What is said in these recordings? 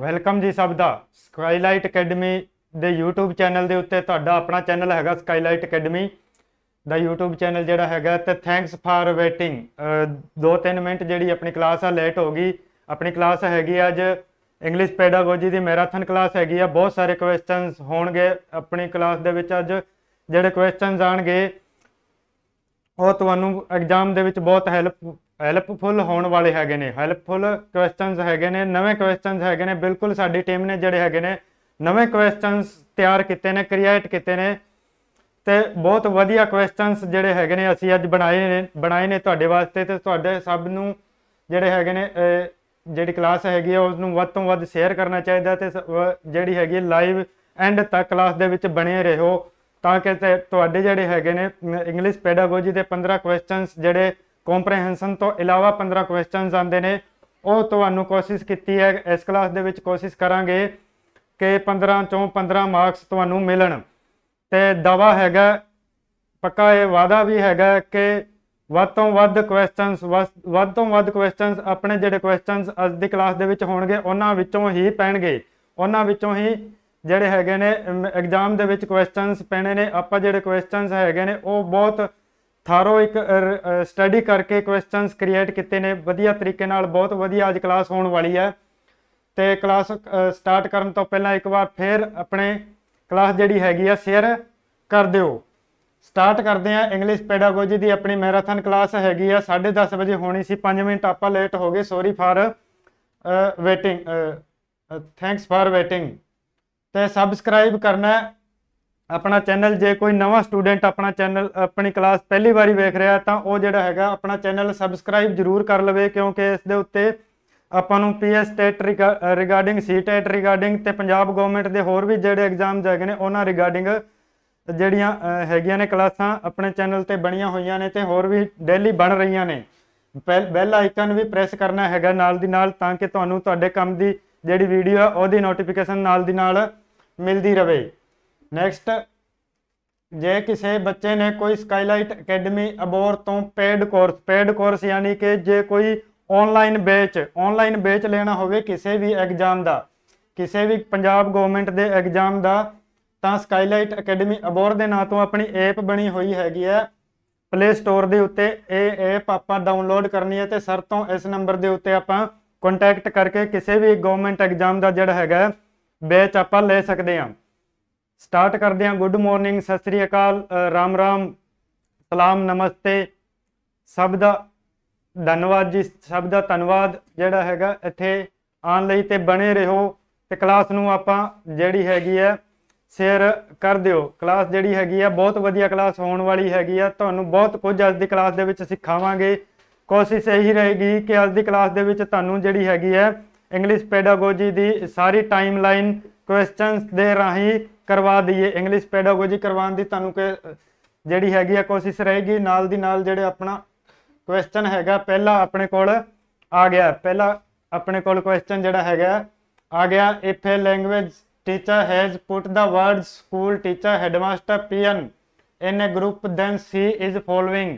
Welcome ਜੀ ਸਭ ਦਾ ਸਕਾਈਲਾਈਟ ਅਕੈਡਮੀ ਦੇ YouTube ਚੈਨਲ ਦੇ ਉੱਤੇ ਤੁਹਾਡਾ ਆਪਣਾ ਚੈਨਲ ਹੈਗਾ ਸਕਾਈਲਾਈਟ ਅਕੈਡਮੀ ਦਾ YouTube ਚੈਨਲ ਜਿਹੜਾ ਹੈਗਾ ਤੇ ਥੈਂਕਸ ਫਾਰ ਵੇਟਿੰਗ 2-3 ਮਿੰਟ ਜਿਹੜੀ ਆਪਣੀ ਕਲਾਸ ਆ ਲੇਟ ਹੋ ਗਈ ਆਪਣੀ ਕਲਾਸ ਹੈਗੀ ਅੱਜ ਇੰਗਲਿਸ਼ ਪੈਡਾਗੋਜੀ ਦੀ ਮੈਰਾਥਨ ਕਲਾਸ ਹੈਗੀ ਆ ਬਹੁਤ ਸਾਰੇ ਕੁਐਸਚਨਸ ਹੋਣਗੇ ਆਪਣੀ ਕਲਾਸ ਦੇ ਵਿੱਚ ਅੱਜ ਜਿਹੜੇ ਕੁਐਸਚਨਸ ਆਣਗੇ ਉਹ ਤੁਹਾਨੂੰ ਐਗਜ਼ਾਮ ਦੇ ਵਿੱਚ ਬਹੁਤ ਹੈਲਪ ਹੈਲਪਫੁਲ ਹੋਣ ਵਾਲੇ ਹੈਗੇ ਨੇ ਹੈਲਪਫੁਲ ਕੁਐਸਚਨਸ ਹੈਗੇ ਨੇ ਨਵੇਂ ਕੁਐਸਚਨਸ ਹੈਗੇ ਨੇ ਬਿਲਕੁਲ ਸਾਡੀ ਟੀਮ ਨੇ ਜਿਹੜੇ ਹੈਗੇ ਨੇ ਨਵੇਂ ਕੁਐਸਚਨਸ ਤਿਆਰ ਕੀਤੇ ਨੇ ਕ੍ਰੀਏਟ ਕੀਤੇ ਨੇ ਤੇ ਬਹੁਤ ਵਧੀਆ ਕੁਐਸਚਨਸ ਜਿਹੜੇ ਹੈਗੇ ਨੇ ਅਸੀਂ ਅੱਜ ਬਣਾਏ ਨੇ ਬਣਾਏ ਨੇ ਤੁਹਾਡੇ ਵਾਸਤੇ ਤੇ ਤੁਹਾਡੇ ਸਭ ਨੂੰ ਜਿਹੜੇ ਹੈਗੇ ਨੇ ਜਿਹੜੀ ਕਲਾਸ ਹੈਗੀ ਆ ਉਸ ਨੂੰ ਵੱਧ ਤੋਂ ਵੱਧ ਸ਼ੇਅਰ ਕਰਨਾ ਚਾਹੀਦਾ ਤੇ ਜਿਹੜੀ ਹੈਗੀ ਲਾਈਵ ਐਂਡ ਤੱਕ ਕਲਾਸ ਦੇ ਵਿੱਚ ਬਣੇ ਰਹੋ ਤਾਂ ਕਿ ਤੁਹਾਡੇ ਜਿਹੜੇ ਹੈਗੇ ਨੇ ਇੰਗਲਿਸ਼ ਪੈਡਾਗੋਜੀ ਦੇ 15 ਕੁਐਸਚਨਸ ਜਿਹੜੇ ਕੰਪਰੀਹੈਂਸ਼ਨ ਤੋਂ ਇਲਾਵਾ 15 ਕੁਐਸਚਨਸ ਆਉਂਦੇ ਨੇ ਉਹ ਤੁਹਾਨੂੰ ਕੋਸ਼ਿਸ਼ ਕੀਤੀ ਹੈ ਇਸ ਕਲਾਸ ਦੇ ਵਿੱਚ ਕੋਸ਼ਿਸ਼ ਕਰਾਂਗੇ ਕਿ 15 ਚੋਂ 15 ਮਾਰਕਸ ਤੁਹਾਨੂੰ ਮਿਲਣ ਤੇ ਦਵਾ ਹੈਗਾ ਪੱਕਾ ਇਹ ਵਾਦਾ ਵੀ ਹੈਗਾ ਕਿ ਵੱਧ ਤੋਂ ਵੱਧ ਕੁਐਸਚਨਸ ਵੱਧ ਤੋਂ ਵੱਧ ਕੁਐਸਚਨਸ ਆਪਣੇ ਜਿਹੜੇ ਕੁਐਸਚਨਸ ਅੱਜ ਦੀ ਕਲਾਸ ਦੇ ਵਿੱਚ ਹੋਣਗੇ ਉਹਨਾਂ ਵਿੱਚੋਂ ਹੀ ਪੈਣਗੇ ਉਹਨਾਂ ਵਿੱਚੋਂ ਹੀ ਜਿਹੜੇ ਹੈਗੇ ਨੇ ਐਗਜ਼ਾਮ ਦੇ ਵਿੱਚ ਕੁਐਸਚਨਸ ਪੈਣੇ ਨੇ ਆਪਾਂ ਜਿਹੜੇ ਕੁਐਸਚਨਸ ਹੈਗੇ ਨੇ ਉਹ ਬਹੁਤ ਥਾਰੋ ਇੱਕ ਸਟੱਡੀ ਕਰਕੇ ਕੁਐਸਚਨਸ ਕ੍ਰੀਏਟ ਕੀਤੇ ਨੇ ਵਧੀਆ ਤਰੀਕੇ ਨਾਲ ਬਹੁਤ ਵਧੀਆ ਅੱਜ ਕਲਾਸ ਹੋਣ ਵਾਲੀ ਹੈ ਤੇ ਕਲਾਸ ਸਟਾਰਟ ਕਰਨ ਤੋਂ ਪਹਿਲਾਂ ਇੱਕ ਵਾਰ ਫੇਰ ਆਪਣੇ ਕਲਾਸ ਜਿਹੜੀ ਹੈਗੀ ਆ ਸ਼ੇਅਰ ਕਰ ਦਿਓ ਸਟਾਰਟ ਕਰਦੇ ਆ ਇੰਗਲਿਸ਼ ਪੈਡਾਗੋਜੀ ਦੀ ਆਪਣੀ ਮੈਰਾਥਨ ਕਲਾਸ ਹੈਗੀ ਆ 10:30 ਵਜੇ ਹੋਣੀ ਸੀ 5 ਮਿੰਟ ਆਪਾਂ ਲੇਟ ਹੋ ਗਏ sorry for waiting thanks for waiting ਤੇ ਸਬਸਕ੍ਰਾਈਬ ਕਰਨਾ ਆਪਣਾ ਚੈਨਲ ਜੇ ਕੋਈ ਨਵਾਂ ਸਟੂਡੈਂਟ ਆਪਣਾ ਚੈਨਲ ਆਪਣੀ ਕਲਾਸ ਪਹਿਲੀ ਵਾਰੀ ਵੇਖ ਰਿਹਾ ਤਾਂ ਉਹ ਜਿਹੜਾ ਹੈਗਾ ਆਪਣਾ ਚੈਨਲ ਸਬਸਕ੍ਰਾਈਬ ਜ਼ਰੂਰ ਕਰ ਲਵੇ ਕਿਉਂਕਿ ਇਸ ਦੇ ਉੱਤੇ ਆਪਾਂ ਨੂੰ ਪੀਐਸ ਟੈਟ ਰਿਗਾਰਡਿੰਗ ਸੀ ਰਿਗਾਰਡਿੰਗ ਤੇ ਪੰਜਾਬ ਗਵਰਨਮੈਂਟ ਦੇ ਹੋਰ ਵੀ ਜਿਹੜੇ ਐਗਜ਼ਾਮਸ ਹੈਗੇ ਨੇ ਉਹਨਾਂ ਰਿਗਾਰਡਿੰਗ ਜਿਹੜੀਆਂ ਹੈਗੀਆਂ ਨੇ ਕਲਾਸਾਂ ਆਪਣੇ ਚੈਨਲ ਤੇ ਬਣੀਆਂ ਹੋਈਆਂ ਨੇ ਤੇ ਹੋਰ ਵੀ ਡੇਲੀ ਬਣ ਰਹੀਆਂ ਨੇ ਬੈਲ ਆਈਕਨ ਵੀ ਪ੍ਰੈਸ ਕਰਨਾ ਹੈਗਾ ਨਾਲ ਦੀ ਨਾਲ ਤਾਂ ਕਿ ਤੁਹਾਨੂੰ ਤੁਹਾਡੇ ਕੰਮ ਦੀ ਜਿਹੜੀ ਵੀਡੀਓ ਆ ਉਹਦੀ ਨੋਟੀਫਿਕੇਸ਼ਨ ਨਾਲ ਦੀ ਨਾਲ ਮਿਲਦੀ ਰਹੇ ਨੈਕਸਟ ਜੇ ਕਿਸੇ ਬੱਚੇ ਨੇ ਕੋਈ ਸਕਾਈਲਾਈਟ ਅਕੈਡਮੀ ਅਬੋਰ ਤੋਂ ਪੇਡ ਕੋਰਸ ਪੇਡ ਕੋਰਸ ਯਾਨੀ ਕਿ ਜੇ ਕੋਈ ਆਨਲਾਈਨ ਬੈਚ ਆਨਲਾਈਨ ਬੈਚ ਲੈਣਾ ਹੋਵੇ ਕਿਸੇ ਵੀ ਐਗਜ਼ਾਮ ਦਾ ਕਿਸੇ ਵੀ ਪੰਜਾਬ ਗਵਰਨਮੈਂਟ ਦੇ ਐਗਜ਼ਾਮ ਦਾ ਤਾਂ ਸਕਾਈਲਾਈਟ ਅਕੈਡਮੀ ਅਬੋਰ ਦੇ ਨਾਂ ਤੋਂ ਆਪਣੀ ਐਪ ਬਣੀ ਹੋਈ ਹੈਗੀ ਹੈ ਪਲੇ ਸਟੋਰ ਦੇ ਉੱਤੇ ਇਹ ਐਪ ਆਪਾਂ ਡਾਊਨਲੋਡ ਕਰਨੀ ਹੈ ਤੇ ਸਰ ਤੋਂ ਇਸ ਨੰਬਰ ਦੇ ਉੱਤੇ ਆਪਾਂ ਕੰਟੈਕਟ ਕਰਕੇ ਕਿਸੇ ਵੀ ਗਵਰਨਮੈਂਟ ਐਗਜ਼ਾਮ ਦਾ ਜਿਹੜਾ ਹੈਗਾ ਬੈਚ ਆਪਾਂ ਲੈ ਸਕਦੇ ਹਾਂ ਸਟਾਰਟ ਕਰਦੇ ਹਾਂ ਗੁੱਡ ਮਾਰਨਿੰਗ ਸਤਿ ਸ੍ਰੀ ਅਕਾਲ ਰਾਮ ਰਾਮ ਸਲਾਮ ਨਮਸਤੇ ਸਭ ਦਾ ਧੰਨਵਾਦ ਜੀ ਸਭ ਦਾ ਧੰਨਵਾਦ ਜਿਹੜਾ ਹੈਗਾ ਇੱਥੇ ਆਉਣ ਲਈ ਤੇ ਬਣੇ ਰਹੋ ਤੇ ਕਲਾਸ ਨੂੰ ਆਪਾਂ ਜਿਹੜੀ ਹੈਗੀ ਹੈ ਸ਼ੇਅਰ ਕਰ ਦਿਓ ਕਲਾਸ ਜਿਹੜੀ ਹੈਗੀ ਆ ਬਹੁਤ ਵਧੀਆ ਕਲਾਸ ਹੋਣ ਵਾਲੀ ਹੈਗੀ ਆ ਤੁਹਾਨੂੰ ਬਹੁਤ ਕੁਝ ਅੱਜ ਦੀ ਕਲਾਸ ਦੇ ਵਿੱਚ ਸਿਖਾਵਾਂਗੇ ਕੋਸ਼ਿਸ਼ ਇਹੀ ਰਹੇਗੀ ਕਿ ਅੱਜ ਦੀ ਕਲਾਸ ਦੇ ਵਿੱਚ ਤੁਹਾਨੂੰ ਜਿਹੜੀ ਹੈਗੀ ਹੈ ਇੰਗਲਿਸ਼ ਪੈਡਾਗੋਜੀ ਦੀ ਸਾਰੀ ਟਾਈਮਲਾਈਨ ਕੁਐਸਚਨਸ ਦੇ ਰਾਹੀਂ ਕਰਵਾ ਦਈਏ ਇੰਗਲਿਸ਼ ਪੈਡਾਗੋਜੀ ਕਰਵਾਉਣ ਦੀ ਤੁਹਾਨੂੰ ਕਿ ਜਿਹੜੀ ਹੈਗੀ ਆ ਕੋਸ਼ਿਸ਼ ਰਹੇਗੀ ਨਾਲ ਦੀ ਨਾਲ ਜਿਹੜੇ ਆਪਣਾ ਕੁਐਸਚਨ ਹੈਗਾ ਪਹਿਲਾ ਆਪਣੇ ਕੋਲ ਆ ਗਿਆ ਪਹਿਲਾ ਆਪਣੇ ਕੋਲ ਕੁਐਸਚਨ ਜਿਹੜਾ ਹੈਗਾ ਆ ਗਿਆ if language teacher has put the word school teacher headmaster PN in a group then C is following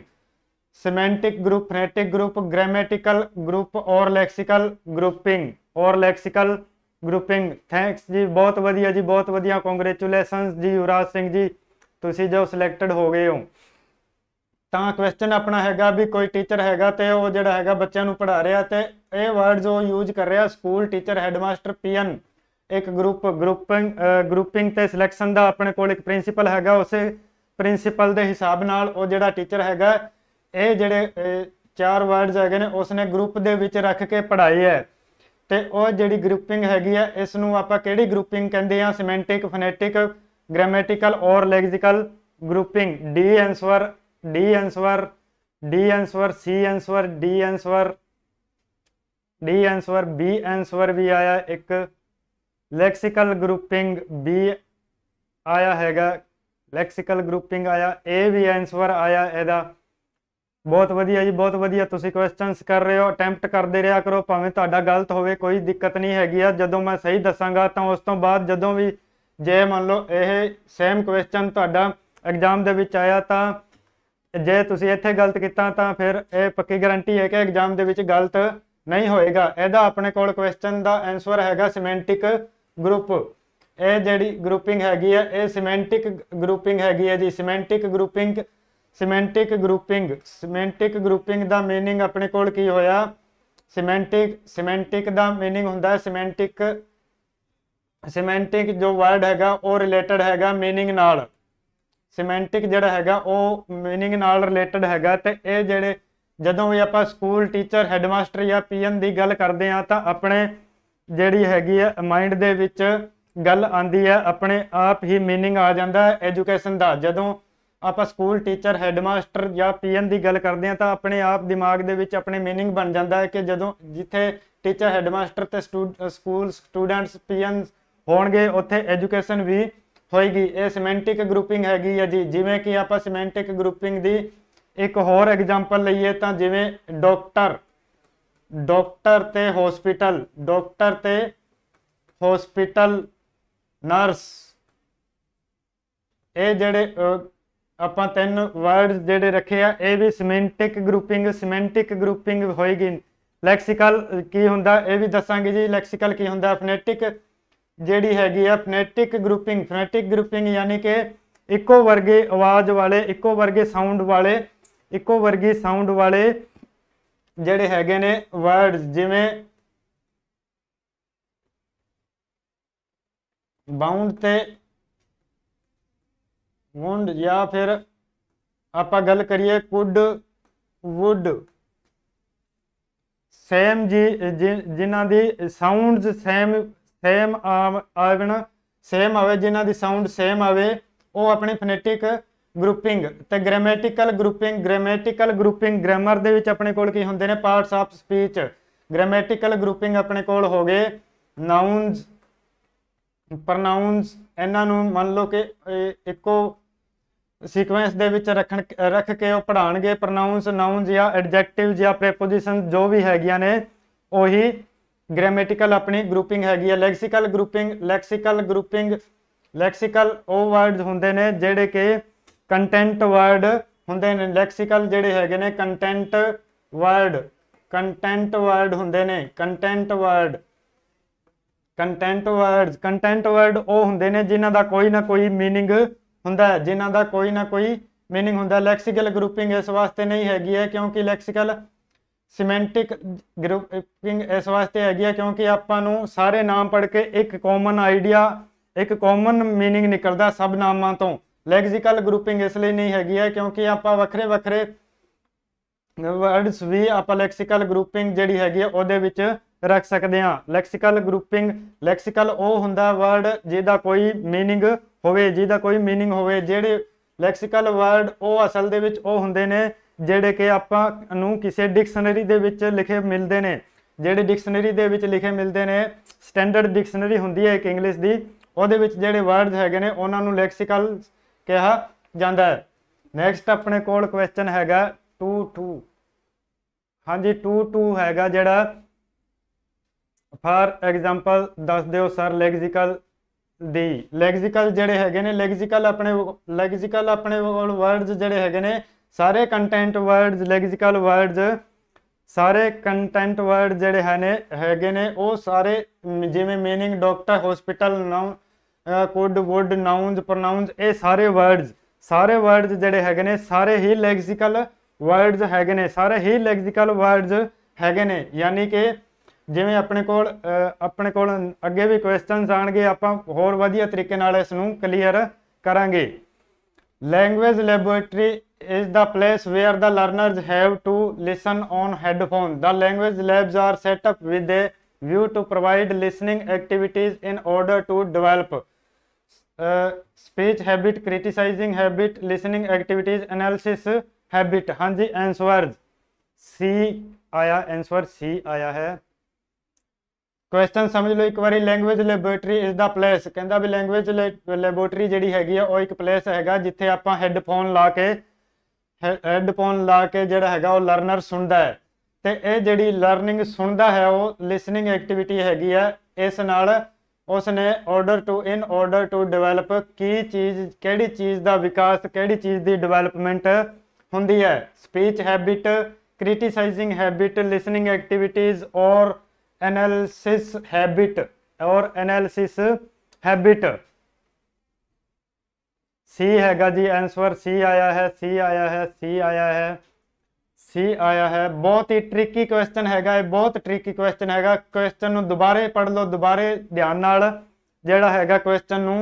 semantic group phonetic group grammatical group or lexical grouping ਔਰ ਲੈਕਸੀਕਲ ਗਰੁੱਪਿੰਗ ਥੈਂਕਸ ਜੀ ਬਹੁਤ ਵਧੀਆ ਜੀ ਬਹੁਤ ਵਧੀਆ ਕੰਗ੍ਰੈਚੁਲੇਸ਼ਨਸ ਜੀ ਯੁਵਰਾਜ ਸਿੰਘ ਜੀ ਤੁਸੀਂ ਜੋ ਸਿਲੈਕਟਡ ਹੋ ਗਏ ਹੋ ਤਾਂ ਕੁਐਸਚਨ ਆਪਣਾ ਹੈਗਾ ਵੀ ਕੋਈ ਟੀਚਰ ਹੈਗਾ ਤੇ ਉਹ ਜਿਹੜਾ ਹੈਗਾ ਬੱਚਿਆਂ ਨੂੰ ਪੜ੍ਹਾ ਰਿਹਾ ਤੇ ਇਹ ਵਰਡ ਜੋ ਯੂਜ਼ ਕਰ ਰਿਹਾ ਸਕੂਲ ਟੀਚਰ ਹੈਡਮਾਸਟਰ ਪੀਐਨ ਇੱਕ ਗਰੁੱਪ ਗਰੁੱਪਿੰਗ ਗਰੁੱਪਿੰਗ ਤੇ ਸਿਲੈਕਸ਼ਨ ਦਾ ਆਪਣੇ ਕੋਲ ਇੱਕ ਪ੍ਰਿੰਸੀਪਲ ਹੈਗਾ ਉਸੇ ਪ੍ਰਿੰਸੀਪਲ ਦੇ ਹਿਸਾਬ ਨਾਲ ਉਹ ਜਿਹੜਾ ਟੀਚਰ ਹੈਗਾ ਇਹ ਜਿਹੜੇ ਚਾਰ ਵਰਡਸ ਹੈਗੇ ਨੇ ਉਸਨੇ ਗਰੁੱਪ ਦੇ ਵਿੱਚ ਰੱਖ ਕੇ ਪੜ੍ਹਾਏ ਹੈ ਤੇ ਉਹ ਜਿਹੜੀ ਗਰੁੱਪਿੰਗ ਹੈਗੀ ਆ ਇਸ ਨੂੰ ਆਪਾਂ ਕਿਹੜੀ ਗਰੁੱਪਿੰਗ ਕਹਿੰਦੇ ਆ ਸਿਮੈਂਟਿਕ phonetic grammatical or lexical grouping D answer D answer D answer C answer D answer D answer B answer ਵੀ ਆਇਆ ਇੱਕ ਲੈਕਸੀਕਲ ਗਰੁੱਪਿੰਗ ਬੀ ਆਇਆ ਹੈਗਾ ਲੈਕਸੀਕਲ ਗਰੁੱਪਿੰਗ ਆਇਆ ਏ ਵੀ ਆਨਸਰ ਆਇਆ ਇਹਦਾ ਬਹੁਤ ਵਧੀਆ ਜੀ ਬਹੁਤ ਵਧੀਆ ਤੁਸੀਂ ਕੁਐਸਚਨਸ ਕਰ ਰਹੇ ਹੋ ਅਟੈਂਪਟ ਕਰਦੇ ਰਿਹਾ ਕਰੋ ਭਾਵੇਂ ਤੁਹਾਡਾ ਗਲਤ ਹੋਵੇ ਕੋਈ ਦਿੱਕਤ ਨਹੀਂ ਹੈਗੀ ਆ ਜਦੋਂ ਮੈਂ ਸਹੀ ਦੱਸਾਂਗਾ ਤਾਂ ਉਸ ਤੋਂ ਬਾਅਦ ਜਦੋਂ ਵੀ ਜੇ ਮੰਨ ਲਓ ਇਹ ਸੇਮ ਕੁਐਸਚਨ ਤੁਹਾਡਾ ਐਗਜ਼ਾਮ ਦੇ ਵਿੱਚ ਆਇਆ ਤਾਂ ਜੇ ਤੁਸੀਂ ਇੱਥੇ ਗਲਤ ਕੀਤਾ ਤਾਂ ਫਿਰ ਇਹ ਪੱਕੀ ਗਾਰੰਟੀ ਹੈ ਕਿ ਐਗਜ਼ਾਮ ਦੇ ਵਿੱਚ ਗਲਤ ਨਹੀਂ ਹੋਏਗਾ ਇਹਦਾ ਆਪਣੇ ਕੋਲ ਕੁਐਸਚਨ ਦਾ ਆਨਸਰ ਹੈਗਾ ਸਿਮੈਂਟਿਕ ਗਰੁੱਪ ਇਹ ਜਿਹੜੀ ਗਰੁੱਪਿੰਗ ਹੈਗੀ ਹੈ ਇਹ ਸਿਮੈਂਟਿਕ ਗਰੁੱਪਿੰਗ ਹੈਗੀ ਹੈ ਜੀ semantic grouping semantic grouping semantic grouping ਦਾ मीनिंग ਆਪਣੇ ਕੋਲ ਕੀ ਹੋਇਆ ਸਿਮੈਂਟਿਕ ਸਿਮੈਂਟਿਕ ਦਾ मीनिंग ਹੁੰਦਾ ਹੈ ਸਿਮੈਂਟਿਕ ਸਿਮੈਂਟਿਕ ਜੋ ਵਰਡ ਹੈਗਾ ਉਹ ਰਿਲੇਟਡ ਹੈਗਾ मीनिंग ਨਾਲ ਸਿਮੈਂਟਿਕ ਜਿਹੜਾ ਹੈਗਾ ਉਹ मीनिंग ਨਾਲ ਰਿਲੇਟਡ ਹੈਗਾ ਤੇ ਇਹ ਜਿਹੜੇ ਜਦੋਂ ਵੀ ਆਪਾਂ ਸਕੂਲ ਟੀਚਰ ਹੈਡਮਾਸਟਰ ਜਾਂ ਪੀਐਮ ਦੀ ਗੱਲ ਕਰਦੇ ਆ ਤਾਂ ਆਪਣੇ ਜਿਹੜੀ ਹੈਗੀ ਆ ਮਾਈਂਡ ਦੇ ਵਿੱਚ ਗੱਲ ਆਂਦੀ ਹੈ ਆਪਣੇ ਆਪ ਹੀ मीनिंग ਆ ਜਾਂਦਾ ਹੈ ਐਜੂਕੇਸ਼ਨ ਦਾ ਜਦੋਂ ਆਪਾਂ ਸਕੂਲ ਟੀਚਰ ਹੈਡਮਾਸਟਰ ਜਾਂ ਪੀਐਨ ਦੀ ਗੱਲ ਕਰਦੇ ਆ ਤਾਂ ਆਪਣੇ ਆਪ ਦਿਮਾਗ ਦੇ ਵਿੱਚ ਆਪਣੇ मीनिंग ਬਣ ਜਾਂਦਾ ਹੈ ਕਿ ਜਦੋਂ ਜਿੱਥੇ ਟੀਚਰ ਹੈਡਮਾਸਟਰ ਤੇ ਸਕੂਲ ਸਟੂਡੈਂਟਸ ਪੀਐਨ ਹੋਣਗੇ ਉੱਥੇ ਐਜੂਕੇਸ਼ਨ ਵੀ ਹੋਏਗੀ ਇਹ ਸਿਮੈਂਟਿਕ ਗਰੁੱਪਿੰਗ ਹੈਗੀ ਹੈ ਜੀ ਜਿਵੇਂ ਕਿ ਆਪਾਂ ਸਿਮੈਂਟਿਕ ਗਰੁੱਪਿੰਗ ਦੀ ਇੱਕ ਹੋਰ ਐਗਜ਼ਾਮਪਲ ਲਈਏ ਤਾਂ ਜਿਵੇਂ ਡਾਕਟਰ ਡਾਕਟਰ ਤੇ ਹਸਪੀਟਲ ਡਾਕਟਰ ਤੇ ਹਸਪੀਟਲ ਨਰਸ ਇਹ ਜਿਹੜੇ ਆਪਾਂ ਤਿੰਨ ਵਰਡਸ ਜਿਹੜੇ ਰੱਖੇ ਆ ਇਹ ਵੀ ਸਿਮੈਂਟਿਕ ਗਰੁੱਪਿੰਗ ਸਿਮੈਂਟਿਕ ਗਰੁੱਪਿੰਗ ਹੋਏਗੀ ਲੈਕਸੀਕਲ ਕੀ ਹੁੰਦਾ ਇਹ ਵੀ ਦੱਸਾਂਗੇ ਜੀ ਲੈਕਸੀਕਲ ਕੀ ਹੁੰਦਾ ਫੋਨੈਟਿਕ ਜਿਹੜੀ ਹੈਗੀ ਆ ਫੋਨੈਟਿਕ ਗਰੁੱਪਿੰਗ ਫੋਨੈਟਿਕ ਗਰੁੱਪਿੰਗ ਯਾਨੀ ਕਿ ਇੱਕੋ ਵਰਗੇ ਆਵਾਜ਼ ਵਾਲੇ ਇੱਕੋ ਵਰਗੇ ਸਾਊਂਡ ਵਾਲੇ ਇੱਕੋ ਵਰਗੇ ਸਾਊਂਡ ਵਾਲੇ ਜਿਹੜੇ ਹੈਗੇ ਨੇ ਵਰਡਸ ਜਿਵੇਂ ਬਾਉਂਡ ਤੇ ਵੁੰਡ ਜਾਂ ਫਿਰ ਆਪਾਂ ਗੱਲ ਕਰੀਏ ਕੁਡ ਵੁੱਡ ਸੇਮ ਜੀ ਜਿਨ੍ਹਾਂ ਦੀ ਸਾਊਂਡਸ ਸੇਮ ਸੇਮ ਆਵਣ ਸੇਮ ਆਵੇ ਜਿਨ੍ਹਾਂ ਦੀ ਸਾਊਂਡ ਸੇਮ ਆਵੇ ਉਹ ਆਪਣੀ ਫੋਨੈਟਿਕ ਗਰੁੱਪਿੰਗ ਤੇ grammatical grouping grammatical grouping grammar ਦੇ ਵਿੱਚ ਆਪਣੇ ਕੋਲ ਕੀ ਹੁੰਦੇ ਨੇ parts of speech grammatical grouping ਆਪਣੇ ਕੋਲ ਹੋ ਗਏ ਨਾਉਂਸ ਪ੍ਰਨਾਉਂਸ ਇਹਨਾਂ ਨੂੰ ਮੰਨ ਲਓ ਕਿ ਇੱਕੋ ਸੀਕੁਐਂਸ ਦੇ ਵਿੱਚ ਰੱਖਣ ਰੱਖ ਕੇ ਉਹ ਪੜਾਣਗੇ ਪ੍ਰੋਨਾਉਂਸ ਨਾਉਂਸ ਜਾਂ ਐਡਜੈਕਟਿਵ ਜਾਂ ਪ੍ਰੀਪੋਜੀਸ਼ਨ ਜੋ ਵੀ ਹੈਗੀਆਂ ਨੇ ਉਹੀ ਗ੍ਰਾਮੈਟੀਕਲ ਆਪਣੀ ਗਰੁੱਪਿੰਗ ਹੈਗੀ ਹੈ ਲੈਕਸੀਕਲ ਗਰੁੱਪਿੰਗ ਲੈਕਸੀਕਲ ਗਰੁੱਪਿੰਗ ਲੈਕਸੀਕਲ ਉਹ ਵਰਡਸ ਹੁੰਦੇ ਨੇ ਜਿਹੜੇ ਕਿ ਕੰਟੈਂਟ ਵਰਡ ਹੁੰਦੇ ਨੇ ਲੈਕਸੀਕਲ ਜਿਹੜੇ ਹੈਗੇ ਨੇ ਕੰਟੈਂਟ ਵਰਡ ਕੰਟੈਂਟ ਵਰਡ ਹੁੰਦੇ ਨੇ content word content words content word ਉਹ ਹੁੰਦੇ ਨੇ ਜਿਨ੍ਹਾਂ ਦਾ ਕੋਈ ਨਾ ਕੋਈ मीनिंग ਹੁੰਦਾ ਜਿਨ੍ਹਾਂ ਦਾ ਕੋਈ ਨਾ ਕੋਈ मीनिंग ਹੁੰਦਾ ਲੈਕਸੀਕਲ ਗਰੁੱਪਿੰਗ ਇਸ ਵਾਸਤੇ ਨਹੀਂ ਹੈਗੀ ਹੈ ਕਿਉਂਕਿ ਲੈਕਸੀਕਲ ਸਿਮੈਂਟਿਕ ਗਰੁੱਪਿੰਗ ਇਸ ਵਾਸਤੇ ਹੈਗੀ ਹੈ ਕਿਉਂਕਿ ਆਪਾਂ ਨੂੰ ਸਾਰੇ ਨਾਮ ਪੜ੍ਹ ਕੇ ਇੱਕ ਕਾਮਨ ਆਈਡੀਆ ਇੱਕ ਕਾਮਨ मीनिंग ਨਿਕਲਦਾ ਸਭ ਨਾਮਾਂ ਤੋਂ ਲੈਕਸੀਕਲ ਗਰੁੱਪਿੰਗ ਇਸ ਲਈ ਨਹੀਂ ਹੈਗੀ ਹੈ ਕਿਉਂਕਿ ਆਪਾਂ ਵੱਖਰੇ ਵੱਖਰੇ ਵਰਡਸ ਵੀ ਆਪਾਂ ਲੈਕਸੀਕਲ ਗਰੁੱਪਿੰਗ ਜਿਹੜੀ ਹੈਗੀ ਹੈ ਉਹਦੇ ਵਿੱਚ ਰੱਖ ਸਕਦੇ ਹਾਂ ਲੈਕਸੀਕਲ ਗਰੁੱਪਿੰਗ ਲੈਕਸੀਕਲ ਉਹ ਹੁੰਦਾ ਵਰਡ ਜਿਹਦਾ ਕੋਈ मीनिंग ਹੋਵੇ ਜਿਹਦਾ ਕੋਈ मीनिंग ਹੋਵੇ ਜਿਹੜੇ ਲੈਕਸੀਕਲ ਵਰਡ ਉਹ ਅਸਲ ਦੇ ਵਿੱਚ ਉਹ ਹੁੰਦੇ ਨੇ ਜਿਹੜੇ ਕਿ ਆਪਾਂ ਨੂੰ ਕਿਸੇ ਡਿਕਸ਼ਨਰੀ ਦੇ ਵਿੱਚ ਲਿਖੇ ਮਿਲਦੇ ਨੇ ਜਿਹੜੇ ਡਿਕਸ਼ਨਰੀ ਦੇ ਵਿੱਚ ਲਿਖੇ ਮਿਲਦੇ ਨੇ ਸਟੈਂਡਰਡ ਡਿਕਸ਼ਨਰੀ ਹੁੰਦੀ ਹੈ ਇੱਕ ਇੰਗਲਿਸ਼ ਦੀ ਉਹਦੇ ਵਿੱਚ ਜਿਹੜੇ ਵਰਡਸ ਹੈਗੇ ਨੇ ਉਹਨਾਂ ਨੂੰ ਲੈਕਸੀਕਲ ਕਿਹਾ ਜਾਂਦਾ ਹੈ ਨੈਕਸਟ ਆਪਣੇ ਕੋਲ ਕੁਐਸਚਨ ਹੈਗਾ 22 ਹਾਂਜੀ 22 ਹੈਗਾ ਜਿਹੜਾ ਫਾਰ ਐਗਜ਼ਾਮਪਲ ਦੱਸ ਦਿਓ ਸਰ ਲੈਕਸੀਕਲ ਦੀ ਲੈਗਜ਼ੀਕਲ ਜਿਹੜੇ ਹੈਗੇ ਨੇ ਲੈਗਜ਼ੀਕਲ ਆਪਣੇ ਲੈਗਜ਼ੀਕਲ ਆਪਣੇ ਕੋਲ ਵਰਡਸ ਜਿਹੜੇ ਹੈਗੇ ਨੇ ਸਾਰੇ ਕੰਟੈਂਟ ਵਰਡਸ ਲੈਗਜ਼ੀਕਲ ਵਰਡਸ ਸਾਰੇ ਕੰਟੈਂਟ ਵਰਡ ਜਿਹੜੇ ਹਨ ਹੈਗੇ ਨੇ ਉਹ ਸਾਰੇ ਜਿਵੇਂ meaning doctor hospital noun code wood nouns pronouns ਇਹ ਸਾਰੇ ਵਰਡਸ ਸਾਰੇ ਵਰਡਸ ਜਿਹੜੇ ਹੈਗੇ ਨੇ ਸਾਰੇ ਹੀ ਲੈਗਜ਼ੀਕਲ ਵਰਡਸ ਹੈਗੇ ਨੇ ਸਾਰੇ ਹੀ ਲੈਗਜ਼ੀਕਲ ਵਰਡਸ ਹੈਗੇ ਨੇ ਯਾਨੀ ਕਿ ਜਿਵੇਂ ਆਪਣੇ ਕੋਲ ਆਪਣੇ ਕੋਲ ਅੱਗੇ ਵੀ ਕੁਐਸਚਨਸ ਆਣਗੇ ਆਪਾਂ ਹੋਰ ਵਧੀਆ ਤਰੀਕੇ ਨਾਲ ਇਸ ਨੂੰ ਕਲੀਅਰ ਕਰਾਂਗੇ language laboratory is the place where the learners have to listen on headphone the language labs are set up with a view to provide listening activities in order to develop speech habit criticizing habit listening activities analysis habit ਹਾਂਜੀ answer C ਆਇਆ answer C ਆਇਆ ਹੈ question ਸਮਝ ਲਓ ਇੱਕ ਵਾਰੀ language laboratory ਇਸ ਦਾ place ਕਹਿੰਦਾ ਵੀ ਲੈਂਗੁਏਜ ਲੈਬੋਰੇਟਰੀ ਜਿਹੜੀ ਹੈਗੀ ਆ ਉਹ ਇੱਕ ਪਲੇਸ ਹੈਗਾ ਜਿੱਥੇ ਆਪਾਂ ਹੈੱਡਫੋਨ ਲਾ ਕੇ ਹੈੱਡਫੋਨ ਲਾ ਕੇ ਜਿਹੜਾ ਹੈਗਾ ਉਹ ਲਰਨਰ ਸੁਣਦਾ ਹੈ ਤੇ ਇਹ ਜਿਹੜੀ ਲਰਨਿੰਗ ਸੁਣਦਾ ਹੈ ਉਹ ਲਿਸਨਿੰਗ ਐਕਟੀਵਿਟੀ ਹੈਗੀ ਆ ਇਸ ਨਾਲ ਉਸ ਨੇ order to in order to develop ਕੀ ਚੀਜ਼ ਕਿਹੜੀ ਚੀਜ਼ ਦਾ ਵਿਕਾਸ ਕਿਹੜੀ ਚੀਜ਼ ਦੀ ਡਿਵੈਲਪਮੈਂਟ ਹੁੰਦੀ ਹੈ speech habit criticizing habit listening activities or analysis habit or analysis habit C हैगा जी आंसर सी आया है सी आया है सी आया है ਸੀ ਆਇਆ ਹੈ ਬਹੁਤ ਹੀ ਟ੍ਰਿਕੀ ਕੁਐਸਚਨ ਹੈਗਾ ਇਹ ਬਹੁਤ ਟ੍ਰਿਕੀ ਕੁਐਸਚਨ ਹੈਗਾ ਕੁਐਸਚਨ ਨੂੰ ਦੁਬਾਰੇ ਪੜ੍ਹ ਲਓ ਦੁਬਾਰੇ ਧਿਆਨ ਨਾਲ ਜਿਹੜਾ ਹੈਗਾ ਕੁਐਸਚਨ ਨੂੰ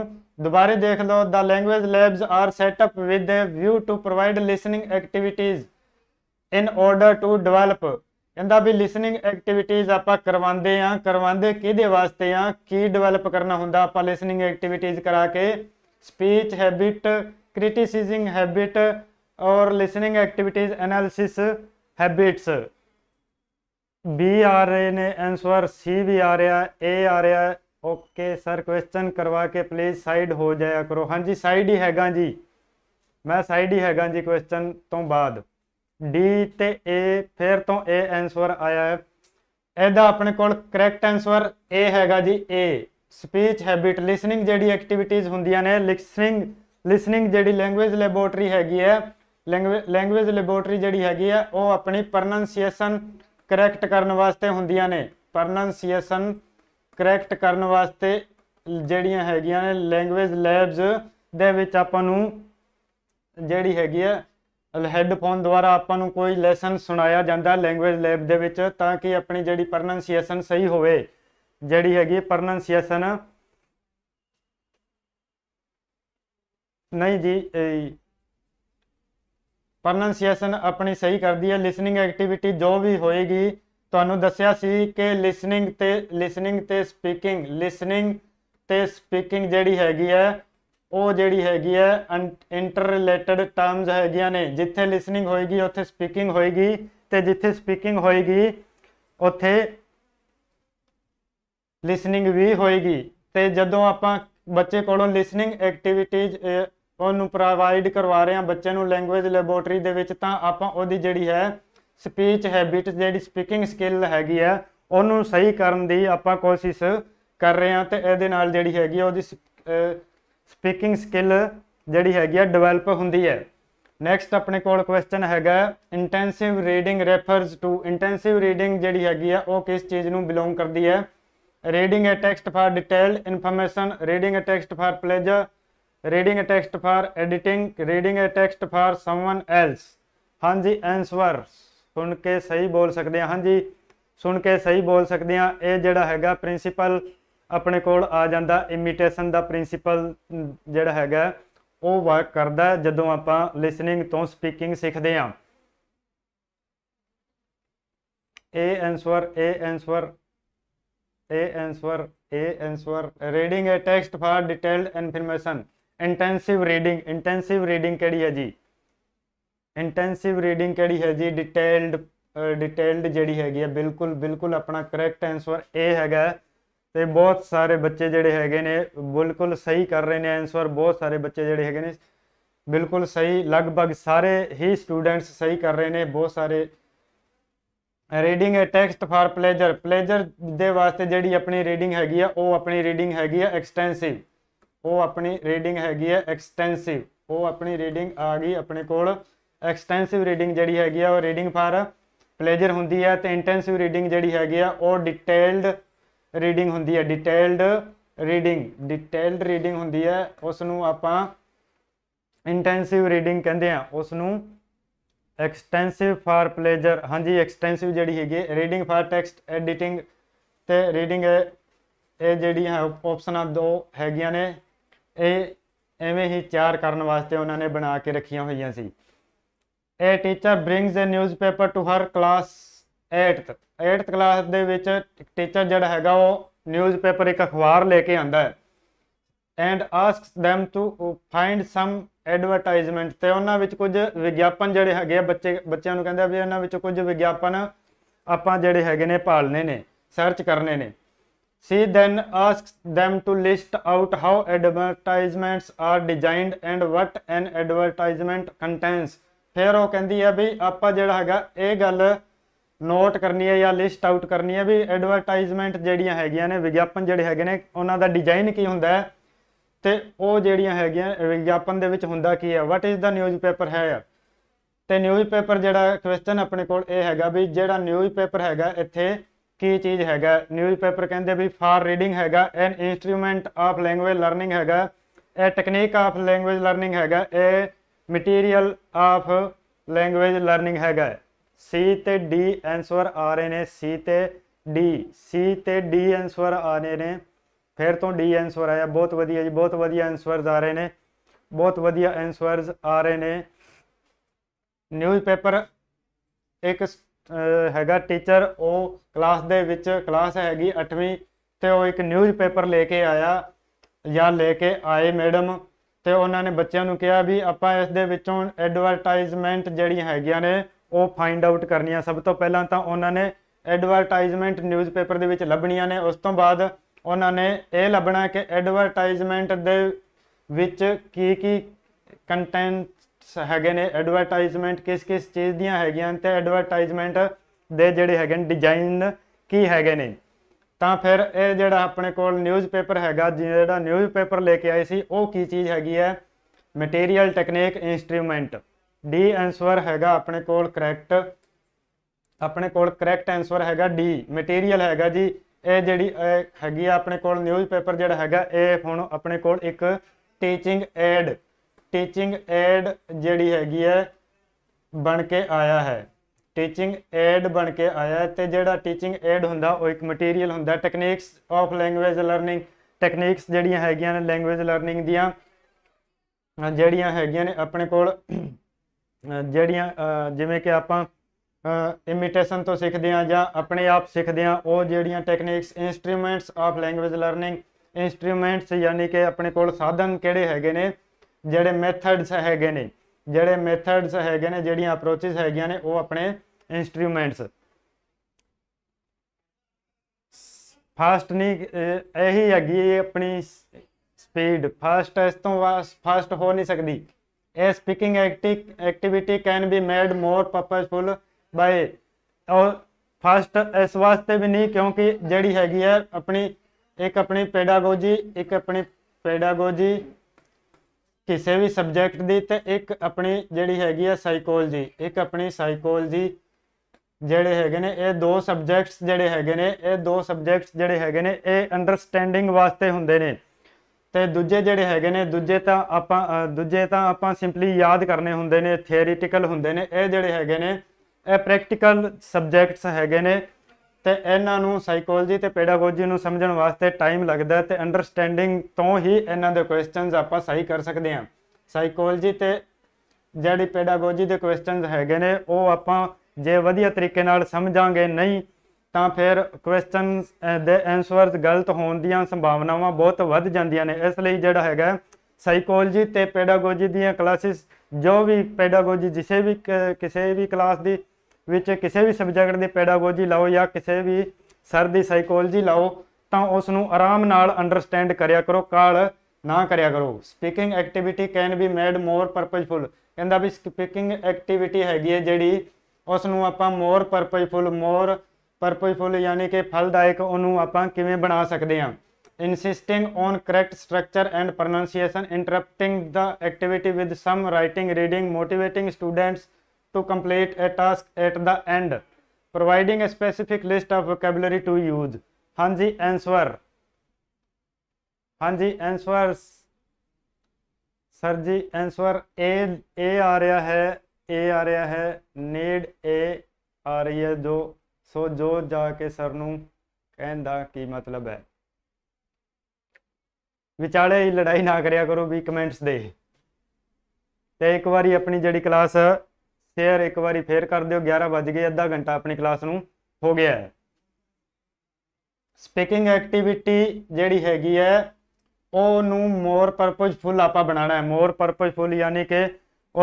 ਦੁਬਾਰੇ ਦੇਖ ਲਓ ਦਾ language labs are set up with a view to provide listening activities in order to develop ਕਹਿੰਦਾ ਵੀ ਲਿਸਨਿੰਗ ਐਕਟੀਵਿਟੀਜ਼ ਆਪਾਂ ਕਰਵਾਉਂਦੇ ਆ ਕਰਵਾਉਂਦੇ ਕਿਹਦੇ ਵਾਸਤੇ ਆ ਕੀ ਡਿਵੈਲਪ ਕਰਨਾ ਹੁੰਦਾ ਆਪਾਂ ਲਿਸਨਿੰਗ ਐਕਟੀਵਿਟੀਜ਼ ਕਰਾ ਕੇ speech habit criticizing habit or listening activities analysis habits B ਆ ਰਹੇ ਨੇ ਆਨਸਰ ਸੀ ਵੀ ਆ ਰਿਹਾ ਏ ਆ ਰਿਹਾ ਓਕੇ ਸਰ ਕੁਐਸਚਨ ਕਰਵਾ ਕੇ ਪਲੀਜ਼ ਸਾਈਡ ਹੋ ਜਾਇਆ ਕਰੋ ਹਾਂਜੀ ਸਾਈਡ ਹੀ ਹੈਗਾ ਜੀ ਮੈਂ ਸਾਈਡ ਹੀ ਹੈਗਾ ਜੀ ਕੁਐਸਚਨ ਤੋਂ ਬਾਅਦ ਡੀ ਤੇ ਏ ਫਿਰ ਤੋਂ ਏ ਆਨਸਰ ਆਇਆ ਹੈ ਇਹਦਾ ਆਪਣੇ ਕੋਲ ਕਰੈਕਟ ਆਨਸਰ ਏ ਹੈਗਾ ਜੀ ਏ ਸਪੀਚ ਹੈਬਿਟ ਲਿਸਨਿੰਗ ਜਿਹੜੀ ਐਕਟੀਵਿਟੀਜ਼ ਹੁੰਦੀਆਂ ਨੇ ਲਿਸਨਿੰਗ ਲਿਸਨਿੰਗ ਜਿਹੜੀ ਲੈਂਗੁਏਜ ਲੈਬੋਰਟਰੀ ਹੈਗੀ ਹੈ ਲੈਂਗੁਏਜ ਲੈਬੋਰਟਰੀ ਜਿਹੜੀ ਹੈਗੀ ਹੈ ਉਹ ਆਪਣੀ ਪ੍ਰੋਨੰਸੀਏਸ਼ਨ ਕਰੈਕਟ ਕਰਨ ਵਾਸਤੇ ਹੁੰਦੀਆਂ ਨੇ ਪ੍ਰੋਨੰਸੀਏਸ਼ਨ ਕਰੈਕਟ ਕਰਨ ਵਾਸਤੇ ਜਿਹੜੀਆਂ ਹੈਗੀਆਂ ਨੇ ਲੈਂਗੁਏਜ ਲੈਬਸ ਦੇ ਵਿੱਚ ਆਪਾਂ ਨੂੰ ਜਿਹੜੀ ਹੈਗੀ ਹੈ ਹੈੱਡਫੋਨ ਦੁਆਰਾ ਆਪਾਂ ਨੂੰ ਕੋਈ ਲੈਸਨ ਸੁਣਾਇਆ ਜਾਂਦਾ ਲੈਂਗੁਏਜ ਲੈਬ ਦੇ ਵਿੱਚ ਤਾਂ ਕਿ ਆਪਣੀ ਜਿਹੜੀ ਪ੍ਰੋਨੰਸੀਏਸ਼ਨ ਸਹੀ ਹੋਵੇ ਜਿਹੜੀ ਹੈਗੀ ਪ੍ਰੋਨੰਸੀਏਸ਼ਨ ਨਹੀਂ ਜੀ ਪ੍ਰੋਨੰਸੀਏਸ਼ਨ ਆਪਣੀ ਸਹੀ ਕਰਦੀ ਹੈ ਲਿਸਨਿੰਗ ਐਕਟੀਵਿਟੀ ਜੋ ਵੀ ਹੋਏਗੀ ਤੁਹਾਨੂੰ ਦੱਸਿਆ ਸੀ ਕਿ ਲਿਸਨਿੰਗ ਤੇ ਲਿਸਨਿੰਗ ਤੇ ਸਪੀਕਿੰਗ ਲਿਸਨਿੰਗ ਤੇ ਸਪੀਕਿੰਗ ਜਿਹੜੀ ਹੈਗੀ ਹੈ ਉਹ ਜਿਹੜੀ ਹੈਗੀ ਹੈ ਇੰਟਰ ਰਿਲੇਟਡ ਟਰਮਸ ਹੈਗੀਆਂ ਨੇ ਜਿੱਥੇ ਲਿਸਨਿੰਗ ਹੋਏਗੀ ਉੱਥੇ ਸਪੀਕਿੰਗ ਹੋਏਗੀ ਤੇ ਜਿੱਥੇ ਸਪੀਕਿੰਗ ਹੋਏਗੀ ਉੱਥੇ ਲਿਸਨਿੰਗ ਵੀ ਹੋਏਗੀ ਤੇ ਜਦੋਂ ਆਪਾਂ ਬੱਚੇ ਕੋਲੋਂ ਲਿਸਨਿੰਗ ਐਕਟੀਵਿਟੀਜ਼ ਉਹਨੂੰ ਪ੍ਰੋਵਾਈਡ ਕਰਵਾ ਰਹੇ ਹਾਂ ਬੱਚੇ ਨੂੰ ਲੈਂਗੁਏਜ ਲੈਬੋਰਟਰੀ ਦੇ ਵਿੱਚ ਤਾਂ ਆਪਾਂ ਉਹਦੀ ਜਿਹੜੀ ਹੈ ਸਪੀਚ ਹੈਬਿਟ ਜਿਹੜੀ ਸਪੀਕਿੰਗ ਸਕਿੱਲ ਹੈਗੀ ਆ ਉਹਨੂੰ ਸਹੀ ਕਰਨ ਦੀ ਆਪਾਂ ਕੋਸ਼ਿਸ਼ ਕਰ ਰਹੇ ਹਾਂ ਤੇ ਇਹਦੇ ਨਾਲ ਜਿਹੜੀ ਹੈਗੀ ਉਹਦੀ ਸਪੀਕਿੰਗ ਸਕਿੱਲ ਜਿਹੜੀ ਹੈਗੀ ਆ ਡਿਵੈਲਪ ਹੁੰਦੀ ਹੈ ਨੈਕਸਟ ਆਪਣੇ ਕੋਲ ਕੁਐਸਚਨ ਹੈਗਾ intensive reading refers to intensive reading ਜਿਹੜੀ ਹੈਗੀ ਆ ਉਹ ਕਿਸ ਚੀਜ਼ ਨੂੰ ਬਿਲੋਂਗ ਕਰਦੀ ਹੈ reading a text for detailed information reading a text for pleasure reading a text for editing reading a text for someone else ਹਾਂਜੀ ਆਨਸਰ ਸੁਣ ਕੇ ਸਹੀ ਬੋਲ ਸਕਦੇ ਆ ਹਾਂਜੀ ਸੁਣ ਕੇ ਸਹੀ ਬੋਲ ਸਕਦੇ ਆ ਇਹ ਜਿਹੜਾ ਹੈਗਾ ਪ੍ਰਿੰਸੀਪਲ ਆਪਣੇ ਕੋਲ ਆ ਜਾਂਦਾ ਇਮੀਟੇਸ਼ਨ ਦਾ ਪ੍ਰਿੰਸੀਪਲ ਜਿਹੜਾ ਹੈਗਾ ਉਹ ਵਰਕ ਕਰਦਾ ਜਦੋਂ ਆਪਾਂ ਲਿਸਨਿੰਗ ਤੋਂ ਸਪੀਕਿੰਗ ਸਿੱਖਦੇ ਹਾਂ A answer, A answer, A answer, A answer. Reading a text for detailed information. Intensive reading, intensive reading ਕਿਹੜੀ ਹੈ ਜੀ? Intensive reading ਕਿਹੜੀ ਹੈ ਜੀ? Detailed, detailed ਜਿਹੜੀ ਹੈਗੀ ਹੈ ਬਿਲਕੁਲ ਬਿਲਕੁਲ ਆਪਣਾ correct answer A ਹੈਗਾ ਤੇ ਬਹੁਤ ਸਾਰੇ ਬੱਚੇ ਜਿਹੜੇ ਹੈਗੇ ਨੇ ਬਿਲਕੁਲ ਸਹੀ ਕਰ ਰਹੇ ਨੇ ਆਨਸਰ ਬਹੁਤ ਸਾਰੇ ਬੱਚੇ ਜਿਹੜੇ ਹੈਗੇ ਨੇ ਬਿਲਕੁਲ ਸਹੀ ਲਗਭਗ ਸਾਰੇ ਹੀ ਸਟੂਡੈਂਟਸ ਸਹੀ ਕਰ ਰਹੇ ਨੇ ਬਹੁਤ ਸਾਰੇ ਰੀਡਿੰਗ ਹੈ ਟੈਕਸਟ ਫਾਰ ਪਲੇਜਰ ਪਲੇਜਰ ਦੇ ਵਾਸਤੇ ਜਿਹੜੀ ਆਪਣੀ ਰੀਡਿੰਗ ਹੈਗੀ ਆ ਉਹ ਆਪਣੀ ਰੀਡਿੰਗ ਹੈਗੀ ਆ ਐਕਸਟੈਂਸਿਵ ਉਹ ਆਪਣੀ ਰੀਡਿੰਗ ਹੈਗੀ ਆ ਐਕਸਟੈਂਸਿਵ ਉਹ ਆਪਣੀ ਰੀਡਿੰਗ ਆ ਗਈ ਆਪਣੇ ਕੋਲ ਐਕਸਟੈਂਸਿਵ ਰੀਡਿੰਗ ਜਿਹੜੀ ਹੈਗੀ ਆ ਉਹ ਰੀਡਿੰਗ ਫਾਰ ਪਲੇਜਰ ਹੁੰਦੀ ਆ ਤੇ ਇੰਟੈਂਸਿਵ ਰੀਡਿੰਗ ਜਿਹੜੀ ਹੈਗੀ ਆ ਉਹ ਡਿਟੇਲਡ ਰੀਡਿੰਗ ਹੁੰਦੀ ਹੈ ਡਿਟੇਲਡ ਰੀਡਿੰਗ ਡਿਟੇਲਡ ਰੀਡਿੰਗ ਹੁੰਦੀ ਹੈ ਉਸ ਨੂੰ ਆਪਾਂ ਇੰਟੈਂਸਿਵ ਰੀਡਿੰਗ ਕਹਿੰਦੇ ਆ ਉਸ ਨੂੰ ਐਕਸਟੈਂਸਿਵ ਫਾਰ ਪਲੇਜਰ ਹਾਂਜੀ ਐਕਸਟੈਂਸਿਵ ਜਿਹੜੀ ਹੈਗੀ ਰੀਡਿੰਗ ਫਾਰ ਟੈਕਸਟ ਐਡੀਟਿੰਗ ਤੇ ਰੀਡਿੰਗ ਇਹ ਜਿਹੜੀ ਹੈ ਆਪਸ਼ਨਾਂ ਦੋ ਹੈਗੀਆਂ ਨੇ ਇਹ ਐਵੇਂ ਹੀ ਚਾਰ ਕਰਨ ਵਾਸਤੇ ਉਹਨਾਂ ਨੇ ਬਣਾ ਕੇ ਰੱਖੀਆਂ ਹੋਈਆਂ ਸੀ ਇਹ teacher brings a newspaper to her class 8th 8th class ਦੇ ਵਿੱਚ ਟੀਚਰ ਜਿਹੜਾ ਹੈਗਾ ਉਹ ਨਿਊਜ਼ਪੇਪਰ ਇੱਕ ਅਖਬਾਰ ਲੈ ਕੇ ਆਂਦਾ ਹੈ and asks them to find some advertisement ਤੇ ਉਹਨਾਂ ਵਿੱਚ ਕੁਝ ਵਿਗਿਆਪਨ ਜਿਹੜੇ ਹੈਗੇ ਆ ਬੱਚੇ ਬੱਚਿਆਂ ਨੂੰ ਕਹਿੰਦੇ ਆ ਵੀ ਇਹਨਾਂ ਵਿੱਚ ਕੁਝ ਵਿਗਿਆਪਨ ਆਪਾਂ ਜਿਹੜੇ ਹੈਗੇ ਨੇ ਭਾਲਨੇ ਨੇ ਸਰਚ ਕਰਨੇ ਨੇ ਸੀ then asks them to list out how advertisements are designed and what an advertisement contains ਫਿਰ ਉਹ ਕਹਿੰਦੀ ਆ ਵੀ ਆਪਾਂ ਜਿਹੜਾ ਹੈਗਾ ਇਹ ਗੱਲ ਨੋਟ ਕਰਨੀ ਹੈ ਜਾਂ ਲਿਸਟ ਆਊਟ ਕਰਨੀ ਹੈ ਵੀ ਐਡਵਰਟਾਈਜ਼ਮੈਂਟ ਜਿਹੜੀਆਂ ਹੈਗੀਆਂ ਨੇ ਵਿਗਿਆਪਨ ਜਿਹੜੇ ਹੈਗੇ ਨੇ ਉਹਨਾਂ ਦਾ ਡਿਜ਼ਾਈਨ ਕੀ ਹੁੰਦਾ ਹੈ ਤੇ ਉਹ ਜਿਹੜੀਆਂ ਹੈਗੀਆਂ ਵਿਗਿਆਪਨ ਦੇ ਵਿੱਚ ਹੁੰਦਾ ਕੀ ਹੈ ਵਾਟ ਇਜ਼ ਦਾ ਨਿਊਜ਼ਪੇਪਰ ਹੈ ਤੇ ਨਿਊਜ਼ਪੇਪਰ ਜਿਹੜਾ ਕੁਐਸਚਨ ਆਪਣੇ ਕੋਲ ਇਹ ਹੈਗਾ ਵੀ ਜਿਹੜਾ ਨਿਊਜ਼ਪੇਪਰ ਹੈਗਾ ਇੱਥੇ ਕੀ ਚੀਜ਼ ਹੈਗਾ ਨਿਊਜ਼ਪੇਪਰ ਕਹਿੰਦੇ ਵੀ ਫਾਰ ਰੀਡਿੰਗ ਹੈਗਾ an instrument of language learning ਹੈਗਾ ਇਹ ਟੈਕਨੀਕ ਆਫ ਲੈਂਗੁਏਜ ਲਰਨਿੰਗ ਹੈਗਾ ਇਹ ਮਟੀਰੀਅਲ ਆਫ ਲੈਂਗੁਏਜ ਲਰਨਿੰਗ ਹੈਗਾ ਸੀ ਤੇ ਡੀ ਆਨਸਰ ਆ ਰਹੇ ਨੇ ਸੀ ਤੇ ਡੀ ਸੀ ਤੇ ਡੀ ਆਨਸਰ ਆ ਰਹੇ ਨੇ ਫਿਰ ਤੋਂ ਡੀ ਆਨਸਰ ਆਇਆ ਬਹੁਤ ਵਧੀਆ ਜੀ ਬਹੁਤ ਵਧੀਆ ਆਨਸਰਸ ਆ ਰਹੇ ਨੇ ਬਹੁਤ ਵਧੀਆ ਆਨਸਰਸ ਆ ਰਹੇ ਨੇ ਨਿਊਜ਼ਪੇਪਰ ਇੱਕ ਹੈਗਾ ਟੀਚਰ ਉਹ ਕਲਾਸ ਦੇ ਵਿੱਚ ਕਲਾਸ ਹੈਗੀ 8ਵੀਂ ਤੇ ਉਹ ਇੱਕ ਨਿਊਜ਼ਪੇਪਰ ਲੈ ਕੇ ਆਇਆ ਜਾਂ ਲੈ ਕੇ ਆਏ ਮੈਡਮ ਤੇ ਉਹਨਾਂ ਨੇ ਬੱਚਿਆਂ ਨੂੰ ਕਿਹਾ ਵੀ ਆਪਾਂ ਇਸ ਦੇ ਵਿੱਚੋਂ ਐਡਵਰਟਾਈਜ਼ਮੈਂਟ ਜਿਹੜੀਆਂ ਹੈਗੀਆਂ ਨੇ ਉਹ ਫਾਈਂਡ ਆਊਟ ਕਰਨੀਆਂ ਸਭ ਤੋਂ ਪਹਿਲਾਂ ਤਾਂ ਉਹਨਾਂ ਨੇ ਐਡਵਰਟਾਈਜ਼ਮੈਂਟ ਨਿਊਜ਼ਪੇਪਰ ਦੇ ਵਿੱਚ ਲੱਭਣੀਆਂ ਨੇ ਉਸ ਤੋਂ ਬਾਅਦ ਉਹਨਾਂ ਨੇ ਇਹ ਲੱਭਣਾ ਕਿ ਐਡਵਰਟਾਈਜ਼ਮੈਂਟ ਦੇ ਵਿੱਚ ਕੀ ਕੀ ਕੰਟੈਂਟਸ ਹੈਗੇ ਨੇ ਐਡਵਰਟਾਈਜ਼ਮੈਂਟ ਕਿਸ ਕਿਸ ਚੀਜ਼ ਦੀਆਂ ਹੈਗੀਆਂ ਤੇ ਐਡਵਰਟਾਈਜ਼ਮੈਂਟ ਦੇ ਜਿਹੜੇ ਹੈਗੇ ਨੇ ਡਿਜ਼ਾਈਨ ਕੀ ਹੈਗੇ ਨੇ ਤਾਂ ਫਿਰ ਇਹ ਜਿਹੜਾ ਆਪਣੇ ਕੋਲ ਨਿਊਜ਼ਪੇਪਰ ਹੈਗਾ ਜਿਹੜਾ ਨਿਊਜ਼ਪੇਪਰ ਲੈ ਕੇ ਆਏ ਸੀ ਉਹ ਕੀ ਚੀਜ਼ ਹੈਗੀ ਹੈ material technique instrument D answer ਹੈਗਾ ਆਪਣੇ ਕੋਲ ਕਰੈਕਟ ਆਪਣੇ ਕੋਲ ਕਰੈਕਟ ਆਨਸਰ ਹੈਗਾ ਡੀ ਮਟੀਰੀਅਲ ਹੈਗਾ ਜੀ ਇਹ ਜਿਹੜੀ ਹੈਗੀ ਆ ਆਪਣੇ ਕੋਲ ਨਿਊਜ਼ਪੇਪਰ ਜਿਹੜਾ ਹੈਗਾ ਇਹ ਹੁਣ ਆਪਣੇ ਕੋਲ ਇੱਕ ਟੀਚਿੰਗ ਐਡ ਟੀਚਿੰਗ ਐਡ ਜਿਹੜੀ ਹੈਗੀ ਹੈ ਬਣ ਕੇ ਆਇਆ ਹੈ ਟੀਚਿੰਗ ਐਡ ਬਣ ਕੇ ਆਇਆ ਤੇ ਜਿਹੜਾ ਟੀਚਿੰਗ ਐਡ ਹੁੰਦਾ ਉਹ ਇੱਕ ਮਟੀਰੀਅਲ ਹੁੰਦਾ techniques of language learning techniques ਜਿਹੜੀਆਂ ਹੈਗੀਆਂ ਨੇ ਲੈਂਗੁਏਜ ਲਰਨਿੰਗ ਦੀਆਂ ਜਿਹੜੀਆਂ ਹੈਗੀਆਂ ਨੇ ਆਪਣੇ ਕੋਲ ਜਿਹੜੀਆਂ ਜਿਵੇਂ ਕਿ ਆਪਾਂ ਇਮੀਟੇਸ਼ਨ ਤੋਂ ਸਿੱਖਦੇ ਆ ਜਾਂ ਆਪਣੇ ਆਪ ਸਿੱਖਦੇ ਆ ਉਹ ਜਿਹੜੀਆਂ techniques instruments of language learning instruments ਯਾਨੀ ਕਿ ਆਪਣੇ ਕੋਲ ਸਾਧਨ ਕਿਹੜੇ ਹੈਗੇ ਨੇ ਜਿਹੜੇ ਮੈਥਡਸ ਹੈਗੇ ਨੇ ਜਿਹੜੇ ਮੈਥਡਸ ਹੈਗੇ ਨੇ ਜਿਹੜੀਆਂ ਅਪਰੋਚਸ ਹੈਗੀਆਂ ਨੇ ਉਹ ਆਪਣੇ ਇਨਸਟਰੂਮੈਂਟਸ ਫਾਸਟ ਨਹੀਂ ਇਹੀ ਹੈਗੀ ਆਪਣੀ ਸਪੀਡ ਫਾਸਟ ਇਸ ਤੋਂ ਫਾਸਟ ਹੋ ਨਹੀਂ ਸਕਦੀ A speaking acti activity can be made more purposeful by or first ਇਸ ਵਾਸਤੇ ਵੀ ਨਹੀਂ ਕਿਉਂਕਿ ਜਿਹੜੀ ਹੈਗੀ ਹੈ ਆਪਣੀ ਇੱਕ ਆਪਣੀ ਪੈਡਾਗੋਜੀ ਇੱਕ ਆਪਣੀ ਪੈਡਾਗੋਜੀ ਕਿਸੇ ਵੀ ਸਬਜੈਕਟ ਦੀ ਤੇ ਇੱਕ ਆਪਣੀ ਜਿਹੜੀ ਹੈਗੀ ਹੈ ਸਾਈਕੋਲੋਜੀ ਇੱਕ ਆਪਣੀ ਸਾਈਕੋਲੋਜੀ ਜਿਹੜੇ ਹੈਗੇ ਨੇ ਇਹ ਦੋ ਸਬਜੈਕਟਸ ਜਿਹੜੇ ਹੈਗੇ ਨੇ ਇਹ ਦੋ ਸਬਜੈਕਟਸ ਜਿਹੜੇ ਹੈਗੇ ਨੇ ਇਹ ਅੰਡਰਸਟੈਂਡਿੰਗ ਵਾਸਤੇ ਹੁੰਦੇ ਨੇ ਤੇ ਦੂਜੇ ਜਿਹੜੇ ਹੈਗੇ ਨੇ ਦੂਜੇ ਤਾਂ ਆਪਾਂ ਦੂਜੇ ਤਾਂ ਆਪਾਂ ਸਿੰਪਲੀ ਯਾਦ ਕਰਨੇ ਹੁੰਦੇ ਨੇ ਥਿਓਰੀਟੀਕਲ ਹੁੰਦੇ ਨੇ ਇਹ ਜਿਹੜੇ ਹੈਗੇ ਨੇ ਇਹ ਪ੍ਰੈਕਟੀਕਲ ਸਬਜੈਕਟਸ ਹੈਗੇ ਨੇ ਤੇ ਇਹਨਾਂ ਨੂੰ ਸਾਈਕੋਲੋਜੀ ਤੇ ਪੈਡਾਗੋਜੀ ਨੂੰ ਸਮਝਣ ਵਾਸਤੇ ਟਾਈਮ ਲੱਗਦਾ ਤੇ ਅੰਡਰਸਟੈਂਡਿੰਗ ਤੋਂ ਹੀ ਇਹਨਾਂ ਦੇ ਕੁਐਸਚਨਸ ਆਪਾਂ ਸਹੀ ਕਰ ਸਕਦੇ ਹਾਂ ਸਾਈਕੋਲੋਜੀ ਤੇ ਜਿਹੜੀ ਪੈਡਾਗੋਜੀ ਦੇ ਕੁਐਸਚਨਸ ਹੈਗੇ ਨੇ ਉਹ ਆਪਾਂ ਜੇ ਵਧੀਆ ਤਰੀਕੇ ਨਾਲ ਸਮਝਾਂਗੇ ਨਹੀਂ ਤਾਂ ਫਿਰ ਕੁਐਸਚਨ ਦੇ ਆਨਸਰਸ ਗਲਤ ਹੋਣ ਦੀਆਂ ਸੰਭਾਵਨਾਵਾਂ ਬਹੁਤ ਵੱਧ ਜਾਂਦੀਆਂ ਨੇ ਇਸ ਲਈ ਜਿਹੜਾ ਹੈਗਾ ਸਾਈਕੋਲੋਜੀ ਤੇ ਪੈਡਾਗੋਜੀ ਦੀਆਂ ਕਲਾਸਿਸ ਜੋ ਵੀ ਪੈਡਾਗੋਜੀ ਜਿਸੇ ਵੀ ਕਿਸੇ ਵੀ ਕਲਾਸ ਦੀ ਵਿੱਚ ਕਿਸੇ ਵੀ ਸਬਜੈਕਟ ਦੀ ਪੈਡਾਗੋਜੀ ਲਾਓ ਜਾਂ ਕਿਸੇ ਵੀ ਸਰ ਦੀ ਸਾਈਕੋਲੋਜੀ ਲਾਓ ਤਾਂ ਉਸ ਨੂੰ ਆਰਾਮ ਨਾਲ ਅੰਡਰਸਟੈਂਡ ਕਰਿਆ ਕਰੋ ਕਾਲ ਨਾ ਕਰਿਆ ਕਰੋ speaking activity can be made more purposeful ਕਹਿੰਦਾ ਵੀ ਸਪੀਕਿੰਗ ਐਕਟੀਵਿਟੀ ਹੈਗੀ ਹੈ ਜਿਹੜੀ ਉਸ ਨੂੰ ਆਪਾਂ ਮੋਰ ਪਰਪਸਫੁਲ ਮੋਰ ਪਰਪਸਫੁਲ ਯਾਨੀ ਕਿ ਫਲਦਾਇਕ ਉਹਨੂੰ ਆਪਾਂ ਕਿਵੇਂ ਬਣਾ ਸਕਦੇ ਹਾਂ insisting on correct structure and pronunciation interrupting the activity with some writing reading motivating students to complete a task at the end providing a specific list of vocabulary to use hanji answer hanji answers sir जी answer A A आ रहा है ए आ रहा है need a आ रही है जो ਸੋ ਜੋ ਜਾ ਕੇ ਸਰ ਨੂੰ ਕਹਿੰਦਾ ਕੀ ਮਤਲਬ ਹੈ ਵਿਚਾਲੇ ਹੀ ਲੜਾਈ ਨਾ ਕਰਿਆ ਕਰੋ ਵੀ ਕਮੈਂਟਸ ਦੇ ਤੇ ਇੱਕ ਵਾਰੀ ਆਪਣੀ ਜਿਹੜੀ ਕਲਾਸ ਸ਼ੇਅਰ ਇੱਕ ਵਾਰੀ ਫੇਰ ਕਰ ਦਿਓ 11 ਵਜ ਗਏ ਅੱਧਾ ਘੰਟਾ ਆਪਣੀ ਕਲਾਸ ਨੂੰ ਹੋ ਗਿਆ ਸਪੀਕਿੰਗ ਐਕਟੀਵਿਟੀ ਜਿਹੜੀ ਹੈਗੀ ਹੈ ਉਹ ਨੂੰ ਮੋਰ ਪਰਪਸਫੁਲ ਆਪਾਂ ਬਣਾਣਾ ਹੈ ਮੋਰ ਪਰਪਸਫੁਲ ਯਾਨੀ ਕਿ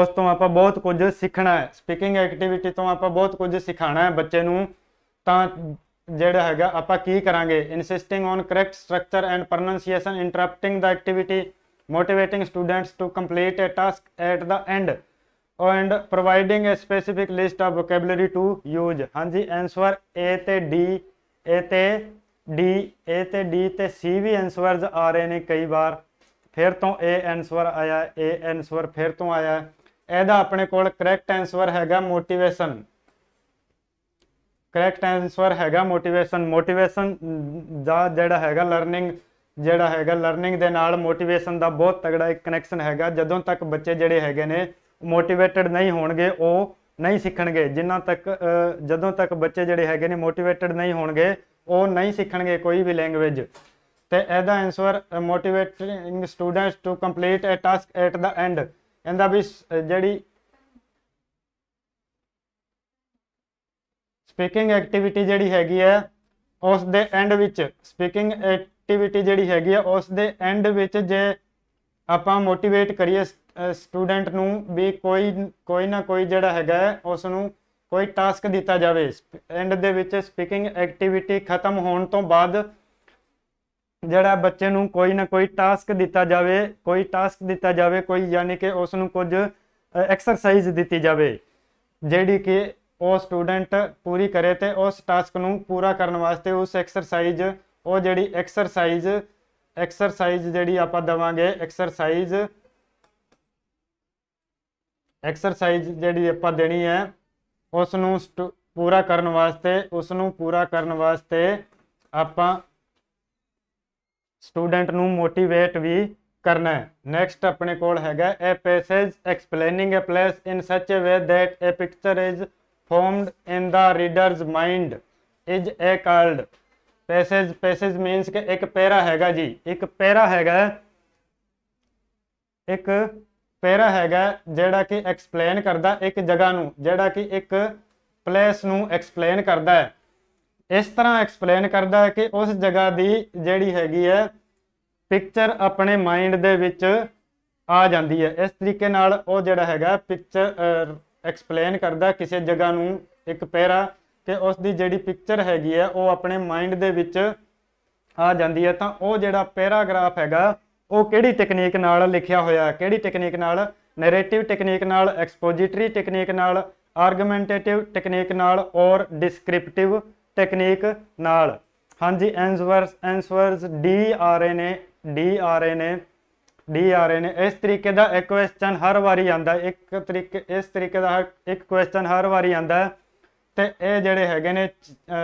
ਉਸ ਤੋਂ ਆਪਾਂ ਬਹੁਤ ਕੁਝ ਸਿੱਖਣਾ ਹੈ ਸਪੀਕਿੰਗ ਐਕਟੀਵਿਟੀ ਤੋਂ ਆਪਾਂ ਬਹੁਤ ਕੁਝ ਸਿਖਾਣਾ ਹੈ ਬੱਚੇ ਨੂੰ ਤਾਂ ਜਿਹੜਾ ਹੈਗਾ ਆਪਾਂ ਕੀ ਕਰਾਂਗੇ insisting on correct structure and pronunciation interrupting the activity motivating students to complete a task at the end and providing a specific list of vocabulary to use ਹਾਂਜੀ ਆਨਸਰ A ਤੇ D A ਤੇ D A ਤੇ D ਤੇ C ਵੀ answers ਆ ਰਹੇ ਨੇ ਕਈ ਵਾਰ ਫਿਰ ਤੋਂ A ਆਨਸਰ ਆਇਆ A ਆਨਸਰ ਫਿਰ ਤੋਂ ਆਇਆ ਇਹਦਾ ਆਪਣੇ ਕੋਲ ਕਰੈਕਟ ਆਨਸਰ ਹੈਗਾ ਮੋਟੀਵੇਸ਼ਨ ਕਰੈਕਟ ਆਨਸਰ ਹੈਗਾ ਮੋਟੀਵੇਸ਼ਨ ਮੋਟੀਵੇਸ਼ਨ ਦਾ ਜਿਹੜਾ ਹੈਗਾ ਲਰਨਿੰਗ ਜਿਹੜਾ ਹੈਗਾ ਲਰਨਿੰਗ ਦੇ ਨਾਲ ਮੋਟੀਵੇਸ਼ਨ ਦਾ ਬਹੁਤ ਤਗੜਾ ਇੱਕ ਕਨੈਕਸ਼ਨ ਹੈਗਾ ਜਦੋਂ ਤੱਕ ਬੱਚੇ ਜਿਹੜੇ ਹੈਗੇ ਨੇ ਮੋਟੀਵੇਟਡ ਨਹੀਂ ਹੋਣਗੇ ਉਹ ਨਹੀਂ ਸਿੱਖਣਗੇ ਜਿੰਨਾ ਤੱਕ ਜਦੋਂ ਤੱਕ ਬੱਚੇ ਜਿਹੜੇ ਹੈਗੇ ਨੇ ਮੋਟੀਵੇਟਡ ਨਹੀਂ ਹੋਣਗੇ ਉਹ ਨਹੀਂ ਸਿੱਖਣਗੇ ਕੋਈ ਵੀ ਲੈਂਗੁਏਜ ਤੇ ਇਹਦਾ answer motivating students to complete a task at the end ਇਹਦਾ ਵੀ ਜਿਹੜੀ ਸਪੀਕਿੰਗ ਐਕਟੀਵਿਟੀ ਜਿਹੜੀ ਹੈਗੀ ਹੈ ਉਸ ਦੇ ਐਂਡ ਵਿੱਚ ਸਪੀਕਿੰਗ ਐਕਟੀਵਿਟੀ ਜਿਹੜੀ ਹੈਗੀ ਹੈ ਉਸ ਦੇ ਐਂਡ ਵਿੱਚ ਜੇ ਆਪਾਂ ਮੋਟੀਵੇਟ ਕਰੀਏ ਸਟੂਡੈਂਟ ਨੂੰ ਵੀ ਕੋਈ ਕੋਈ ਨਾ ਕੋਈ ਜਿਹੜਾ ਹੈਗਾ ਉਸ ਨੂੰ ਕੋਈ ਟਾਸਕ ਦਿੱਤਾ ਜਾਵੇ ਐਂਡ ਦੇ ਵਿੱਚ ਸਪੀਕਿੰਗ ਐਕਟੀਵਿਟੀ ਖਤਮ ਹੋਣ ਤੋਂ ਬਾਅਦ ਜਿਹੜਾ ਬੱਚੇ ਨੂੰ ਕੋਈ ਨਾ ਕੋਈ ਟਾਸਕ ਦਿੱਤਾ ਜਾਵੇ ਕੋਈ ਟਾਸਕ ਦਿੱਤਾ ਜਾਵੇ ਕੋਈ ਯਾਨੀ ਕਿ ਉਸ ਨੂੰ ਕੁਝ ਐਕਸਰਸਾਈਜ਼ ਦਿੱਤੀ ਜਾਵੇ ਜਿਹੜੀ ਕਿ ਉਹ ਸਟੂਡੈਂਟ ਪੂਰੀ ਕਰੇ ਤੇ ਉਸ ਟਾਸਕ ਨੂੰ ਪੂਰਾ ਕਰਨ ਵਾਸਤੇ ਉਸ ਐਕਸਰਸਾਈਜ਼ ਉਹ ਜਿਹੜੀ ਐਕਸਰਸਾਈਜ਼ ਐਕਸਰਸਾਈਜ਼ ਜਿਹੜੀ ਆਪਾਂ ਦਵਾਂਗੇ ਐਕਸਰਸਾਈਜ਼ ਐਕਸਰਸਾਈਜ਼ ਜਿਹੜੀ ਆਪਾਂ ਦੇਣੀ ਹੈ ਉਸ ਨੂੰ ਪੂਰਾ ਕਰਨ ਵਾਸਤੇ ਉਸ ਨੂੰ ਪੂਰਾ ਕਰਨ ਵਾਸਤੇ ਆਪਾਂ ਸਟੂਡੈਂਟ ਨੂੰ ਮੋਟੀਵੇਟ ਵੀ ਕਰਨਾ ਹੈ ਨੈਕਸਟ ਆਪਣੇ ਕੋਲ ਹੈਗਾ a passage explaining a place in such a way that a picture is formed in the reader's mind is a called passage passage means ਕਿ ਇੱਕ ਪੈਰਾ ਹੈਗਾ ਜੀ ਇੱਕ ਪੈਰਾ ਹੈਗਾ ਇੱਕ ਪੈਰਾ ਹੈਗਾ ਜਿਹੜਾ ਕਿ ਐਕਸਪਲੇਨ ਕਰਦਾ ਇੱਕ ਜਗ੍ਹਾ ਨੂੰ ਜਿਹੜਾ ਕਿ ਇੱਕ ਪਲੇਸ ਨੂੰ ਐਕਸਪਲੇਨ ਕਰਦਾ ਹੈ ਇਸ ਤਰ੍ਹਾਂ ਐਕਸਪਲੇਨ ਕਰਦਾ ਹੈ ਕਿ ਉਸ ਜਗ੍ਹਾ ਦੀ ਜਿਹੜੀ ਹੈਗੀ ਹੈ ਪਿਕਚਰ ਆਪਣੇ ਮਾਈਂਡ ਦੇ ਵਿੱਚ ਆ ਜਾਂਦੀ ਹੈ ਇਸ ਤਰੀਕੇ ਨਾਲ ਉਹ ਜਿਹੜਾ ਹੈਗਾ ਪਿਕਚਰ ਐਕਸਪਲੇਨ ਕਰਦਾ ਕਿਸੇ ਜਗ੍ਹਾ ਨੂੰ ਇੱਕ ਪੈਰਾ ਕਿ ਉਸ ਦੀ ਜਿਹੜੀ ਪਿਕਚਰ ਹੈਗੀ ਹੈ ਉਹ ਆਪਣੇ ਮਾਈਂਡ ਦੇ ਵਿੱਚ ਆ ਜਾਂਦੀ ਹੈ ਤਾਂ ਉਹ ਜਿਹੜਾ ਪੈਰਾਗ੍ਰਾਫ ਹੈਗਾ ਉਹ ਕਿਹੜੀ ਟੈਕਨੀਕ ਨਾਲ ਲਿਖਿਆ ਹੋਇਆ ਕਿਹੜੀ ਟੈਕਨੀਕ ਨਾਲ ਨੈਰੇਟਿਵ ਟੈਕਨੀਕ ਨਾਲ ਐਕਸਪੋਜੀਟਰੀ ਟੈਕਨੀਕ ਨਾਲ ਆਰਗੂਮੈਂਟੇਟਿਵ ਟੈਕਨੀਕ ਨਾਲ ਔਰ ਡਿਸਕ੍ਰਿਪਟਿਵ ਟੈਕਨੀਕ ਨਾਲ ਹਾਂਜੀ answers answers D are and A D are and A D ਆ ਰਹੇ ਨੇ ਇਸ ਤਰੀਕੇ ਦਾ ਇੱਕ ਕੁਐਸਚਨ ਹਰ ਵਾਰੀ ਆਂਦਾ ਇੱਕ ਤਰੀਕੇ ਇਸ ਤਰੀਕੇ ਦਾ ਇੱਕ ਕੁਐਸਚਨ ਹਰ ਵਾਰੀ ਆਂਦਾ ਤੇ ਇਹ ਜਿਹੜੇ ਹੈਗੇ ਨੇ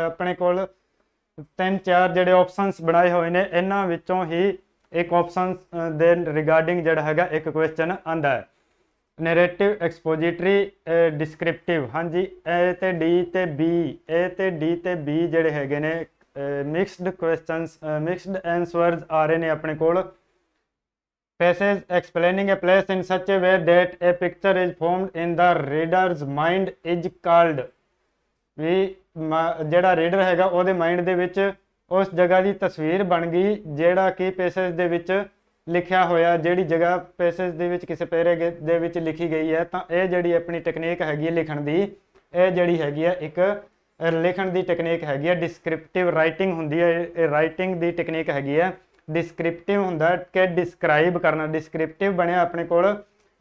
ਆਪਣੇ ਕੋਲ ਤਿੰਨ ਚਾਰ ਜਿਹੜੇ ਆਪਸ਼ਨਸ ਬਣਾਏ ਹੋਏ ਨੇ ਇਹਨਾਂ ਵਿੱਚੋਂ ਹੀ ਇੱਕ ਆਪਸ਼ਨ ਦੇ ਰਿਗਾਰਡਿੰਗ ਜਿਹੜਾ ਹੈਗਾ ਇੱਕ ਕੁਐਸਚਨ ਆਂਦਾ ਹੈ ਨੈਰੇਟਿਵ ਐਕਸਪੋਜੀਟਰੀ ਡਿਸਕ੍ਰਿਪਟਿਵ ਹਾਂਜੀ ਇਹ ਤੇ ਡੀ ਤੇ ਬੀ ਇਹ ਤੇ ਡੀ ਤੇ ਬੀ ਜਿਹੜੇ ਹੈਗੇ ਨੇ ਮਿਕਸਡ ਕੁਐਸਚਨਸ ਮਿਕਸਡ ਆਨਸਰਸ ਆ ਰਹੇ ਨੇ ਆਪਣੇ ਕੋਲ passages explaining a place in such a way that a picture is formed in the reader's mind is called ਵੀ ਜਿਹੜਾ ਰੀਡਰ ਹੈਗਾ ਉਹਦੇ ਮਾਈਂਡ ਦੇ ਵਿੱਚ ਉਸ ਜਗ੍ਹਾ ਦੀ ਤਸਵੀਰ ਬਣ ਗਈ ਜਿਹੜਾ ਕਿ ਪੈਸੇਜ ਦੇ ਵਿੱਚ ਲਿਖਿਆ ਹੋਇਆ ਜਿਹੜੀ ਜਗ੍ਹਾ ਪੈਸੇਜ ਦੇ ਵਿੱਚ ਕਿਸੇ ਪੈਰੇ ਦੇ ਵਿੱਚ ਲਿਖੀ ਗਈ ਹੈ ਤਾਂ ਇਹ ਜਿਹੜੀ ਆਪਣੀ ਟੈਕਨੀਕ ਹੈਗੀ ਲਿਖਣ ਦੀ ਇਹ ਜਿਹੜੀ ਹੈਗੀ ਹੈ ਇੱਕ ਲਿਖਣ ਦੀ ਟੈਕਨੀਕ ਹੈਗੀ ਹੈ ਡਿਸਕ੍ਰਿਪਟਿਵ ਰਾਈਟਿੰਗ ਹੁੰਦੀ ਹੈ ਇਹ ਰਾਈਟਿੰਗ ਦੀ ਟੈਕਨੀਕ ਹੈਗੀ ਹੈ ਡਿਸਕ੍ਰਿਪਟਿਵ ਹੁੰਦਾ ਕਿ ਡਿਸਕ੍ਰਾਈਬ ਕਰਨਾ ਡਿਸਕ੍ਰਿਪਟਿਵ ਬਣਿਆ ਆਪਣੇ ਕੋਲ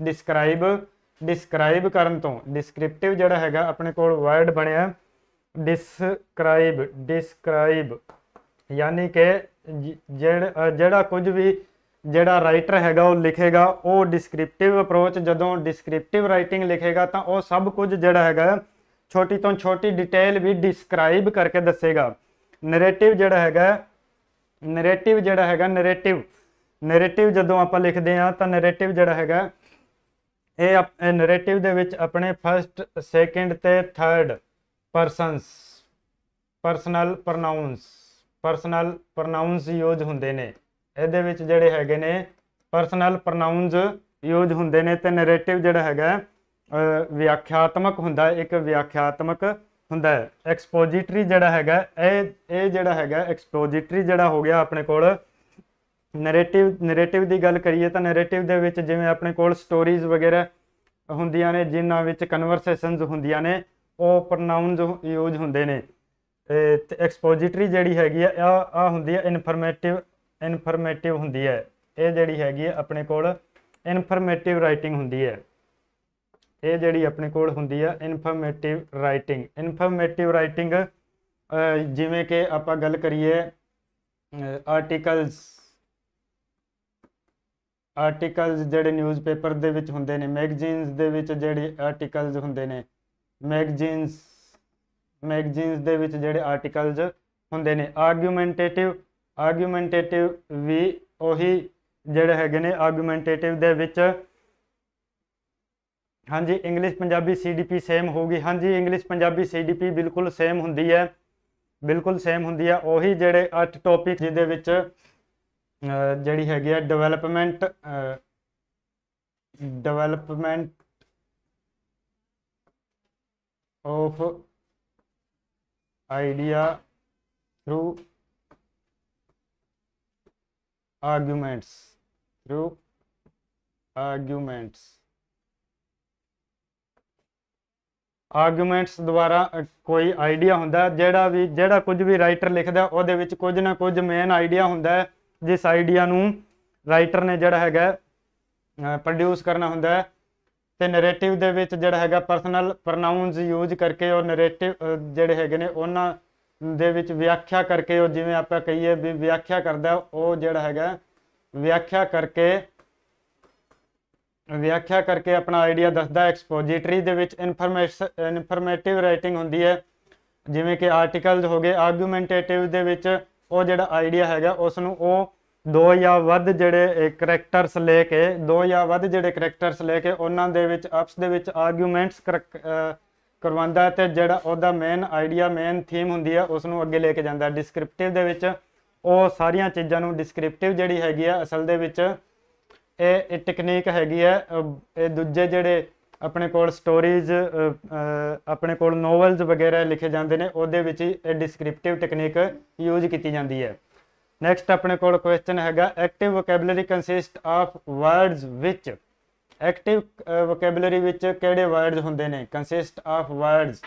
ਡਿਸਕ੍ਰਾਈਬ ਡਿਸਕ੍ਰਾਈਬ ਕਰਨ ਤੋਂ ਡਿਸਕ੍ਰਿਪਟਿਵ ਜਿਹੜਾ ਹੈਗਾ ਆਪਣੇ ਕੋਲ ਵਰਡ ਬਣਿਆ ਡਿਸਕ੍ਰਾਈਬ ਡਿਸਕ੍ਰਾਈਬ ਯਾਨੀ ਕਿ ਜਿਹੜਾ ਕੁਝ ਵੀ ਜਿਹੜਾ ਰਾਈਟਰ ਹੈਗਾ ਉਹ ਲਿਖੇਗਾ ਉਹ ਡਿਸਕ੍ਰਿਪਟਿਵ ਅਪਰੋਚ ਜਦੋਂ ਡਿਸਕ੍ਰਿਪਟਿਵ ਰਾਈਟਿੰਗ ਲਿਖੇਗਾ ਤਾਂ ਉਹ ਸਭ ਕੁਝ ਜਿਹੜਾ ਹੈਗਾ ਛੋਟੀ ਤੋਂ ਛੋਟੀ ਡਿਟੇਲ ਵੀ ਡਿਸਕ੍ਰਾਈਬ ਕਰਕੇ ਦੱਸੇਗਾ ਨੈਰੇਟਿਵ ਜਿਹੜਾ ਹੈਗਾ ਨੈਰੇਟਿਵ ਜਿਹੜਾ ਹੈਗਾ ਨੈਰੇਟਿਵ ਨੈਰੇਟਿਵ ਜਦੋਂ ਆਪਾਂ ਲਿਖਦੇ ਆ ਤਾਂ ਨੈਰੇਟਿਵ ਜਿਹੜਾ ਹੈਗਾ ਇਹ ਨੈਰੇਟਿਵ ਦੇ ਵਿੱਚ ਆਪਣੇ ਫਰਸਟ ਸੈਕਿੰਡ ਤੇ third persons personal pronouns personal pronouns use ਹੁੰਦੇ ਨੇ ਇਹਦੇ ਵਿੱਚ ਜਿਹੜੇ ਹੈਗੇ ਨੇ ਪਰਸਨਲ ਪ੍ਰੋਨਾਉਂਸ ਯੂਜ਼ ਹੁੰਦੇ ਨੇ ਤੇ ਨੈਰੇਟਿਵ ਜਿਹੜਾ ਹੈਗਾ ਵਿਆਖਿਆਤਮਕ ਹੁੰਦਾ ਇੱਕ ਵਿਆਖਿਆਤਮਕ ਹੁੰਦਾ ਹੈ ਐਕਸਪੋਜੀਟਰੀ ਜਿਹੜਾ ਹੈਗਾ ਇਹ ਇਹ ਜਿਹੜਾ ਹੈਗਾ ਐਕਸਪੋਜੀਟਰੀ ਜਿਹੜਾ ਹੋ ਗਿਆ ਆਪਣੇ ਕੋਲ ਨੈਰੇਟਿਵ ਨੈਰੇਟਿਵ ਦੀ ਗੱਲ ਕਰੀਏ ਤਾਂ ਨੈਰੇਟਿਵ ਦੇ ਵਿੱਚ ਜਿਵੇਂ ਆਪਣੇ ਕੋਲ ਸਟੋਰੀਜ਼ ਵਗੈਰਾ ਹੁੰਦੀਆਂ ਨੇ ਜਿਨ੍ਹਾਂ ਵਿੱਚ ਕਨਵਰਸੇਸ਼ਨਸ ਹੁੰਦੀਆਂ ਨੇ ਉਹ ਪ੍ਰੋਨਾਉਨਸ ਯੂਜ਼ ਹੁੰਦੇ ਨੇ ਤੇ ਐਕਸਪੋਜੀਟਰੀ ਜਿਹੜੀ ਹੈਗੀ ਆ ਆ ਹੁੰਦੀ ਹੈ ਇਨਫਾਰਮੇਟਿਵ ਇਨਫਾਰਮੇਟਿਵ ਹੁੰਦੀ ਹੈ ਇਹ ਜਿਹੜੀ ਹੈਗੀ ਆਪਣੇ ਕੋਲ ਇਨਫਾਰਮੇਟਿਵ ਰਾਈਟਿੰਗ ਹੁੰਦੀ ਹੈ ਇਹ ਜਿਹੜੀ ਆਪਣੇ ਕੋਲ ਹੁੰਦੀ ਆ ਇਨਫਰਮੇਟਿਵ ਰਾਈਟਿੰਗ ਇਨਫਰਮੇਟਿਵ ਰਾਈਟਿੰਗ ਜਿਵੇਂ ਕਿ ਆਪਾਂ ਗੱਲ ਕਰੀਏ ਆਰਟੀਕਲਸ ਆਰਟੀਕਲਸ ਜਿਹੜੇ ਨਿਊਜ਼ਪੇਪਰ ਦੇ ਵਿੱਚ ਹੁੰਦੇ ਨੇ ਮੈਗਜ਼ੀਨਸ ਦੇ ਵਿੱਚ ਜਿਹੜੇ ਆਰਟੀਕਲਸ ਹੁੰਦੇ ਨੇ ਮੈਗਜ਼ੀਨਸ ਮੈਗਜ਼ੀਨਸ ਦੇ ਵਿੱਚ ਜਿਹੜੇ ਆਰਟੀਕਲਸ ਹੁੰਦੇ ਨੇ ਆਰਗੂਮੈਂਟੇਟਿਵ ਆਰਗੂਮੈਂਟੇਟਿਵ ਵੀ ਉਹੀ ਜਿਹੜੇ ਹੈਗੇ ਨੇ ਆਰਗੂਮੈਂਟੇਟਿਵ ਦੇ ਵਿੱਚ ਹਾਂਜੀ ਇੰਗਲਿਸ਼ ਪੰਜਾਬੀ ਸੀਡੀਪੀ ਸੇਮ ਹੋਊਗੀ ਹਾਂਜੀ ਇੰਗਲਿਸ਼ ਪੰਜਾਬੀ ਸੀਡੀਪੀ ਬਿਲਕੁਲ ਸੇਮ ਹੁੰਦੀ ਹੈ ਬਿਲਕੁਲ ਸੇਮ ਹੁੰਦੀ ਹੈ ਉਹੀ ਜਿਹੜੇ ਅੱਠ ਟੌਪਿਕ ਜਿਹਦੇ ਵਿੱਚ ਜਿਹੜੀ ਹੈਗੀ ਹੈ development development of idea through arguments through arguments arguments ਦੁਆਰਾ ਕੋਈ ਆਈਡੀਆ ਹੁੰਦਾ ਜਿਹੜਾ ਵੀ ਜਿਹੜਾ ਕੁਝ ਵੀ ਰਾਈਟਰ ਲਿਖਦਾ ਉਹਦੇ ਵਿੱਚ ਕੁਝ ਨਾ ਕੁਝ ਮੇਨ ਆਈਡੀਆ ਹੁੰਦਾ ਜਿਸ ਆਈਡੀਆ ਨੂੰ ਰਾਈਟਰ ਨੇ ਜਿਹੜਾ ਹੈਗਾ ਪ੍ਰੋਡਿਊਸ ਕਰਨਾ ਹੁੰਦਾ ਤੇ ਨੈਰੇਟਿਵ ਦੇ ਵਿੱਚ ਜਿਹੜਾ ਹੈਗਾ ਪਰਸਨਲ ਪ੍ਰੋਨਾਉਨਸ ਯੂਜ਼ ਕਰਕੇ ਉਹ ਨੈਰੇਟਿਵ ਜਿਹੜੇ ਹੈਗੇ ਨੇ ਉਹਨਾਂ ਦੇ ਵਿੱਚ ਵਿਆਖਿਆ ਕਰਕੇ ਉਹ ਜਿਵੇਂ ਆਪਾਂ ਕਹੀਏ ਵੀ ਵਿਆਖਿਆ ਕਰਦਾ ਉਹ ਜਿਹੜਾ ਹੈਗਾ ਵਿਆਖਿਆ ਕਰਕੇ ਵਿਆਖਿਆ ਕਰਕੇ ਆਪਣਾ ਆਈਡੀਆ ਦੱਸਦਾ ਐਕਸਪੋਜੀਟਰੀ ਦੇ ਵਿੱਚ ਇਨਫੋਰਮੇਸ਼ਨ ਇਨਫੋਰਮੇਟਿਵ ਰਾਈਟਿੰਗ ਹੁੰਦੀ ਹੈ ਜਿਵੇਂ ਕਿ ਆਰਟੀਕਲਸ ਹੋ ਗਏ ਆਰਗੂਮੈਂਟੇਟਿਵ ਦੇ ਵਿੱਚ ਉਹ ਜਿਹੜਾ ਆਈਡੀਆ ਹੈਗਾ ਉਸ ਨੂੰ ਉਹ ਦੋ ਜਾਂ ਵੱਧ ਜਿਹੜੇ ਕੈਰੈਕਟਰਸ ਲੈ ਕੇ ਦੋ ਜਾਂ ਵੱਧ ਜਿਹੜੇ ਕੈਰੈਕਟਰਸ ਲੈ ਕੇ ਉਹਨਾਂ ਦੇ ਵਿੱਚ ਆਪਸ ਦੇ ਵਿੱਚ ਆਰਗੂਮੈਂਟਸ ਕਰਵਾਉਂਦਾ ਤੇ ਜਿਹੜਾ ਉਹਦਾ ਮੇਨ ਆਈਡੀਆ ਮੇਨ ਥੀਮ ਹੁੰਦੀ ਹੈ ਉਸ ਨੂੰ ਅੱਗੇ ਲੈ ਕੇ ਜਾਂਦਾ ਡਿਸਕ੍ਰਿਪਟਿਵ ਦੇ ਵਿੱਚ ਉਹ ਸਾਰੀਆਂ ਚੀਜ਼ਾਂ ਨੂੰ ਡਿਸਕ੍ਰਿਪਟਿਵ ਜਿਹੜੀ ਹੈਗੀ ਆ ਅਸਲ ਦੇ ਵਿੱਚ ਇਹ ਇਹ ਟੈਕਨੀਕ ਹੈਗੀ ਹੈ ਇਹ ਦੂਜੇ ਜਿਹੜੇ ਆਪਣੇ ਕੋਲ ਸਟੋਰੀਜ਼ ਆਪਣੇ ਕੋਲ ਨੋਵਲਸ ਵਗੈਰਾ ਲਿਖੇ ਜਾਂਦੇ ਨੇ ਉਹਦੇ ਵਿੱਚ ਇਹ ਡਿਸਕ੍ਰਿਪਟਿਵ ਟੈਕਨੀਕ ਯੂਜ਼ ਕੀਤੀ ਜਾਂਦੀ ਹੈ ਨੈਕਸਟ ਆਪਣੇ ਕੋਲ ਕੁਐਸਚਨ ਹੈਗਾ active vocabulary consist of words ਵਿੱਚ ਐਕਟਿਵ ਵੋਕੈਬਲਰੀ ਵਿੱਚ ਕਿਹੜੇ ਵਰਡਸ ਹੁੰਦੇ ਨੇ ਕੰਸਿਸਟ ਆਫ ਵਰਡਸ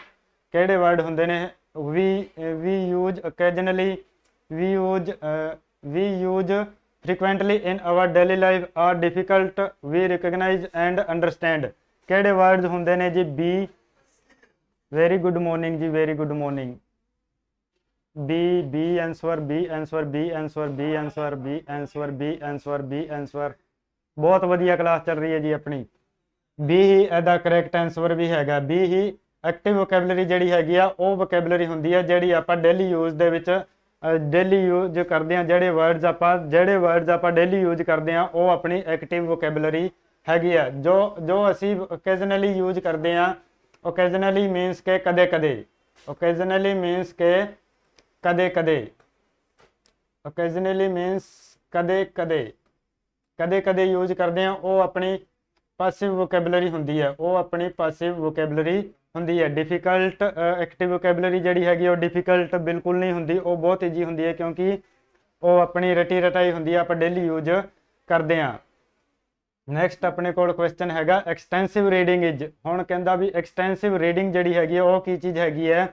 ਕਿਹੜੇ ਵਰਡ ਹੁੰਦੇ ਨੇ we we use occasionally we use we use frequently in our daily life are difficult we recognize and understand ਕਿਹੜੇ words ਹੁੰਦੇ ਨੇ ਜੀ b ਵੈਰੀ ਗੁੱਡ ਮਾਰਨਿੰਗ ਜੀ very good morning b b answer b answer b answer b answer b answer b answer b answer ਬਹੁਤ ਵਧੀਆ class ਚੱਲ ਰਹੀ ਹੈ ਜੀ ਆਪਣੀ b ਹੀ ਇਹਦਾ ਕਰੈਕਟ ਆਨਸਰ ਵੀ ਹੈਗਾ b ਹੀ ਐਕਟਿਵ ਵੋਕੈਬਲਰੀ ਜਿਹੜੀ ਹੈਗੀ ਆ ਉਹ ਵੋਕੈਬਲਰੀ ਹੁੰਦੀ ਆ ਜਿਹੜੀ ਆਪਾਂ ਡੇਲੀ ਯੂਜ਼ ਦੇ ਵਿੱਚ ਡੇਲੀ ਯੂਜ ਕਰਦੇ ਆ ਜਿਹੜੇ ਵਰਡਸ ਆਪਾਂ ਜਿਹੜੇ ਵਰਡਸ ਆਪਾਂ ਡੇਲੀ ਯੂਜ ਕਰਦੇ ਆ ਉਹ ਆਪਣੀ ਐਕਟਿਵ ਵੋਕੈਬਲਰੀ ਹੈਗੀ ਆ ਜੋ ਜੋ ਅਸੀਂ ਓਕੇਜ਼ਨਲੀ ਯੂਜ ਕਰਦੇ ਆ ਓਕੇਜ਼ਨਲੀ ਮੀਨਸ ਕਿ ਕਦੇ ਕਦੇ ਓਕੇਜ਼ਨਲੀ ਮੀਨਸ ਕਿ ਕਦੇ ਕਦੇ ਓਕੇਜ਼ਨਲੀ ਮੀਨਸ ਕਦੇ ਕਦੇ ਕਦੇ ਕਦੇ ਯੂਜ ਕਰਦੇ ਆ ਉਹ ਆਪਣੀ ਪਾਸਿਵ ਵੋਕੈਬਲਰੀ ਹੁੰਦੀ ਆ ਉਹ ਆਪਣੀ ਪਾਸਿਵ ਵੋਕੈਬਲਰੀ ਹੁੰਦੀ ਹੈ ਡਿਫਿਕਲਟ ਐਕਟਿਵ ਵੋਕੈਬਲਰੀ ਜਿਹੜੀ ਹੈਗੀ ਉਹ ਡਿਫਿਕਲਟ ਬਿਲਕੁਲ ਨਹੀਂ ਹੁੰਦੀ ਉਹ ਬਹੁਤ ਈਜੀ ਹੁੰਦੀ ਹੈ ਕਿਉਂਕਿ ਉਹ ਆਪਣੀ ਰਟੀ ਰਟਾਈ ਹੁੰਦੀ ਆ ਆਪਾਂ ਡੇਲੀ ਯੂਜ਼ ਕਰਦੇ ਆ ਨੈਕਸਟ ਆਪਣੇ ਕੋਲ ਕੁਐਸਚਨ ਹੈਗਾ ਐਕਸਟੈਂਸਿਵ ਰੀਡਿੰਗ ਇਜ ਹੁਣ ਕਹਿੰਦਾ ਵੀ ਐਕਸਟੈਂਸਿਵ ਰੀਡਿੰਗ ਜਿਹੜੀ ਹੈਗੀ ਉਹ ਕੀ ਚੀਜ਼ ਹੈਗੀ ਹੈ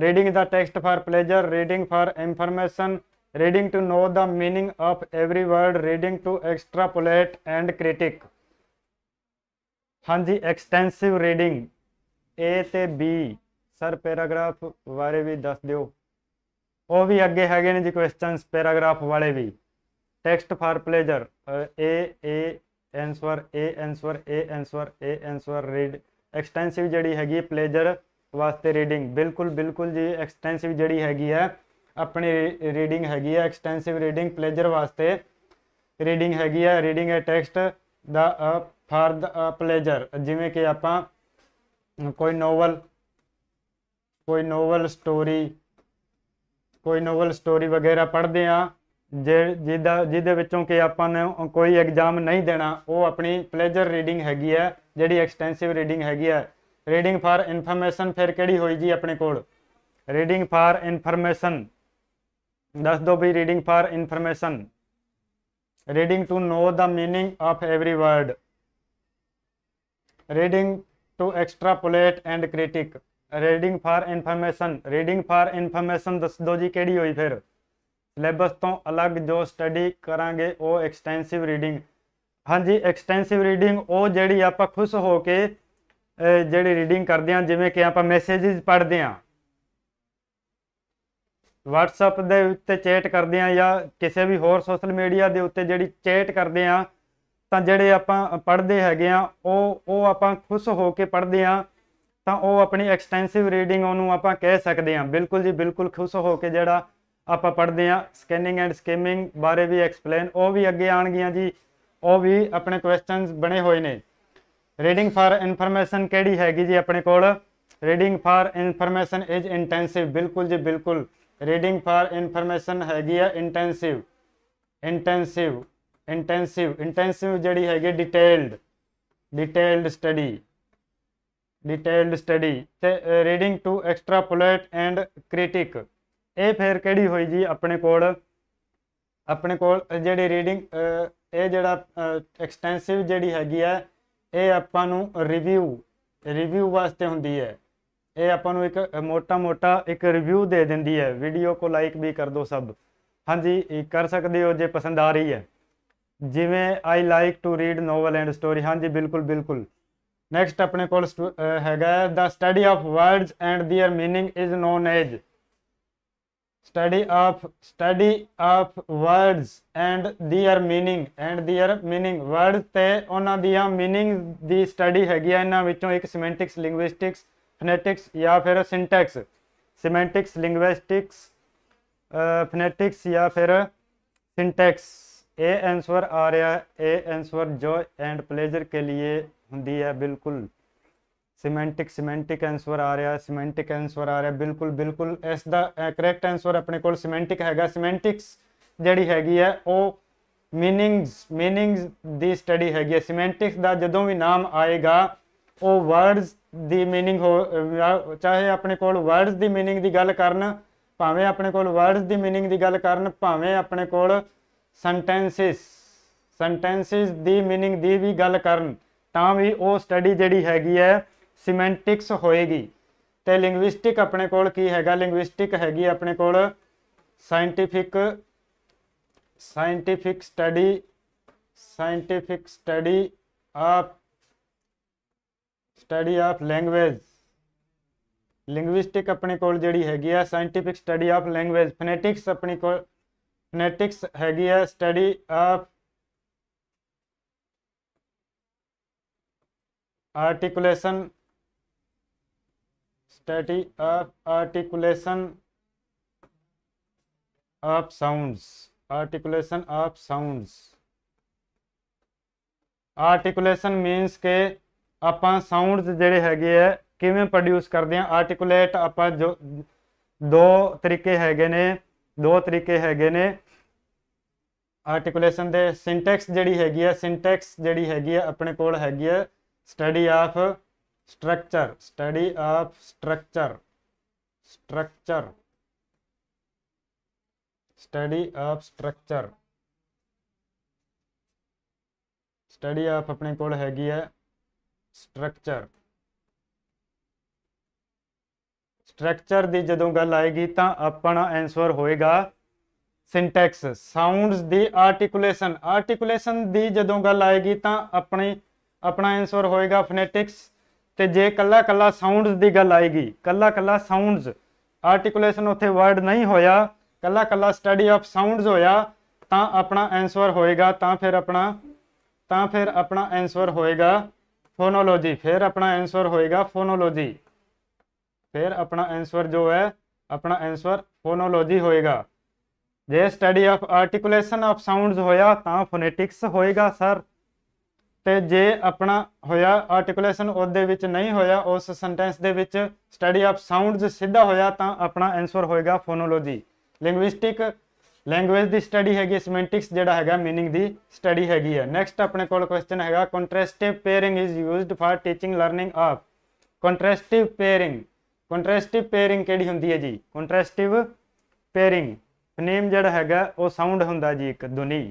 reading the text for pleasure reading for information reading to know the meaning of every word reading to extrapolate and critique ਹਾਂਜੀ ਐਕਸਟੈਂਸਿਵ ਰੀਡਿੰਗ A ਤੇ B ਸਰ ਪੈਰਾਗ੍ਰਾਫ ਬਾਰੇ ਵੀ ਦੱਸ ਦਿਓ ਉਹ ਵੀ ਅੱਗੇ ਹੈਗੇ ਨੇ ਜੀ ਕੁਐਸਚਨਸ ਪੈਰਾਗ੍ਰਾਫ ਵਾਲੇ ਵੀ text for pleasure A A answer A answer A answer A answer read extensive ਜਿਹੜੀ ਹੈਗੀ ਪਲੇਜਰ ਵਾਸਤੇ ਰੀਡਿੰਗ ਬਿਲਕੁਲ ਬਿਲਕੁਲ ਜੀ ਐਕਸਟੈਂਸਿਵ ਜਿਹੜੀ ਹੈਗੀ ਹੈ ਆਪਣੀ ਰੀਡਿੰਗ ਹੈਗੀ ਹੈ ਐਕਸਟੈਂਸਿਵ ਰੀਡਿੰਗ ਪਲੇਜਰ ਵਾਸਤੇ ਰੀਡਿੰਗ ਹੈਗੀ ਹੈ ਰੀਡਿੰਗ ਹੈ ਟੈਕਸਟ ਦਾ ਫਾਰ ਦਾ ਪਲੇਜਰ ਜਿਵੇਂ ਕਿ ਆਪਾਂ ਕੋਈ ਨੋਵਲ ਕੋਈ ਨੋਵਲ ਸਟੋਰੀ ਕੋਈ ਨੋਵਲ ਸਟੋਰੀ ਵਗੈਰਾ ਪੜ੍ਹਦੇ ਆ ਜਿਹਦਾ ਜਿਹਦੇ ਵਿੱਚੋਂ ਕਿ ਆਪਾਂ ਨੇ ਕੋਈ ਐਗਜ਼ਾਮ ਨਹੀਂ ਦੇਣਾ ਉਹ ਆਪਣੀ ਪਲੇਜਰ ਰੀਡਿੰਗ ਹੈਗੀ ਹੈ ਜਿਹੜੀ ਐਕਸਟੈਂਸਿਵ ਰੀਡਿੰਗ ਹੈਗੀ ਹੈ ਰੀਡਿੰਗ ਫਾਰ ਇਨਫੋਰਮੇਸ਼ਨ ਫਿਰ ਕਿਹੜੀ ਹੋਈ ਜੀ ਆਪਣੇ ਕੋਲ ਰੀਡਿੰਗ ਫਾਰ ਇਨਫੋਰਮੇਸ਼ਨ ਦੱਸ ਦੋ ਵੀ reading for information reading to know the meaning of every word ਰੀਡਿੰਗ to extrapolate and critique reading for information reading for information ਦੱਸ ਦਿਓ ਜੀ ਕਿਹੜੀ ਹੋਈ ਫਿਰ ਸਿਲੇਬਸ ਤੋਂ ਅਲੱਗ ਜੋ ਸਟੱਡੀ ਕਰਾਂਗੇ ਉਹ ਐਕਸਟੈਂਸਿਵ ਰੀਡਿੰਗ ਹਾਂਜੀ ਐਕਸਟੈਂਸਿਵ ਰੀਡਿੰਗ ਉਹ ਜਿਹੜੀ ਆਪਾਂ ਖੁਸ਼ ਹੋ ਕੇ ਜਿਹੜੀ ਰੀਡਿੰਗ ਕਰਦੇ ਹਾਂ ਜਿਵੇਂ ਕਿ ਆਪਾਂ ਮੈਸੇजेस ਪੜ੍ਹਦੇ ਹਾਂ WhatsApp ਦੇ ਉੱਤੇ ਚੈਟ ਕਰਦੇ ਹਾਂ ਜਾਂ ਕਿਸੇ ਵੀ ਹੋਰ ਸੋਸ਼ਲ ਮੀਡੀਆ ਦੇ ਉੱਤੇ ਜਿਹੜੀ ਚੈਟ ਕਰਦੇ ਹਾਂ ਤਾਂ ਜਿਹੜੇ ਆਪਾਂ ਪੜ੍ਹਦੇ ਹੈਗੇ ਆ ਉਹ ਉਹ ਆਪਾਂ ਖੁਸ਼ ਹੋ ਕੇ ਪੜ੍ਹਦੇ ਆ ਤਾਂ ਉਹ ਆਪਣੀ ਐਕਸਟੈਂਸਿਵ ਰੀਡਿੰਗ ਉਹਨੂੰ ਆਪਾਂ ਕਹਿ ਸਕਦੇ ਆ ਬਿਲਕੁਲ ਜੀ ਬਿਲਕੁਲ ਖੁਸ਼ ਹੋ ਕੇ ਜਿਹੜਾ ਆਪਾਂ ਪੜ੍ਹਦੇ ਆ ਸਕੈਨਿੰਗ ਐਂਡ ਸਕੀਮਿੰਗ ਬਾਰੇ ਵੀ ਐਕਸਪਲੇਨ ਉਹ ਵੀ ਅੱਗੇ ਆਣਗੀਆਂ ਜੀ ਉਹ ਵੀ ਆਪਣੇ ਕੁਐਸਚਨਸ ਬਣੇ ਹੋਏ ਨੇ ਰੀਡਿੰਗ ਫਾਰ ਇਨਫੋਰਮੇਸ਼ਨ ਕਿਹੜੀ ਹੈਗੀ ਜੀ ਆਪਣੇ ਕੋਲ reading for information is intensive ਬਿਲਕੁਲ ਜੀ ਬਿਲਕੁਲ ਰੀਡਿੰਗ ਫਾਰ ਇਨਫੋਰਮੇਸ਼ਨ ਹੈਗੀ ਆ ਇੰਟੈਂਸਿਵ ਇੰਟੈਂਸਿਵ ਇੰਟੈਂਸਿਵ ਇੰਟੈਂਸਿਵ ਜਿਹੜੀ ਹੈਗੀ detailed detailed study detailed study ਤੇ reading to extrapolate and critique ਇਹ ਫੇਰ ਕਿਹੜੀ ਹੋਈ ਜੀ ਆਪਣੇ ਕੋਲ ਆਪਣੇ ਕੋਲ ਜਿਹੜੀ ਰੀਡਿੰਗ ਇਹ ਜਿਹੜਾ ਐਕਸਟੈਂਸਿਵ ਜਿਹੜੀ ਹੈਗੀ ਹੈ ਇਹ ਆਪਾਂ ਨੂੰ ਰਿਵਿਊ ਰਿਵਿਊ ਵਾਸਤੇ ਹੁੰਦੀ ਹੈ ਇਹ ਆਪਾਂ ਨੂੰ ਇੱਕ ਮੋਟਾ-ਮੋਟਾ ਇੱਕ ਰਿਵਿਊ ਦੇ ਦਿੰਦੀ ਹੈ ਵੀਡੀਓ ਕੋ ਲਾਈਕ ਵੀ ਕਰ ਦਿਓ ਸਭ ਹਾਂਜੀ ਕਰ ਸਕਦੇ ਹੋ ਜੇ ਪਸੰਦ ਆ ਰਹੀ ਹੈ ਜਿਵੇਂ I like to read novel and story ਹਾਂਜੀ ਬਿਲਕੁਲ ਬਿਲਕੁਲ ਨੈਕਸਟ ਆਪਣੇ ਕੋਲ ਹੈਗਾ the study of words and their meaning is known as study of study of words and their meaning and their meaning word ਤੇ ਉਹਨਾਂ ਦੀਆਂ मीनिंग ਦੀ study ਹੈਗੀ ਆ ਇਹਨਾਂ ਵਿੱਚੋਂ ਇੱਕ ਸਿਮੈਂਟਿਕਸ ਲਿੰਗੁਇਸਟਿਕਸ ਫੋਨੈਟਿਕਸ ਜਾਂ ਫਿਰ ਸਿੰਟੈਕਸ ਸਿਮੈਂਟਿਕਸ ਲਿੰਗੁਇਸਟਿਕਸ ਫੋਨੈਟਿਕਸ ਜਾਂ ਫਿਰ ਸਿੰਟੈਕਸ ए आंसर ਆ ਰਿਹਾ है A answer joy and pleasure के लिए ਹੁੰਦੀ ਹੈ ਬਿਲਕੁਲ ਸਿਮੈਂਟਿਕ ਸਿਮੈਂਟਿਕ ਆਨਸਰ ਆ ਰਿਹਾ ਸਿਮੈਂਟਿਕ ਆਨਸਰ ਆ ਰਿਹਾ ਬਿਲਕੁਲ ਬਿਲਕੁਲ ਇਸ ਦਾ ਕਰੈਕਟ ਆਨਸਰ ਆਪਣੇ ਕੋਲ ਸਿਮੈਂਟਿਕ ਹੈਗਾ ਸਿਮੈਂਟਿਕਸ ਜਿਹੜੀ ਹੈਗੀ ਹੈ ਉਹ ਮੀਨਿੰਗਸ ਮੀਨਿੰਗਸ ਦੀ ਸਟੱਡੀ ਹੈਗੀ ਹੈ ਸਿਮੈਂਟਿਕਸ ਦਾ ਜਦੋਂ ਵੀ ਨਾਮ ਆਏਗਾ ਉਹ ਵਰਡਸ ਦੀ ਮੀਨਿੰਗ ਹੋ ਚਾਹੇ ਆਪਣੇ ਕੋਲ ਵਰਡਸ ਦੀ ਮੀਨਿੰਗ ਦੀ ਗੱਲ ਕਰਨ ਭਾਵੇਂ ਆਪਣੇ ਕੋਲ ਵਰਡਸ ਦੀ ਮੀਨਿੰਗ ਦੀ ਗੱਲ ਕਰਨ ਭਾਵੇਂ ਆਪਣੇ ਕੋਲ सेंटेंसिस सेंटेंसिस दी मीनिंग दी भी गल कर भी वह स्टडी जी हैगी है सीमेंटिक्स होएगी तो लिंगविस्टिक अपने को है लिंगविस्टिक हैगी अपने को scientific scientific study scientific study of study of language linguistic अपने को जी है scientific study of language phonetics अपनी को फनैटिक्स हैगी है study of articulation study of articulation of sound articulation of sound articulation means के आप साउंड जोड़े है किमें प्रोड्यूस करते हैं आर्टिकुलेट आप जो दो तरीके है ਦੋ ਤਰੀਕੇ ਹੈਗੇ ਨੇ ਆਰਟੀਕੂਲੇਸ਼ਨ ਦੇ ਸਿੰਟੈਕਸ ਜਿਹੜੀ ਹੈਗੀ ਹੈ ਸਿੰਟੈਕਸ ਜਿਹੜੀ ਹੈਗੀ ਹੈ ਆਪਣੇ ਕੋਲ ਹੈਗੀ ਹੈ study of structure study of structure structure study of structure study of ਆਪਣੇ ਕੋਲ ਹੈਗੀ ਹੈ ਸਟਰਕਚਰ ਸਟਰਕਚਰ ਦੀ ਜਦੋਂ ਗੱਲ ਆਏਗੀ ਤਾਂ ਆਪਣਾ ਆਨਸਰ ਹੋਏਗਾ ਸਿੰਟੈਕਸ ਸਾਊਂਡਸ ਦੀ ਆਰਟੀਕੂਲੇਸ਼ਨ ਆਰਟੀਕੂਲੇਸ਼ਨ ਦੀ ਜਦੋਂ ਗੱਲ ਆਏਗੀ ਤਾਂ ਆਪਣੀ ਆਪਣਾ ਆਨਸਰ ਹੋਏਗਾ ਫੋਨੈਟਿਕਸ ਤੇ ਜੇ ਕੱਲਾ ਕੱਲਾ ਸਾਊਂਡਸ ਦੀ ਗੱਲ ਆਏਗੀ ਕੱਲਾ ਕੱਲਾ ਸਾਊਂਡਸ ਆਰਟੀਕੂਲੇਸ਼ਨ ਉੱਥੇ ਵਰਡ ਨਹੀਂ ਹੋਇਆ ਕੱਲਾ ਕੱਲਾ ਸਟੱਡੀ ਆਫ ਸਾਊਂਡਸ ਹੋਇਆ ਤਾਂ ਆਪਣਾ ਆਨਸਰ ਹੋਏਗਾ ਤਾਂ ਫਿਰ ਆਪਣਾ ਤਾਂ ਫਿਰ ਆਪਣਾ ਆਨਸਰ ਹੋਏਗਾ ਫੋਨੋਲੋਜੀ ਫਿਰ ਆਪਣਾ ਆਨਸਰ ਹੋਏਗਾ ਫੋਨੋਲੋਜੀ ਫਿਰ ਆਪਣਾ ਆਨਸਰ ਜੋ ਹੈ ਆਪਣਾ ਆਨਸਰ ਫੋਨੋਲੋਜੀ ਹੋਏਗਾ ਜੇ study of articulation of sounds ਹੋਇਆ ਤਾਂ ਫੋਨੇਟਿਕਸ ਹੋਏਗਾ ਸਰ ਤੇ ਜੇ ਆਪਣਾ ਹੋਇਆ ਆਰਟੀਕੂਲੇਸ਼ਨ ਉਹਦੇ ਵਿੱਚ ਨਹੀਂ ਹੋਇਆ ਉਸ ਸੈਂਟੈਂਸ ਦੇ ਵਿੱਚ ਸਟੱਡੀ ਆਫ ਸਾਊਂਡਸ ਸਿੱਧਾ ਹੋਇਆ ਤਾਂ ਆਪਣਾ ਆਨਸਰ ਹੋਏਗਾ ਫੋਨੋਲੋਜੀ ਲਿੰਗੁਇਸਟਿਕ ਲੈਂਗੁਏਜ ਦੀ ਸਟੱਡੀ ਹੈਗੀ ਸਿਮੈਂਟਿਕਸ ਜਿਹੜਾ ਹੈਗਾ मीनिंग ਦੀ ਸਟੱਡੀ ਹੈਗੀ ਹੈ ਨੈਕਸਟ ਆਪਣੇ ਕੋਲ ਕੁਐਸਚਨ ਹੈਗਾ contrastive pairing is used for teaching learning of contrastive pairing contrastive pairing ਕਿਹੜੀ ਹੁੰਦੀ ਹੈ ਜੀ ਕੰਟਰਾਸਟਿਵ ਪੇਅਰਿੰਗ ਫਨੇਮ ਜਿਹੜਾ ਹੈਗਾ ਉਹ ਸਾਊਂਡ ਹੁੰਦਾ ਜੀ ਇੱਕ ਧੁਨੀ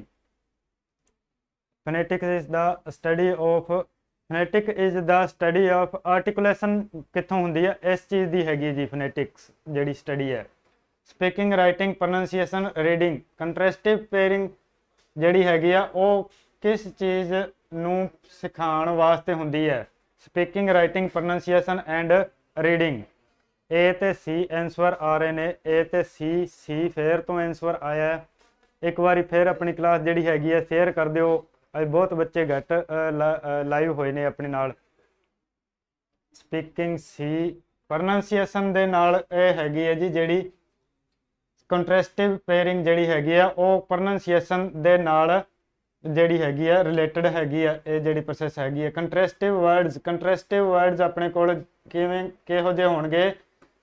phonetic is the study of phonetic is the study of articulation ਕਿੱਥੋਂ ਹੁੰਦੀ ਹੈ ਇਸ ਚੀਜ਼ ਦੀ ਹੈਗੀ ਜੀ ਫੋਨੈਟਿਕਸ ਜਿਹੜੀ ਸਟੱਡੀ ਹੈ speaking writing pronunciation reading contrastive pairing ਜਿਹੜੀ ਹੈਗੀ ਆ ਉਹ ਕਿਸ ਚੀਜ਼ ਨੂੰ ਸਿਖਾਉਣ ਵਾਸਤੇ ਹੁੰਦੀ ਹੈ speaking writing pronunciation and reading A ਤੇ C ਆਨਸਰ ਆ ਰਹੇ ਨੇ A ਤੇ C C ਫੇਰ ਤੋਂ ਆਨਸਰ ਆਇਆ ਇੱਕ ਵਾਰੀ ਫੇਰ ਆਪਣੀ ਕਲਾਸ ਜਿਹੜੀ ਹੈਗੀ ਹੈ ਸ਼ੇਅਰ ਕਰ ਦਿਓ ਅੱਜ ਬਹੁਤ ਬੱਚੇ ਘਟ ਲਾਈਵ ਹੋਏ ਨੇ ਆਪਣੇ ਨਾਲ ਸਪੀਕਿੰਗ ਸੀ ਪ੍ਰੋਨਾਂਸੀਏਸ਼ਨ ਦੇ ਨਾਲ ਇਹ ਹੈਗੀ ਹੈ ਜੀ ਜਿਹੜੀ ਕੰਟਰੈਸਟਿਵ ਪੇਅਰਿੰਗ ਜਿਹੜੀ ਹੈਗੀ ਆ ਉਹ ਪ੍ਰੋਨਾਂਸੀਏਸ਼ਨ ਦੇ ਨਾਲ ਜਿਹੜੀ ਹੈਗੀ ਆ ਰਿਲੇਟਡ ਹੈਗੀ ਆ ਇਹ ਜਿਹੜੀ ਪ੍ਰੋਸੈਸ ਹੈਗੀ ਆ ਕੰਟਰੈਸਟਿਵ ਵਰਡਸ ਕੰਟਰੈਸਟਿਵ ਵਰਡਸ ਆਪਣੇ ਕੋਲ ਕਿਵੇਂ ਕਿਹੋ ਜਿਹੇ ਹੋਣਗੇ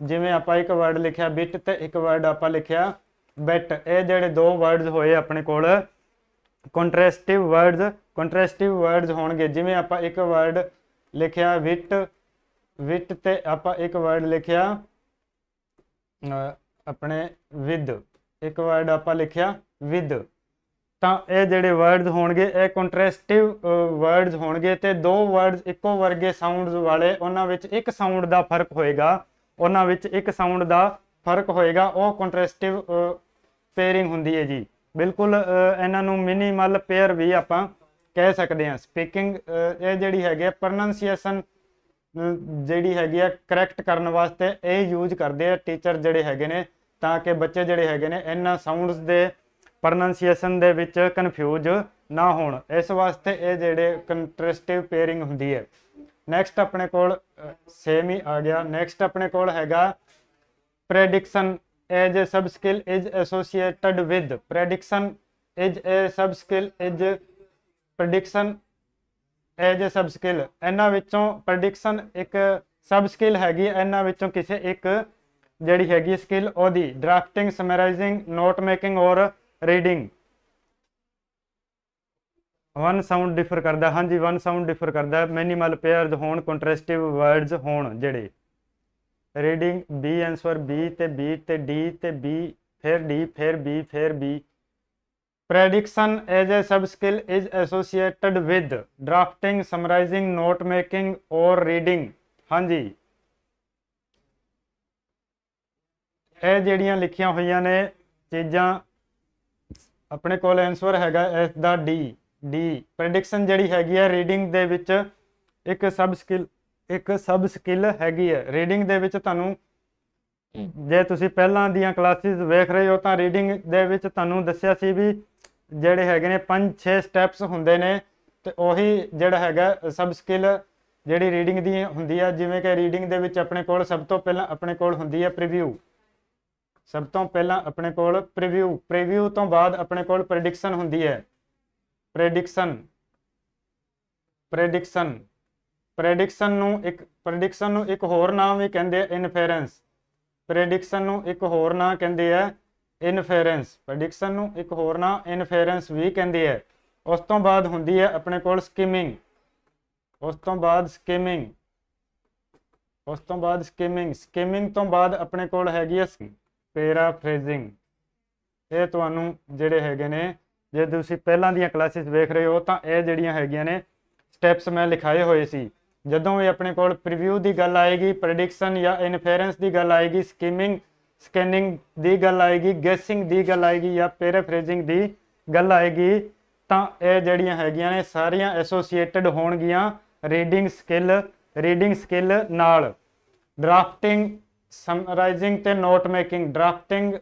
ਜਿਵੇਂ ਆਪਾਂ ਇੱਕ ਵਰਡ ਲਿਖਿਆ ਬਿਟ ਤੇ ਇੱਕ ਵਰਡ ਆਪਾਂ ਲਿਖਿਆ ਬਿਟ ਇਹ ਜਿਹੜੇ ਦੋ ਵਰਡਸ ਹੋਏ ਆਪਣੇ ਕੋਲ ਕੰਟਰਾਸਟਿਵ ਵਰਡਸ ਕੰਟਰਾਸਟਿਵ ਵਰਡਸ ਹੋਣਗੇ ਜਿਵੇਂ ਆਪਾਂ ਇੱਕ ਵਰਡ ਲਿਖਿਆ ਵਿਟ ਵਿਟ ਤੇ ਆਪਾਂ ਇੱਕ ਵਰਡ ਲਿਖਿਆ ਆਪਣੇ ਵਿਦ ਇੱਕ ਵਰਡ ਆਪਾਂ ਲਿਖਿਆ ਵਿਦ ਤਾਂ ਇਹ ਜਿਹੜੇ ਵਰਡਸ ਹੋਣਗੇ ਇਹ ਕੰਟਰਾਸਟਿਵ ਵਰਡਸ ਹੋਣਗੇ ਤੇ ਦੋ ਵਰਡਸ ਇੱਕੋ ਵਰਗੇ ਸਾਊਂਡਸ ਵਾਲੇ ਉਹਨਾਂ ਵਿੱਚ ਇੱਕ ਸਾਊਂਡ ਦਾ ਫਰਕ ਹੋਏਗਾ ਉਹਨਾਂ ਵਿੱਚ ਇੱਕ ਸਾਊਂਡ ਦਾ ਫਰਕ ਹੋਏਗਾ ਉਹ ਕੰਟਰਾਸਟਿਵ ਪੇਅਰਿੰਗ ਹੁੰਦੀ ਹੈ ਜੀ ਬਿਲਕੁਲ ਇਹਨਾਂ ਨੂੰ ਮਿਨੀਮਲ ਪੇਅਰ ਵੀ ਆਪਾਂ ਕਹਿ ਸਕਦੇ ਹਾਂ ਸਪੀਕਿੰਗ ਇਹ ਜਿਹੜੀ ਹੈਗੀ ਹੈ ਪ੍ਰੋਨੰਸੀਏਸ਼ਨ ਜਿਹੜੀ ਹੈਗੀ ਹੈ ਕਰੈਕਟ ਕਰਨ ਵਾਸਤੇ ਇਹ ਯੂਜ਼ ਕਰਦੇ ਆ ਟੀਚਰ ਜਿਹੜੇ ਹੈਗੇ ਨੇ ਤਾਂ ਕਿ ਬੱਚੇ ਜਿਹੜੇ ਹੈਗੇ ਨੇ ਇਹਨਾਂ ਸਾਊਂਡਸ ਦੇ ਪ੍ਰੋਨੰਸੀਏਸ਼ਨ ਦੇ ਵਿੱਚ ਕਨਫਿਊਜ਼ ਨਾ ਹੋਣ ਇਸ ਵਾਸਤੇ ਇਹ ਜਿਹੜੇ ਕੰਟਰਾਸਟਿਵ ਪੇਅਰਿੰਗ ਹੁੰਦੀ ਹੈ ਨੈਕਸਟ ਆਪਣੇ ਕੋਲ ਸੇਮ ਹੀ ਆ ਗਿਆ ਨੈਕਸਟ ਆਪਣੇ ਕੋਲ ਹੈਗਾ prediction as a sub skill is associated with prediction is a sub skill is prediction as a sub skill ਇਹਨਾਂ ਵਿੱਚੋਂ ਪ੍ਰੈਡਿਕਸ਼ਨ ਇੱਕ ਸਬ ਸਕਿੱਲ ਹੈਗੀ ਇਹਨਾਂ ਵਿੱਚੋਂ ਕਿਸੇ ਇੱਕ ਜਿਹੜੀ ਹੈਗੀ ਸਕਿੱਲ ਉਹਦੀ drafting summarising note making or reading one sound differ ਕਰਦਾ ਹਾਂਜੀ ਵਨ ਸਾਊਂਡ ਡਿਫਰ ਕਰਦਾ ਮਿਨੀਮਲ ਪੇਅਰਸ ਹੋਣ ਕੰਟਰਾਸਟਿਵ ਵਰਡਸ ਹੋਣ ਜਿਹੜੇ ਰੀਡਿੰਗ ਬੀ ਆਨਸਰ ਬੀ ਤੇ ਬੀ ਤੇ ਡੀ ਤੇ ਬੀ ਫਿਰ ਡੀ ਫਿਰ ਬੀ ਫਿਰ B prediction as a sub skill is associated with drafting summarising note making or reading ਹਾਂਜੀ ਇਹ ਜਿਹੜੀਆਂ ਲਿਖੀਆਂ ਹੋਈਆਂ ਨੇ ਚੀਜ਼ਾਂ ਆਪਣੇ ਕੋਲ ਆਨਸਰ ਹੈਗਾ ਇਸ ਦਾ ਡੀ ਡੀ ਪ੍ਰੈਡਿਕਸ਼ਨ ਜਿਹੜੀ ਹੈਗੀ ਹੈ ਰੀਡਿੰਗ ਦੇ ਵਿੱਚ ਇੱਕ ਸਬ ਸਕਿੱਲ ਇੱਕ ਸਬ ਸਕਿੱਲ ਹੈਗੀ ਹੈ ਰੀਡਿੰਗ ਦੇ ਵਿੱਚ ਤੁਹਾਨੂੰ ਜੇ ਤੁਸੀਂ ਪਹਿਲਾਂ ਦੀਆਂ ਕਲਾਸਿਸ ਵੇਖ ਰਹੇ ਹੋ ਤਾਂ ਰੀਡਿੰਗ ਦੇ ਵਿੱਚ ਤੁਹਾਨੂੰ ਦੱਸਿਆ ਸੀ ਵੀ ਜਿਹੜੇ ਹੈਗੇ ਨੇ 5-6 ਸਟੈਪਸ ਹੁੰਦੇ ਨੇ ਤੇ ਉਹੀ ਜਿਹੜਾ ਹੈਗਾ ਸਬ ਸਕਿੱਲ ਜਿਹੜੀ ਰੀਡਿੰਗ ਦੀ ਹੁੰਦੀ ਹੈ ਜਿਵੇਂ ਕਿ ਰੀਡਿੰਗ ਦੇ ਵਿੱਚ ਆਪਣੇ ਕੋਲ ਸਭ ਤੋਂ ਪਹਿਲਾਂ ਆਪਣੇ ਕੋਲ ਹੁੰਦੀ ਹੈ ਪ੍ਰੀਵਿਊ ਸਭ ਤੋਂ ਪਹਿਲਾਂ ਆਪਣੇ ਕੋਲ ਪ੍ਰੀਵਿਊ ਪ੍ਰੀਵਿਊ ਤੋਂ ਬਾਅਦ ਆਪਣੇ ਕੋਲ ਪ੍ਰੈਡਿਕਸ਼ਨ ਹੁੰਦੀ ਹੈ ਪ੍ਰੈਡਿਕਸ਼ਨ ਪ੍ਰੈਡਿਕਸ਼ਨ ਪ੍ਰੈਡਿਕਸ਼ਨ ਨੂੰ ਇੱਕ ਪ੍ਰੈਡਿਕਸ਼ਨ ਨੂੰ ਇੱਕ ਹੋਰ ਨਾਮ ਵੀ ਕਹਿੰਦੇ ਆ ਇਨਫੇਰੈਂਸ ਪ੍ਰੈਡਿਕਸ਼ਨ ਨੂੰ ਇੱਕ ਹੋਰ ਨਾਮ ਕਹਿੰਦੇ ਆ ਇਨਫੇਰੈਂਸ ਪ੍ਰੈਡਿਕਸ਼ਨ ਨੂੰ ਇੱਕ ਹੋਰ ਨਾਮ ਇਨਫੇਰੈਂਸ ਵੀ ਕਹਿੰਦੇ ਆ ਉਸ ਤੋਂ ਬਾਅਦ ਹੁੰਦੀ ਹੈ ਆਪਣੇ ਕੋਲ ਸਕੀਮਿੰਗ ਉਸ ਤੋਂ ਬਾਅਦ ਸਕੀਮਿੰਗ ਉਸ ਤੋਂ ਬਾਅਦ ਸਕੀਮਿੰਗ ਸਕੀਮਿੰਗ ਤੋਂ ਬਾਅਦ ਆਪਣੇ ਕੋਲ ਹੈਗੀ ਹੈ ਪੈਰਾਫ੍ਰੇਜ਼ਿੰਗ ਇਹ ਤੁਹਾਨੂੰ ਜਿਹੜੇ ਹੈਗੇ ਨੇ ਜੇ ਤੁਸੀਂ ਪਹਿਲਾਂ ਦੀਆਂ ਕਲਾਸਿਸ ਵੇਖ ਰਹੇ ਹੋ ਤਾਂ ਇਹ ਜਿਹੜੀਆਂ ਹੈਗੀਆਂ ਨੇ ਸਟੈਪਸ ਮੈਂ ਲਿਖਾਏ ਹੋਏ ਸੀ ਜਦੋਂ ਵੀ ਆਪਣੇ ਕੋਲ ਪ੍ਰੀਵਿਊ ਦੀ ਗੱਲ ਆਏਗੀ ਪ੍ਰੈਡਿਕਸ਼ਨ ਜਾਂ ਇਨਫੇਰੈਂਸ ਦੀ ਗੱਲ ਆਏਗੀ ਸਕੀਮਿੰਗ ਸਕੈਨਿੰਗ ਦੀ ਗੱਲ ਆਏਗੀ ਗੈਸਿੰਗ ਦੀ ਗੱਲ ਆਏਗੀ ਜਾਂ ਪੈਰਾਫਰੇਜ਼ਿੰਗ ਦੀ ਗੱਲ ਆਏਗੀ ਤਾਂ ਇਹ ਜਿਹੜੀਆਂ ਹੈਗੀਆਂ ਨੇ ਸਾਰੀਆਂ ਐਸੋਸੀਏਟਡ ਹੋਣਗੀਆਂ ਰੀਡਿੰਗ ਸਕਿੱਲ ਰੀਡਿੰਗ ਸਕਿੱਲ ਨਾਲ ਡਰਾਫਟਿੰਗ ਸਮਰਾਈਜ਼ਿੰਗ ਤੇ ਨੋਟ ਮੇਕਿੰਗ ਡਰਾਫਟਿੰਗ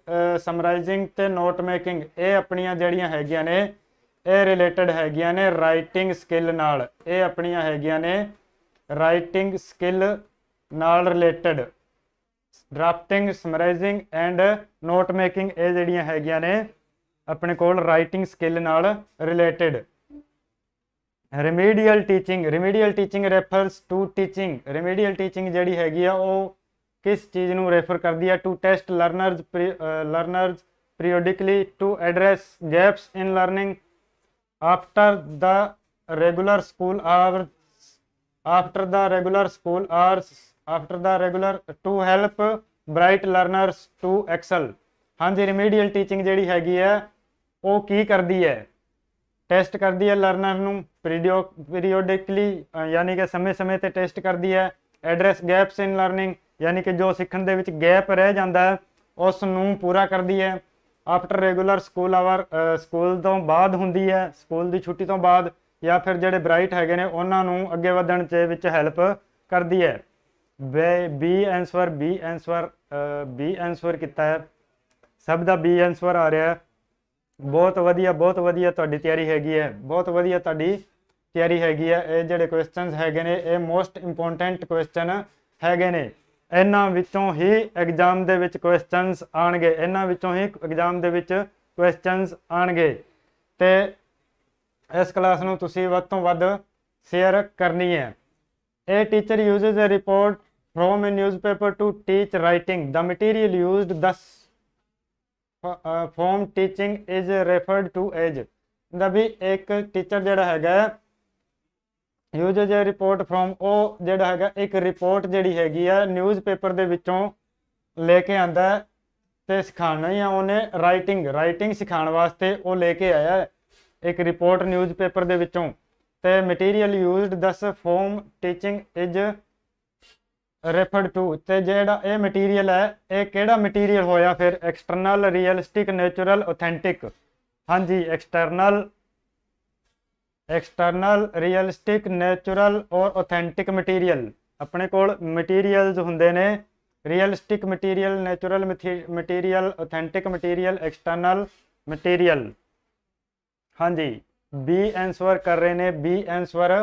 ਸਮਰਾਈਜ਼ਿੰਗ ਤੇ ਨੋਟ ਮੇਕਿੰਗ ਇਹ ਆਪਣੀਆਂ ਜਿਹੜੀਆਂ ਹੈਗੀਆਂ ਨੇ ਇਹ ਰਿਲੇਟਡ ਹੈਗੀਆਂ ਨੇ ਰਾਈਟਿੰਗ ਸਕਿੱਲ ਨਾਲ ਇਹ ਆਪਣੀਆਂ ਹੈਗੀਆਂ ਨੇ ਰਾਈਟਿੰਗ ਸਕਿੱਲ ਨਾਲ related drafting summarising and note making ਇਹ ਜਿਹੜੀਆਂ ਹੈਗੀਆਂ ਨੇ ਆਪਣੇ ਕੋਲ ਰਾਈਟਿੰਗ ਸਕਿੱਲ ਨਾਲ related remedial teaching remedial teaching refers to teaching remedial teaching ਜਿਹੜੀ ਹੈਗੀ ਆ ਉਹ ਕਿਸ ਚੀਜ਼ ਨੂੰ ਰੈਫਰ ਕਰਦੀ ਹੈ to test learners learners periodically to address gaps in learning after the regular school hour after the regular school hour after the regular to help bright learners to excel ਹਾਂਜੀ ਰਿਮੀਡੀਅਲ ਟੀਚਿੰਗ ਜਿਹੜੀ ਹੈਗੀ ਹੈ ਉਹ ਕੀ ਕਰਦੀ ਹੈ test ਕਰਦੀ ਹੈ learner ਨੂੰ ਪੀਰੀਓਡਿਕਲੀ ਯਾਨੀ ਕਿ ਸਮੇਂ-ਸਮੇਂ ਤੇ ਟੈਸਟ ਕਰਦੀ ਹੈ ਐਡਰੈਸ ਗੈਪਸ ਇਨ ਲਰਨਿੰਗ ਯਾਨੀ ਕਿ ਜੋ ਸਿੱਖਣ ਦੇ ਵਿੱਚ ਗੈਪ ਰਹਿ ਜਾਂਦਾ ਉਸ ਨੂੰ ਪੂਰਾ ਕਰਦੀ ਹੈ after regular school hour school ਤੋਂ ਬਾਅਦ ਹੁੰਦੀ ਹੈ ਸਕੂਲ ਦੀ ਛੁੱਟੀ ਤੋਂ ਬਾਅਦ ਜਾਂ ਫਿਰ ਜਿਹੜੇ ਬ੍ਰਾਈਟ ਹੈਗੇ ਨੇ ਉਹਨਾਂ ਨੂੰ ਅੱਗੇ ਵਧਣ ਦੇ ਵਿੱਚ ਹੈਲਪ ਕਰਦੀ ਹੈ B answer B answer B answer ਕੀਤਾ ਹੈ ਸਭ ਦਾ ਬੀ ਆਨਸਰ ਆ ਰਿਹਾ ਬਹੁਤ ਵਧੀਆ ਬਹੁਤ ਵਧੀਆ ਤੁਹਾਡੀ ਤਿਆਰੀ ਹੈਗੀ ਹੈ ਬਹੁਤ ਵਧੀਆ ਤੁਹਾਡੀ ਤਿਆਰੀ ਹੈਗੀ ਹੈ ਇਹ ਜਿਹੜੇ ਕੁਐਸਚਨਸ ਹੈਗੇ ਨੇ ਇਹ ਮੋਸਟ ਇੰਪੋਰਟੈਂਟ ਕੁਐਸਚਨ ਹੈਗੇ ਨੇ ਇਹਨਾਂ ਵਿੱਚੋਂ ਹੀ ਐਗਜ਼ਾਮ ਦੇ ਵਿੱਚ ਕੁਐਸਚਨਸ ਆਣਗੇ ਇਹਨਾਂ ਵਿੱਚੋਂ ਹੀ ਐਗਜ਼ਾਮ ਦੇ ਵਿੱਚ ਕੁਐਸਚਨਸ ਆਣਗੇ ਤੇ ਇਸ ਕਲਾਸ ਨੂੰ ਤੁਸੀਂ ਵੱਧ ਤੋਂ ਵੱਧ ਸ਼ੇਅਰ ਕਰਨੀ ਹੈ ਇਹ teacher uses a report from a newspaper to teach writing the material used thus for teaching is referred to as the ਵੀ ਇੱਕ ਟੀਚਰ ਜਿਹੜਾ ਹੈਗਾ ਜੇ ਰਿਪੋਰਟ ਫਰਮ ਉਹ ਜਿਹੜਾ ਹੈਗਾ ਇੱਕ ਰਿਪੋਰਟ ਜਿਹੜੀ ਹੈਗੀ ਆ ਨਿਊਜ਼ਪੇਪਰ ਦੇ ਵਿੱਚੋਂ ਲੈ ਕੇ ਆਂਦਾ ਤੇ ਸਿਖਾਣਾ ਹੀ ਆ ਉਹਨੇ ਰਾਈਟਿੰਗ ਰਾਈਟਿੰਗ ਸਿਖਾਉਣ ਵਾਸਤੇ ਉਹ ਲੈ ਕੇ ਆਇਆ ਇੱਕ ਰਿਪੋਰਟ ਨਿਊਜ਼ਪੇਪਰ ਦੇ ਵਿੱਚੋਂ ਤੇ material used thus for teaching is referred to ਤੇ ਜਿਹੜਾ ਇਹ ਮਟੀਰੀਅਲ ਹੈ ਇਹ ਕਿਹੜਾ ਮਟੀਰੀਅਲ ਹੋਇਆ ਫਿਰ ਐਕਸਟਰਨਲ ਰੀਅਲਿਸਟਿਕ ਨੇਚਰਲ ਆਥੈਂਟਿਕ ਹਾਂਜੀ external external realistic natural or authentic material ਆਪਣੇ ਕੋਲ ਮਟੀਰੀਅਲਸ ਹੁੰਦੇ ਨੇ realistic material natural material authentic material external material ਹਾਂਜੀ ਬੀ ਆਨਸਰ ਕਰ ਰਹੇ ਨੇ ਬੀ ਆਨਸਰ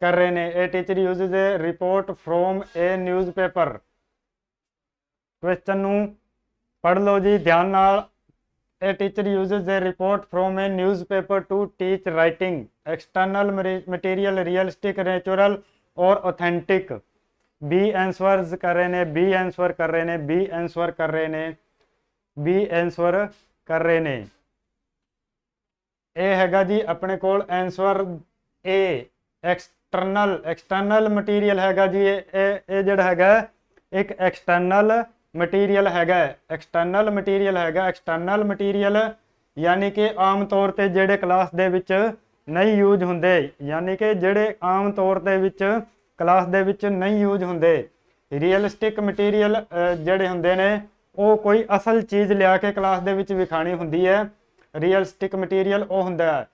ਕਰ ਰਹੇ ਨੇ ਇਹ teacher uses a report from a newspaper question ਨੂੰ ਪੜ੍ਹ ਲਓ ਜੀ ਧਿਆਨ ਨਾਲ A teacher uses a report from a newspaper to teach writing. External material realistic, natural और authentic. B answers कर रहे ने B answer कर रहे ने B answer कर रहे ने B answer कर रहे ने ਇਹ ਹੈਗਾ ਜੀ ਆਪਣੇ ਕੋਲ answer A external external material ਹੈਗਾ ਜੀ ਇਹ ਇਹ ਜਿਹੜਾ ਹੈਗਾ ਇੱਕ ਐਕਸਟਰਨਲ ਮਟੀਰੀਅਲ ਹੈਗਾ ਐਕਸਟਰਨਲ ਮਟੀਰੀਅਲ ਹੈਗਾ ਐਕਸਟਰਨਲ ਮਟੀਰੀਅਲ ਯਾਨੀ ਕਿ ਆਮ ਤੌਰ ਤੇ ਜਿਹੜੇ ਕਲਾਸ ਦੇ ਵਿੱਚ ਨਹੀਂ ਯੂਜ਼ ਹੁੰਦੇ ਯਾਨੀ ਕਿ ਜਿਹੜੇ ਆਮ ਤੌਰ ਤੇ ਵਿੱਚ ਕਲਾਸ ਦੇ ਵਿੱਚ ਨਹੀਂ ਯੂਜ਼ ਹੁੰਦੇ ਰੀਅਲਿਸਟਿਕ ਮਟੀਰੀਅਲ ਜਿਹੜੇ ਹੁੰਦੇ ਨੇ ਉਹ ਕੋਈ ਅਸਲ ਚੀਜ਼ ਲਿਆ ਕੇ ਕਲਾਸ ਦੇ ਵਿੱਚ ਵਿਖਾਣੀ ਹੁੰਦੀ ਹੈ ਰੀਅਲਿਸਟਿਕ ਮਟੀਰੀਅਲ ਉਹ ਹੁੰਦਾ ਹੈ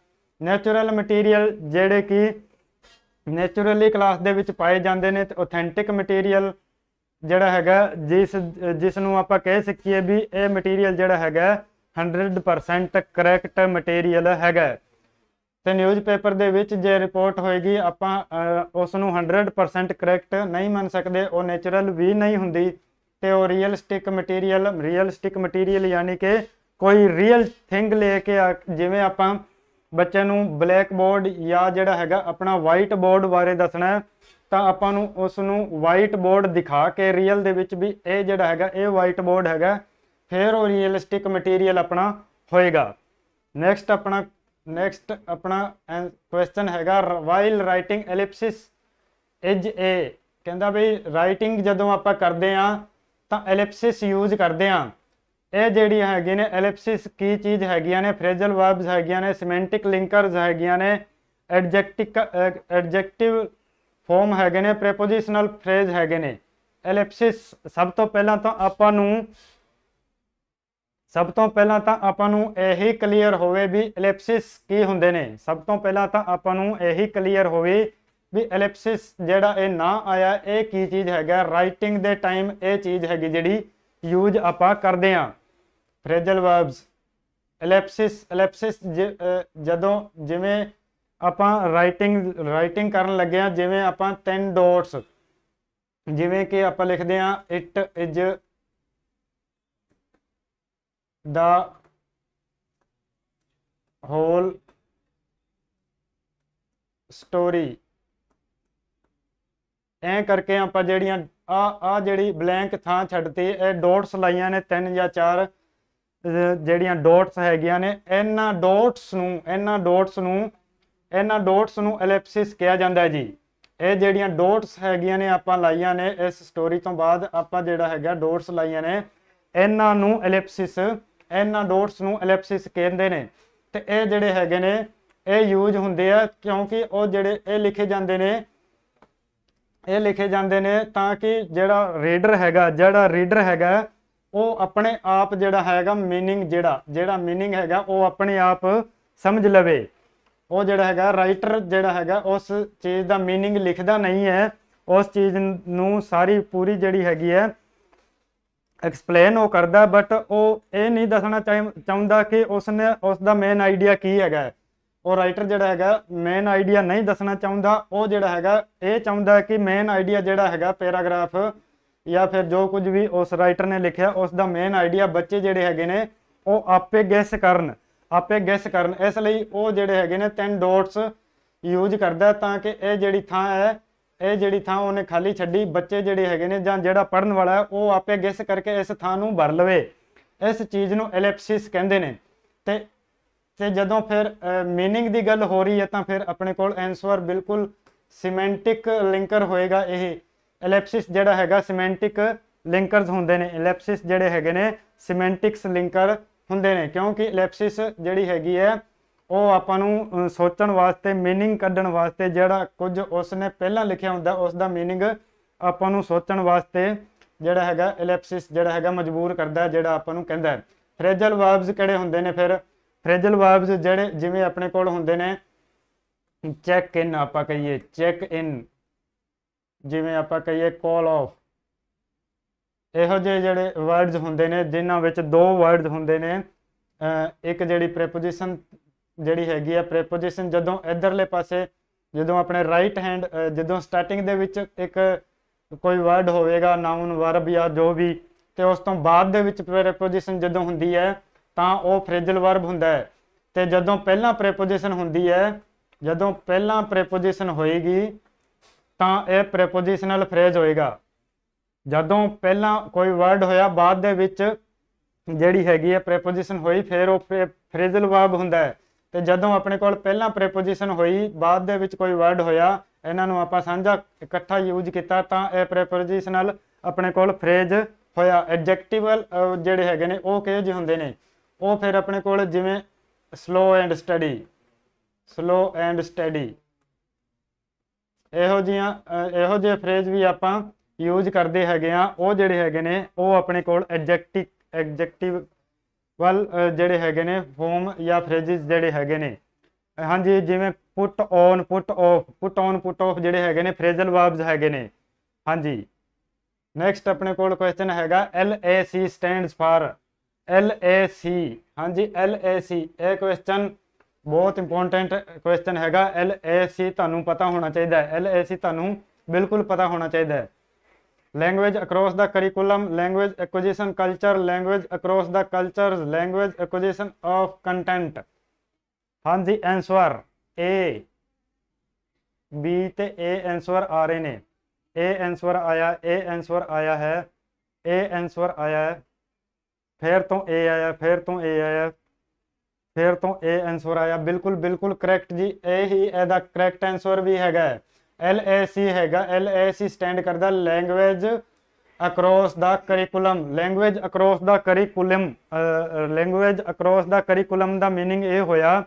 ਨੇਚਰਲ ਮਟੀਰੀਅਲ ਜਿਹੜੇ ਕਿ ਨੇਚਰਲੀ ਕਲਾਸ ਦੇ ਵਿੱਚ ਪਾਏ ਜਾਂਦੇ ਨੇ ਤੇ ਆਥੈਂਟਿਕ ਮਟੀਰੀਅਲ ਜਿਹੜਾ ਹੈਗਾ ਜਿਸ ਜਿਸ ਨੂੰ ਆਪਾਂ ਕਹਿ ਸਕੀਏ ਵੀ ਇਹ ਮਟੀਰੀਅਲ ਜਿਹੜਾ ਹੈਗਾ 100% ਕਰੈਕਟ ਮਟੀਰੀਅਲ ਹੈਗਾ ਤੇ ਨਿਊਜ਼ਪੇਪਰ ਦੇ ਵਿੱਚ ਜੇ ਰਿਪੋਰਟ ਹੋਏਗੀ ਆਪਾਂ ਉਸ ਨੂੰ 100% ਕਰੈਕਟ ਨਹੀਂ ਮੰਨ ਸਕਦੇ ਉਹ ਨੇਚਰਲ ਵੀ ਨਹੀਂ ਹੁੰਦੀ ਤੇ ਉਹ ਰੀਅਲਿਸਟਿਕ ਮਟੀਰੀਅਲ ਰੀਅਲਿਸਟਿਕ ਮਟੀਰੀਅਲ ਯਾਨੀ ਕਿ ਕੋਈ ਰੀਅਲ ਥਿੰਗ ਲੈ ਕੇ ਜਿਵੇਂ ਆਪਾਂ ਬੱਚੇ ਨੂੰ ਬਲੈਕ ਬੋਰਡ ਜਾਂ ਜਿਹੜਾ ਹੈਗਾ ਆਪਣਾ ਵਾਈਟ ਬੋਰਡ ਬਾਰੇ ਦੱਸਣਾ ਤਾਂ ਆਪਾਂ ਨੂੰ ਉਸ ਨੂੰ ਵਾਈਟ ਬੋਰਡ ਦਿਖਾ ਕੇ ਰੀਅਲ ਦੇ ਵਿੱਚ ਵੀ ਇਹ ਜਿਹੜਾ ਹੈਗਾ ਇਹ ਵਾਈਟ ਬੋਰਡ ਹੈਗਾ ਫਿਰ ਉਹ ਰੀਅਲਿਸਟਿਕ ਮਟੀਰੀਅਲ ਆਪਣਾ ਹੋਏਗਾ ਨੈਕਸਟ ਆਪਣਾ ਨੈਕਸਟ ਆਪਣਾ ਕੁਐਸਚਨ ਹੈਗਾ while writing ellipsis is A ਕਹਿੰਦਾ ਵੀ ਰਾਈਟਿੰਗ ਜਦੋਂ ਆਪਾਂ ਕਰਦੇ ਆ ਤਾਂ ਐਲਿਪਸਿਸ ਯੂਜ਼ ਕਰਦੇ ਆ ਇਹ ਜਿਹੜੀਆਂ ਹੈਗੀਆਂ ਨੇ ਐਲਿਪਸਿਸ ਕੀ ਚੀਜ਼ ਹੈਗੀਆਂ ਨੇ ਫ੍ਰੇਜ਼ਲ ਵਰਬਸ ਹੈਗੀਆਂ ਨੇ ਸਿਮੈਂਟਿਕ ਲਿੰਕਰਸ ਹੈਗੀਆਂ ਨੇ ਐਡਜੈਕਟਿਕ ਐਡਜੈਕਟਿਵ ਫਾਰਮ ਹੈਗੇ ਨੇ ਪ੍ਰੈਪੋਜੀਸ਼ਨਲ ਫਰੇਜ਼ ਹੈਗੇ ਨੇ ਐਲਿਪਸਿਸ ਸਭ ਤੋਂ ਪਹਿਲਾਂ ਤਾਂ ਆਪਾਂ ਨੂੰ ਸਭ ਤੋਂ ਪਹਿਲਾਂ ਤਾਂ ਆਪਾਂ ਨੂੰ ਇਹੀ ਕਲੀਅਰ ਹੋਵੇ ਵੀ ਐਲਿਪਸਿਸ ਕੀ ਹੁੰਦੇ ਨੇ ਸਭ ਤੋਂ ਪਹਿਲਾਂ ਤਾਂ ਆਪਾਂ ਨੂੰ ਇਹੀ ਕਲੀਅਰ ਹੋਵੇ ਵੀ ਐਲਿਪਸਿਸ ਜਿਹੜਾ ਇਹ ਨਾ ਆਇਆ ਇਹ ਕੀ ਚੀਜ਼ ਹੈਗਾ ਰਾਈਟਿੰਗ ਦੇ ਟਾਈਮ ਇਹ ਚੀਜ਼ ਹੈਗੀ ਜਿਹੜੀ ਯੂਜ਼ ਆਪਾਂ ਕਰਦੇ ਆ ਫਰੇਜ਼ਲ ਵਰਬਸ ਐਲਿਪਸਿਸ ਐਲਿਪਸਿਸ ਜਦੋਂ ਜਿਵੇਂ ਆਪਾਂ ਰਾਈਟਿੰਗ ਰਾਈਟਿੰਗ ਕਰਨ ਲੱਗੇ ਆ ਜਿਵੇਂ ਆਪਾਂ ਤਿੰਨ ਡੋਟਸ ਜਿਵੇਂ ਕਿ ਆਪਾਂ ਲਿਖਦੇ ਆ it is the whole story ਐ ਕਰਕੇ ਆਪਾਂ ਜਿਹੜੀਆਂ ਆ ਆ ਜਿਹੜੀ ਬਲੈਂਕ ਥਾਂ ਛੱਡਤੀ ਇਹ ਡੋਟਸ ਲਾਈਆਂ ਨੇ ਤਿੰਨ ਜਾਂ ਚਾਰ ਜਿਹੜੀਆਂ ਡੋਟਸ ਹੈਗੀਆਂ ਨੇ ਇਹਨਾਂ ਡੋਟਸ ਨੂੰ ਇਹਨਾਂ ਡੋਟਸ ਨੂੰ ਇਹਨਾਂ ਡੋਟਸ ਨੂੰ ਐਲਿਪਸਿਸ ਕਿਹਾ ਜਾਂਦਾ ਹੈ ਜੀ ਇਹ ਜਿਹੜੀਆਂ ਡੋਟਸ ਹੈਗੀਆਂ ਨੇ ਆਪਾਂ ਲਾਈਆਂ ਨੇ ਇਸ ਸਟੋਰੀ ਤੋਂ ਬਾਅਦ ਆਪਾਂ ਜਿਹੜਾ ਹੈਗਾ ਡੋਟਸ ਲਾਈਆਂ ਨੇ ਇਹਨਾਂ ਨੂੰ ਐਲਿਪਸਿਸ ਇਹਨਾਂ ਡੋਟਸ ਨੂੰ ਐਲਿਪਸਿਸ ਕਹਿੰਦੇ ਨੇ ਤੇ ਇਹ ਜਿਹੜੇ ਹੈਗੇ ਨੇ ਇਹ ਯੂਜ ਹੁੰਦੇ ਆ ਕਿਉਂਕਿ ਉਹ ਜਿਹੜੇ ਇਹ ਲਿਖੇ ਜਾਂਦੇ ਨੇ ਇਹ ਲਿਖੇ ਜਾਂਦੇ ਨੇ ਤਾਂ ਕਿ ਜਿਹੜਾ ਰੀਡਰ ਹੈਗਾ ਜਿਹੜਾ ਰੀਡਰ ਹੈਗਾ ਉਹ ਆਪਣੇ ਆਪ ਜਿਹੜਾ ਹੈਗਾ मीनिंग ਜਿਹੜਾ ਜਿਹੜਾ मीनिंग ਹੈਗਾ ਉਹ ਆਪਣੇ ਆਪ ਸਮਝ ਲਵੇ ਉਹ ਜਿਹੜਾ ਹੈਗਾ ਰਾਈਟਰ ਜਿਹੜਾ ਹੈਗਾ ਉਸ ਚੀਜ਼ ਦਾ मीनिंग ਲਿਖਦਾ ਨਹੀਂ ਹੈ ਉਸ ਚੀਜ਼ ਨੂੰ ਸਾਰੀ ਪੂਰੀ ਜਿਹੜੀ ਹੈਗੀ ਹੈ ਐਕਸਪਲੇਨ ਉਹ ਕਰਦਾ ਬਟ ਉਹ ਇਹ ਨਹੀਂ ਦੱਸਣਾ ਚਾਹੁੰਦਾ ਕਿ ਉਸ ਨੇ ਉਸ ਦਾ ਮੇਨ ਆਈਡੀਆ ਕੀ ਹੈਗਾ ਉਹ ਰਾਈਟਰ ਜਿਹੜਾ ਹੈਗਾ ਮੇਨ ਆਈਡੀਆ ਨਹੀਂ ਦੱਸਣਾ ਚਾਹੁੰਦਾ ਉਹ ਜਿਹੜਾ ਹੈਗਾ ਇਹ ਚਾਹੁੰਦਾ ਕਿ ਮੇਨ ਆਈਡੀਆ ਜਿਹੜਾ ਹੈਗਾ ਪੈਰਾਗ੍ਰਾਫ ਜਾਂ ਫਿਰ ਜੋ ਕੁਝ ਵੀ ਉਸ ਰਾਈਟਰ ਨੇ ਲਿਖਿਆ ਉਸ ਦਾ ਮੇਨ ਆਈਡੀਆ ਬੱਚੇ ਜਿਹੜੇ ਹੈਗੇ ਨੇ ਉਹ ਆਪੇ ਗੈਸ ਕਰਨ ਆਪੇ ਗੈਸ ਕਰਨ ਇਸ ਲਈ ਉਹ ਜਿਹੜੇ ਹੈਗੇ ਨੇ ਤਿੰਨ ਡੋਟਸ ਯੂਜ਼ ਕਰਦਾ ਤਾਂ ਕਿ ਇਹ ਜਿਹੜੀ ਥਾਂ ਹੈ ਇਹ ਜਿਹੜੀ ਥਾਂ ਉਹਨੇ ਖਾਲੀ ਛੱਡੀ ਬੱਚੇ ਜਿਹੜੇ ਹੈਗੇ ਨੇ ਜਾਂ ਜਿਹੜਾ ਪੜਨ ਵਾਲਾ ਉਹ ਆਪੇ ਗੈਸ ਕਰਕੇ ਇਸ ਥਾਂ ਨੂੰ ਭਰ ਲਵੇ ਇਸ ਚੀਜ਼ ਨੂੰ ਐਲਿਪਸਿਸ ਕਹਿੰਦੇ ਨੇ ਤੇ ਤੇ ਜਦੋਂ ਫਿਰ ਮੀਨਿੰਗ ਦੀ ਗੱਲ ਹੋ ਰਹੀ ਹੈ ਤਾਂ ਫਿਰ ਆਪਣੇ ਕੋਲ ਆਨਸਰ ਬਿਲਕੁਲ ਸਿਮੈਂਟਿਕ ਲਿੰਕਰ ਹੋਏਗਾ ਇਹ ਐਲਿਪਸਿਸ ਜਿਹੜਾ ਹੈਗਾ ਸਿਮੈਂਟਿਕ ਲਿੰਕਰਸ ਹੁੰਦੇ ਨੇ ਐਲਿਪਸਿਸ ਜਿਹੜੇ ਹੈਗੇ ਨੇ ਸਿਮੈਂਟਿਕਸ ਲਿੰਕਰ ਹੁੰਦੇ ਨੇ ਕਿਉਂਕਿ ਇਲੈਪਸਿਸ ਜਿਹੜੀ ਹੈਗੀ ਹੈ ਉਹ ਆਪਾਂ ਨੂੰ ਸੋਚਣ ਵਾਸਤੇ मीनिंग ਕੱਢਣ ਵਾਸਤੇ ਜਿਹੜਾ ਕੁਝ ਉਸ ਨੇ ਪਹਿਲਾਂ ਲਿਖਿਆ ਹੁੰਦਾ ਉਸ ਦਾ मीनिंग ਆਪਾਂ ਨੂੰ ਸੋਚਣ ਵਾਸਤੇ ਜਿਹੜਾ ਹੈਗਾ ਇਲੈਪਸਿਸ ਜਿਹੜਾ ਹੈਗਾ ਮਜਬੂਰ ਕਰਦਾ ਜਿਹੜਾ ਆਪਾਂ ਨੂੰ ਕਹਿੰਦਾ ਫ੍ਰੇਜਲ ਵਰਬਸ ਕਿਹੜੇ ਹੁੰਦੇ ਨੇ ਫਿਰ ਫ੍ਰੇਜਲ ਵਰਬਸ ਜਿਹੜੇ ਜਿਵੇਂ ਆਪਣੇ ਕੋਲ ਹੁੰਦੇ ਨੇ ਚੈੱਕ ਇਨ ਆਪਾਂ ਕਹੀਏ ਚੈੱਕ ਇਨ ਜਿਵੇਂ ਆਪਾਂ ਕਹੀਏ ਕਾਲ ਆਫ ਇਹੋ ਜਿਹੇ ਜਿਹੜੇ ਵਰਡਸ ਹੁੰਦੇ ਨੇ ਜਿਨ੍ਹਾਂ ਵਿੱਚ ਦੋ ਵਰਡਸ ਹੁੰਦੇ ਨੇ ਇੱਕ ਜਿਹੜੀ ਪ੍ਰੀਪੋਜੀਸ਼ਨ ਜਿਹੜੀ ਹੈਗੀ ਆ ਪ੍ਰੀਪੋਜੀਸ਼ਨ ਜਦੋਂ ਇਧਰਲੇ ਪਾਸੇ ਜਦੋਂ ਆਪਣੇ ਰਾਈਟ ਹੈਂਡ ਜਦੋਂ ਸਟਾਰਟਿੰਗ ਦੇ ਵਿੱਚ ਇੱਕ ਕੋਈ ਵਰਡ ਹੋਵੇਗਾ ਨਾਉਨ ਵਰਬ ਜਾਂ ਜੋ ਵੀ ਤੇ ਉਸ ਤੋਂ ਬਾਅਦ ਦੇ ਵਿੱਚ ਪ੍ਰੀਪੋਜੀਸ਼ਨ ਜਦੋਂ ਹੁੰਦੀ ਹੈ ਤਾਂ ਉਹ ਫ੍ਰੇਜ਼ਲ ਵਰਬ ਹੁੰਦਾ ਹੈ ਤੇ ਜਦੋਂ ਪਹਿਲਾਂ ਪ੍ਰੀਪੋਜੀਸ਼ਨ ਹੁੰਦੀ ਹੈ ਜਦੋਂ ਪਹਿਲਾਂ ਪ੍ਰੀਪੋਜੀਸ਼ਨ ਹੋਏਗੀ ਤਾਂ ਇਹ ਪ੍ਰੀਪੋਜੀਸ਼ਨਲ ਫ੍ਰੇਜ਼ ਹੋਏਗਾ ਜਦੋਂ ਪਹਿਲਾਂ ਕੋਈ ਵਰਡ ਹੋਇਆ ਬਾਅਦ ਦੇ ਵਿੱਚ ਜਿਹੜੀ ਹੈਗੀ ਹੈ ਪ੍ਰੀਪੋਜੀਸ਼ਨ ਹੋਈ ਫਿਰ ਉਹ ਫ੍ਰੇਜ਼ਲ ਵਰਬ ਹੁੰਦਾ ਹੈ ਤੇ ਜਦੋਂ ਆਪਣੇ ਕੋਲ ਪਹਿਲਾਂ ਪ੍ਰੀਪੋਜੀਸ਼ਨ ਹੋਈ ਬਾਅਦ ਦੇ ਵਿੱਚ ਕੋਈ ਵਰਡ ਹੋਇਆ ਇਹਨਾਂ ਨੂੰ ਆਪਾਂ ਸਾਂਝਾ ਇਕੱਠਾ ਯੂਜ਼ ਕੀਤਾ ਤਾਂ ਇਹ ਪ੍ਰੀਪੋਜੀਸ਼ਨਲ ਆਪਣੇ ਕੋਲ ਫ੍ਰੇਜ਼ ਹੋਇਆ ਐਡਜੈਕਟਿਵਲ ਜਿਹੜੇ ਹੈਗੇ ਨੇ ਉਹ ਕਿਹੋ ਜਿਹੇ ਹੁੰਦੇ ਨੇ ਉਹ ਫਿਰ ਆਪਣੇ ਕੋਲ ਜਿਵੇਂ slow and study slow and study ਇਹੋ ਜੀਆਂ ਇਹੋ ਜਿਹੇ ਫ੍ਰੇਜ਼ ਵੀ ਆਪਾਂ ਯੂਜ਼ ਕਰਦੇ ਹੈਗੇ ਆ ਉਹ ਜਿਹੜੇ ਹੈਗੇ ਨੇ ਉਹ ਆਪਣੇ ਕੋਲ ਐਡਜੈਕਟਿਵ ਐਡਜੈਕਟਿਵ ਵਲ ਜਿਹੜੇ ਹੈਗੇ ਨੇ ਫੋਮ ਜਾਂ ਫ੍ਰੇजेस ਜਿਹੜੇ ਹੈਗੇ ਨੇ ਹਾਂਜੀ ਜਿਵੇਂ put on put off put on put off ਜਿਹੜੇ ਹੈਗੇ ਨੇ ਫਰੇਜ਼ਲ ਵਰਬਸ ਹੈਗੇ ਨੇ ਹਾਂਜੀ ਨੈਕਸਟ ਆਪਣੇ ਕੋਲ ਕੁਐਸਚਨ ਹੈਗਾ L A C stands for L A C ਹਾਂਜੀ ਐਲ ਏ ਸੀ ਇਹ ਕੁਐਸਚਨ ਬਹੁਤ ਇੰਪੋਰਟੈਂਟ ਕੁਐਸਚਨ ਹੈਗਾ ਐਲ ਏ ਸੀ ਤੁਹਾਨੂੰ ਪਤਾ ਹੋਣਾ ਚਾਹੀਦਾ ਹੈ ਐਲ ਏ ਸੀ ਤੁਹਾਨੂੰ ਬਿਲਕੁਲ ਪਤਾ ਹੋਣਾ ਚਾਹੀਦਾ ਹੈ language across the curriculum language acquisition culture language across the cultures language acquisition of content ਹਾਂਜੀ ਆਨਸਰ ਏ ਬੀ ਤੇ ਏ ਆਨਸਰ ਆ ਰਹੇ ਨੇ ਏ ਆਨਸਰ ਆਇਆ ਏ ਆਨਸਰ ਆਇਆ ਹੈ ਏ ਆਨਸਰ ਆਇਆ ਹੈ ਫਿਰ ਤੋਂ ਏ ਆਇਆ ਫਿਰ ਤੋਂ ਏ ਆਇਆ ਫਿਰ ਤੋਂ ਏ ਆਨਸਰ ਆਇਆ ਬਿਲਕੁਲ ਬਿਲਕੁਲ ਕਰੈਕਟ ਜੀ ਇਹ ਹੀ ਇਹਦਾ ਕਰੈਕਟ ਆਨਸਰ ਵੀ ਹੈਗਾ ਐਲ ਸੀ ਹੈਗਾ ਐਲ ਏ ਸੀ ਸਟੈਂਡ ਕਰਦਾ language across the curriculum language across the curriculum language across the curriculum ਦਾ मीनिंग ਇਹ ਹੋਇਆ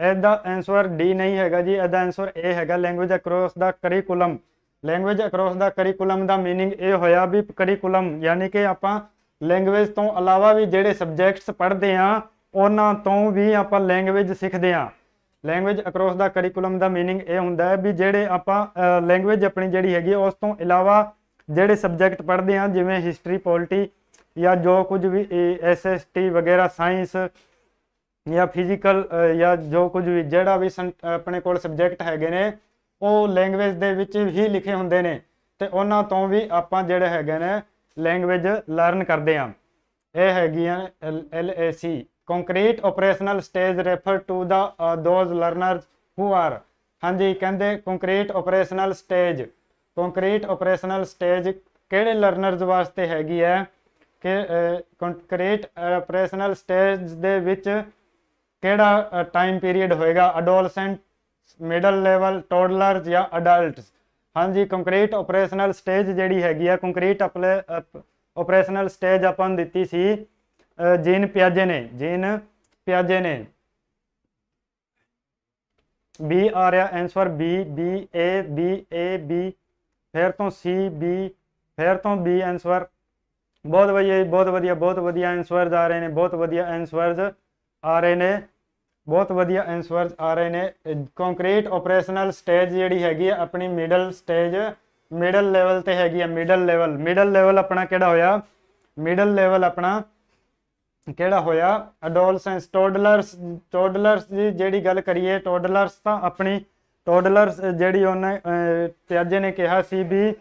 ਇਹਦਾ ਆਨਸਰ ਡੀ ਨਹੀਂ ਹੈਗਾ ਜੀ ਇਹਦਾ ਆਨਸਰ ਏ ਹੈਗਾ language across the curriculum language across the curriculum ਦਾ मीनिंग ਇਹ ਹੋਇਆ ਵੀ ਕਰਿਕੂਲਮ ਯਾਨੀ ਕਿ ਆਪਾਂ ਲੈਂਗੁਏਜ ਤੋਂ ਇਲਾਵਾ ਵੀ ਜਿਹੜੇ ਸਬਜੈਕਟਸ ਪੜ੍ਹਦੇ ਆ ਉਹਨਾਂ ਤੋਂ ਵੀ ਆਪਾਂ ਲੈਂਗੁਏਜ ਸਿੱਖਦੇ ਆ ਲੈਂਗੁਏਜ ਅਕ੍ਰੋਸ ਦਾ ਕਰਿਕੂਲਮ ਦਾ मीनिंग ਇਹ ਹੁੰਦਾ ਹੈ ਵੀ ਜਿਹੜੇ ਆਪਾਂ ਲੈਂਗੁਏਜ ਆਪਣੀ ਜਿਹੜੀ ਹੈਗੀ ਉਸ ਤੋਂ ਇਲਾਵਾ ਜਿਹੜੇ ਸਬਜੈਕਟ ਪੜ੍ਹਦੇ ਆ ਜਿਵੇਂ ਹਿਸਟਰੀ ਪੋਲਿਟੀ ਜਾਂ ਜੋ ਕੁਝ ਵੀ ਐਸਐਸਟੀ ਵਗੈਰਾ ਸਾਇੰਸ ਜਾਂ ਫਿਜ਼ੀਕਲ ਜਾਂ ਜੋ ਕੁਝ ਵੀ ਜਿਹੜਾ ਵੀ ਆਪਣੇ ਕੋਲ ਸਬਜੈਕਟ ਹੈਗੇ ਨੇ ਉਹ ਲੈਂਗੁਏਜ ਦੇ ਵਿੱਚ ਹੀ ਲਿਖੇ ਹੁੰਦੇ ਨੇ ਤੇ ਉਹਨਾਂ ਤੋਂ ਵੀ ਆਪਾਂ ਜਿਹੜੇ ਹੈਗੇ ਨੇ ਲੈਂਗੁਏਜ ਲਰਨ ਕਰਦੇ ਆ ਇਹ ਹੈਗੀਆਂ L C concrete operational stage refer to the those learners who are ਹਾਂਜੀ ਕਹਿੰਦੇ concrete operational stage concrete operational stage ਕਿਹੜੇ ਲਰਨਰਸ ਵਾਸਤੇ ਹੈਗੀ ਹੈ ਕਿ ਕੰਕਰੀਟ ਆਪਰੇਸ਼ਨਲ ਸਟੇਜ ਦੇ ਵਿੱਚ ਕਿਹੜਾ ਟਾਈਮ ਪੀਰੀਅਡ ਹੋਏਗਾ ਅਡੋਲਸੈਂਟ ਮਿਡਲ ਲੈਵਲ ਟੋਡਲਰਸ ਜਾਂ ਅਡਲਟਸ ਹਾਂਜੀ ਕੰਕਰੀਟ ਆਪਰੇਸ਼ਨਲ ਸਟੇਜ ਜਿਹੜੀ ਹੈਗੀ ਆ ਕੰਕਰੀਟ ਆਪਰੇਸ਼ਨਲ ਸਟੇਜ ਆਪਾਂ ਦਿੱਤੀ ਸੀ ਜੇਨ ਪਿਆਜੇ ਨੇ ਜੇਨ ਪਿਆਜੇ ਨੇ ਬੀ ਆ ਰਿਹਾ answer B B A B A B ਫਿਰ ਤੋਂ ਸੀ ਬੀ ਫਿਰ ਤੋਂ ਬੀ ਆਨਸਰ ਬਹੁਤ ਵਧੀਆ ਬਹੁਤ ਵਧੀਆ ਬਹੁਤ ਵਧੀਆ ਆਨਸਰਸ ਆ ਰਹੇ ਨੇ ਬਹੁਤ ਵਧੀਆ ਆਨਸਰਸ ਆ ਰਹੇ ਨੇ ਬਹੁਤ ਵਧੀਆ ਆਨਸਰਸ ਆ ਰਹੇ ਨੇ ਕੰਕਰੀਟ ਆਪਰੇਸ਼ਨਲ ਸਟੇਜ ਜਿਹੜੀ ਹੈਗੀ ਆ ਆਪਣੀ ਮਿਡਲ ਸਟੇਜ ਮਿਡਲ ਲੈਵਲ ਤੇ ਹੈਗੀ ਆ ਮਿਡਲ ਲੈਵਲ ਮਿਡਲ ਲੈਵਲ ਆਪਣਾ ਕਿਹੜਾ ਹੋਇਆ ਮਿਡਲ ਲੈਵਲ ਆਪਣਾ ਕਿਹੜਾ ਹੋਇਆ ਅਡੋਲਸੈਂਸ ਟੋਡਲਰਸ ਟੋਡਲਰਸ ਦੀ ਜਿਹੜੀ ਗੱਲ ਕਰੀਏ ਟੋਡਲਰਸ ਤਾਂ ਆਪਣੀ ਟੋਡਲਰਸ ਜਿਹੜੀ ਉਹਨੇ ਤਿਆਜੇ ਨੇ ਕਿਹਾ ਸੀ ਵੀ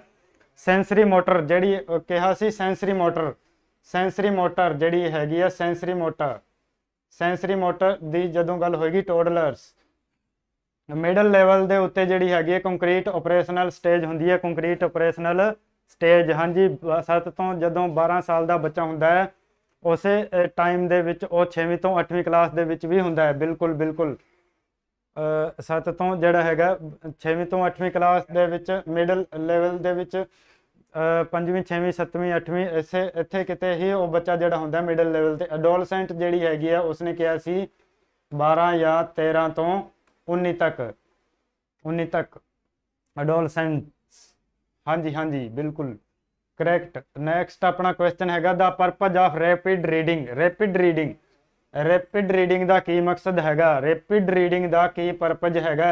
ਸੈਂਸਰੀ ਮੋਟਰ ਜਿਹੜੀ ਕਿਹਾ ਸੀ ਸੈਂਸਰੀ ਮੋਟਰ ਸੈਂਸਰੀ ਮੋਟਰ ਜਿਹੜੀ ਹੈਗੀ ਆ ਸੈਂਸਰੀ ਮੋਟਰ ਸੈਂਸਰੀ ਮੋਟਰ ਦੀ ਜਦੋਂ ਗੱਲ ਹੋਏਗੀ ਟੋਡਲਰਸ ਮਿਡਲ ਲੈਵਲ ਦੇ ਉੱਤੇ ਜਿਹੜੀ ਹੈਗੀ ਹੈ ਕੰਕਰੀਟ ਆਪਰੇਸ਼ਨਲ ਸਟੇਜ ਹੁੰਦੀ ਹੈ ਕੰਕਰੀਟ ਆਪਰੇਸ਼ਨਲ ਸਟੇਜ ਹਾਂਜੀ 7 ਤੋਂ ਜਦੋਂ 12 ਸਾਲ ਦਾ ਬੱਚਾ ਹੁੰਦਾ ਹੈ ਉਸੇ ਟਾਈਮ ਦੇ ਵਿੱਚ ਉਹ 6ਵੀਂ ਤੋਂ 8ਵੀਂ ਕਲਾਸ ਦੇ ਵਿੱਚ ਵੀ ਹੁੰਦਾ ਹੈ ਬਿਲਕੁਲ ਬਿਲਕੁਲ ਅ 7 ਤੋਂ ਜਿਹੜਾ ਹੈਗਾ 6ਵੀਂ ਤੋਂ 8ਵੀਂ ਕਲਾਸ ਦੇ ਵਿੱਚ ਮਿਡਲ ਲੈਵਲ ਦੇ ਵਿੱਚ ਅ 5ਵੀਂ 6ਵੀਂ 7ਵੀਂ 8ਵੀਂ ਇਸੇ ਇੱਥੇ ਕਿਤੇ ਹੀ ਉਹ ਬੱਚਾ ਜਿਹੜਾ ਹੁੰਦਾ ਮਿਡਲ ਲੈਵਲ ਤੇ ਐਡੋਲਸੈਂਟ ਜਿਹੜੀ ਹੈਗੀ ਆ ਉਸਨੇ ਕਿਹਾ ਸੀ 12 ਜਾਂ 13 ਤੋਂ 19 ਤੱਕ 19 ਤੱਕ ਐਡੋਲਸੈਂਟ ਹਾਂਜੀ ਹਾਂਜੀ ਬਿਲਕੁਲ ਕਰੈਕਟ ਨੈਕਸਟ ਆਪਣਾ ਕੁਐਸਚਨ ਹੈਗਾ the purpose of rapid reading rapid reading rapid reading ਦਾ ਕੀ ਮਕਸਦ ਹੈਗਾ ਰੈਪਿਡ ਰੀਡਿੰਗ ਦਾ ਕੀ ਪਰਪਸ ਹੈਗਾ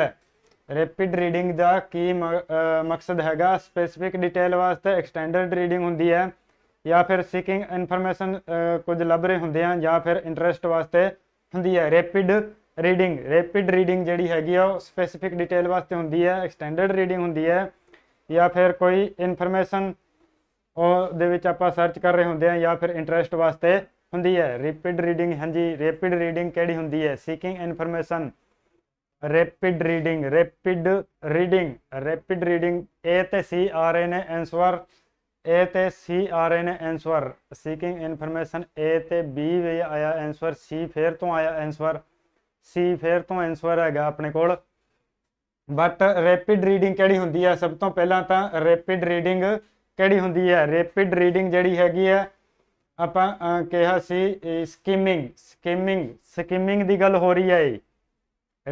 ਰੈਪਿਡ ਰੀਡਿੰਗ ਦਾ ਕੀ ਮਕਸਦ ਹੈਗਾ ਸਪੈਸਿਫਿਕ ਡਿਟੇਲ ਵਾਸਤੇ ਐਕਸਟੈਂਡਡ ਰੀਡਿੰਗ ਹੁੰਦੀ ਹੈ ਜਾਂ ਫਿਰ ਸੀਕਿੰਗ ਇਨਫੋਰਮੇਸ਼ਨ ਕੁਝ ਲੱਭ ਰਹੇ ਹੁੰਦੇ ਆ ਜਾਂ ਫਿਰ ਇੰਟਰਸਟ ਵਾਸਤੇ ਹੁੰਦੀ ਹੈ ਰੈਪਿਡ ਰੀਡਿੰਗ ਰੈਪਿਡ ਰੀਡਿੰਗ ਜਿਹੜੀ ਹੈਗੀ ਆ ਉਹ ਸਪੈਸਿਫਿਕ ਡਿਟੇਲ ਵਾਸਤੇ ਹੁੰਦੀ ਹੈ ਐਕਸਟੈਂਡਡ ਰੀਡਿੰਗ ਹੁੰਦੀ ਹੈ ਜਾਂ ਫਿਰ ਕੋਈ ਇਨਫੋਰਮੇਸ਼ਨ ਦੇ ਵਿੱਚ ਆਪਾਂ ਸਰਚ ਕਰ ਰਹੇ ਹੁੰਦੇ ਆ ਜਾਂ ਫਿਰ ਇੰਟਰਸਟ ਵਾਸਤੇ ਹੁੰਦੀ ਹੈ ਰੈਪਿਡ ਰੀਡਿੰਗ ਹਾਂਜੀ ਰੈਪਿਡ ਰੀਡਿੰਗ ਕਿਹੜੀ ਹੁੰਦੀ ਹੈ seeking information rapid reading rapid reading rapid reading A ਤੇ ਸੀ ਆ ਰਹੇ ਨੇ ਆਨਸਰ ਏ ਤੇ ਸੀ ਆ ਰਹੇ ਨੇ ਆਨਸਰ ਸੀਕਿੰਗ ਇਨਫੋਰਮੇਸ਼ਨ ਏ ਤੇ ਬੀ ਵੀ ਆਇਆ ਆਨਸਰ ਸੀ ਫੇਰ ਤੋਂ ਆਇਆ ਆਨਸਰ ਸੀ ਫੇਰ ਤੋਂ ਆਨਸਰ ਹੈਗਾ ਆਪਣੇ ਕੋਲ ਬਟ ਰੈਪਿਡ ਰੀਡਿੰਗ ਕਿਹੜੀ ਹੁੰਦੀ ਹੈ ਸਭ ਤੋਂ ਪਹਿਲਾਂ ਤਾਂ ਰੈਪਿਡ ਰੀਡਿੰਗ ਕਿਹੜੀ ਹੁੰਦੀ ਹੈ ਰੈਪਿਡ ਰੀਡਿੰਗ ਜਿਹੜੀ ਹੈਗੀ ਹੈ ਆਪਾਂ ਕਿਹਾ ਸੀ ਸਕਿਮਿੰਗ ਸਕਿਮਿੰਗ ਸਕਿਮਿੰਗ ਦੀ ਗੱਲ ਹੋ ਰਹੀ ਹੈ ਇਹ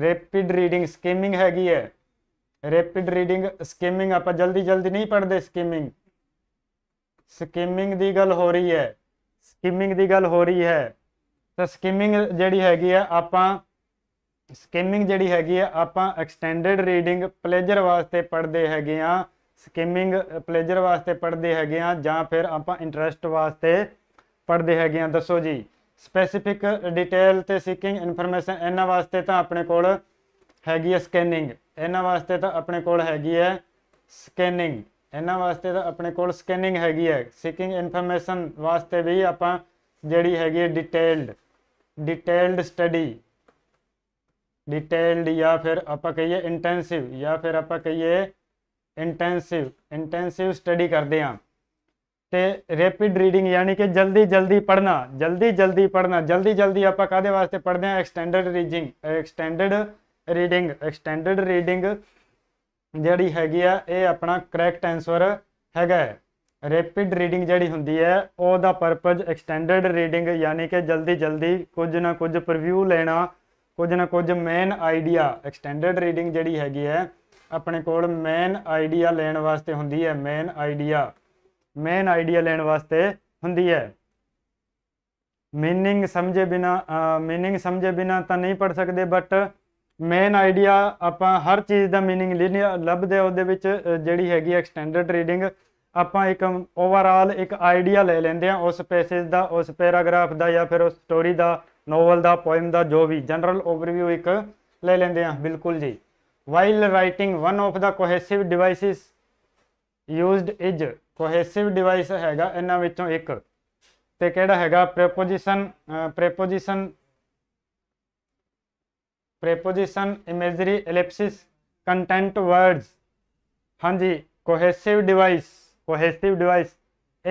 ਰੈਪਿਡ ਰੀਡਿੰਗ ਸਕਿਮਿੰਗ ਹੈਗੀ ਹੈ ਰੈਪਿਡ ਰੀਡਿੰਗ ਸਕਿਮਿੰਗ ਆਪਾਂ ਜਲਦੀ ਜਲਦੀ ਨਹੀਂ ਪੜਦੇ ਸਕਿਮਿੰਗ ਸਕਿਮਿੰਗ ਦੀ ਗੱਲ ਹੋ ਰਹੀ ਹੈ ਸਕਿਮਿੰਗ ਦੀ ਗੱਲ ਹੋ ਰਹੀ ਹੈ ਤਾਂ ਸਕਿਮਿੰਗ ਜਿਹੜੀ ਹੈਗੀ ਆ ਆਪਾਂ ਸਕਿਮਿੰਗ ਜਿਹੜੀ ਹੈਗੀ ਆ ਆਪਾਂ ਐਕਸਟੈਂਡਡ ਰੀਡਿੰਗ ਪਲੇਜਰ ਵਾਸਤੇ ਪੜਦੇ ਹੈਗੇ ਆ ਸਕਿਮਿੰਗ ਪਲੇਜਰ ਵਾਸਤੇ ਪੜਦੇ ਹੈਗੇ ਆ ਜਾਂ ਫਿਰ ਆਪਾਂ ਇੰਟਰਸਟ ਵਾਸਤੇ ਪੜਦੇ ਹੈਗੇ ਆ ਦੱਸੋ ਜੀ ਸਪੈਸੀਫਿਕ ਡਿਟੇਲ ਤੇ ਸਿਕਿੰਗ ਇਨਫੋਰਮੇਸ਼ਨ ਇਹਨਾਂ ਵਾਸਤੇ ਤਾਂ ਆਪਣੇ ਕੋਲ ਹੈਗੀ ਹੈ ਸਕੈਨਿੰਗ ਇਹਨਾਂ ਵਾਸਤੇ ਤਾਂ ਆਪਣੇ ਕੋਲ ਹੈਗੀ ਹੈ ਸਕੈਨਿੰਗ ਇਹਨਾਂ ਵਾਸਤੇ ਤਾਂ ਆਪਣੇ ਕੋਲ ਸਕੈਨਿੰਗ ਹੈਗੀ ਹੈ ਸਿਕਿੰਗ ਇਨਫੋਰਮੇਸ਼ਨ ਵਾਸਤੇ ਵੀ ਆਪਾਂ ਜਿਹੜੀ ਹੈਗੀ ਹੈ ਡਿਟੇਲਡ ਡਿਟੇਲਡ ਸਟੱਡੀ ਡਿਟੇਲਡ ਜਾਂ ਫਿਰ ਆਪਾਂ ਕਹੀਏ ਇੰਟੈਂਸਿਵ ਜਾਂ ਫਿਰ ਆਪਾਂ ਕਹੀਏ ਇੰਟੈਂਸਿਵ ਇੰਟੈਂਸਿਵ ਸਟੱਡੀ ਕਰਦੇ ਆ ਤੇ ਰੈਪਿਡ ਰੀਡਿੰਗ ਯਾਨੀ ਕਿ ਜਲਦੀ ਜਲਦੀ ਪੜਨਾ ਜਲਦੀ ਜਲਦੀ ਪੜਨਾ ਜਲਦੀ ਜਲਦੀ ਆਪਾਂ ਕਾਦੇ ਵਾਸਤੇ ਪੜਦੇ ਆ extended reading extended reading extended reading ਜਿਹੜੀ ਹੈਗੀ ਆ ਇਹ ਆਪਣਾ ਕਰੈਕਟ ਆਨਸਰ ਹੈਗਾ ਰੈਪਿਡ ਰੀਡਿੰਗ ਜਿਹੜੀ ਹੁੰਦੀ ਹੈ ਉਹਦਾ ਪਰਪਸ ਐਕਸਟੈਂਡਡ ਰੀਡਿੰਗ ਯਾਨੀ ਕਿ ਜਲਦੀ ਜਲਦੀ ਕੁਝ ਨਾ ਕੁਝ ਪ੍ਰੀਵਿਊ ਲੈਣਾ ਕੁਝ ਨਾ ਕੁਝ ਮੇਨ ਆਈਡੀਆ ਐਕਸਟੈਂਡਡ ਰੀਡਿੰਗ ਜਿਹੜੀ ਹੈਗੀ ਹੈ ਆਪਣੇ ਕੋਲ ਮੇਨ ਆਈਡੀਆ ਲੈਣ ਵਾਸਤੇ ਹੁੰਦੀ ਹੈ ਮੇਨ ਆਈਡੀਆ ਮੇਨ ਆਈਡੀਆ ਲੈਣ ਵਾਸਤੇ ਹੁੰਦੀ ਹੈ मीनिंग ਸਮਝੇ ਬਿਨਾ मीनिंग ਸਮਝੇ ਬਿਨਾ ਤਾਂ ਨਹੀਂ ਪੜ ਸਕਦੇ ਬਟ ਮੇਨ ਆਈਡੀਆ ਆਪਾਂ ਹਰ ਚੀਜ਼ ਦਾ मीनिंग ਲੱਭਦੇ ਉਹਦੇ ਵਿੱਚ ਜਿਹੜੀ ਹੈਗੀ ਐਕਸਟੈਂਡਡ ਰੀਡਿੰਗ ਆਪਾਂ ਇੱਕ ਓਵਰਆਲ ਇੱਕ ਆਈਡੀਆ ਲੈ ਲੈਂਦੇ ਆ ਉਸ ਪੈਸੇਜ ਦਾ ਉਸ ਪੈਰਾਗ੍ਰਾਫ ਦਾ ਜਾਂ ਫਿਰ ਉਸ ਸਟੋਰੀ ਦਾ ਨੋਵਲ ਦਾ ਪੋਇਮ ਦਾ ਜੋ ਵੀ ਜਨਰਲ ਓਵਰਵਿਊ ਇੱਕ ਲੈ ਲੈਂਦੇ ਆ ਬਿਲਕੁਲ ਜੀ while writing one of the cohesive devices used is cohesive device ਹੈਗਾ ਇਹਨਾਂ ਵਿੱਚੋਂ ਇੱਕ ਤੇ ਕਿਹੜਾ ਹੈਗਾ preposition preposition preposition imagery ellipsis content words ਹਾਂਜੀ cohesive device cohesive device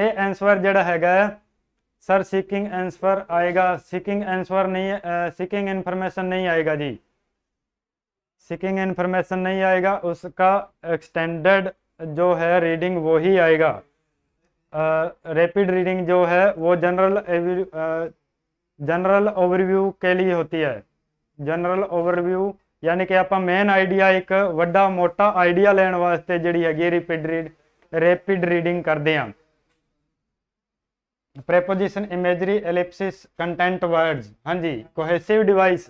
ਇਹ ਆਨਸਰ ਜਿਹੜਾ ਹੈਗਾ ਸਰ ਸੀਕਿੰਗ ਆਨਸਰ ਆਏਗਾ ਸੀਕਿੰਗ ਆਨਸਰ ਨਹੀਂ ਸੀਕਿੰਗ ਇਨਫੋਰਮੇਸ਼ਨ ਨਹੀਂ ਆਏਗਾ ਜੀ सीकिंग इन्फॉर्मेशन नहीं आएगा उसका एक्सटेंडेड जो है रीडिंग वो ही आएगा रैपिड रीडिंग जो है वो जनरल जनरल ओवरव्यू के लिए होती है ਜਨਰਲ ਓਵਰਵਿਊ ਯਾਨੀ ਕਿ ਆਪਾਂ ਮੇਨ ਆਈਡੀਆ ਇੱਕ ਵੱਡਾ ਮੋਟਾ ਆਈਡੀਆ ਲੈਣ ਵਾਸਤੇ ਜਿਹੜੀ ਹੈਗੀ ਰੈਪਿਡ ਰੀਡ ਰੈਪਿਡ ਰੀਡਿੰਗ ਕਰਦੇ ਆਂ preposition imagery ellipsis content words ਹਾਂਜੀ ਕੋਹੈਸਿਵ ਡਿਵਾਈਸ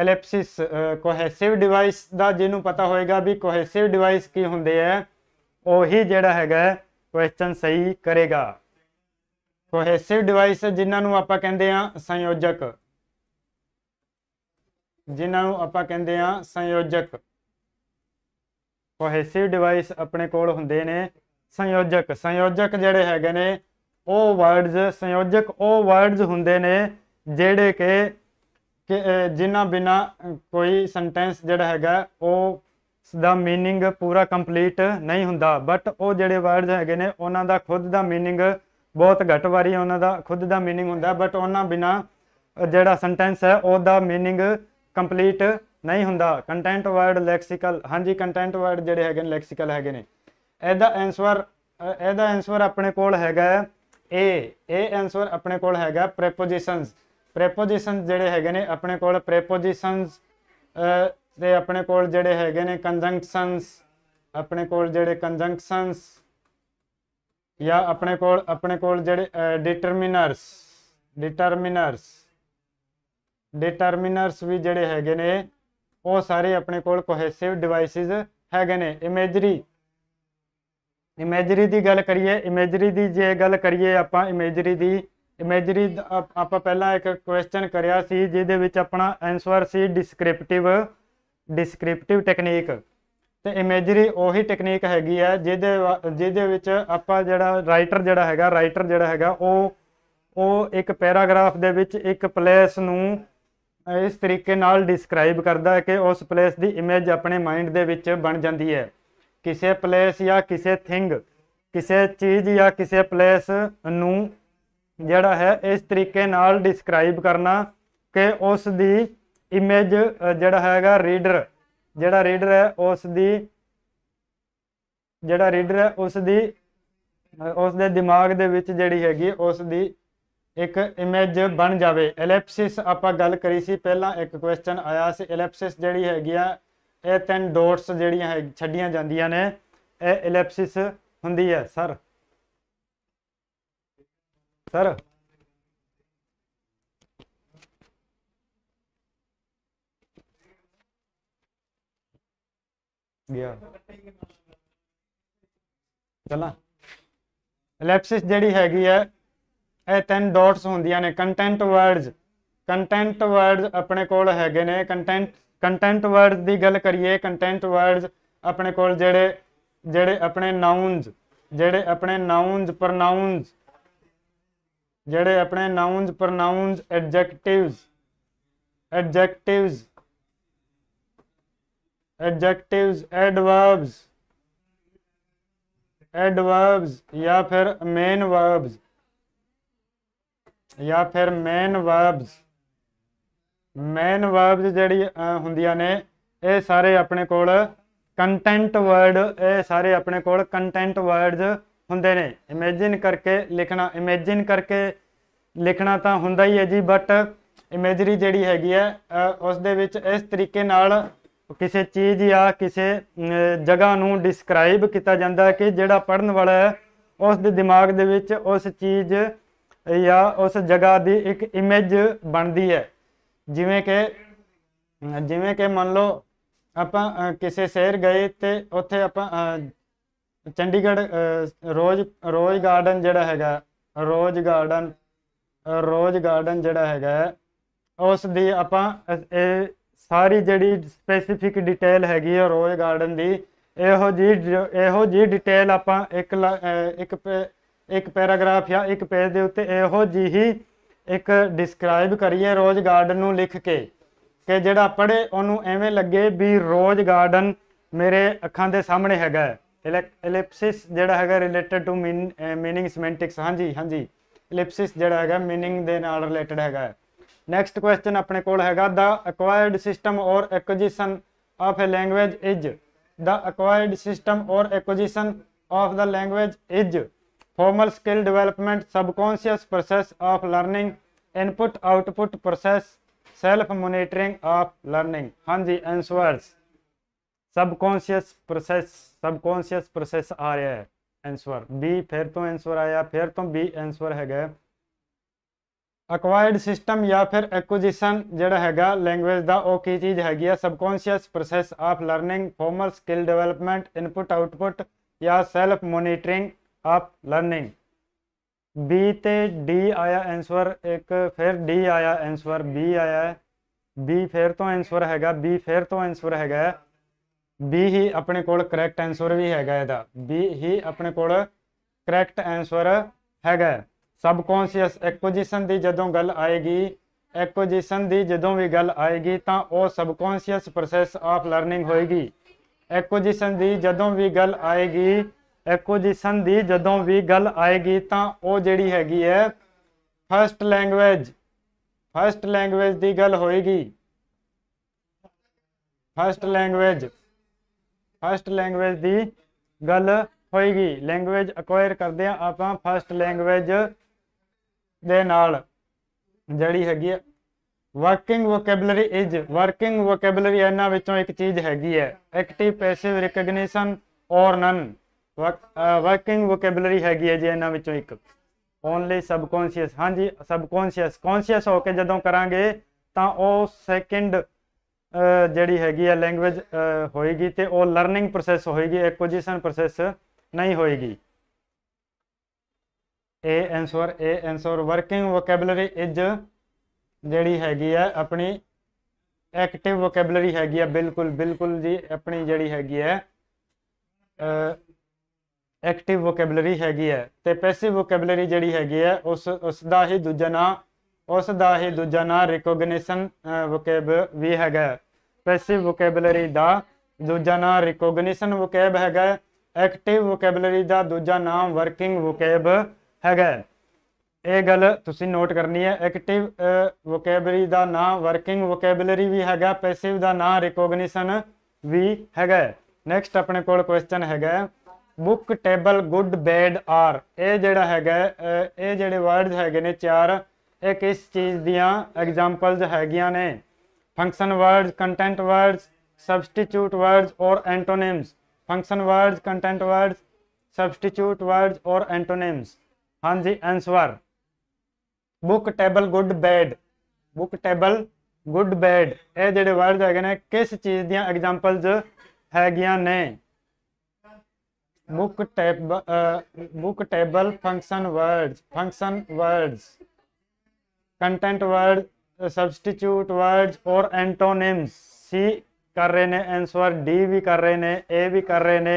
ਐਲਿਪਸਿਸ ਕੋਹੈਸਿਵ ਡਿਵਾਈਸ ਦਾ ਜਿਹਨੂੰ ਪਤਾ ਹੋਏਗਾ ਵੀ ਕੋਹੈਸਿਵ ਡਿਵਾਈਸ ਕੀ ਹੁੰਦੇ ਆ ਉਹੀ ਜਿਹੜਾ ਹੈਗਾ ਕੁਐਸਚਨ ਸਹੀ ਕਰੇਗਾ ਕੋਹੈਸਿਵ ਡਿਵਾਈਸ ਜਿਨ੍ਹਾਂ ਨੂੰ ਆਪਾਂ ਕਹਿੰਦੇ ਆ ਸੰਯੋਜਕ ਜਿਨ੍ਹਾਂ ਨੂੰ ਆਪਾਂ ਕਹਿੰਦੇ ਆ ਸੰਯੋਜਕ ਕੋਹੈਸਿਵ ਡਿਵਾਈਸ ਆਪਣੇ ਕੋਲ ਹੁੰਦੇ ਨੇ ਸੰਯੋਜਕ ਸੰਯੋਜਕ ਜਿਹੜੇ ਹੈਗੇ ਨੇ ਉਹ ਵਰਡਸ ਸੰਯੋਜਕ ਉਹ ਵਰਡਸ ਹੁੰਦੇ ਨੇ ਜਿਹੜੇ ਕਿ ਕਿ ਜਿਨ੍ਹਾਂ ਬਿਨਾ ਕੋਈ ਸੈਂਟੈਂਸ ਜਿਹੜਾ ਹੈਗਾ ਉਹ ਦਾ मीनिंग ਪੂਰਾ ਕੰਪਲੀਟ ਨਹੀਂ ਹੁੰਦਾ ਬਟ ਉਹ ਜਿਹੜੇ ਵਰਡਸ ਹੈਗੇ ਨੇ ਉਹਨਾਂ ਦਾ ਖੁਦ ਦਾ मीनिंग ਬਹੁਤ ਘੱਟ ਵਾਰੀ ਉਹਨਾਂ ਦਾ ਖੁਦ ਦਾ मीनिंग ਹੁੰਦਾ ਬਟ ਉਹਨਾਂ ਬਿਨਾ ਜਿਹੜਾ ਸੈਂਟੈਂਸ ਹੈ ਉਹਦਾ मीनिंग ਕੰਪਲੀਟ ਨਹੀਂ ਹੁੰਦਾ ਕੰਟੈਂਟ ਵਰਡ ਲੈਕਸੀਕਲ ਹਾਂਜੀ ਕੰਟੈਂਟ ਵਰਡ ਜਿਹੜੇ ਹੈਗੇ ਨੇ ਲੈਕਸੀਕਲ ਹੈਗੇ ਨੇ ਇਹਦਾ ਆਨਸਰ ਇਹਦਾ ਆਨਸਰ ਆਪਣੇ ਕੋਲ ਹੈਗਾ ਏ ਇਹ ਆਨਸਰ ਆਪਣੇ ਕੋਲ ਹੈਗਾ ਪ੍ਰੈਪੋਜੀਸ਼ਨਸ ਪ੍ਰੈਪੋਜੀਸ਼ਨਸ ਜਿਹੜੇ ਹੈਗੇ ਨੇ ਆਪਣੇ ਕੋਲ ਪ੍ਰੈਪੋਜੀਸ਼ਨਸ ਤੇ ਆਪਣੇ ਕੋਲ ਜਿਹੜੇ ਹੈਗੇ ਨੇ ਕੰਜੰਕਸ਼ਨਸ ਆਪਣੇ ਕੋਲ ਜਿਹੜੇ ਕੰਜੰਕਸ਼ਨਸ ਜਾਂ ਆਪਣੇ ਕੋਲ ਆਪਣੇ ਕੋਲ ਜਿਹੜੇ ਡਿਟਰਮਿਨਰਸ ਡਿਟਰਮਿਨਰਸ ਡਿਟਰਮਿਨਰਸ ਵੀ ਜਿਹੜੇ ਹੈਗੇ ਨੇ ਉਹ ਸਾਰੇ ਆਪਣੇ ਕੋਲ ਕੋਹੈਸਿਵ ਡਿਵਾਈਸਿਸ ਹੈਗੇ ਨੇ ਇਮੇਜਰੀ ਇਮੇਜਰੀ ਦੀ ਗੱਲ ਕਰੀਏ ਇਮੇਜਰੀ ਦੀ ਜੇ ਗੱਲ ਕਰੀਏ ਆਪਾਂ ਇਮੇਜਰੀ ਦੀ ਇਮੇਜਰੀ ਆਪਾਂ ਪਹਿਲਾਂ ਇੱਕ ਕੁਐਸਚਨ ਕਰਿਆ ਸੀ ਜਿਹਦੇ ਵਿੱਚ ਆਪਣਾ answer C descriptive descriptive technique ਤੇ ਇਮੇਜਰੀ ਉਹੀ ਟੈਕਨੀਕ ਹੈਗੀ ਹੈ ਜਿਹਦੇ ਜਿਹਦੇ ਵਿੱਚ ਆਪਾਂ ਜਿਹੜਾ ਰਾਈਟਰ ਜਿਹੜਾ ਹੈਗਾ ਰਾਈਟਰ ਜਿਹੜਾ ਹੈਗਾ ਉਹ ਉਹ ਇੱਕ ਪੈਰਾਗ੍ਰਾਫ ਦੇ ਵਿੱਚ ਇੱਕ ਪਲੇਸ ਨੂੰ ਇਸ ਤਰੀਕੇ ਨਾਲ ਡਿਸਕ੍ਰਾਈਬ ਕਰਦਾ ਹੈ ਕਿ ਉਸ ਪਲੇਸ ਦੀ ਇਮੇਜ ਆਪਣੇ ਮਾਈਂਡ ਦੇ ਵਿੱਚ ਬਣ ਜਾਂਦੀ ਹੈ ਕਿਸੇ ਪਲੇਸ ਜਾਂ ਕਿਸੇ ਥਿੰਗ ਕਿਸੇ ਚੀਜ਼ ਜਾਂ ਕਿਸੇ ਪਲੇਸ ਨੂੰ ਜਿਹੜਾ ਹੈ ਇਸ ਤਰੀਕੇ ਨਾਲ ਡਿਸਕ੍ਰਾਈਬ ਕਰਨਾ ਕਿ ਉਸ ਦੀ ਇਮੇਜ ਜਿਹੜਾ ਹੈਗਾ ਰੀਡਰ ਜਿਹੜਾ ਰੀਡਰ ਹੈ ਉਸ ਦੀ ਜਿਹੜਾ ਰੀਡਰ ਹੈ ਉਸ ਦੀ ਉਸ ਦੇ ਦਿਮਾਗ ਦੇ ਵਿੱਚ ਜਿਹੜੀ ਹੈਗੀ ਉਸ ਦੀ ਇੱਕ ਇਮੇਜ ਬਣ ਜਾਵੇ ਐਲਿਪਸਿਸ ਆਪਾਂ ਗੱਲ ਕਰੀ ਸੀ ਪਹਿਲਾਂ ਇੱਕ ਕੁਐਸਚਨ ਆਇਆ ਸੀ ਐਲਿਪਸਿਸ ਜਿਹੜੀ ਹੈਗੀ ਆ ਇਹ ਤਿੰਨ ਡੋਟਸ ਜਿਹੜੀਆਂ ਛੱਡੀਆਂ ਜਾਂਦੀਆਂ ਨੇ ਇਹ ਐਲਿਪਸਿਸ ਹੁੰਦੀ ਹੈ ਸਰ ਸਰ ਗਿਆ ਚਲਾ ਐਲੈਪਸਿਸ ਜਿਹੜੀ ਹੈਗੀ ਹੈ ਇਹ ਤਿੰਨ ਡਾਟਸ ਹੁੰਦੀਆਂ ਨੇ ਕੰਟੈਂਟ ਵਰਡਸ ਕੰਟੈਂਟ ਵਰਡਸ ਆਪਣੇ ਕੋਲ ਹੈਗੇ ਨੇ ਕੰਟੈਂਟ ਕੰਟੈਂਟ ਵਰਡਸ ਦੀ ਗੱਲ ਕਰੀਏ ਕੰਟੈਂਟ ਵਰਡਸ ਆਪਣੇ ਕੋਲ ਜਿਹੜੇ ਜਿਹੜੇ ਆਪਣੇ ਨਾਉਨਸ ਜਿਹੜੇ ਆਪਣੇ ਨਾਉਨਸ ਪ੍ਰੋਨਾਉਨਸ ਜਿਹੜੇ ਆਪਣੇ ਨਾਉਨਸ ਪ੍ਰੋਨਾਉਨਸ ਐਡਜੈਕਟਿਵਸ ਐਡਜੈਕਟਿਵਸ ਐਡਜੈਕਟਿਵਸ ਐਡਵਰਬਸ ਐਡਵਰਬਸ ਜਾਂ ਫਿਰ ਮੇਨ ਵਰਬਸ ਜਾਂ ਫਿਰ ਮੇਨ ਵਰਬਸ ਮੇਨ ਵਰਬਸ ਜਿਹੜੀ ਹੁੰਦੀਆਂ ਨੇ ਇਹ ਸਾਰੇ ਆਪਣੇ ਕੋਲ ਕੰਟੈਂਟ ਵਰਡ ਇਹ ਸਾਰੇ ਆਪਣੇ ਕੋਲ ਕੰਟੈਂਟ ਵਰਡਸ ਹੁੰਦੇ ਨੇ ਇਮੇਜਿਨ ਕਰਕੇ ਲਿਖਣਾ ਇਮੇਜਿਨ ਕਰਕੇ ਲਿਖਣਾ ਤਾਂ ਹੁੰਦਾ ਹੀ ਹੈ ਜੀ ਬਟ ਇਮੇਜਰੀ ਜਿਹੜੀ ਹੈਗੀ ਹੈ ਉਸ ਦੇ ਵਿੱਚ ਇਸ ਤਰੀਕੇ ਨਾਲ ਕਿਸੇ ਚੀਜ਼ ਜਾਂ ਕਿਸੇ ਜਗ੍ਹਾ ਨੂੰ ਡਿਸਕ੍ਰਾਈਬ ਕੀਤਾ ਜਾਂਦਾ ਹੈ ਕਿ ਜਿਹੜਾ ਪੜਨ ਵਾਲਾ ਹੈ ਉਸ ਦੇ ਦਿਮਾਗ ਦੇ ਵਿੱਚ ਉਸ ਚੀਜ਼ ਜਾਂ ਉਸ ਜਗ੍ਹਾ ਦੀ ਇੱਕ ਇਮੇਜ ਬਣਦੀ ਹੈ ਜਿਵੇਂ ਕਿ ਜਿਵੇਂ ਕਿ ਮੰਨ ਲਓ ਆਪਾਂ ਕਿਸੇ ਸ਼ਹਿਰ ਗਏ ਤੇ ਉੱਥੇ ਆਪਾਂ ਚੰਡੀਗੜ੍ਹ ਰੋਜ਼ ਰੋਜ਼ ਗਾਰਡਨ ਜਿਹੜਾ ਹੈਗਾ ਰੋਜ਼ ਗਾਰਡਨ ਰੋਜ਼ ਗਾਰਡਨ ਜਿਹੜਾ ਹੈਗਾ ਉਸ ਦੀ ਆਪਾਂ ਇਹ ਸਾਰੀ ਜਿਹੜੀ ਸਪੈਸੀਫਿਕ ਡਿਟੇਲ ਹੈਗੀ ਹੈ ਰੋਜ਼ ਗਾਰਡਨ ਦੀ ਇਹੋ ਜੀ ਇਹੋ ਜੀ ਡਿਟੇਲ ਆਪਾਂ ਇੱਕ ਇੱਕ ਇੱਕ ਪੈਰਾਗ੍ਰਾਫ ਜਾਂ ਇੱਕ ਪੇਜ ਦੇ ਉੱਤੇ ਇਹੋ ਜੀ ਹੀ ਇੱਕ ਡਿਸਕ੍ਰਾਈਬ ਕਰੀਏ ਰੋਜ਼ ਗਾਰਡਨ ਨੂੰ ਲਿਖ ਕੇ ਕਿ ਜਿਹੜਾ ਪੜ੍ਹੇ ਉਹਨੂੰ ਐਵੇਂ ਲੱਗੇ ਵੀ ਰੋਜ਼ ਗਾਰਡਨ ਮੇਰੇ ਅੱਖਾਂ ਦੇ ਸਾਹਮਣੇ ਹੈਗਾ ਇਲਿਪਸਿਸ ਜਿਹੜਾ ਹੈਗਾ ਰਿਲੇਟਡ ਟੂ ਮੀਨਿੰਗ ਸਿਮੈਂਟਿਕਸ ਹਾਂਜੀ ਹਾਂਜੀ ਇਲਿਪਸਿਸ ਜਿਹੜਾ ਹੈਗਾ ਮੀਨਿੰਗ ਦੇ ਨਾਲ ਰਿਲੇਟਡ ਹੈਗਾ ਨੈਕਸਟ ਕੁਐਸਚਨ ਆਪਣੇ ਕੋਲ ਹੈਗਾ the acquired system or acquisition of a language is the acquired system or acquisition of the language is formal skill development subconscious process of learning input output process self monitoring of learning haan ji answers subconscious process subconscious process आ रहा है answer B फिर तो answer आया फिर तो B answer है ਅਕਵਾਇਰਡ system ਜਾਂ ਫਿਰ ਐਕੁਜੀਸ਼ਨ ਜਿਹੜਾ ਹੈਗਾ ਲੈਂਗੁਏਜ ਦਾ ਉਹ ਕੀ ਚੀਜ਼ ਹੈਗੀ ਆ subconscious process of learning formal skill development input output ਜਾਂ self monitoring of learning B ਤੇ ਡੀ ਆਇਆ ਆਨਸਰ ਇੱਕ ਫਿਰ ਡੀ ਆਇਆ ਆਨਸਰ ਬੀ ਆਇਆ ਬੀ ਫਿਰ ਤੋਂ ਆਨਸਰ ਹੈਗਾ ਬੀ ਫਿਰ ਤੋਂ ਆਨਸਰ ਹੈਗਾ ਬੀ ਹੀ ਆਪਣੇ ਕੋਲ ਕਰੈਕਟ ਆਨਸਰ ਵੀ ਹੈਗਾ ਇਹਦਾ ਬੀ ਹੀ ਆਪਣੇ ਕੋਲ ਕਰੈਕਟ ਆਨਸਰ ਹੈਗਾ ਸਬਕੌਂਸ਼ੀਅਸ ਐਕੁਜੀਸ਼ਨ ਦੀ ਜਦੋਂ ਗੱਲ ਆਏਗੀ ਐਕੁਜੀਸ਼ਨ ਦੀ ਜਦੋਂ ਵੀ ਗੱਲ ਆਏਗੀ ਤਾਂ ਉਹ ਸਬਕੌਂਸ਼ੀਅਸ ਪ੍ਰੋਸੈਸ ਆਫ ਲਰਨਿੰਗ ਹੋਏਗੀ ਐਕੁਜੀਸ਼ਨ ਦੀ ਜਦੋਂ ਵੀ ਗੱਲ ਆਏਗੀ ਐਕੁਜੀਸ਼ਨ ਦੀ ਜਦੋਂ ਵੀ ਗੱਲ ਆਏਗੀ ਤਾਂ ਉਹ ਜਿਹੜੀ ਹੈਗੀ ਹੈ ਫਰਸਟ ਲੈਂਗੁਏਜ ਫਰਸਟ ਲੈਂਗੁਏਜ ਦੀ ਗੱਲ ਹੋਏਗੀ ਫਰਸਟ ਲੈਂਗੁਏਜ ਫਸਟ ਲੈਂਗੁਏਜ ਦੀ ਗੱਲ ਹੋਏਗੀ ਲੈਂਗੁਏਜ ਅਕਵਾਇਰ ਕਰਦੇ ਆ ਆਪਾਂ ਫਸਟ ਲੈਂਗੁਏਜ ਦੇ ਨਾਲ ਜਿਹੜੀ ਹੈਗੀ ਆ working vocabulary is working vocabulary ਇਹਨਾਂ ਵਿੱਚੋਂ ਇੱਕ ਚੀਜ਼ ਹੈਗੀ ਹੈ ਐਕਟਿਵ ਪੈਸਿਵ ਰਿਕਗਨੀਸ਼ਨ ਔਰ ਨਨ ਵਰਕਿੰਗ ਵੋਕੈਬਲਰੀ ਹੈਗੀ ਹੈ ਜੀ ਇਹਨਾਂ ਵਿੱਚੋਂ ਇੱਕ ਓਨਲੀ ਸਬਕੌਂਸ਼ੀਅਸ ਹਾਂਜੀ ਸਬਕੌਂਸ਼ੀਅਸ ਕੌਂਸ਼ੀਅਸ ਹੋ ਕੇ ਜਦੋਂ ਕਰਾਂਗੇ ਤਾਂ ਉਹ ਸੈਕਿੰਡ ਜਿਹੜੀ ਹੈਗੀ ਹੈ ਲੈਂਗੁਏਜ ਹੋਏਗੀ ਤੇ ਉਹ ਲਰਨਿੰਗ ਪ੍ਰੋਸੈਸ ਹੋਏਗੀ ਐਕੁਜੀਸ਼ਨ ਪ੍ਰੋਸੈਸ ਨਹੀਂ ਹੋਏਗੀ A answer A answer working vocabulary is ਜਿਹੜੀ ਹੈਗੀ ਹੈ ਆਪਣੀ ਐਕਟਿਵ ਵੋਕੈਬਲਰੀ ਹੈਗੀ ਹੈ ਬਿਲਕੁਲ ਬਿਲਕੁਲ ਜੀ ਆਪਣੀ ਜਿਹੜੀ ਹੈਗੀ ਹੈ ਐਕਟਿਵ ਵੋਕੈਬਲਰੀ ਹੈਗੀ ਹੈ ਤੇ ਪੈਸਿਵ ਵੋਕੈਬਲਰੀ ਜਿਹੜੀ ਹੈਗੀ ਹੈ ਉਸ ਉਸ ਦਾ ਹੀ ਦੂਜਾ ਨਾਮ ਉਸ ਦਾ ਹੀ ਦੂਜਾ ਨਾਮ ਰਿਕੋਗਨੀਸ਼ਨ ਵੋਕੈਬ ਵੀ ਹੈਗਾ ਪੈਸਿਵ ਵੋਕੈਬਲਰੀ ਦਾ ਦੂਜਾ ਨਾਮ ਰਿਕੋਗਨੀਸ਼ਨ ਵੋਕੈਬ ਹੈਗਾ ਐਕਟਿਵ ਵੋਕੈਬਲਰੀ ਦਾ ਦੂਜਾ ਨਾਮ ਵਰਕਿੰਗ ਵੋਕੈਬ ਹੈਗਾ ਇਹ ਗੱਲ ਤੁਸੀਂ ਨੋਟ ਕਰਨੀ ਹੈ ਐਕਟਿਵ ਵੋਕੈਬਲਰੀ ਦਾ ਨਾਮ ਵਰਕਿੰਗ ਵੋਕੈਬਲਰੀ ਵੀ ਹੈਗਾ ਪੈਸਿਵ ਦਾ ਨਾਮ ਰਿਕੋਗਨੀਸ਼ਨ ਵੀ ਹੈਗਾ ਨੈਕਸਟ ਆਪਣੇ ਕੋਲ ਕੁਐਸਚਨ ਹੈਗਾ book table good bad are ਇਹ ਜਿਹੜਾ ਹੈਗਾ ਇਹ ਜਿਹੜੇ ਵਰਡਸ ਹੈਗੇ ਨੇ ਚਾਰ ਇੱਕ ਇਸ ਚੀਜ਼ ਦੀਆਂ ਐਗਜ਼ਾਮਪਲਸ ਹੈਗੀਆਂ ਨੇ function words content words substitute words or antonyms function words content words substitute words or antonyms ਹਾਂਜੀ answer book table good bad book table good bad ਇਹ ਜਿਹੜੇ ਵਰਡ ਹੈਗੇ ਨੇ ਕਿਸ ਚੀਜ਼ ਦੀਆਂ ਐਗਜ਼ਾਮਪਲਸ ਹੈਗੀਆਂ ਨੇ book table book table function words function words content word substitute words or antonyms C ਕਰ ਰਹੇ ਨੇ आंसर डी ਵੀ ਕਰ ਰਹੇ ਨੇ ए ਵੀ ਕਰ ਰਹੇ ਨੇ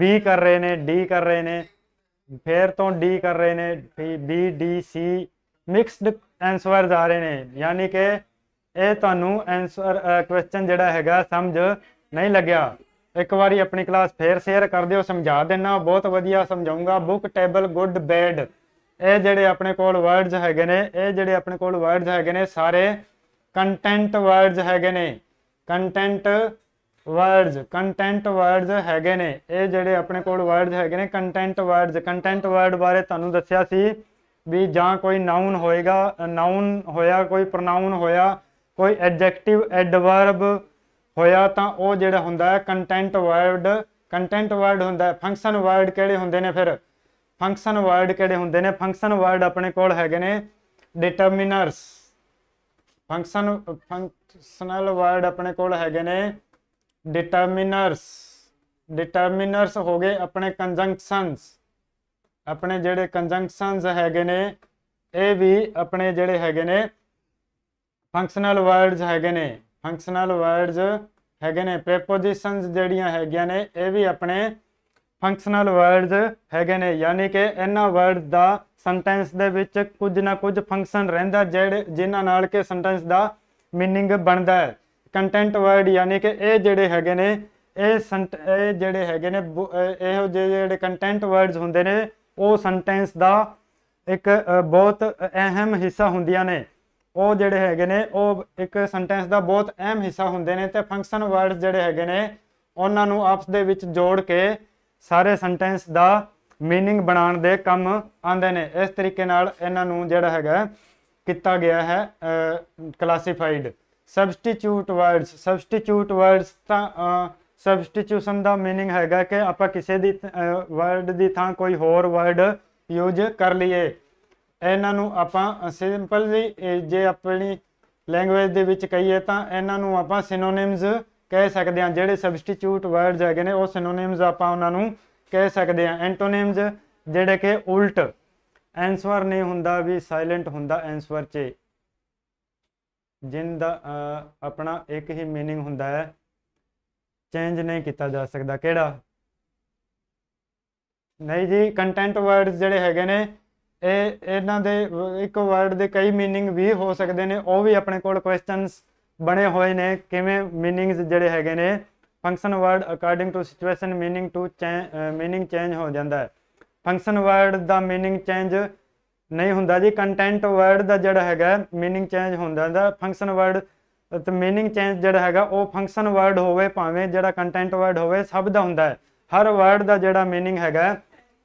ਬੀ ਕਰ ਰਹੇ ਨੇ ਡੀ ਕਰ ਰਹੇ ਨੇ ਫਿਰ ਤੋਂ ਡੀ ਕਰ ਰਹੇ ਨੇ B D C mixed answers ਆ ਰਹੇ ਨੇ ਯਾਨੀ ਕਿ ਇਹ ਤੁਹਾਨੂੰ ਆਨਸਰ ਕੁਐਸਚਨ ਜਿਹੜਾ ਹੈਗਾ ਸਮਝ ਨਹੀਂ ਲੱਗਿਆ ਇੱਕ ਵਾਰੀ ਆਪਣੀ ਕਲਾਸ ਫੇਰ ਸ਼ੇਅਰ ਕਰ ਦਿਓ ਸਮਝਾ ਦੇਣਾ ਬਹੁਤ ਵਧੀਆ ਸਮਝਾਉਂਗਾ ਬੁੱਕ ਟੇਬਲ ਗੁੱਡ ਬੈਡ ਇਹ ਜਿਹੜੇ ਆਪਣੇ ਕੋਲ ਵਰਡਸ ਹੈਗੇ ਨੇ ਇਹ ਜਿਹੜੇ ਆਪਣੇ ਕੋਲ ਵਰਡਸ ਹੈਗੇ ਨੇ ਸਾਰੇ ਕੰਟੈਂਟ ਵਰਡਸ ਹੈਗੇ ਨੇ ਕੰਟੈਂਟ ਵਰਡਸ ਕੰਟੈਂਟ ਵਰਡਸ ਹੈਗੇ ਨੇ ਇਹ ਜਿਹੜੇ ਆਪਣੇ ਕੋਲ ਵਰਡਸ ਹੈਗੇ ਨੇ ਕੰਟੈਂਟ ਵਰਡਸ ਕੰਟੈਂਟ ਵਰਡ ਬਾਰੇ ਤੁਹਾਨੂੰ ਦੱਸਿਆ ਸੀ ਵੀ ਜਾਂ ਕੋਈ ਨਾਉਨ ਹੋਏਗਾ ਨਾਉਨ ਹੋਇਆ ਕੋਈ ਪ੍ਰੋਨਾਉਨ ਹੋਇਆ ਕੋਈ ਐਡਜੈਕਟਿਵ ਐਡਵਰਬ ਹੋਇਆ ਤਾਂ ਉਹ ਜਿਹੜਾ ਹੁੰਦਾ ਹੈ ਕੰਟੈਂਟ ਵਰਡ ਕੰਟੈਂਟ ਵਰਡ ਹੁੰਦਾ ਹੈ ਫੰਕਸ਼ਨ ਵਰਡ ਕਿਹੜੇ ਹੁੰਦੇ ਨੇ ਫਿਰ ਫੰਕਸ਼ਨ ਵਰਡ ਕਿਹੜੇ ਹੁੰਦੇ ਨੇ ਫੰਕਸ਼ਨ ਵਰਡ ਆਪਣੇ ਕੋਲ ਹੈਗੇ ਨੇ ਡਿਟਰਮਿਨਰਸ ਫੰਕਸ਼ਨ ਫੰਕਸ਼ਨਲ ਵਰਡ ਆਪਣੇ ਕੋਲ ਹੈਗੇ ਨੇ ਡਿਟਰਮਿਨਰਸ ਡਿਟਰਮਿਨਰਸ ਹੋ ਗਏ ਆਪਣੇ ਕੰਜੰਕਸ਼ਨਸ ਆਪਣੇ ਜਿਹੜੇ ਕੰਜੰਕਸ਼ਨਸ ਹੈਗੇ ਨੇ ਇਹ ਵੀ ਆਪਣੇ ਜਿਹੜੇ ਹੈਗੇ ਨੇ ਫੰਕਸ਼ਨਲ ਵਰਡਸ ਹੈਗੇ ਨੇ ਫੰਕਸ਼ਨਲ ਵਰਡਸ ਹੈਗੇ ਨੇ ਪ੍ਰੀਪੋਜੀਸ਼ਨਸ ਜਿਹੜੀਆਂ ਹੈਗੀਆਂ ਨੇ ਇਹ ਵੀ ਆਪਣੇ ਫੰਕਸ਼ਨਲ ਵਰਡਸ ਹੈਗੇ ਨੇ ਯਾਨੀ ਕਿ ਇਹਨਾਂ ਵਰਡ ਦਾ ਸੈਂਟੈਂਸ ਦੇ ਵਿੱਚ ਕੁਝ ਨਾ ਕੁਝ ਫੰਕਸ਼ਨ ਰਹਿੰਦਾ ਜਿਹੜੇ ਜਿਨ੍ਹਾਂ ਨਾਲ ਕਿ ਸੈਂਟੈਂਸ ਦਾ मीनिंग ਬਣਦਾ ਹੈ ਕੰਟੈਂਟ ਵਰਡ ਯਾਨੀ ਕਿ ਇਹ ਜਿਹੜੇ ਹੈਗੇ ਨੇ ਇਹ ਇਹ ਜਿਹੜੇ ਹੈਗੇ ਨੇ ਇਹੋ ਜਿਹੜੇ ਕੰਟੈਂਟ ਵਰਡਸ ਹੁੰਦੇ ਨੇ ਉਹ ਸੈਂਟੈਂਸ ਦਾ ਇੱਕ ਬਹੁਤ ਅਹਿਮ ਹਿੱਸਾ ਹੁੰਦੀਆਂ ਨੇ ਉਹ ਜਿਹੜੇ ਹੈਗੇ ਨੇ ਉਹ ਇੱਕ ਸੈਂਟੈਂਸ ਦਾ ਬਹੁਤ ਅਹਿਮ ਹਿੱਸਾ ਹੁੰਦੇ ਨੇ ਤੇ ਫੰਕਸ਼ਨ ਵਰਡਸ ਜਿਹੜੇ ਹੈਗੇ ਨੇ ਉਹਨਾਂ ਨੂੰ ਆਪਸ ਦੇ ਵਿੱਚ ਜੋੜ ਕੇ ਸਾਰੇ ਸੈਂਟੈਂਸ ਦਾ ਮੀਨਿੰਗ ਬਣਾਉਣ ਦੇ ਕੰਮ ਆਉਂਦੇ ਨੇ ਇਸ ਤਰੀਕੇ ਨਾਲ ਇਹਨਾਂ ਨੂੰ ਜਿਹੜਾ ਹੈਗਾ ਕੀਤਾ ਗਿਆ ਹੈ classified substitute words substitute words ਤਾਂ ਸਬਸਟੀਟਿਊਸ਼ਨ ਦਾ ਮੀਨਿੰਗ ਹੈਗਾ ਕਿ ਆਪਾਂ ਕਿਸੇ ਦੀ ਵਰਡ ਦੀ ਥਾਂ ਕੋਈ ਹੋਰ ਵਰਡ ਯੂਜ਼ ਕਰ ਲਈਏ ਇਹਨਾਂ ਨੂੰ ਆਪਾਂ ਸਿੰਪਲ ਜੇ ਆਪਣੀ ਲੈਂਗੁਏਜ ਦੇ ਵਿੱਚ ਕਹੀਏ ਤਾਂ ਇਹਨਾਂ ਨੂੰ ਆਪਾਂ ਸਿਨੋਨਿਮਸ ਕਹਿ ਸਕਦੇ ਹਾਂ ਜਿਹੜੇ ਸਬਸਟੀਟਿਊਟ ਵਰਡਸ ਹੈਗੇ ਨੇ ਉਹ ਸਿਨੋਨਿਮਸ ਆਪਾਂ ਉਹਨਾਂ ਨੂੰ ਕਹਿ ਸਕਦੇ ਹਾਂ ਐਂਟੋਨਿਮਸ ਜਿਹੜੇ ਕਿ ਉਲਟ ਐਂਸਰ ਨਹੀਂ ਹੁੰਦਾ ਵੀ ਸਾਇਲੈਂਟ ਹੁੰਦਾ ਐਂਸਰ 'ਚ ਜਿੰਦ ਦਾ ਆਪਣਾ ਇੱਕ ਹੀ मीनिंग ਹੁੰਦਾ ਹੈ ਚੇਂਜ ਨਹੀਂ ਕੀਤਾ ਜਾ ਸਕਦਾ ਕਿਹੜਾ ਨਹੀਂ ਜੀ ਕੰਟੈਂਟ ਵਰਡਸ ਜਿਹੜੇ ਹੈਗੇ ਨੇ ਇਹ ਇਹਨਾਂ ਦੇ ਇੱਕ ਵਰਡ ਦੇ ਕਈ मीनिंग ਵੀ ਹੋ ਸਕਦੇ ਨੇ ਉਹ ਵੀ ਆਪਣੇ ਕੋਲ ਕੁਐਸਚਨਸ ਬਣੇ ਹੋਏ ਨੇ ਕਿਵੇਂ मीनिंग्स ਜਿਹੜੇ ਹੈਗੇ ਨੇ function word according to situation meaning to meaning change ਹੋ ਜਾਂਦਾ ਹੈ ਫੰਕਸ਼ਨ ਵਰਡ ਦਾ मीनिंग ਚੇਂਜ ਨਹੀਂ ਹੁੰਦਾ ਜੀ ਕੰਟੈਂਟ ਵਰਡ ਦਾ ਜਿਹੜਾ ਹੈਗਾ मीनिंग ਚੇਂਜ ਹੁੰਦਾ ਦਾ ਫੰਕਸ਼ਨ ਵਰਡ ਤੇ मीनिंग ਚੇਂਜ ਜਿਹੜਾ ਹੈਗਾ ਉਹ ਫੰਕਸ਼ਨ ਵਰਡ ਹੋਵੇ ਭਾਵੇਂ ਜਿਹੜਾ ਕੰਟੈਂਟ ਵਰਡ ਹੋਵੇ ਸਭ ਦਾ ਹੁੰਦਾ ਹੈ ਹਰ ਵਰਡ ਦਾ ਜਿਹੜਾ मीनिंग ਹੈਗਾ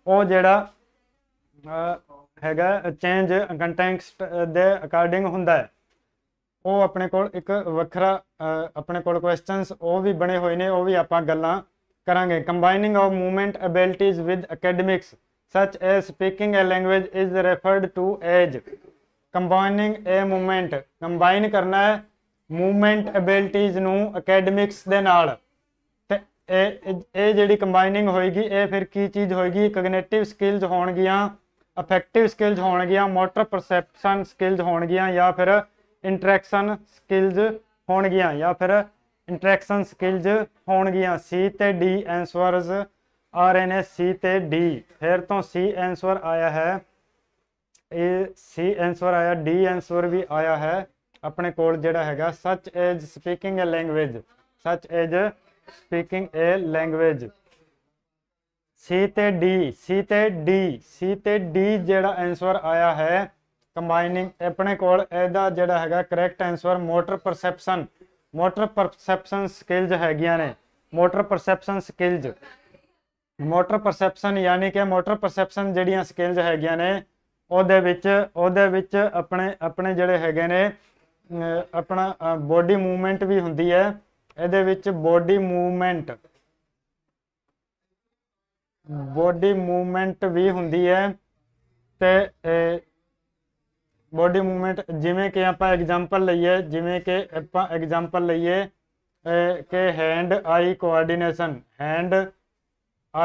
ਉਹ ਜਿਹੜਾ ਹੈਗਾ ਚੇਂਜ ਕੰਟੈਕਸਟ ਦੇ ਅਕੋਰਡਿੰਗ ਹੁੰਦਾ ਹੈ ਉਹ ਆਪਣੇ ਕੋਲ ਇੱਕ ਵੱਖਰਾ ਆਪਣੇ ਕੋਲ ਕੁਐਸਚਨਸ ਉਹ ਵੀ ਬਣੇ ਹੋਏ ਨੇ ਉਹ ਵੀ ਆਪਾਂ ਗੱਲਾਂ ਕਰਾਂਗੇ combining of movement abilities with academics such as speaking a language is referred to as combining a movement combine ਕਰਨਾ ਹੈ ਮੂਵਮੈਂਟ ਅਬਿਲਟੀਜ਼ ਨੂੰ ਅਕੈਡਮਿਕਸ ਦੇ ਨਾਲ ਤੇ ਇਹ ਇਹ ਜਿਹੜੀ ਕੰਬਾਈਨਿੰਗ ਹੋਏਗੀ ਇਹ ਫਿਰ ਕੀ ਚੀਜ਼ ਹੋਏਗੀ ਕognitive ਸਕਿੱਲਸ ਹੋਣਗੀਆਂ ਅਫੈਕਟਿਵ ਸਕਿੱਲਸ ਹੋਣਗੀਆਂ ਮੋਟਰ ਪਰਸੈਪਸ਼ਨ ਸਕਿੱਲਸ ਹੋਣਗੀਆਂ ਜਾਂ ਫਿਰ ਇੰਟਰੈਕਸ਼ਨ ਸਕਿਲਸ ਹੋਣਗੀਆਂ ਜਾਂ ਫਿਰ ਇੰਟਰੈਕਸ਼ਨ ਸਕਿਲਜ਼ ਹੋਣਗੀਆਂ ਸੀ ਤੇ ਡੀ ਆਨਸਰਸ ਐਸ ਸੀ ਤੇ ਡੀ ਫਿਰ ਤੋਂ ਸੀ ਆਨਸਰ ਆਇਆ ਹੈ ਇਹ ਸੀ ਆਨਸਰ ਆਇਆ ਡੀ ਆਨਸਰ ਵੀ ਆਇਆ ਹੈ ਆਪਣੇ ਕੋਲ ਜਿਹੜਾ ਹੈਗਾ such as speaking a language such as speaking a language C ਤੇ ਡੀ ਸੀ ਤੇ ਡੀ ਸੀ ਤੇ ਡੀ ਜਿਹੜਾ ਆਨਸਰ ਆਇਆ ਹੈ ਕੰਬਾਈਨਿੰਗ ਆਪਣੇ ਕੋਲ ਇਹਦਾ ਜਿਹੜਾ ਹੈਗਾ correct answer motor perception motor perception skills ਹੈਗੀਆਂ ਨੇ motor perception skills motor perception ਯਾਨੀ ਕਿ ਮੋਟਰ ਪਰਸੈਪਸ਼ਨ ਜਿਹੜੀਆਂ ਸਕਿਲਜ਼ ਹੈਗੀਆਂ ਨੇ ਉਹਦੇ ਵਿੱਚ ਉਹਦੇ ਵਿੱਚ ਆਪਣੇ ਆਪਣੇ ਜਿਹੜੇ ਹੈਗੇ ਨੇ ਆਪਣਾ ਬੋਡੀ ਮੂਵਮੈਂਟ ਵੀ ਹੁੰਦੀ ਹੈ ਇਹਦੇ ਵਿੱਚ ਬੋਡੀ ਮੂਵਮੈਂਟ ਬੋਡੀ ਮੂਵਮੈਂਟ ਵੀ ਹੁੰਦੀ ਹੈ ਤੇ ਬੋਡੀ ਮੂਵਮੈਂਟ ਜਿਵੇਂ ਕਿ ਆਪਾਂ ਐਗਜ਼ਾਮਪਲ ਲਈਏ ਜਿਵੇਂ ਕਿ ਆਪਾਂ ਐਗਜ਼ਾਮਪਲ ਲਈਏ ਕਿ hand eye coordination hand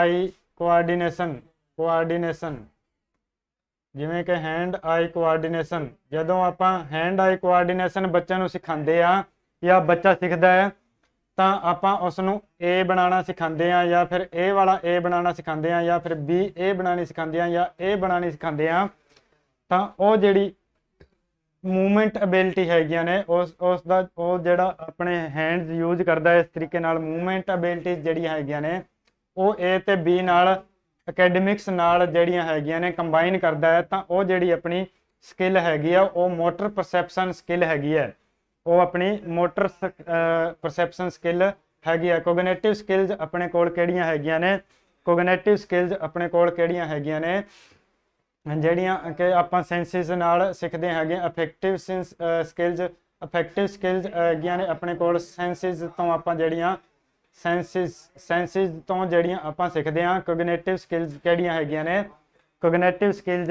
eye coordination coordination ਜਿਵੇਂ ਕਿ ਹੈਂਡ ਆਈ ਕੋਆਰਡੀਨੇਸ਼ਨ ਜਦੋਂ ਆਪਾਂ ਹੈਂਡ ਆਈ ਕੋਆਰਡੀਨੇਸ਼ਨ ਬੱਚਿਆਂ ਨੂੰ ਸਿਖਾਉਂਦੇ ਆ ਜਾਂ ਬੱਚਾ ਸਿੱਖਦਾ ਹੈ ਤਾਂ ਆਪਾਂ ਉਸ ਨੂੰ A ਬਣਾਉਣਾ ਸਿਖਾਉਂਦੇ ਆ ਜਾਂ ਫਿਰ A ਵਾਲਾ A ਬਣਾਉਣਾ ਸਿਖਾਉਂਦੇ ਆ ਜਾਂ ਫਿਰ B A ਬਣਾਉਣੀ ਸਿਖਾਉਂਦੇ ਆ ਜਾਂ A ਬਣਾਉਣੀ ਸਿਖਾਉਂਦੇ ਆ ਤਾਂ ਉਹ ਜਿਹੜੀ ਮੂਵਮੈਂਟ ਅਬਿਲਿਟੀ ਹੈਗੀਆਂ ਨੇ ਉਸ ਉਸ ਦਾ ਉਹ ਜਿਹੜਾ ਆਪਣੇ ਹੈਂਡਸ ਯੂਜ਼ ਕਰਦਾ ਇਸ ਤਰੀਕੇ ਨਾਲ ਮੂਵਮੈਂਟ ਅਬਿਲਿਟੀ ਜਿਹੜੀਆਂ ਹੈਗੀਆਂ ਨੇ ਉਹ A ਤੇ B ਨਾਲ ਅਕੈਡਮਿਕਸ ਨਾਲ ਜਿਹੜੀਆਂ ਹੈਗੀਆਂ ਨੇ ਕੰਬਾਈਨ ਕਰਦਾ ਹੈ ਤਾਂ ਉਹ ਜਿਹੜੀ ਆਪਣੀ ਸਕਿੱਲ ਹੈਗੀ ਆ ਉਹ ਮੋਟਰ ਪਰਸੈਪਸ਼ਨ ਸਕਿੱਲ ਹੈਗੀ ਹੈ ਉਹ ਆਪਣੀ ਮੋਟਰ ਪਰਸੈਪਸ਼ਨ ਸਕਿੱਲ ਹੈਗੀ ਆ ਕੋਗਨੀਟਿਵ ਸਕਿੱਲਸ ਆਪਣੇ ਕੋਲ ਕਿਹੜੀਆਂ ਹੈਗੀਆਂ ਨੇ ਕੋਗਨੀਟਿਵ ਸਕਿੱਲਸ ਆਪਣੇ ਕੋਲ ਕਿਹੜੀਆਂ ਹੈਗੀਆਂ ਨੇ ਜਿਹੜੀਆਂ ਕਿ ਆਪਾਂ ਸੈਂਸਿਸ ਨਾਲ ਸਿੱਖਦੇ ਹੈਗੇ ਅਫੈਕਟਿਵ ਸਕਿਲਸ ਅਫੈਕਟਿਵ ਸਕਿਲਸ ਗਿਆਨ ਆਪਣੇ ਕੋਲ ਸੈਂਸਿਸ ਤੋਂ ਆਪਾਂ ਜਿਹੜੀਆਂ ਸੈਂਸਿਸ ਸੈਂਸਿਸ ਤੋਂ ਜਿਹੜੀਆਂ ਆਪਾਂ ਸਿੱਖਦੇ ਹਾਂ ਕੋਗਨੀਟਿਵ ਸਕਿਲਸ ਕਿਹੜੀਆਂ ਹੈਗੀਆਂ ਨੇ ਕੋਗਨੀਟਿਵ ਸਕਿਲਸ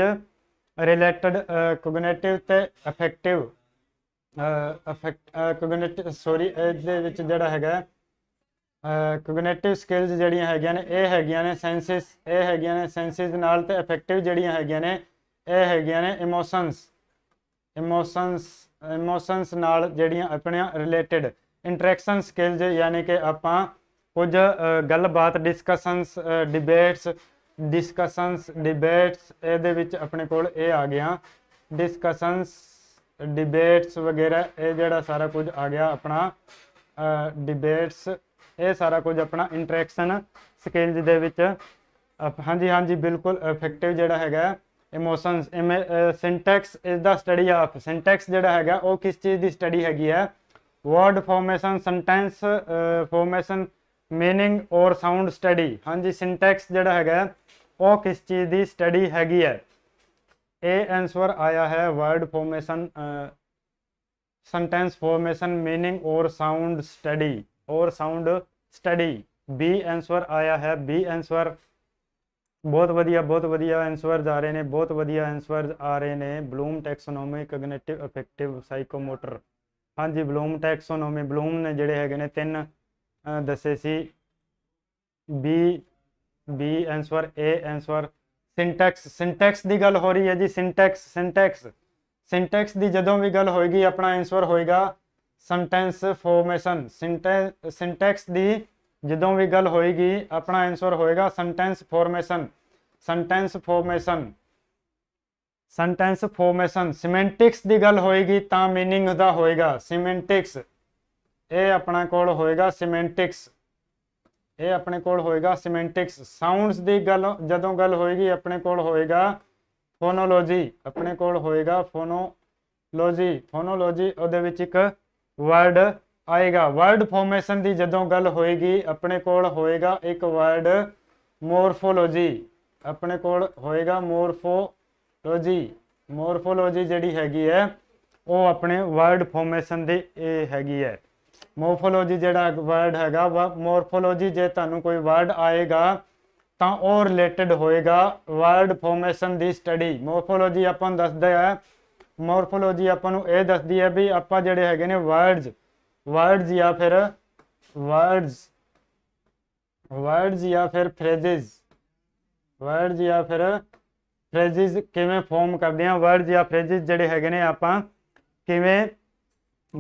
ਰਿਲੇਟਡ ਕੋਗਨੀਟਿਵ ਤੇ ਅਫੈਕਟਿਵ ਅਫੈਕਟ ਕੋਗਨੀਟਿਵ ਸੌਰੀ ਇਹਦੇ ਵਿੱਚ ਜਿਹੜਾ ਹੈਗਾ ਕੋਗਨੀਟਿਵ ਸਕਿਲਸ ਜਿਹੜੀਆਂ ਹੈਗੀਆਂ ਨੇ ਇਹ ਹੈਗੀਆਂ ਨੇ ਸੈਂਸਸ ਇਹ ਹੈਗੀਆਂ ਨੇ ਸੈਂਸਸ ਨਾਲ ਤੇ ਇਫੈਕਟਿਵ ਜਿਹੜੀਆਂ ਹੈਗੀਆਂ ਨੇ ਇਹ ਹੈਗੀਆਂ ਨੇ ਇਮੋਸ਼ਨਸ ਇਮੋਸ਼ਨਸ ਇਮੋਸ਼ਨਸ ਨਾਲ ਜਿਹੜੀਆਂ ਆਪਣੀਆਂ ਰਿਲੇਟਡ ਇੰਟਰੈਕਸ਼ਨ ਸਕਿਲਸ ਯਾਨੀ ਕਿ ਆਪਾਂ ਕੁਝ ਗੱਲਬਾਤ ਡਿਸਕਸ਼ਨਸ ਡਿਬੇਟਸ ਡਿਸਕਸ਼ਨਸ ਡਿਬੇਟਸ ਇਹਦੇ ਵਿੱਚ ਆਪਣੇ ਕੋਲ ਇਹ ਆ ਗਿਆ ਡਿਸਕਸ਼ਨਸ ਡਿਬੇਟਸ ਵਗੈਰਾ ਇਹ ਜਿਹੜਾ ਸਾਰਾ ਕੁਝ ਆ ਗਿਆ ਆਪਣਾ ਡਿਬੇਟਸ ਇਹ ਸਾਰਾ ਕੁਝ ਆਪਣਾ ਇੰਟਰੈਕਸ਼ਨ ਸਕਿਲਸ ਦੇ ਵਿੱਚ ਹਾਂਜੀ ਹਾਂਜੀ ਬਿਲਕੁਲ ਇਫੈਕਟਿਵ ਜਿਹੜਾ ਹੈਗਾ ਇਮੋਸ਼ਨਸ ਸਿੰਟੈਕਸ ਇਸ ਦਾ ਸਟੱਡੀ ਆਫ ਸਿੰਟੈਕਸ ਜਿਹੜਾ ਹੈਗਾ ਉਹ ਕਿਸ ਚੀਜ਼ ਦੀ ਸਟੱਡੀ ਹੈਗੀ ਹੈ word formation sentence formation meaning ਔਰ ਸਾਊਂਡ ਸਟੱਡੀ ਹਾਂਜੀ ਸਿੰਟੈਕਸ ਜਿਹੜਾ ਹੈਗਾ ਉਹ ਕਿਸ ਚੀਜ਼ ਦੀ ਸਟੱਡੀ ਹੈਗੀ ਹੈ ਇਹ ਆਨਸਰ ਆਇਆ ਹੈ word formation sentence formation meaning ਔਰ ਸਾਊਂਡ ਸਟੱਡੀ ਔਰ ਸਾਊਂਡ ਸਟੱਡੀ ਬੀ ਆਨਸਰ ਆਇਆ ਹੈ ਬੀ ਆਨਸਰ ਬਹੁਤ ਵਧੀਆ ਬਹੁਤ ਵਧੀਆ ਆਨਸਰਸ ਆ ਰਹੇ ਨੇ ਬਹੁਤ ਵਧੀਆ ਆਨਸਰਸ ਆ ਰਹੇ ਨੇ Bloom taxonomy cognitive affective psychomotor ਹਾਂਜੀ ਬਲੂਮ ਟੈਕਸੋਨੋਮੀ ਬਲੂਮ ਨੇ ਜਿਹੜੇ ਹੈਗੇ ਨੇ ਤਿੰਨ ਦੱਸੇ ਸੀ B B answer A answer syntax syntax ਦੀ ਗੱਲ ਹੋ ਰਹੀ ਹੈ ਜੀ ਸਿੰਟੈਕਸ ਸਿੰਟੈਕਸ ਸਿੰਟੈਕਸ ਦੀ ਜਦੋਂ ਵੀ ਗੱਲ ਹੋਏਗੀ ਆਪਣਾ ਆਨਸਰ ਹੋਏਗਾ ਸੈਂਟੈਂਸ ਫਾਰਮੇਸ਼ਨ ਸਿੰਟੈਕਸ ਦੀ ਜਦੋਂ ਵੀ ਗੱਲ ਹੋਏਗੀ ਆਪਣਾ ਆਨਸਰ ਹੋਏਗਾ sentence formation sentence formation sentence formation semantics ਦੀ ਗੱਲ ਹੋਏਗੀ ਤਾਂ मीनिंग ਦਾ ਹੋਏਗਾ ਸਿਮੈਂਟਿਕਸ ਇਹ ਆਪਣਾ ਕੋਲ ਹੋਏਗਾ ਸਿਮੈਂਟਿਕਸ ਇਹ ਆਪਣੇ ਕੋਲ ਹੋਏਗਾ ਸਿਮੈਂਟਿਕਸ ਸਾਊਂਡਸ ਦੀ ਗੱਲ ਜਦੋਂ ਗੱਲ ਹੋਏਗੀ ਆਪਣੇ ਕੋਲ ਹੋਏਗਾ ਫੋਨੋਲੋਜੀ ਆਪਣੇ ਕੋਲ ਹੋਏਗਾ ਫੋਨੋਲੋਜੀ ਫੋਨੋਲੋਜੀ ਉਹਦੇ ਵਿੱਚ ਇੱਕ ਵਰਡ ਆਏਗਾ ਵਰਡ ਫਾਰਮੇਸ਼ਨ ਦੀ ਜਦੋਂ ਗੱਲ ਹੋਏਗੀ ਆਪਣੇ ਕੋਲ ਹੋਏਗਾ ਇੱਕ ਵਰਡ ਮੋਰਫੋਲੋਜੀ ਆਪਣੇ ਕੋਲ ਹੋਏਗਾ ਮੋਰਫੋਲੋਜੀ ਮੋਰਫੋਲੋਜੀ ਜਿਹੜੀ ਹੈਗੀ ਹੈ ਉਹ ਆਪਣੇ ਵਰਡ ਫਾਰਮੇਸ਼ਨ ਦੀ ਇਹ ਹੈਗੀ ਹੈ ਮੋਰਫੋਲੋਜੀ ਜਿਹੜਾ ਵਰਡ ਹੈਗਾ ਮੋਰਫੋਲੋਜੀ ਜੇ ਤੁਹਾਨੂੰ ਕੋਈ ਵਰਡ ਆਏਗਾ ਤਾਂ ਉਹ ਰਿਲੇਟਡ ਹੋਏਗਾ ਵਰਡ ਫਾਰਮੇਸ਼ਨ ਦੀ ਸਟੱਡੀ ਮੋਰਫੋਲੋਜੀ ਆਪਾਂ ਦੱਸਦੇ ਆ ਮੋਰਫੋਲੋਜੀ ਆਪਾਂ ਨੂੰ ਇਹ ਦੱਸਦੀ ਹੈ ਵੀ ਆਪਾਂ ਜਿਹੜੇ ਹੈਗੇ ਨੇ ਵਰਡਸ ਵਰਡਸ ਜਾਂ ਫਿਰ ਵਰਡਸ ਵਰਡਸ ਜਾਂ ਫਿਰ ਫਰੇਜ਼ਸ ਵਰਡਸ ਜਾਂ ਫਿਰ ਫਰੇਜ਼ਸ ਕਿਵੇਂ ਫਾਰਮ ਕਰਦੇ ਆ ਵਰਡਸ ਜਾਂ ਫਰੇਜ਼ਸ ਜਿਹੜੇ ਹੈਗੇ ਨੇ ਆਪਾਂ ਕਿਵੇਂ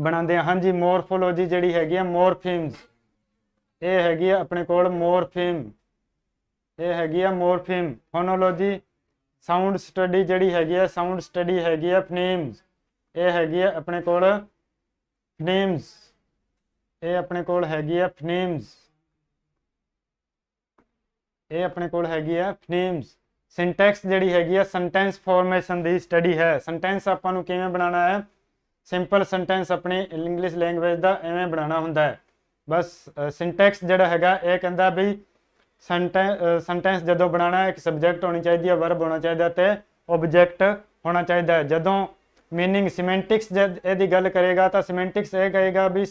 ਬਣਾਉਂਦੇ ਹਾਂ ਹਾਂਜੀ ਮੋਰਫੋਲੋਜੀ ਜਿਹੜੀ ਹੈਗੀ ਆ ਮੋਰਫੀਮਸ ਇਹ ਹੈਗੀ ਆ ਆਪਣੇ ਕੋਲ ਮੋਰਫੀਮ ਇਹ ਹੈਗੀ ਆ ਮੋਰਫੀਮ ਫੋਨੋਲੋਜੀ ਸਾਊਂਡ ਸਟੱਡੀ ਜਿਹੜੀ ਹੈਗੀ ਆ ਸਾਊਂਡ ਸਟੱਡੀ ਹੈਗੀ ਆ ਫਨੇਮਸ ਇਹ ਹੈਗੀ ਆ ਆਪਣੇ ਕੋਲ ਫਨੇਮਸ ਇਹ ਆਪਣੇ ਕੋਲ ਹੈਗੀ ਆ ਫਨੇਮਸ ਇਹ ਆਪਣੇ ਕੋਲ ਹੈਗੀ ਆ ਫਨੇਮਸ ਸਿੰਟੈਕਸ ਜਿਹੜੀ ਹੈਗੀ ਆ ਸੈਂਟੈਂਸ ਫਾਰਮੇਸ਼ਨ ਦੀ ਸਟੱਡੀ ਹੈ ਸੈਂਟੈਂਸ ਆਪਾਂ ਨੂੰ ਕਿਵੇਂ ਬਣਾਉਣਾ ਹੈ ਸਿੰਪਲ ਸੈਂਟੈਂਸ ਆਪਣੀ ਇੰਗਲਿਸ਼ ਲੈਂਗੁਏਜ ਦਾ ਐਵੇਂ ਬਣਾਉਣਾ ਹੁੰਦਾ ਹੈ ਬਸ ਸਿੰਟੈਕਸ ਜਿਹੜਾ ਹੈਗਾ ਇਹ ਕਹਿੰਦਾ ਵੀ ਸੈਂਟੈਂਸ ਜਦੋਂ ਬਣਾਉਣਾ ਹੈ ਇੱਕ ਸਬਜੈਕਟ ਹੋਣੀ ਚਾਹੀਦੀ ਹੈ ਵਰਬ ਹੋਣਾ ਚਾਹੀਦਾ ਤੇ ਆਬਜੈਕਟ ਹੋਣਾ ਚਾਹੀਦਾ ਹੈ ਜਦੋਂ मीनिंग ਸਿਮੈਂਟਿਕਸ ਜੇ ਇਹਦੀ ਗੱਲ ਕਰੇਗਾ ਤਾਂ ਸਿਮੈਂਟਿਕਸ ਇਹ ਕਹੇਗਾ ਵੀ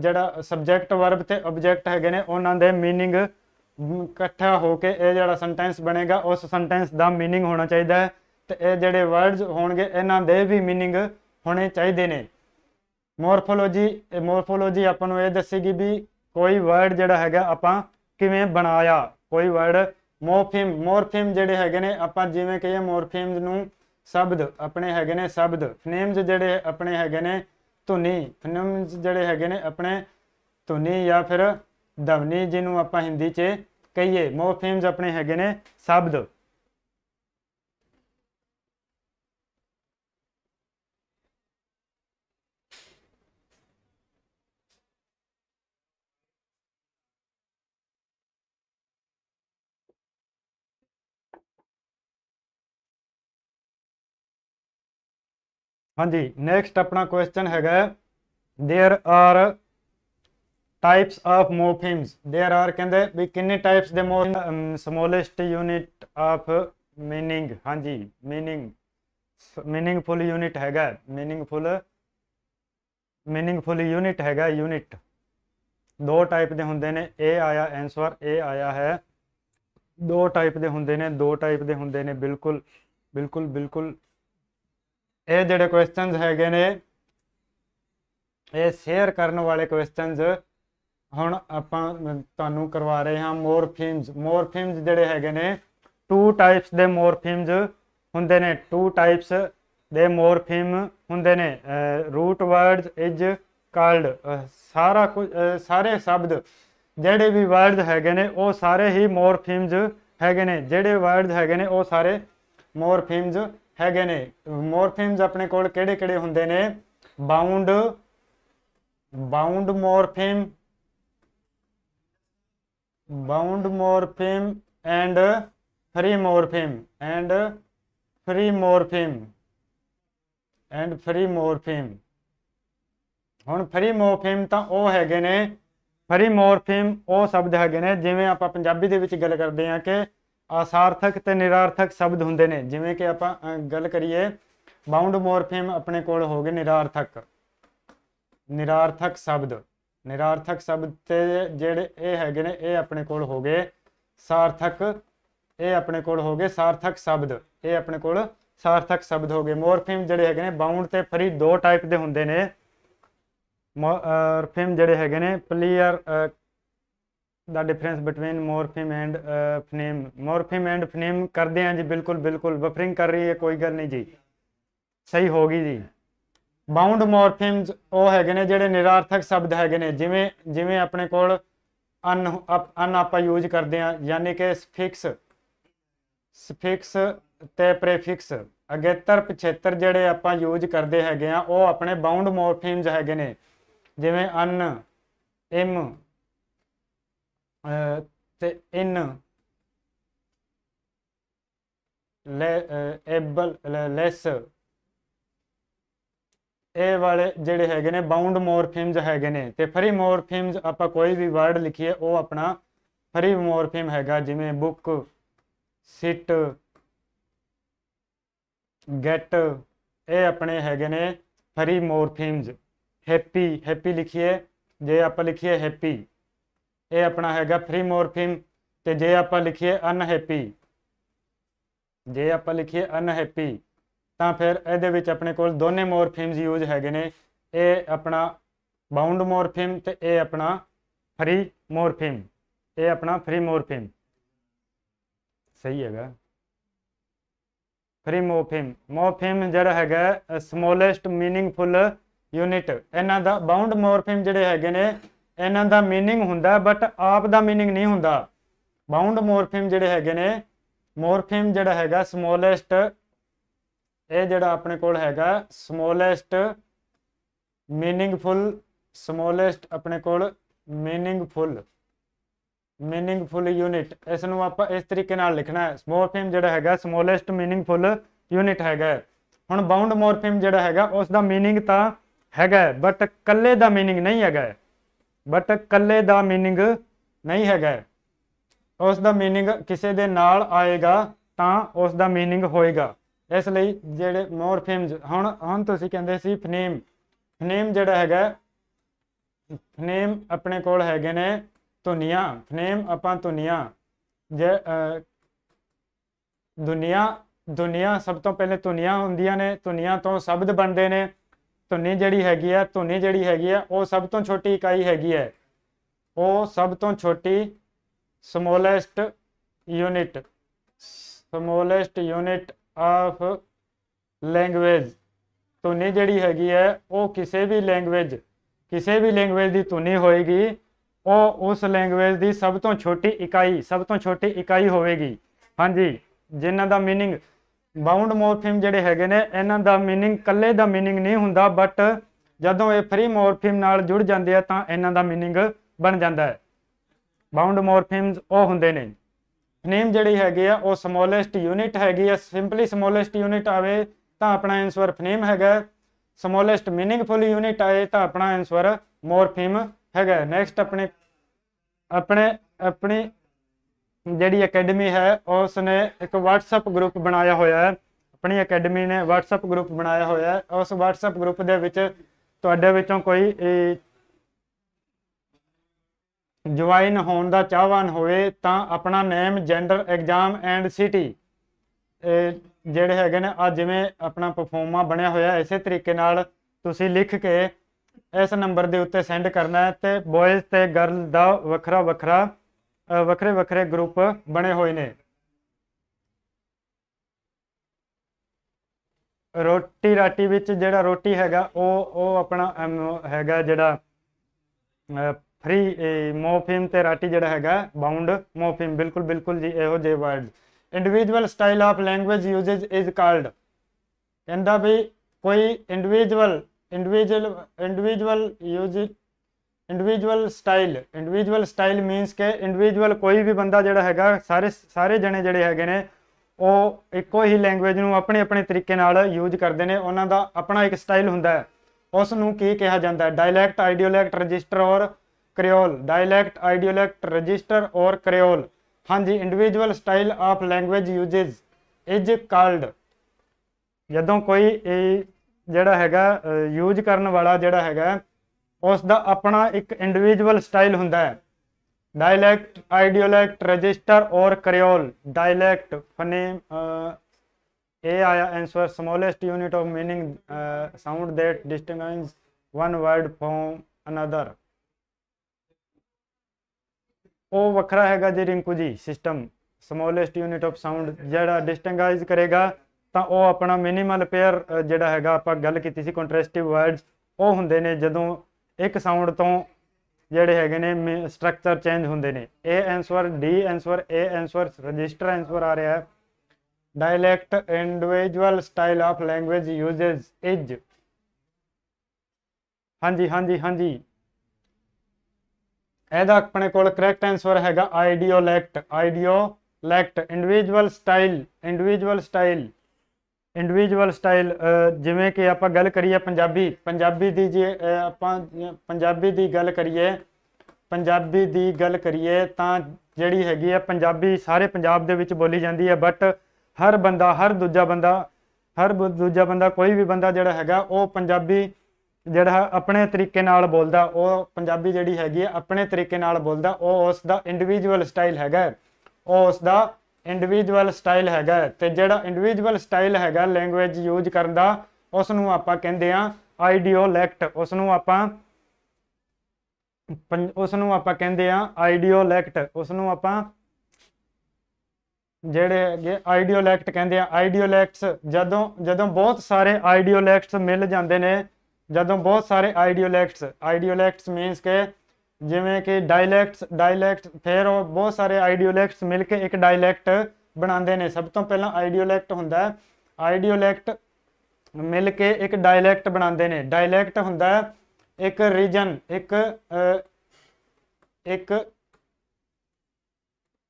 ਜਿਹੜਾ ਸਬਜੈਕਟ ਵਰਬ ਤੇ ਆਬਜੈਕਟ ਹੈਗੇ ਨੇ ਉਹਨਾਂ ਦੇ मीनिंग ਇਕੱਠਾ ਹੋ ਕੇ ਇਹ ਜਿਹੜਾ ਸੈਂਟੈਂਸ ਬਣੇਗਾ ਉਸ ਸੈਂਟੈਂਸ ਦਾ मीनिंग ਹੋਣਾ ਚਾਹੀਦਾ ਹੈ ਤੇ ਇਹ ਜਿਹੜੇ ਵਰਡਸ ਹੋਣਗੇ ਇਹਨਾਂ ਦੇ ਵੀ मीनिंग ਹੋਣੇ ਚਾਹੀਦੇ ਨੇ ਮੋਰਫੋਲੋਜੀ ਮੋਰਫੋਲੋਜੀ ਆਪਾਂ ਨੂੰ ਇਹ ਦੱਸੇਗੀ ਵੀ ਕੋਈ ਵਰਡ ਜਿਹੜਾ ਹੈਗਾ ਆਪਾਂ ਕਿਵੇਂ ਬਣਾਇਆ ਕੋਈ ਵਰਡ ਮੋਰਫਿਮ ਮੋਰਫਿਮ ਜਿਹੜੇ ਹੈਗੇ ਨੇ ਆਪਾਂ ਜਿਵੇਂ ਕਹੀਏ ਮੋਰਫਿਮਸ ਨੂੰ ਸ਼ਬਦ ਆਪਣੇ ਹੈਗੇ ਨੇ ਸ਼ਬਦ ਫਨੇਮਸ ਜਿਹੜੇ ਆਪਣੇ ਹੈਗੇ ਨੇ ਧੁਨੀ ਫਨੇਮਸ ਜਿਹੜੇ ਹੈਗੇ ਨੇ ਆਪਣੇ ਧੁਨੀ ਜਾਂ ਫਿਰ ਦਵਨੀ ਜਿਹਨੂੰ ਆਪਾਂ ਹਿੰਦੀ 'ਚ ਕਹੀਏ ਮੋਰਫਿਮਸ ਆਪਣੇ ਹੈਗੇ ਨੇ ਸ਼ਬਦ ਹਾਂਜੀ ਨੈਕਸਟ ਆਪਣਾ ਕੁਐਸਚਨ ਹੈਗਾ there are types of morphemes there are ਕਹਿੰਦੇ ਵੀ ਕਿੰਨੇ ਟਾਈਪਸ ਦੇ more smallest unit of meaning ਹਾਂਜੀ ਮੀਨਿੰਗ ਮੀਨਿੰਗਫੁਲ ਯੂਨਿਟ ਹੈਗਾ ਮੀਨਿੰਗਫੁਲ ਮੀਨਿੰਗਫੁਲ ਯੂਨਿਟ ਹੈਗਾ ਯੂਨਿਟ ਦੋ ਟਾਈਪ ਦੇ ਹੁੰਦੇ ਨੇ ਇਹ ਆਇਆ ਆਨਸਰ ਇਹ ਆਇਆ ਹੈ ਦੋ ਟਾਈਪ ਦੇ ਹੁੰਦੇ ਨੇ ਦੋ ਟਾਈਪ ਦੇ ਹੁੰਦੇ ਨੇ ਬਿਲਕੁਲ ਬਿਲਕੁਲ ਬਿਲਕੁਲ ਇਹ ਜਿਹੜੇ ਕੁਐਸਚਨਸ ਹੈਗੇ ਨੇ ਇਹ ਸ਼ੇਅਰ ਕਰਨ ਵਾਲੇ ਕੁਐਸਚਨਸ ਹੁਣ ਆਪਾਂ ਤੁਹਾਨੂੰ ਕਰਵਾ ਰਹੇ ਹਾਂ ਮੋਰਫੀਮਸ ਮੋਰਫੀਮਸ ਜਿਹੜੇ ਹੈਗੇ ਨੇ ਟੂ ਟਾਈਪਸ ਦੇ ਮੋਰਫੀਮਸ ਹੁੰਦੇ ਨੇ ਟੂ ਟਾਈਪਸ ਦੇ ਮੋਰਫੀਮ ਹੁੰਦੇ ਨੇ ਰੂਟ ਵਰਡਸ ਇਜ ਕਾਲਡ ਸਾਰਾ ਕੁਝ ਸਾਰੇ ਸ਼ਬਦ ਜਿਹੜੇ ਵੀ ਵਰਡ ਹੈਗੇ ਨੇ ਉਹ ਸਾਰੇ ਹੀ ਮੋਰਫੀਮਸ ਹੈਗੇ ਨੇ ਜਿਹੜੇ ਵਰਡ ਹੈਗੇ ਨੇ ਉਹ ਸਾਰੇ ਮੋਰਫੀਮਸ ਹੈਗੇ ਨੇ ਮੋਰਫੀਮਸ ਆਪਣੇ ਕੋਲ ਕਿਹੜੇ-ਕਿਹੜੇ ਹੁੰਦੇ ਨੇ bound bound morpheme bound morpheme and free morpheme and free morpheme and free morpheme ਹੁਣ ਫ੍ਰੀ ਮੋਰਫੀਮ ਤਾਂ ਉਹ ਹੈਗੇ ਨੇ ਫ੍ਰੀ ਮੋਰਫੀਮ ਉਹ ਸ਼ਬਦ ਹੈਗੇ ਨੇ ਜਿਵੇਂ ਆਪਾਂ ਪੰਜਾਬੀ ਦੇ ਵਿੱਚ ਗੱਲ ਕਰਦੇ ਆਂ ਕਿ ਅਸਾਰਥਕ ਤੇ ਨਿਰਾਰਥਕ ਸ਼ਬਦ ਹੁੰਦੇ ਨੇ ਜਿਵੇਂ ਕਿ ਆਪਾਂ ਗੱਲ ਕਰੀਏ ਬਾਉਂਡ ਮੋਰਫੇਮ ਆਪਣੇ ਕੋਲ ਹੋ ਗਏ ਨਿਰਾਰਥਕ ਨਿਰਾਰਥਕ ਸ਼ਬਦ ਨਿਰਾਰਥਕ ਸ਼ਬਦ ਤੇ ਜਿਹੜੇ ਇਹ ਹੈਗੇ ਨੇ ਇਹ ਆਪਣੇ ਕੋਲ ਹੋ ਗਏ ਸਾਰਥਕ ਇਹ ਆਪਣੇ ਕੋਲ ਹੋ ਗਏ ਸਾਰਥਕ ਸ਼ਬਦ ਇਹ ਆਪਣੇ ਕੋਲ ਸਾਰਥਕ ਸ਼ਬਦ ਹੋ ਗਏ ਮੋਰਫੇਮ ਜਿਹੜੇ ਹੈਗੇ ਨੇ ਬਾਉਂਡ ਤੇ ਫਰੀ ਦੋ ਟਾਈਪ ਦੇ ਹੁੰਦੇ ਨੇ ਮੋਰਫੇਮ ਜਿਹੜੇ ਹੈਗੇ ਨੇ ਪਲੀਅਰ ਦਾ difference between morpheme and phoneme morpheme and phoneme ਕਰਦੇ ਹਾਂ ਜੀ ਬਿਲਕੁਲ ਬਿਲਕੁਲ ਬਫਰਿੰਗ ਕਰ ਰਹੀ ਹੈ ਕੋਈ ਗੱਲ ਨਹੀਂ ਜੀ ਸਹੀ ਹੋ ਗਈ ਜੀ ਬਾਉਂਡ ਮੋਰਫੇਮਸ ਉਹ ਹੈਗੇ ਨੇ ਜਿਹੜੇ ਨਿਰਾਰਥਕ ਸ਼ਬਦ ਹੈਗੇ ਨੇ ਜਿਵੇਂ ਜਿਵੇਂ ਆਪਣੇ ਕੋਲ ਅਨ ਅਨ ਆਪਾਂ ਯੂਜ਼ ਕਰਦੇ ਹਾਂ ਯਾਨੀ ਕਿ ਸਫਿਕਸ ਸਫਿਕਸ ਤੇ ਪ੍ਰੀਫਿਕਸ ਅਗੇਤਰ ਪਿਛੇਤਰ ਜਿਹੜੇ ਆਪਾਂ ਯੂਜ਼ ਕਰਦੇ ਹੈਗੇ ਆ ਉਹ ਆਪਣੇ ਬਾਉਂਡ ਮੋਰਫੇਮਸ ਹੈਗੇ ਨੇ ਜਿਵੇਂ ਅਨ ਇਮ ਤੇ ਇਨ ਲੈਬਲ ਲੈਸ ਇਹ ਵਾਲੇ ਜਿਹੜੇ ਹੈਗੇ ਨੇ ਬਾਉਂਡ ਮੋਰਫਿਮਸ ਹੈਗੇ ਨੇ ਤੇ ਫਰੀ ਮੋਰਫਿਮਸ ਆਪਾਂ ਕੋਈ ਵੀ ਵਰਡ ਲਿਖੀਏ ਉਹ ਆਪਣਾ ਫਰੀ ਮੋਰਫਿਮ ਹੈਗਾ ਜਿਵੇਂ ਬੁੱਕ ਸਿਟ ਗੈਟ ਇਹ ਆਪਣੇ ਹੈਗੇ ਨੇ ਫਰੀ ਮੋਰਫਿਮਸ ਹੈਪੀ ਹੈਪੀ ਲਿਖੀਏ ਜੇ ਆਪਾਂ ਲਿਖੀਏ ਹੈਪੀ ਇਹ ਆਪਣਾ ਹੈਗਾ ਫ੍ਰੀ ਮੋਰਫੀਮ ਤੇ ਜੇ ਆਪਾਂ ਲਿਖੀਏ ਅਨਹੈਪੀ ਜੇ ਆਪਾਂ ਲਿਖੀਏ ਅਨਹੈਪੀ ਤਾਂ ਫਿਰ ਇਹਦੇ ਵਿੱਚ ਆਪਣੇ ਕੋਲ ਦੋਨੇ ਮੋਰਫੀਮਸ ਯੂਜ਼ ਹੈਗੇ ਨੇ ਇਹ ਆਪਣਾ ਬਾਉਂਡ ਮੋਰਫੀਮ ਤੇ ਇਹ ਆਪਣਾ ਫ੍ਰੀ ਮੋਰਫੀਮ ਇਹ ਆਪਣਾ ਫ੍ਰੀ ਮੋਰਫੀਮ ਸਹੀ ਹੈਗਾ ਫ੍ਰੀ ਮੋਰਫੀਮ ਮੋਰਫੀਮ ਜਿਹੜਾ ਹੈਗਾ ਸਮੋਲੈਸਟ ਮੀਨਿੰਗਫੁਲ ਯੂਨਿਟ ਇਹਨਾਂ ਦਾ ਬਾਉਂਡ ਮੋਰਫੀਮ ਜਿਹੜੇ ਹੈਗੇ ਨੇ ਇਹਨਾਂ ਦਾ मीनिंग ਹੁੰਦਾ ਬਟ ਆਪ ਦਾ मीनिंग ਨਹੀਂ ਹੁੰਦਾ ਬਾਉਂਡ ਮੋਰਫੀਮ ਜਿਹੜੇ ਹੈਗੇ ਨੇ ਮੋਰਫੀਮ ਜਿਹੜਾ ਹੈਗਾ ਸਮੋਲੈਸਟ ਇਹ ਜਿਹੜਾ ਆਪਣੇ ਕੋਲ ਹੈਗਾ ਸਮੋਲੈਸਟ मीनिंगफुल ਸਮੋਲੈਸਟ ਆਪਣੇ ਕੋਲ मीनिंगफुल मीनिंगफुल ਯੂਨਿਟ ਇਸ ਨੂੰ ਆਪਾਂ ਇਸ ਤਰੀਕੇ ਨਾਲ ਲਿਖਣਾ ਹੈ ਮੋਰਫੇਮ ਜਿਹੜਾ ਹੈਗਾ ਸਮੋਲੈਸਟ मीनिंगफुल ਯੂਨਿਟ ਹੈਗਾ ਹੁਣ ਬਾਉਂਡ ਮੋਰਫੀਮ ਜਿਹੜਾ ਹੈਗਾ ਉਸ ਦਾ मीनिंग ਤਾਂ ਹੈਗਾ ਬਟ ਕੱਲੇ ਦਾ मीनिंग ਨਹੀਂ ਹੈਗਾ ਬਟ ਕੱਲੇ ਦਾ मीनिंग ਨਹੀਂ ਹੈਗਾ ਉਸ ਦਾ मीनिंग ਕਿਸੇ ਦੇ ਨਾਲ ਆਏਗਾ ਤਾਂ ਉਸ ਦਾ मीनिंग ਹੋਏਗਾ ਇਸ ਲਈ ਜਿਹੜੇ ਮੋਰਫੇਮਸ ਹੁਣ ਹੁਣ ਤੁਸੀਂ ਕਹਿੰਦੇ ਸੀ ਫਨੇਮ ਫਨੇਮ ਜਿਹੜਾ ਹੈਗਾ ਫਨੇਮ ਆਪਣੇ ਕੋਲ ਹੈਗੇ ਨੇ ਦੁਨੀਆ ਫਨੇਮ ਆਪਾਂ ਦੁਨੀਆ ਜੇ ਦੁਨੀਆ ਦੁਨੀਆ ਸਭ ਤੋਂ ਪਹਿਲੇ ਦੁਨੀਆ ਹੁੰਦੀਆਂ ਨੇ ਦੁਨੀਆ ਤੋਂ ਸ਼ਬਦ ਬਣਦੇ ਨੇ ਧੁਨੀ ਜਿਹੜੀ ਹੈਗੀ ਆ ਧੁਨੀ ਜਿਹੜੀ ਹੈਗੀ ਆ ਉਹ ਸਭ ਤੋਂ ਛੋਟੀ ਇਕਾਈ ਹੈਗੀ ਹੈ ਉਹ ਸਭ ਤੋਂ ਛੋਟੀ smallest unit smallest unit of language ਧੁਨੀ ਜਿਹੜੀ ਹੈਗੀ ਹੈ ਉਹ ਕਿਸੇ ਵੀ ਲੈਂਗੁਏਜ ਕਿਸੇ ਵੀ ਲੈਂਗੁਏਜ ਦੀ ਧੁਨੀ ਹੋਏਗੀ ਉਹ ਉਸ ਲੈਂਗੁਏਜ ਦੀ ਸਭ ਤੋਂ ਛੋਟੀ ਇਕਾਈ ਸਭ ਤੋਂ ਛੋਟੀ ਇਕਾਈ ਹੋਵੇਗੀ ਹਾਂਜੀ ਜਿਨ੍ਹਾਂ ਦਾ ਮੀਨਿੰਗ ਬਾਉਂਡ ਮੋਰਫਿਮ ਜਿਹੜੇ ਹੈਗੇ ਨੇ ਇਹਨਾਂ ਦਾ मीनिंग ਕੱਲੇ ਦਾ मीनिंग ਨਹੀਂ ਹੁੰਦਾ ਬਟ ਜਦੋਂ ਇਹ ਫ੍ਰੀ ਮੋਰਫਿਮ ਨਾਲ ਜੁੜ ਜਾਂਦੇ ਆ ਤਾਂ ਇਹਨਾਂ ਦਾ मीनिंग ਬਣ ਜਾਂਦਾ ਹੈ ਬਾਉਂਡ ਮੋਰਫਿਮਸ ਉਹ ਹੁੰਦੇ ਨੇ ਨੇਮ ਜਿਹੜੀ ਹੈਗੇ ਆ ਉਹ ਸਮੋਲੈਸਟ ਯੂਨਿਟ ਹੈਗੀ ਆ ਸਿੰਪਲੀ ਸਮੋਲੈਸਟ ਯੂਨਿਟ ਆਵੇ ਤਾਂ ਆਪਣਾ ਆਨਸਰ ਫਨੇਮ ਹੈਗਾ ਸਮੋਲੈਸਟ मीनिंगफुल ਯੂਨਿਟ ਆਏ ਤਾਂ ਆਪਣਾ ਆਨਸਰ ਮੋਰਫਿਮ ਹੈਗਾ ਨੈਕਸਟ ਆਪਣੇ ਆਪਣੇ ਆਪਣੀ ਜਿਹੜੀ ਅਕੈਡਮੀ ਹੈ ਉਸ ਨੇ ਇੱਕ WhatsApp ਗਰੁੱਪ ਬਣਾਇਆ ਹੋਇਆ ਹੈ ਆਪਣੀ ਅਕੈਡਮੀ ਨੇ WhatsApp ਗਰੁੱਪ ਬਣਾਇਆ ਹੋਇਆ ਹੈ ਉਸ WhatsApp ਗਰੁੱਪ ਦੇ ਵਿੱਚ ਤੁਹਾਡੇ ਵਿੱਚੋਂ ਕੋਈ ਜੁਆਇਨ ਹੋਣ ਦਾ ਚਾਹਵਾਨ ਹੋਵੇ ਤਾਂ ਆਪਣਾ name gender exam and city ਜਿਹੜੇ ਹੈਗੇ ਨੇ ਆ ਜਿਵੇਂ ਆਪਣਾ ਪਰਫਾਰਮਾ ਬਣਿਆ ਹੋਇਆ ਐਸੇ ਤਰੀਕੇ ਨਾਲ ਤੁਸੀਂ ਲਿਖ ਕੇ ਇਸ ਨੰਬਰ ਦੇ ਉੱਤੇ ਸੈਂਡ ਕਰਨਾ ਹੈ ਤੇ ਬॉयਜ਼ ਤੇ ਗਰਲ ਦਾ ਵੱਖਰਾ ਵੱਖਰਾ ਵੱਖਰੇ ਵੱਖਰੇ ਗਰੁੱਪ ਬਣੇ ਹੋਏ ਨੇ ਰੋਟੀ ਰਾਟੀ ਵਿੱਚ ਜਿਹੜਾ ਰੋਟੀ ਹੈਗਾ ਉਹ ਉਹ ਆਪਣਾ ਹੈਗਾ ਜਿਹੜਾ ਫ੍ਰੀ ਮੋਫਿਮ ਤੇ ਰਾਟੀ ਜਿਹੜਾ ਹੈਗਾ ਬਾਉਂਡ ਮੋਫਿਮ ਬਿਲਕੁਲ ਬਿਲਕੁਲ ਜੀ ਇਹੋ ਜੇ word individual style of language usage is called ਕਹਿੰਦਾ ਵੀ ਕੋਈ individual individual individual use individual style individual style means ਕਿ ਇੰਡੀਵਿਜੂਅਲ ਕੋਈ ਵੀ ਬੰਦਾ ਜਿਹੜਾ ਹੈਗਾ ਸਾਰੇ ਸਾਰੇ ਜਣੇ ਜਿਹੜੇ ਹੈਗੇ ਨੇ ਉਹ ਇੱਕੋ ਹੀ ਲੈਂਗੁਏਜ ਨੂੰ ਆਪਣੇ ਆਪਣੇ ਤਰੀਕੇ ਨਾਲ ਯੂਜ਼ ਕਰਦੇ ਨੇ ਉਹਨਾਂ ਦਾ ਆਪਣਾ ਇੱਕ ਸਟਾਈਲ ਹੁੰਦਾ ਹੈ ਉਸ ਨੂੰ ਕੀ ਕਿਹਾ ਜਾਂਦਾ ਹੈ ਡਾਇਲੈਕਟ ਆਈਡੀਓਲੈਕਟ ਰਜਿਸਟਰ ਔਰ ਕ੍ਰਿਓਲ ਡਾਇਲੈਕਟ ਆਈਡੀਓਲੈਕਟ ਰਜਿਸਟਰ ਔਰ ਕ੍ਰਿਓਲ ਹਾਂਜੀ individual style of language uses is called ਜਦੋਂ ਕੋਈ ਇਹ ਜਿਹੜਾ ਹੈਗਾ ਯੂਜ਼ ਕਰਨ ਵਾਲਾ ਜਿਹੜਾ ਹੈਗਾ ਉਸ ਦਾ ਆਪਣਾ ਇੱਕ ਇੰਡੀਵਿਜੂਅਲ ਸਟਾਈਲ ਹੁੰਦਾ ਹੈ ਡਾਇਲੈਕਟ ਆਈਡੀਓਲੈਕਟ ਰਜਿਸਟਰ ਔਰ ਕਰਿਓਲ ਡਾਇਲੈਕਟ ਫਨੇਮ ਇਹ ਆਇਆ answer smallest unit of meaning sound that distinguish one word from another ਉਹ ਵੱਖਰਾ ਹੈਗਾ ਜੀ Rinku ji system smallest unit of sound ਜਿਹੜਾ ਡਿਸਟਿੰਗਾਈਜ਼ ਕਰੇਗਾ ਤਾਂ ਉਹ ਆਪਣਾ ਮਿਨੀਮਲ ਪੇਅਰ ਜਿਹੜਾ ਹੈਗਾ ਆਪਾਂ ਗੱਲ ਕੀਤੀ ਸੀ ਕੰਟਰਾਸਟਿਵ ਵਰਡਸ ਉਹ ਹੁੰਦੇ ਨੇ ਜਦੋਂ ਇੱਕ ਸਾਊਂਡ ਤੋਂ ਜਿਹੜੇ ਹੈਗੇ ਨੇ ਸਟਰਕਚਰ ਚੇਂਜ ਹੁੰਦੇ ਨੇ ਇਹ answer D answer A answer register answer ਆ ਰਿਹਾ ਹੈ dialect individual style of language uses is ਹਾਂਜੀ ਹਾਂਜੀ ਹਾਂਜੀ ਇਹਦਾ ਆਪਣੇ ਕੋਲ ਕਰੈਕਟ ਆਨਸਰ ਹੈਗਾ idiolect idiolect individual style individual style individual style ਜਿਵੇਂ ਕਿ ਆਪਾਂ ਗੱਲ ਕਰੀਏ ਪੰਜਾਬੀ ਪੰਜਾਬੀ ਦੀ ਜੇ ਆਪਾਂ ਪੰਜਾਬੀ ਦੀ ਗੱਲ ਕਰੀਏ ਪੰਜਾਬੀ ਦੀ ਗੱਲ ਕਰੀਏ ਤਾਂ ਜਿਹੜੀ ਹੈਗੀ ਹੈ ਪੰਜਾਬੀ ਸਾਰੇ ਪੰਜਾਬ ਦੇ ਵਿੱਚ ਬੋਲੀ ਜਾਂਦੀ ਹੈ ਬਟ ਹਰ ਬੰਦਾ ਹਰ ਦੂਜਾ ਬੰਦਾ ਹਰ ਦੂਜਾ ਬੰਦਾ ਕੋਈ ਵੀ ਬੰਦਾ ਜਿਹੜਾ ਹੈਗਾ ਉਹ ਪੰਜਾਬੀ ਜਿਹੜਾ ਆਪਣੇ ਤਰੀਕੇ ਨਾਲ ਬੋਲਦਾ ਉਹ ਪੰਜਾਬੀ ਜਿਹੜੀ ਹੈਗੀ ਆਪਣੇ ਤਰੀਕੇ ਨਾਲ ਬੋਲਦਾ ਉਹ ਉਸ ਦਾ ਇੰਡੀਵਿਜੂਅਲ ਸਟਾਈਲ ਹੈਗਾ ਉਹ ਉਸ ਦਾ ਇੰਡੀਵਿਜੂਅਲ ਸਟਾਈਲ ਹੈਗਾ ਤੇ ਜਿਹੜਾ ਇੰਡੀਵਿਜੂਅਲ ਸਟਾਈਲ ਹੈਗਾ ਲੈਂਗੁਏਜ ਯੂਜ਼ ਕਰਨ ਦਾ ਉਸ ਨੂੰ ਆਪਾਂ ਕਹਿੰਦੇ ਆ ਆਈਡੀਓਲੈਕਟ ਉਸ ਨੂੰ ਆਪਾਂ ਉਸ ਨੂੰ ਆਪਾਂ ਕਹਿੰਦੇ ਆ ਆਈਡੀਓਲੈਕਟ ਉਸ ਨੂੰ ਆਪਾਂ ਜਿਹੜੇ ਹੈਗੇ ਆਈਡੀਓਲੈਕਟ ਕਹਿੰਦੇ ਆ ਆਈਡੀਓਲੈਕਟਸ ਜਦੋਂ ਜਦੋਂ ਬਹੁਤ ਸਾਰੇ ਆਈਡੀਓਲੈਕਟਸ ਮਿਲ ਜਾਂਦੇ ਨੇ ਜਦੋਂ ਬਹੁਤ ਸਾਰੇ ਆਈਡੀਓਲੈਕਟਸ ਆਈਡੀਓਲੈਕਟਸ ਮੀਨਸ ਕਿ ਜਿਵੇਂ ਕਿ ਡਾਇਲੈਕਟਸ ਡਾਇਲੈਕਟ ਫਿਰ ਉਹ ਬਹੁਤ ਸਾਰੇ ਆਈਡੀਓਲੈਕਟਸ ਮਿਲ ਕੇ ਇੱਕ ਡਾਇਲੈਕਟ ਬਣਾਉਂਦੇ ਨੇ ਸਭ ਤੋਂ ਪਹਿਲਾਂ ਆਈਡੀਓਲੈਕਟ ਹੁੰਦਾ ਹੈ ਆਈਡੀਓਲੈਕਟ ਮਿਲ ਕੇ ਇੱਕ ਡਾਇਲੈਕਟ ਬਣਾਉਂਦੇ ਨੇ ਡਾਇਲੈਕਟ ਹੁੰਦਾ ਹੈ ਇੱਕ ਰੀਜਨ ਇੱਕ ਇੱਕ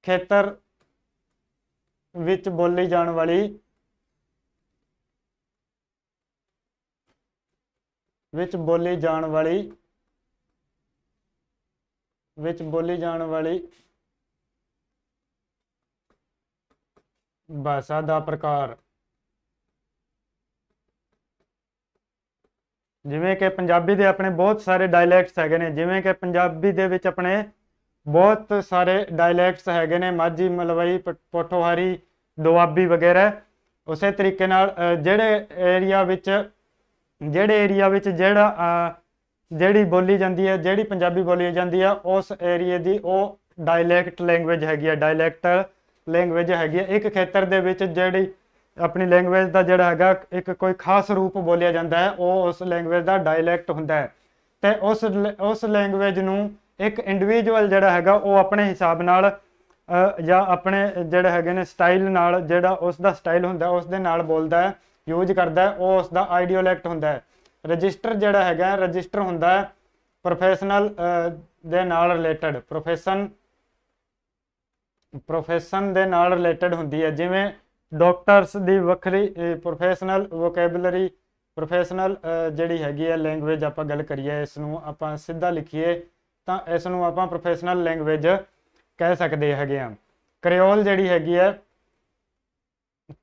ਖੇਤਰ ਵਿੱਚ ਬੋਲੀ ਜਾਣ ਵਾਲੀ ਵਿੱਚ ਬੋਲੀ ਜਾਣ ਵਾਲੀ ਵਿੱਚ ਬੋਲੀ ਜਾਣ ਵਾਲੀ ਭਾਸ਼ਾ ਦਾ ਪ੍ਰਕਾਰ ਜਿਵੇਂ ਕਿ ਪੰਜਾਬੀ ਦੇ ਆਪਣੇ ਬਹੁਤ ਸਾਰੇ ਡਾਇਲੈਕਟਸ ਹੈਗੇ ਨੇ ਜਿਵੇਂ ਕਿ ਪੰਜਾਬੀ ਦੇ ਵਿੱਚ ਆਪਣੇ ਬਹੁਤ ਸਾਰੇ ਡਾਇਲੈਕਟਸ ਹੈਗੇ ਨੇ ਮਾਝੀ ਮਲਵਈ ਪੋਠੋਹਾਰੀ ਦੁਆਬੀ ਵਗੈਰਾ ਉਸੇ ਤਰੀਕੇ ਨਾਲ ਜਿਹੜੇ ਏਰੀਆ ਵਿੱਚ ਜਿਹੜੇ ਏਰੀਆ ਵਿੱਚ ਜਿਹੜਾ ਜਿਹੜੀ ਬੋਲੀ ਜਾਂਦੀ ਹੈ ਜਿਹੜੀ ਪੰਜਾਬੀ ਬੋਲੀ ਜਾਂਦੀ ਹੈ ਉਸ ਏਰੀਏ ਦੀ ਉਹ ਡਾਇਲੈਕਟ ਲੈਂਗੁਏਜ ਹੈਗੀ ਹੈ ਡਾਇਲੈਕਟ ਲੈਂਗੁਏਜ ਹੈਗੀ ਹੈ ਇੱਕ ਖੇਤਰ ਦੇ ਵਿੱਚ ਜਿਹੜੀ ਆਪਣੀ ਲੈਂਗੁਏਜ ਦਾ ਜਿਹੜਾ ਹੈਗਾ ਇੱਕ ਕੋਈ ਖਾਸ ਰੂਪ ਬੋਲਿਆ ਜਾਂਦਾ ਹੈ ਉਹ ਉਸ ਲੈਂਗੁਏਜ ਦਾ ਡਾਇਲੈਕਟ ਹੁੰਦਾ ਹੈ ਤੇ ਉਸ ਉਸ ਲੈਂਗੁਏਜ ਨੂੰ ਇੱਕ ਇੰਡੀਵਿਜੂਅਲ ਜਿਹੜਾ ਹੈਗਾ ਉਹ ਆਪਣੇ ਹਿਸਾਬ ਨਾਲ ਜਾਂ ਆਪਣੇ ਜਿਹੜੇ ਹੈਗੇ ਨੇ ਸਟਾਈਲ ਨਾਲ ਜਿਹੜਾ ਉਸ ਦਾ ਸਟਾਈਲ ਹੁੰਦਾ ਉਸ ਦੇ ਨਾਲ ਬੋਲਦਾ ਹੈ ਯੂਜ਼ ਕਰਦਾ ਹੈ ਉਹ ਉਸ ਦਾ ਆਈਡੀਓਲੈਕਟ ਹੁੰਦਾ ਹੈ ਰਜਿਸਟਰ ਜਿਹੜਾ ਹੈਗਾ ਰਜਿਸਟਰ ਹੁੰਦਾ ਪ੍ਰੋਫੈਸ਼ਨਲ ਦੇ ਨਾਲ ਰਿਲੇਟਡ ਪ੍ਰੋਫੈਸ਼ਨ ਪ੍ਰੋਫੈਸ਼ਨ ਦੇ ਨਾਲ ਰਿਲੇਟਡ ਹੁੰਦੀ ਹੈ ਜਿਵੇਂ ਡਾਕਟਰਸ ਦੀ ਵੱਖਰੀ ਪ੍ਰੋਫੈਸ਼ਨਲ ਵੋਕੈਬਲਰੀ ਪ੍ਰੋਫੈਸ਼ਨਲ ਜਿਹੜੀ ਹੈਗੀ ਹੈ ਲੈਂਗੁਏਜ ਆਪਾਂ ਗੱਲ ਕਰੀਏ ਇਸ ਨੂੰ ਆਪਾਂ ਸਿੱਧਾ ਲਿਖੀਏ ਤਾਂ ਇਸ ਨੂੰ ਆਪਾਂ ਪ੍ਰੋਫੈਸ਼ਨਲ ਲੈਂਗੁਏਜ ਕਹਿ ਸਕਦੇ ਹੈਗੇ ਆ ਕ੍ਰਿਓਲ ਜਿਹੜੀ ਹੈਗੀ ਹੈ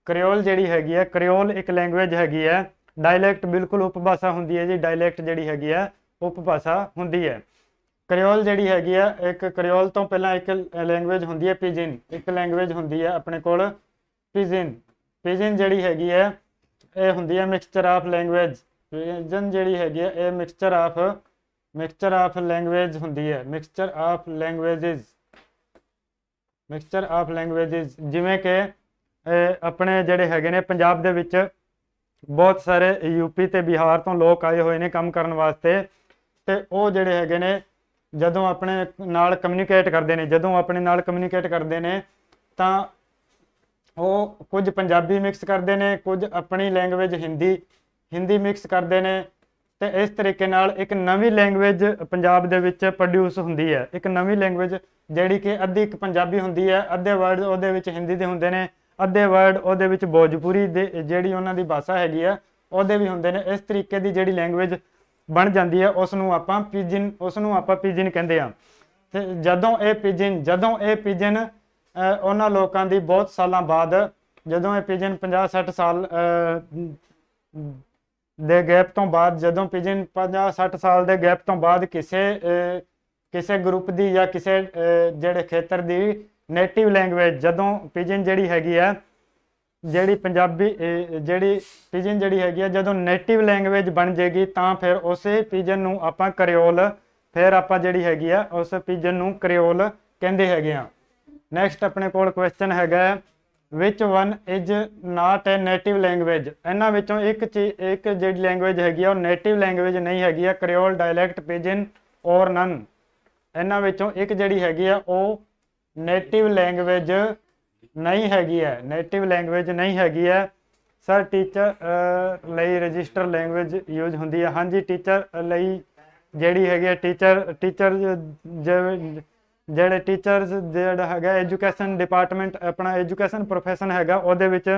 ਕ੍ਰਿਓਲ ਜਿਹੜੀ ਹੈਗੀ ਹੈ ਕ੍ਰਿਓਲ ਇੱਕ ਲੈਂਗੁਏਜ ਹੈਗੀ ਹੈ ਡਾਇਲੈਕਟ ਬਿਲਕੁਲ ਉਪਭਾਸ਼ਾ ਹੁੰਦੀ ਹੈ ਜੀ ਡਾਇਲੈਕਟ ਜਿਹੜੀ ਹੈਗੀ ਆ ਉਪਭਾਸ਼ਾ ਹੁੰਦੀ ਹੈ ਕਰਿਓਲ ਜਿਹੜੀ ਹੈਗੀ ਆ ਇੱਕ ਕਰਿਓਲ ਤੋਂ ਪਹਿਲਾਂ ਇੱਕ ਲੈਂਗੁਏਜ ਹੁੰਦੀ ਹੈ ਪਿਜਿਨ ਇੱਕ ਲੈਂਗੁਏਜ ਹੁੰਦੀ ਹੈ ਆਪਣੇ ਕੋਲ ਪਿਜਿਨ ਪਿਜਿਨ ਜਿਹੜੀ ਹੈਗੀ ਹੈ ਇਹ ਹੁੰਦੀ ਹੈ ਮਿਕਸਚਰ ਆਫ ਲੈਂਗੁਏਜ ਪਿਜਨ ਜਿਹੜੀ ਹੈਗੀ ਹੈ ਇਹ mixture of mixture of language ਹੁੰਦੀ ਹੈ mixture of languages mixture of languages ਜਿਵੇਂ ਕਿ ਆਪਣੇ ਜਿਹੜੇ ਹੈਗੇ ਨੇ ਪੰਜਾਬ ਦੇ ਵਿੱਚ ਬਹੁਤ ਸਾਰੇ ਯੂਪੀ ਤੇ ਬਿਹਾਰ ਤੋਂ ਲੋਕ ਆਏ ਹੋਏ ਨੇ ਕੰਮ ਕਰਨ ਵਾਸਤੇ ਤੇ ਉਹ ਜਿਹੜੇ ਹੈਗੇ ਨੇ ਜਦੋਂ ਆਪਣੇ ਨਾਲ ਕਮਿਊਨੀਕੇਟ ਕਰਦੇ ਨੇ ਜਦੋਂ ਆਪਣੇ ਨਾਲ ਕਮਿਊਨੀਕੇਟ ਕਰਦੇ ਨੇ ਤਾਂ ਉਹ ਕੁਝ ਪੰਜਾਬੀ ਮਿਕਸ ਕਰਦੇ ਨੇ ਕੁਝ ਆਪਣੀ ਲੈਂਗੁਏਜ ਹਿੰਦੀ ਹਿੰਦੀ ਮਿਕਸ ਕਰਦੇ ਨੇ ਤੇ ਇਸ ਤਰੀਕੇ ਨਾਲ ਇੱਕ ਨਵੀਂ ਲੈਂਗੁਏਜ ਪੰਜਾਬ ਦੇ ਵਿੱਚ ਪ੍ਰੋਡਿਊਸ ਹੁੰਦੀ ਹੈ ਇੱਕ ਨਵੀਂ ਲੈਂਗੁਏਜ ਜਿਹੜੀ ਕਿ ਅੱਧੀ ਇੱਕ ਪੰਜਾਬੀ ਹੁੰਦੀ ਹੈ ਅੱਧੇ ਵਰਡ ਉਹਦੇ ਵਿੱਚ ਹਿੰਦੀ ਦੇ ਹੁੰਦੇ ਨੇ ਅੱਧੇ ਵਰਡ ਉਹਦੇ ਵਿੱਚ ਭੋਜਪੁਰੀ ਦੇ ਜਿਹੜੀ ਉਹਨਾਂ ਦੀ ਭਾਸ਼ਾ ਹੈਗੀ ਆ ਉਹਦੇ ਵੀ ਹੁੰਦੇ ਨੇ ਇਸ ਤਰੀਕੇ ਦੀ ਜਿਹੜੀ ਲੈਂਗੁਏਜ ਬਣ ਜਾਂਦੀ ਹੈ ਉਸ ਨੂੰ ਆਪਾਂ ਪਿਜਨ ਉਸ ਨੂੰ ਆਪਾਂ ਪਿਜਨ ਕਹਿੰਦੇ ਆ ਤੇ ਜਦੋਂ ਇਹ ਪਿਜਨ ਜਦੋਂ ਇਹ ਪਿਜਨ ਉਹਨਾਂ ਲੋਕਾਂ ਦੀ ਬਹੁਤ ਸਾਲਾਂ ਬਾਅਦ ਜਦੋਂ ਇਹ ਪਿਜਨ 50 60 ਸਾਲ ਦੇ ਗੈਪ ਤੋਂ ਬਾਅਦ ਜਦੋਂ ਪਿਜਨ 50 60 ਸਾਲ ਦੇ ਗੈਪ ਤੋਂ ਬਾਅਦ ਕਿਸੇ ਕਿਸੇ ਗਰੁੱਪ ਦੀ ਜਾਂ ਕਿਸੇ ਜਿਹੜੇ ਖੇਤਰ ਦੀ ਨੇਟਿਵ ਲੈਂਗੁਏਜ ਜਦੋਂ ਪਿਜਨ ਜਿਹੜੀ ਹੈਗੀ ਆ ਜਿਹੜੀ ਪੰਜਾਬੀ ਜਿਹੜੀ ਪਿਜਨ ਜਿਹੜੀ ਹੈਗੀ ਆ ਜਦੋਂ ਨੇਟਿਵ ਲੈਂਗੁਏਜ ਬਣ ਜੇਗੀ ਤਾਂ ਫਿਰ ਉਸੇ ਪਿਜਨ ਨੂੰ ਆਪਾਂ ਕਰਿਓਲ ਫਿਰ ਆਪਾਂ ਜਿਹੜੀ ਹੈਗੀ ਆ ਉਸ ਪਿਜਨ ਨੂੰ ਕਰਿਓਲ ਕਹਿੰਦੇ ਹੈਗੇ ਆ ਨੈਕਸਟ ਆਪਣੇ ਕੋਲ ਕੁਐਸਚਨ ਹੈਗਾ which one is not a native language ਇਹਨਾਂ ਵਿੱਚੋਂ ਇੱਕ ਇੱਕ ਜਿਹੜੀ ਲੈਂਗੁਏਜ ਹੈਗੀ ਆ ਉਹ ਨੇਟਿਵ ਲੈਂਗੁਏਜ ਨਹੀਂ ਹੈਗੀ ਆ ਕਰਿਓਲ ਡਾਇਲੈਕਟ ਪਿਜਨ ਔਰ ਨਨ ਇਹਨਾਂ ਵਿੱਚੋਂ ਇੱਕ ਜਿਹੜੀ ਹੈਗੀ ਆ ਉਹ ਨੇਟਿਵ ਲੈਂਗੁਏਜ ਨਹੀਂ ਹੈਗੀ ਹੈ ਨੇਟਿਵ ਲੈਂਗੁਏਜ ਨਹੀਂ ਹੈਗੀ ਹੈ ਸਰ ਟੀਚਰ ਲਈ ਰਜਿਸਟਰ ਲੈਂਗੁਏਜ ਯੂਜ਼ ਹੁੰਦੀ ਹੈ ਹਾਂਜੀ ਟੀਚਰ ਲਈ ਜਿਹੜੀ ਹੈਗੀ ਹੈ ਟੀਚਰ ਟੀਚਰ ਜਿਹੜੇ ਟੀਚਰਸ ਜਿਹੜਾ ਹੈਗਾ ਐਜੂਕੇਸ਼ਨ ਡਿਪਾਰਟਮੈਂਟ ਆਪਣਾ ਐਜੂਕੇਸ਼ਨ ਪ੍ਰੋਫੈਸ਼ਨ ਹੈਗਾ ਉਹਦੇ ਵਿੱਚ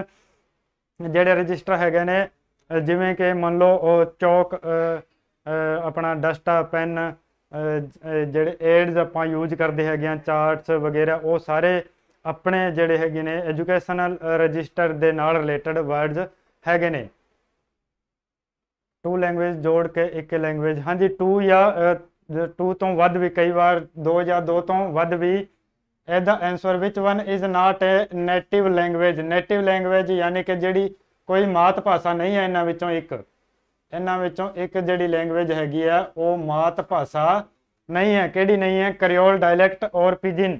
ਜਿਹੜੇ ਰਜਿਸਟਰ ਹੈਗੇ ਨੇ ਜਿਵੇਂ ਕਿ ਮੰਨ ਲਓ ਉਹ ਚੌਕ ਆਪਣਾ ਡਸਟਾ ਪੈਨ ਜਿਹੜੇ ਐਡਸ ਆਪਾਂ ਯੂਜ਼ ਕਰਦੇ ਹੈਗੇ ਆ ਚਾਰਟਸ ਵਗੈਰਾ ਉਹ ਸਾਰੇ ਆਪਣੇ ਜਿਹੜੇ ਹੈਗੇ ਨੇ ਐਜੂਕੇਸ਼ਨਲ ਰਜਿਸਟਰ ਦੇ ਨਾਲ ਰਿਲੇਟਡ ਵਰਡਸ ਹੈਗੇ ਨੇ ਟੂ ਲੈਂਗੁਏਜ ਜੋੜ ਕੇ ਇੱਕ ਲੈਂਗੁਏਜ ਹਾਂਜੀ ਟੂ ਜਾਂ ਟੂ ਤੋਂ ਵੱਧ ਵੀ ਕਈ ਵਾਰ ਦੋ ਜਾਂ ਦੋ ਤੋਂ ਵੱਧ ਵੀ ਇਹਦਾ ਆਨਸਰ ਵਿੱਚ one is not a native language native language ਯਾਨੀ ਕਿ ਜਿਹੜੀ ਕੋਈ ਮਾਤ ਭਾਸ਼ਾ ਨਹੀਂ ਹੈ ਇਹਨਾਂ ਵਿੱਚੋਂ ਇੱਕ ਇਹਨਾਂ ਵਿੱਚੋਂ ਇੱਕ ਜਿਹੜੀ ਲੈਂਗੁਏਜ ਹੈਗੀ ਆ ਉਹ ਮਾਤ ਭਾਸ਼ਾ ਨਹੀਂ ਹੈ ਕਿਹੜੀ ਨਹੀਂ ਹੈ ਕਰਿਓਲ ਡਾਇਲੈਕਟ ਔਰ ਪਿਜਨ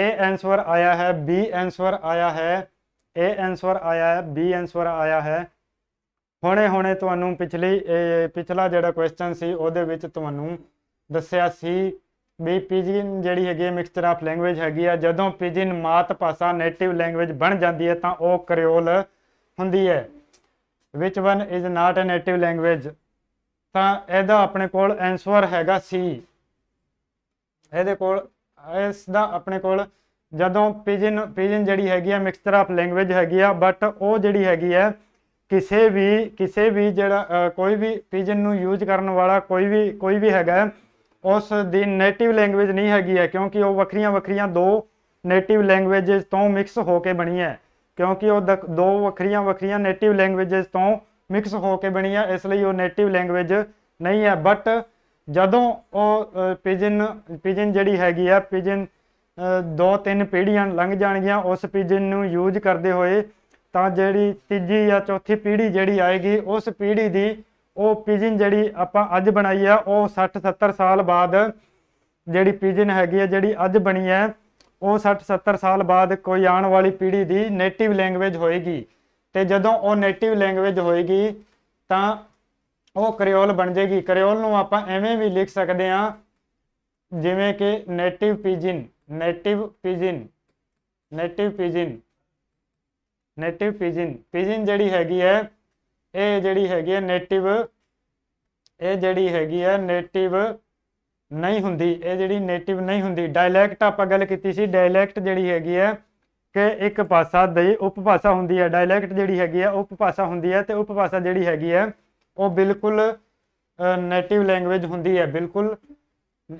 ए ਆਨਸਰ ਆਇਆ ਹੈ ਬੀ ਆਨਸਰ ਆਇਆ ਹੈ ए ਆਨਸਰ ਆਇਆ ਹੈ ਬੀ ਆਨਸਰ ਆਇਆ ਹੈ ਹੁਣੇ ਹੁਣੇ ਤੁਹਾਨੂੰ ਪਿਛਲੀ ਪਿਛਲਾ ਜਿਹੜਾ ਕੁਐਸਚਨ ਸੀ ਉਹਦੇ ਵਿੱਚ ਤੁਹਾਨੂੰ ਦੱਸਿਆ ਸੀ ਵੀ ਪਿਜਿਨ ਜਿਹੜੀ ਹੈਗੀ ਮਿਕਸਚਰ ਆਫ ਲੈਂਗੁਏਜ ਹੈਗੀ ਆ ਜਦੋਂ ਪਿਜਿਨ ਮਾਤ ਭਾਸ਼ਾ ਨੇਟਿਵ ਲੈਂਗੁਏਜ ਬਣ ਜਾਂਦੀ ਹੈ ਤਾਂ ਉਹ ਕਰਿਓਲ ਹੁੰਦੀ ਹੈ which one is not a native language ਤਾਂ ਇਹਦਾ ਆਪਣੇ ਕੋਲ ਆਨਸਰ ਹੈਗਾ ਸੀ ਇਹਦੇ ਕੋਲ ਇਸ ਦਾ ਆਪਣੇ ਕੋਲ ਜਦੋਂ ਪਿਜਨ ਪਿਜਨ ਜਿਹੜੀ ਹੈਗੀ ਆ ਮਿਕਸਚਰ ਆਫ ਲੈਂਗੁਏਜ ਹੈਗੀ ਆ ਬਟ ਉਹ ਜਿਹੜੀ ਹੈਗੀ ਆ ਕਿਸੇ ਵੀ ਕਿਸੇ ਵੀ ਜਿਹੜਾ ਕੋਈ ਵੀ ਪਿਜਨ ਨੂੰ ਯੂਜ਼ ਕਰਨ ਵਾਲਾ ਕੋਈ ਵੀ ਕੋਈ ਵੀ ਹੈਗਾ ਉਸ ਦੀ ਨੇਟਿਵ ਲੈਂਗੁਏਜ ਨਹੀਂ ਹੈਗੀ ਆ ਕਿਉਂਕਿ ਉਹ ਵੱਖਰੀਆਂ ਵੱਖਰੀਆਂ ਦੋ ਨੇਟਿਵ ਲੈਂਗੁਏਜਸ ਤੋਂ ਮਿਕਸ ਹੋ ਕੇ ਬਣੀ ਹੈ ਕਿਉਂਕਿ ਉਹ ਦੋ ਵੱਖਰੀਆਂ ਵੱਖਰੀਆਂ ਨੇਟਿਵ ਲੈਂਗੁਏਜਸ ਤੋਂ ਮਿਕਸ ਹੋ ਕੇ ਬਣੀ ਆ ਇਸ ਲਈ ਉਹ ਨੇਟਿਵ ਲੈਂਗੁਏਜ ਨਹੀਂ ਹੈ ਬਟ ਜਦੋਂ ਉਹ ਪਿਜਨ ਪਿਜਨ ਜਿਹੜੀ ਹੈਗੀ ਆ ਪਿਜਨ ਦੋ ਤਿੰਨ ਪੀੜ੍ਹੀਆਂ ਲੰਘ ਜਾਣਗੀਆਂ ਉਸ ਪਿਜਨ ਨੂੰ ਯੂਜ਼ ਕਰਦੇ ਹੋਏ ਤਾਂ ਜਿਹੜੀ ਤੀਜੀ ਜਾਂ ਚੌਥੀ ਪੀੜ੍ਹੀ ਜਿਹੜੀ ਆਏਗੀ ਉਸ ਪੀੜ੍ਹੀ ਦੀ ਉਹ ਪਿਜਨ ਜਿਹੜੀ ਆਪਾਂ ਅੱਜ ਬਣਾਈ ਆ ਉਹ 60 70 ਸਾਲ ਬਾਅਦ ਜਿਹੜੀ ਪਿਜਨ ਹੈਗੀ ਆ ਜਿਹੜੀ ਅੱਜ ਬਣੀ ਹੈ ਉਹ 60 70 ਸਾਲ ਬਾਅਦ ਕੋਈ ਆਉਣ ਵਾਲੀ ਪੀੜ੍ਹੀ ਦੀ ਨੇਟਿਵ ਲੈਂਗੁਏਜ ਹੋਏਗੀ ਤੇ ਜਦੋਂ ਉਹ ਨੇਟਿਵ ਲੈਂਗੁਏਜ ਹੋਏਗੀ ਤਾਂ ਉਹ ਕਰਿਓਲ ਬਣ ਜਾਏਗੀ ਕਰਿਓਲ ਨੂੰ ਆਪਾਂ ਐਵੇਂ ਵੀ ਲਿਖ ਸਕਦੇ ਆ ਜਿਵੇਂ ਕਿ native pidgin native pidgin native pidgin native pidgin pidgin ਜਿਹੜੀ ਹੈਗੀ ਹੈ ਇਹ ਜਿਹੜੀ ਹੈਗੀ ਹੈ ਨੇਟਿਵ ਇਹ ਜਿਹੜੀ ਹੈਗੀ ਹੈ ਨੇਟਿਵ ਨਹੀਂ ਹੁੰਦੀ ਇਹ ਜਿਹੜੀ ਨੇਟਿਵ ਨਹੀਂ ਹੁੰਦੀ ਡਾਇਲੈਕਟ ਆਪਾਂ ਗੱਲ ਕੀਤੀ ਸੀ ਡਾਇਲੈਕਟ ਜਿਹੜੀ ਹੈਗੀ ਹੈ ਕਿ ਇੱਕ ਭਾਸ਼ਾ ਦੀ ਉਪਭਾਸ਼ਾ ਹੁੰਦੀ ਹੈ ਡਾਇਲੈਕਟ ਜਿਹੜੀ ਹੈਗੀ ਹੈ ਉਪਭਾਸ਼ਾ ਹੁੰਦੀ ਹੈ ਤੇ ਉਪਭਾਸ਼ਾ ਜਿਹੜੀ ਹੈਗੀ ਹੈ ਉਹ ਬਿਲਕੁਲ ਨੇਟਿਵ ਲੈਂਗੁਏਜ ਹੁੰਦੀ ਹੈ ਬਿਲਕੁਲ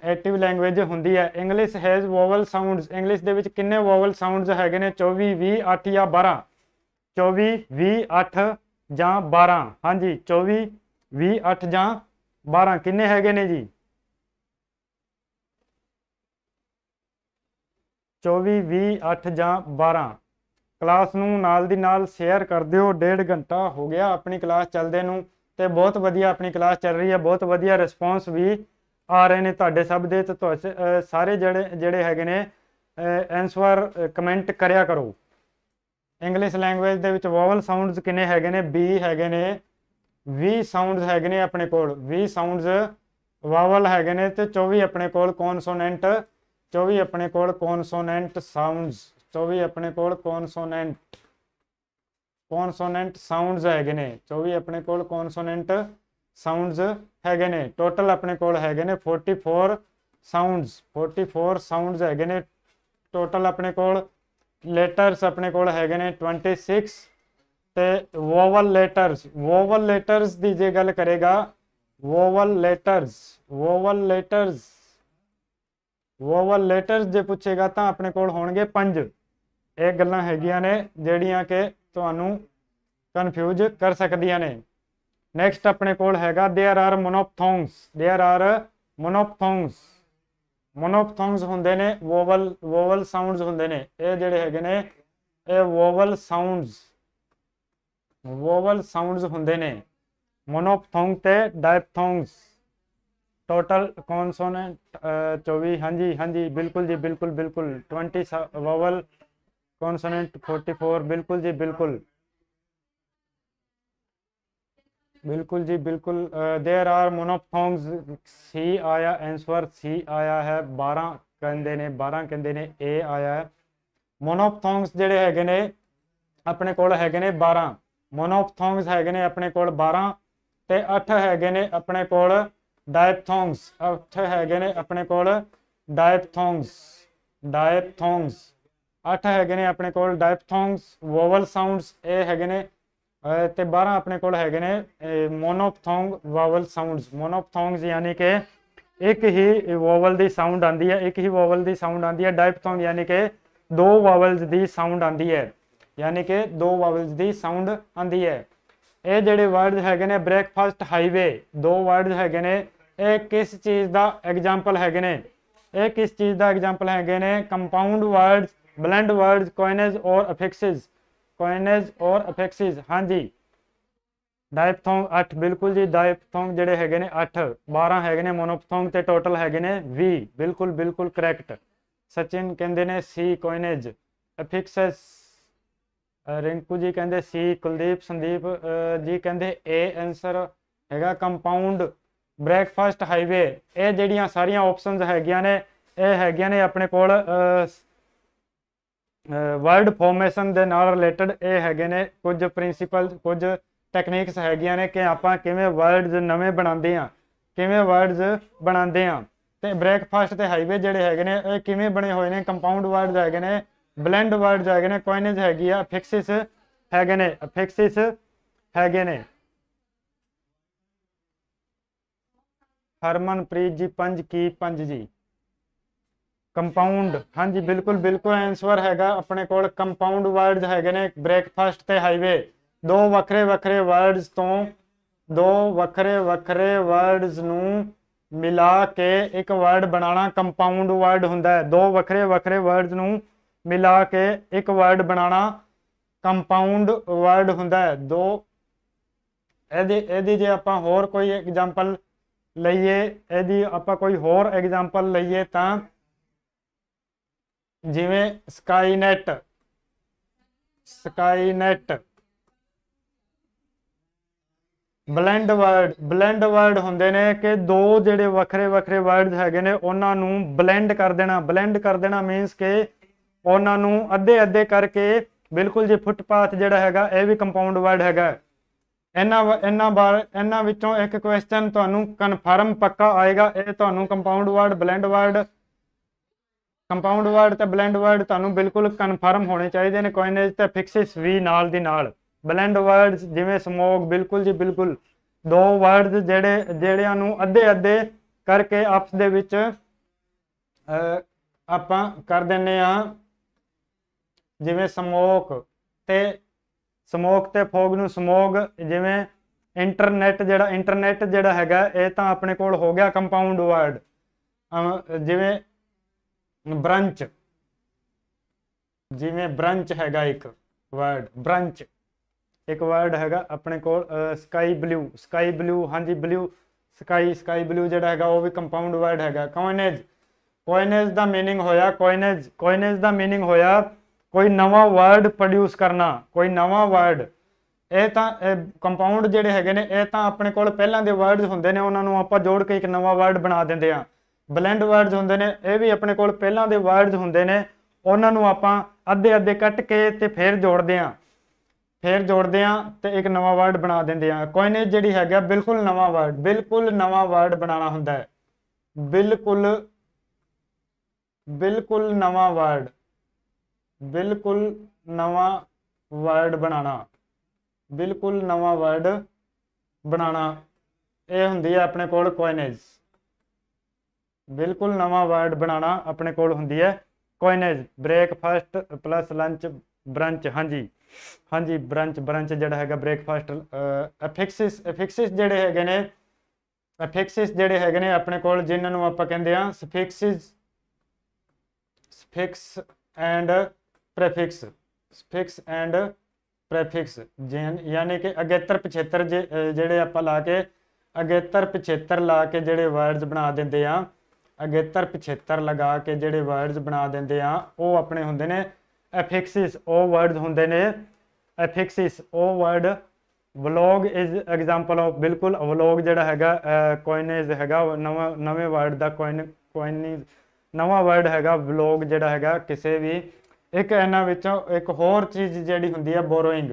ਨੇਟਿਵ ਲੈਂਗੁਏਜ ਹੁੰਦੀ ਹੈ English has vowel sounds English ਦੇ ਵਿੱਚ ਕਿੰਨੇ ਵੋਵਲ ਸਾਊਂਡਸ ਹੈਗੇ ਨੇ 24 20 8 ਜਾਂ 12 24 20 8 ਜਾਂ 12 ਹਾਂਜੀ 24 20 8 ਜਾਂ 12 ਕਿੰਨੇ ਹੈਗੇ ਨੇ ਜੀ 24 20 8 ਜਾਂ 12 ਕਲਾਸ ਨੂੰ ਨਾਲ ਦੀ ਨਾਲ ਸ਼ੇਅਰ ਕਰ ਦਿਓ ਡੇਢ ਘੰਟਾ ਹੋ ਗਿਆ ਆਪਣੀ ਕਲਾਸ ਚੱਲਦੇ ਨੂੰ ਤੇ ਬਹੁਤ ਵਧੀਆ ਆਪਣੀ ਕਲਾਸ ਚੱਲ ਰਹੀ ਹੈ ਬਹੁਤ ਵਧੀਆ ਰਿਸਪੌਂਸ ਵੀ ਆ ਰਹੇ ਨੇ ਤੁਹਾਡੇ ਸਭ ਦੇ ਤੇ ਸਾਰੇ ਜਿਹੜੇ ਜਿਹੜੇ ਹੈਗੇ ਨੇ ਐਂਸਰ ਕਮੈਂਟ ਕਰਿਆ ਕਰੋ ਇੰਗਲਿਸ਼ ਲੈਂਗੁਏਜ ਦੇ ਵਿੱਚ ਵੋਵਲ ਸਾਊਂਡਸ ਕਿੰਨੇ ਹੈਗੇ ਨੇ ਬੀ ਹੈਗੇ ਨੇ ਵੀ ਸਾਊਂਡਸ ਹੈਗੇ ਨੇ ਆਪਣੇ ਕੋਲ ਵੀ ਸਾਊਂਡਸ ਵਾਵਲ ਹੈਗੇ ਨੇ ਤੇ 24 ਆਪਣੇ ਕੋਲ ਕੌਨਸੋਨੈਂਟ चौबी अपने कोसोनेंट साउंड चौबी अपने कोसोनेंट कॉन्सोनेंट साउंड है चौबी अपने कोसोनेंट साउंड है टोटल अपने को forty four sound forty four sound है टोटल अपने को लेटर अपने को twenty six vowel letter vowel letter की जो गल करेगा vowel letter vowel letters vowel letters ਜੇ ਪੁੱਛੇਗਾ ਤਾਂ ਆਪਣੇ ਕੋਲ ਹੋਣਗੇ 5 ਇਹ ਗੱਲਾਂ ਹੈਗੀਆਂ ਨੇ ਜਿਹੜੀਆਂ ਕਿ ਤੁਹਾਨੂੰ ਕਨਫਿਊਜ਼ ਕਰ ਸਕਦੀਆਂ ਨੇ ਨੈਕਸਟ ਆਪਣੇ ਕੋਲ ਹੈਗਾ there are monophthongs there are monophthongs monophthongs ਹੁੰਦੇ ਨੇ ਵੋਵਲ ਵੋਵਲ ਸਾਊਂਡਸ ਹੁੰਦੇ ਨੇ ਇਹ ਜਿਹੜੇ ਹੈਗੇ ਨੇ ਇਹ ਵੋਵਲ ਸਾਊਂਡਸ ਵੋਵਲ ਸਾਊਂਡਸ ਹੁੰਦੇ ਨੇ ਮੋਨੋਪਥੋਂਗ ਤੇ ਡਾਇਪਥੋਂਗਸ ਟੋਟਲ ਕੌਨਸੋਨੈਂਟ 24 ਹਾਂਜੀ ਹਾਂਜੀ ਬਿਲਕੁਲ ਜੀ ਬਿਲਕੁਲ ਬਿਲਕੁਲ 20 ਵਵਲ ਕੌਨਸੋਨੈਂਟ 44 ਬਿਲਕੁਲ ਜੀ ਬਿਲਕੁਲ ਬਿਲਕੁਲ ਜੀ ਬਿਲਕੁਲ देयर आर ਮੋਨੋਫੋਂਗਸ ਸੀ ਆਇਆ ਐਂਸਰ ਸੀ ਆਇਆ ਹੈ 12 ਕਹਿੰਦੇ ਨੇ 12 ਕਹਿੰਦੇ ਨੇ ਏ ਆਇਆ ਹੈ ਮੋਨੋਫੋਂਗਸ ਜਿਹੜੇ ਹੈਗੇ ਨੇ ਆਪਣੇ ਕੋਲ ਹੈਗੇ ਨੇ 12 ਮੋਨੋਫੋਂਗਸ ਹੈਗੇ ਨੇ ਆਪਣੇ ਕੋਲ 12 ਤੇ 8 ਹੈਗੇ ਨੇ ਆਪਣੇ ਕੋਲ ਡਾਇਪਥੋਂਗਸ ਇੱਥੇ ਹੈਗੇ ਨੇ ਆਪਣੇ ਕੋਲ ਡਾਇਪਥੋਂਗਸ ਡਾਇਪਥੋਂਗਸ ਅੱਠ ਹੈਗੇ ਨੇ ਆਪਣੇ ਕੋਲ ਡਾਇਪਥੋਂਗਸ ਵੋਵਲ ਸਾਊਂਡਸ ਇਹ ਹੈਗੇ ਨੇ ਤੇ 12 ਆਪਣੇ ਕੋਲ ਹੈਗੇ ਨੇ ਮੋਨੋਪਥੋਂਗ ਵੋਵਲ ਸਾਊਂਡਸ ਮੋਨੋਪਥੋਂਗਸ ਯਾਨੀ ਕਿ ਇੱਕ ਹੀ ਵੋਵਲ ਦੀ ਸਾਊਂਡ ਆਂਦੀ ਹੈ ਇੱਕ ਹੀ ਵੋਵਲ ਦੀ ਸਾਊਂਡ ਆਂਦੀ ਹੈ ਡਾਇਪਥੋਂਗ ਯਾਨੀ ਕਿ ਦੋ ਵੋਵਲਸ ਦੀ ਸਾਊਂਡ ਆਂਦੀ ਹੈ ਯਾਨੀ ਕਿ ਦੋ ਵੋਵਲਸ ਦੀ ਸਾਊਂਡ ਆਂਦੀ ਹੈ ਇਹ ਜਿਹੜੇ ਵਰਡ ਹੈਗੇ ਨੇ ਬ੍ਰੇਕਫਾਸਟ ਹਾਈਵੇ ਦੋ ਵਰਡ ਹੈਗੇ ਨੇ ਇਹ ਕਿਸ ਚੀਜ਼ ਦਾ ਐਗਜ਼ਾਮਪਲ ਹੈਗੇ ਨੇ ਇਹ ਕਿਸ ਚੀਜ਼ ਦਾ ਐਗਜ਼ਾਮਪਲ ਹੈਗੇ ਨੇ compound words blend words coins ਔਰ ਅਫਿਕਸਸ ਕੋਇਨਸ ਔਰ ਅਫਿਕਸਸ ਹਾਂਜੀ ਡਾਇਪਥੋਂਗ 8 ਬਿਲਕੁਲ ਜੀ ਡਾਇਪਥੋਂਗ ਜਿਹੜੇ ਹੈਗੇ ਨੇ 8 12 ਹੈਗੇ ਨੇ ਮੋਨੋਪਥੋਂਗ ਤੇ ਟੋਟਲ ਹੈਗੇ ਨੇ 20 ਬਿਲਕੁਲ ਬਿਲਕੁਲ ਕਰੈਕਟ ਸਚਿਨ ਕਹਿੰਦੇ ਨੇ ਸੀ ਕੋਇਨੇਜ ਅਫਿਕਸਸ ਰਿੰਕੂ ਜੀ ਕਹਿੰਦੇ ਸੀ ਕੁਲਦੀਪ ਸੰਦੀਪ ਜੀ ਕਹਿੰਦੇ ਏ ਆਨਸਰ ਹੈਗਾ ਕੰਪਾਊਂਡ ਬ੍ਰੈਕਫਾਸਟ ਹਾਈਵੇ ਇਹ ਜਿਹੜੀਆਂ ਸਾਰੀਆਂ ਆਪਸ਼ਨਸ ਹੈਗੀਆਂ ਨੇ ਇਹ ਹੈਗੀਆਂ ਨੇ ਆਪਣੇ ਕੋਲ ਵਰਡ ਫਾਰਮੇਸ਼ਨ ਦੇ ਨਾਲ ਰਿਲੇਟਡ ਇਹ ਹੈਗੇ ਨੇ ਕੁਝ ਪ੍ਰਿੰਸੀਪਲ ਕੁਝ ਟੈਕਨੀਕਸ ਹੈਗੀਆਂ ਨੇ ਕਿ ਆਪਾਂ ਕਿਵੇਂ ਵਰਡਸ ਨਵੇਂ ਬਣਾਉਂਦੇ ਆ ਕਿਵੇਂ ਵਰਡਸ ਬਣਾਉਂਦੇ ਆ ਤੇ ਬ੍ਰੈਕਫਾਸਟ ਤੇ ਹਾਈਵੇ ਜਿਹੜੇ ਹੈਗੇ ਨੇ ਇਹ ਕਿਵੇਂ ਬਣੇ ਹੋਏ ਨੇ ਕੰਪਾਊਂਡ ਵਰਡਸ ਹੈਗੇ ਨੇ ਬਲੈਂਡ ਵਰਡਸ ਹੈਗੇ ਨੇ ਕੋਇਨੇਜ ਹੈਗੀ ਆ ਫਿਕਸਿਸ ਹੈਗੇ ਨੇ ਫਿਕਸਿਸ ਹੈਗੇ ਨੇ ਹਰਮਨਪ੍ਰੀਤ ਜੀ 5 ਕੀ 5 ਜੀ ਕੰਪਾਊਂਡ ਹਾਂਜੀ ਬਿਲਕੁਲ ਬਿਲਕੁਲ ਆਨਸਰ ਹੈਗਾ ਆਪਣੇ ਕੋਲ ਕੰਪਾਊਂਡ ਵਰਡਸ ਹੈਗੇ ਨੇ ਬ੍ਰੇਕਫਾਸਟ ਤੇ ਹਾਈਵੇ ਦੋ ਵੱਖਰੇ ਵੱਖਰੇ ਵਰਡਸ ਤੋਂ ਦੋ ਵੱਖਰੇ ਵੱਖਰੇ ਵਰਡਸ ਨੂੰ ਮਿਲਾ ਕੇ ਇੱਕ ਵਰਡ ਬਣਾਉਣਾ ਕੰਪਾਊਂਡ ਵਰਡ ਹੁੰਦਾ ਹੈ ਦੋ ਵੱਖਰੇ ਵੱਖਰੇ ਵਰਡਸ ਨੂੰ ਮਿਲਾ ਕੇ ਇੱਕ ਵਰਡ ਬਣਾਉਣਾ ਕੰਪਾਊਂਡ ਵਰਡ ਹੁੰਦਾ ਹੈ ਦੋ ਇਹਦੇ ਇਹਦੀ ਜੇ ਆਪਾਂ ਹੋਰ ਕੋਈ ਐਗਜ਼ਾਮਪਲ ਲਈਏ ਇਹਦੀ ਆਪਾਂ ਕੋਈ ਹੋਰ ਐਗਜ਼ਾਮਪਲ ਲਈਏ ਤਾਂ ਜਿਵੇਂ sky net sky net blend word blend word ਹੁੰਦੇ ਨੇ ਕਿ ਦੋ ਜਿਹੜੇ ਵੱਖਰੇ ਵੱਖਰੇ ਵਰਡਸ ਹੈਗੇ ਨੇ ਉਹਨਾਂ ਨੂੰ ਬਲੈਂਡ ਕਰ ਦੇਣਾ ਬਲੈਂਡ ਕਰ ਦੇਣਾ ਮੀਨਸ ਕਿ ਉਹਨਾਂ ਨੂੰ ਅੱਧੇ ਅੱਧੇ ਕਰਕੇ ਬਿਲਕੁਲ ਜੇ ਫੁੱਟਪਾਥ ਜਿਹੜਾ ਹੈਗਾ ਇਹ ਵੀ ਕੰਪਾਊਂਡ ਵਰਡ ਹੈਗਾ ਇਹਨਾਂ ਇਹਨਾਂ ਬਾਰ ਇਹਨਾਂ ਵਿੱਚੋਂ ਇੱਕ ਕੁਐਸਚਨ ਤੁਹਾਨੂੰ ਕਨਫਰਮ ਪੱਕਾ ਆਏਗਾ ਇਹ ਤੁਹਾਨੂੰ compound word blend word compound word ਤੇ ਬਲੈਂਡ ਵਰਡ ਤੁਹਾਨੂੰ ਬਿਲਕੁਲ ਕਨਫਰਮ ਹੋਣੇ ਚਾਹੀਦੇ ਨੇ ਕੋਇਨੇਜ ਤੇ ਫਿਕਸਿਸ ਵੀ ਨਾਲ ਦੀ ਨਾਲ ਬਲੈਂਡ ਵਰਡਸ ਜਿਵੇਂ ਸਮੋਗ ਬਿਲਕੁਲ ਜੀ ਬਿਲਕੁਲ ਦੋ ਵਰਡ ਜਿਹੜੇ ਜਿਹੜਿਆਂ ਨੂੰ ਅੱਧੇ ਅੱਧੇ ਕਰਕੇ ਆਪਸ ਦੇ ਵਿੱਚ ਆਪਾਂ ਕਰ ਦਿੰਨੇ ਆ ਜਿਵੇਂ ਸਮੋਕ ਤੇ ਸਮੋਕ ਤੇ ਫੋਗ ਨੂੰ ਸਮੋਗ ਜਿਵੇਂ ਇੰਟਰਨੈਟ ਜਿਹੜਾ ਇੰਟਰਨੈਟ ਜਿਹੜਾ ਹੈਗਾ ਇਹ ਤਾਂ ਆਪਣੇ ਕੋਲ ਹੋ ਗਿਆ ਕੰਪਾਊਂਡ ਵਰਡ ਜਿਵੇਂ ਬ੍ਰੰਚ ਜਿਵੇਂ ਬ੍ਰੰਚ ਹੈਗਾ ਇੱਕ ਵਰਡ ਬ੍ਰੰਚ ਇੱਕ ਵਰਡ ਹੈਗਾ ਆਪਣੇ ਕੋਲ ਸਕਾਈ ਬਲੂ ਸਕਾਈ ਬਲੂ ਹਾਂਜੀ ਬਲੂ ਸਕਾਈ ਸਕਾਈ ਬਲੂ ਜਿਹੜਾ ਹੈਗਾ ਉਹ ਵੀ ਕੰਪਾਊਂਡ ਵਰਡ ਹੈਗਾ ਕੋਇਨੇਜ ਕੋਇਨੇਜ ਦਾ मीनिंग ਹੋਇਆ ਕੋਇਨੇਜ ਕੋਇਨੇਜ ਦਾ मीनिंग ਹੋਇਆ ਕੋਈ ਨਵਾਂ ਵਰਡ ਪ੍ਰੋਡਿਊਸ ਕਰਨਾ ਕੋਈ ਨਵਾਂ ਵਰਡ ਇਹ ਤਾਂ ਕੰਪਾਊਂਡ ਜਿਹੜੇ ਹੈਗੇ ਨੇ ਇਹ ਤਾਂ ਆਪਣੇ ਕੋਲ ਪਹਿਲਾਂ ਦੇ ਵਰਡਸ ਹੁੰਦੇ ਨੇ ਉਹਨਾਂ ਨੂੰ ਆਪਾਂ ਜੋੜ ਕੇ ਇੱਕ ਨਵਾਂ ਵਰਡ ਬਣਾ ਦਿੰਦੇ ਆ ਬਲੈਂਡ ਵਰਡਸ ਹੁੰਦੇ ਨੇ ਇਹ ਵੀ ਆਪਣੇ ਕੋਲ ਪਹਿਲਾਂ ਦੇ ਵਰਡਸ ਹੁੰਦੇ ਨੇ ਉਹਨਾਂ ਨੂੰ ਆਪਾਂ ਅੱਧੇ ਅੱਧੇ ਕੱਟ ਕੇ ਤੇ ਫਿਰ ਜੋੜਦੇ ਆ ਫਿਰ ਜੋੜਦੇ ਆ ਤੇ ਇੱਕ ਨਵਾਂ ਵਰਡ ਬਣਾ ਦਿੰਦੇ ਆ ਕੋਇਨੇਜ ਜਿਹੜੀ ਹੈਗਾ ਬਿਲਕੁਲ ਨਵਾਂ ਵਰਡ ਬਿਲਕੁਲ ਨਵਾਂ ਵਰਡ ਬਣਾਉਣਾ ਹੁੰਦਾ ਹੈ ਬਿਲਕੁਲ ਬਿਲਕੁਲ ਨਵਾਂ ਵਰਡ ਬਿਲਕੁਲ ਨਵਾਂ ਵਰਡ ਬਣਾਉਣਾ ਬਿਲਕੁਲ ਨਵਾਂ ਵਰਡ ਬਣਾਉਣਾ ਇਹ ਹੁੰਦੀ ਹੈ ਆਪਣੇ ਕੋਲ ਕੋਇਨੇਜ ਬਿਲਕੁਲ ਨਵਾਂ ਵਰਡ ਬਣਾਉਣਾ ਆਪਣੇ ਕੋਲ ਹੁੰਦੀ ਹੈ coinage breakfast plus lunch brunch ਹਾਂਜੀ ਹਾਂਜੀ ਬ੍ਰੰਚ ਬ੍ਰੰਚ ਜਿਹੜਾ ਹੈਗਾ ਬ੍ਰੇਕਫਾਸਟ ਅਫਿਕਸਿਸ ਅਫਿਕਸਿਸ ਜਿਹੜੇ ਹੈਗੇ ਨੇ ਅਫਿਕਸਿਸ ਜਿਹੜੇ ਹੈਗੇ ਨੇ ਆਪਣੇ ਕੋਲ ਜਿਨ੍ਹਾਂ ਨੂੰ ਆਪਾਂ ਕਹਿੰਦੇ ਆ ਸਫਿਕਸਿਸ ਸਫਿਕਸ ਐਂਡ ਪ੍ਰੀਫਿਕਸ ਸਫਿਕਸ ਐਂਡ ਪ੍ਰੀਫਿਕਸ ਯਾਨੀ ਕਿ ਅਗੇਤਰ ਪਛੇਤਰ ਜਿਹੜੇ ਆਪਾਂ ਲਾ ਕੇ ਅਗੇਤਰ ਪਛੇਤਰ ਲਾ ਕੇ ਜਿਹੜੇ ਵਰਡਸ ਬਣਾ ਦਿੰਦੇ ਆ ਅਗੇਤਰ ਪਛੇਤਰ ਲਗਾ ਕੇ ਜਿਹੜੇ ਵਰਡਸ ਬਣਾ ਦਿੰਦੇ ਆ ਉਹ ਆਪਣੇ ਹੁੰਦੇ ਨੇ ਐਫਿਕਸਿਸ ਉਹ ਵਰਡ ਹੁੰਦੇ ਨੇ ਐਫਿਕਸਿਸ ਉਹ word vlog is example of ਬਿਲਕੁਲ ਵਲੌਗ ਜਿਹੜਾ ਹੈਗਾ ਕੋਇਨੇਜ ਹੈਗਾ ਨਵੇਂ ਨਵੇਂ ਵਰਡ ਦਾ ਕੋਇਨ ਕੋਇਨੀ ਨਵਾਂ ਵਰਡ ਹੈਗਾ ਵਲੌਗ ਜਿਹੜਾ ਹੈਗਾ ਕਿਸੇ ਵੀ ਇੱਕ ਇਹਨਾਂ ਵਿੱਚੋਂ ਇੱਕ ਹੋਰ ਚੀਜ਼ ਜਿਹੜੀ ਹੁੰਦੀ ਹੈ ਬੋਰੋਇੰਗ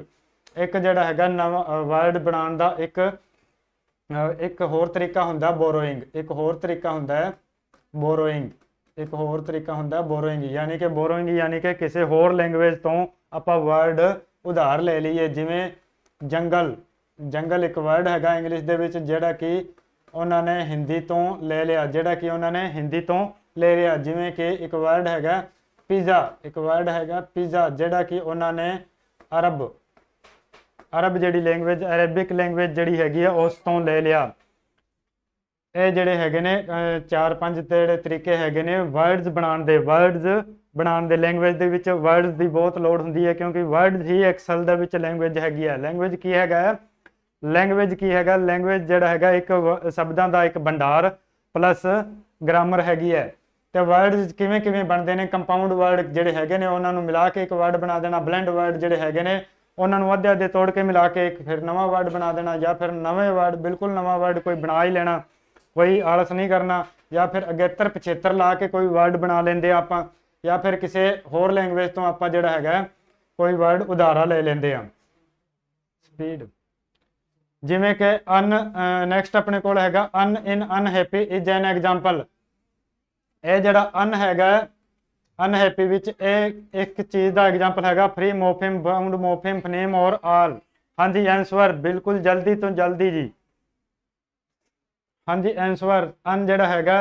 ਇੱਕ ਜਿਹੜਾ ਹੈਗਾ ਨਵਾਂ ਵਰਡ ਬਣਾਉਣ ਦਾ ਇੱਕ ਇੱਕ ਹੋਰ ਤਰੀਕਾ ਹੁੰਦਾ ਬੋਰੋਇੰਗ ਇੱਕ ਹੋਰ ਤਰੀਕਾ ਹੁੰਦਾ ਹੈ ਬੋਰੋਇੰਗ ਇੱਕ ਹੋਰ ਤਰੀਕਾ ਹੁੰਦਾ ਬੋਰੋਇੰਗ ਯਾਨੀ ਕਿ ਬੋਰੋਇੰਗ ਯਾਨੀ ਕਿ ਕਿਸੇ ਹੋਰ ਲੈਂਗੁਏਜ ਤੋਂ ਆਪਾਂ ਵਰਡ ਉਧਾਰ ਲੈ ਲਈਏ ਜਿਵੇਂ ਜੰਗਲ ਜੰਗਲ ਇੱਕ ਵਰਡ ਹੈਗਾ ਇੰਗਲਿਸ਼ ਦੇ ਵਿੱਚ ਜਿਹੜਾ ਕਿ ਉਹਨਾਂ ਨੇ ਹਿੰਦੀ ਤੋਂ ਲੈ ਲਿਆ ਜਿਹੜਾ ਕਿ ਉਹਨਾਂ ਨੇ ਹਿੰਦੀ ਤੋਂ ਲੈ ਲਿਆ ਜਿਵੇਂ ਕਿ ਇੱਕ ਵਰਡ ਹੈਗਾ ਪੀਜ਼ਾ ਇੱਕ ਵਰਡ ਹੈਗਾ ਪੀਜ਼ਾ ਜਿਹੜਾ ਕਿ ਉਹਨਾਂ ਨੇ ਅਰਬ ਅਰਬ ਜਿਹੜੀ ਲੈਂਗੁਏਜ ਅਰੇਬਿਕ ਲੈਂਗੁਏਜ ਜਿਹੜੀ ਹੈਗੀ ਆ ਉਸ ਤੋਂ ਲੈ ਲਿਆ ਇਹ ਜਿਹੜੇ ਹੈਗੇ ਨੇ ਚਾਰ ਪੰਜ ਤੇੜੇ ਜਿਹੜੇ ਤਰੀਕੇ ਹੈਗੇ ਨੇ ਵਰਡਸ ਬਣਾਉਣ ਦੇ ਵਰਡਸ ਬਣਾਉਣ ਦੇ ਲੈਂਗੁਏਜ ਦੇ ਵਿੱਚ ਵਰਡਸ ਦੀ ਬਹੁਤ ਲੋੜ ਹੁੰਦੀ ਹੈ ਕਿਉਂਕਿ ਵਰਡਸ ਹੀ ਐਕਸਲ ਦੇ ਵਿੱਚ ਲੈਂਗੁਏਜ ਹੈਗੀ ਆ ਲੈਂਗੁਏਜ ਕੀ ਹੈਗਾ ਲੈਂਗੁਏਜ ਕੀ ਹੈਗਾ ਲੈਂਗੁਏਜ ਜਿਹੜਾ ਹੈਗਾ ਇੱਕ ਸ਼ਬਦਾਂ ਦਾ ਇੱਕ ਭੰਡਾਰ ਪਲੱਸ ਗ੍ਰਾਮਰ ਹੈਗੀ ਹੈ ਤੇ ਵਰਡਸ ਕਿਵੇਂ ਕਿਵੇਂ ਬਣਦੇ ਨੇ ਕੰਪਾਊਂਡ ਵਰਡ ਜਿਹੜੇ ਹੈਗੇ ਨੇ ਉਹਨਾਂ ਨੂੰ ਮਿਲਾ ਕੇ ਇੱਕ ਵਰਡ ਬਣਾ ਦੇਣਾ ਬਲੈਂਡ ਵਰਡ ਜਿਹੜੇ ਹੈਗੇ ਨੇ ਉਹਨਾਂ ਨੂੰ ਅੱਧੇ ਅੱਧੇ ਤੋੜ ਕੇ ਮਿਲਾ ਕੇ ਇੱਕ ਫਿਰ ਨਵਾਂ ਵਰਡ ਬਣਾ ਦੇਣਾ ਜਾਂ ਫਿਰ ਨਵੇਂ ਵਰਡ ਬਿਲਕੁਲ ਨਵਾਂ ਵਰਡ ਕੋਈ ਬਣਾ ਹੀ ਲੈਣਾ ਕੋਈ ਆਲਸ ਨਹੀਂ ਕਰਨਾ ਜਾਂ ਫਿਰ ਅਗੇਤਰ ਪਛੇਤਰ ਲਾ ਕੇ ਕੋਈ ਵਰਡ ਬਣਾ ਲੈਂਦੇ ਆਪਾਂ ਜਾਂ ਫਿਰ ਕਿਸੇ ਹੋਰ ਲੈਂਗੁਏਜ ਤੋਂ ਆਪਾਂ ਜਿਹੜਾ ਹੈਗਾ ਕੋਈ ਵਰਡ ਉਧਾਰਾ ਲੈ ਲੈਂਦੇ ਆ ਸਪੀਡ ਜਿਵੇਂ ਕਿ ਅਨ ਨੈਕਸਟ ਆਪਣੇ ਕੋਲ ਹੈਗਾ ਅਨ ਇਨ ਅਨਹੈਪੀ ਇਜ਼ ਐਨ ਐਗਜ਼ਾਮਪਲ ਇਹ ਜਿਹੜਾ ਅਨ ਹੈਗਾ ਅਨ ਹੈਪੀ ਵਿੱਚ ਇਹ ਇੱਕ ਚੀਜ਼ ਦਾ ਐਗਜ਼ਾਮਪਲ ਹੈਗਾ free morpheme bound morpheme phoneme ਔਰ ਆਲ ਹਾਂਜੀ ਆਨਸਰ ਬਿਲਕੁਲ ਜਲਦੀ ਤੋਂ ਜਲਦੀ ਜੀ ਹਾਂਜੀ ਆਨਸਰ ਅਨ ਜਿਹੜਾ ਹੈਗਾ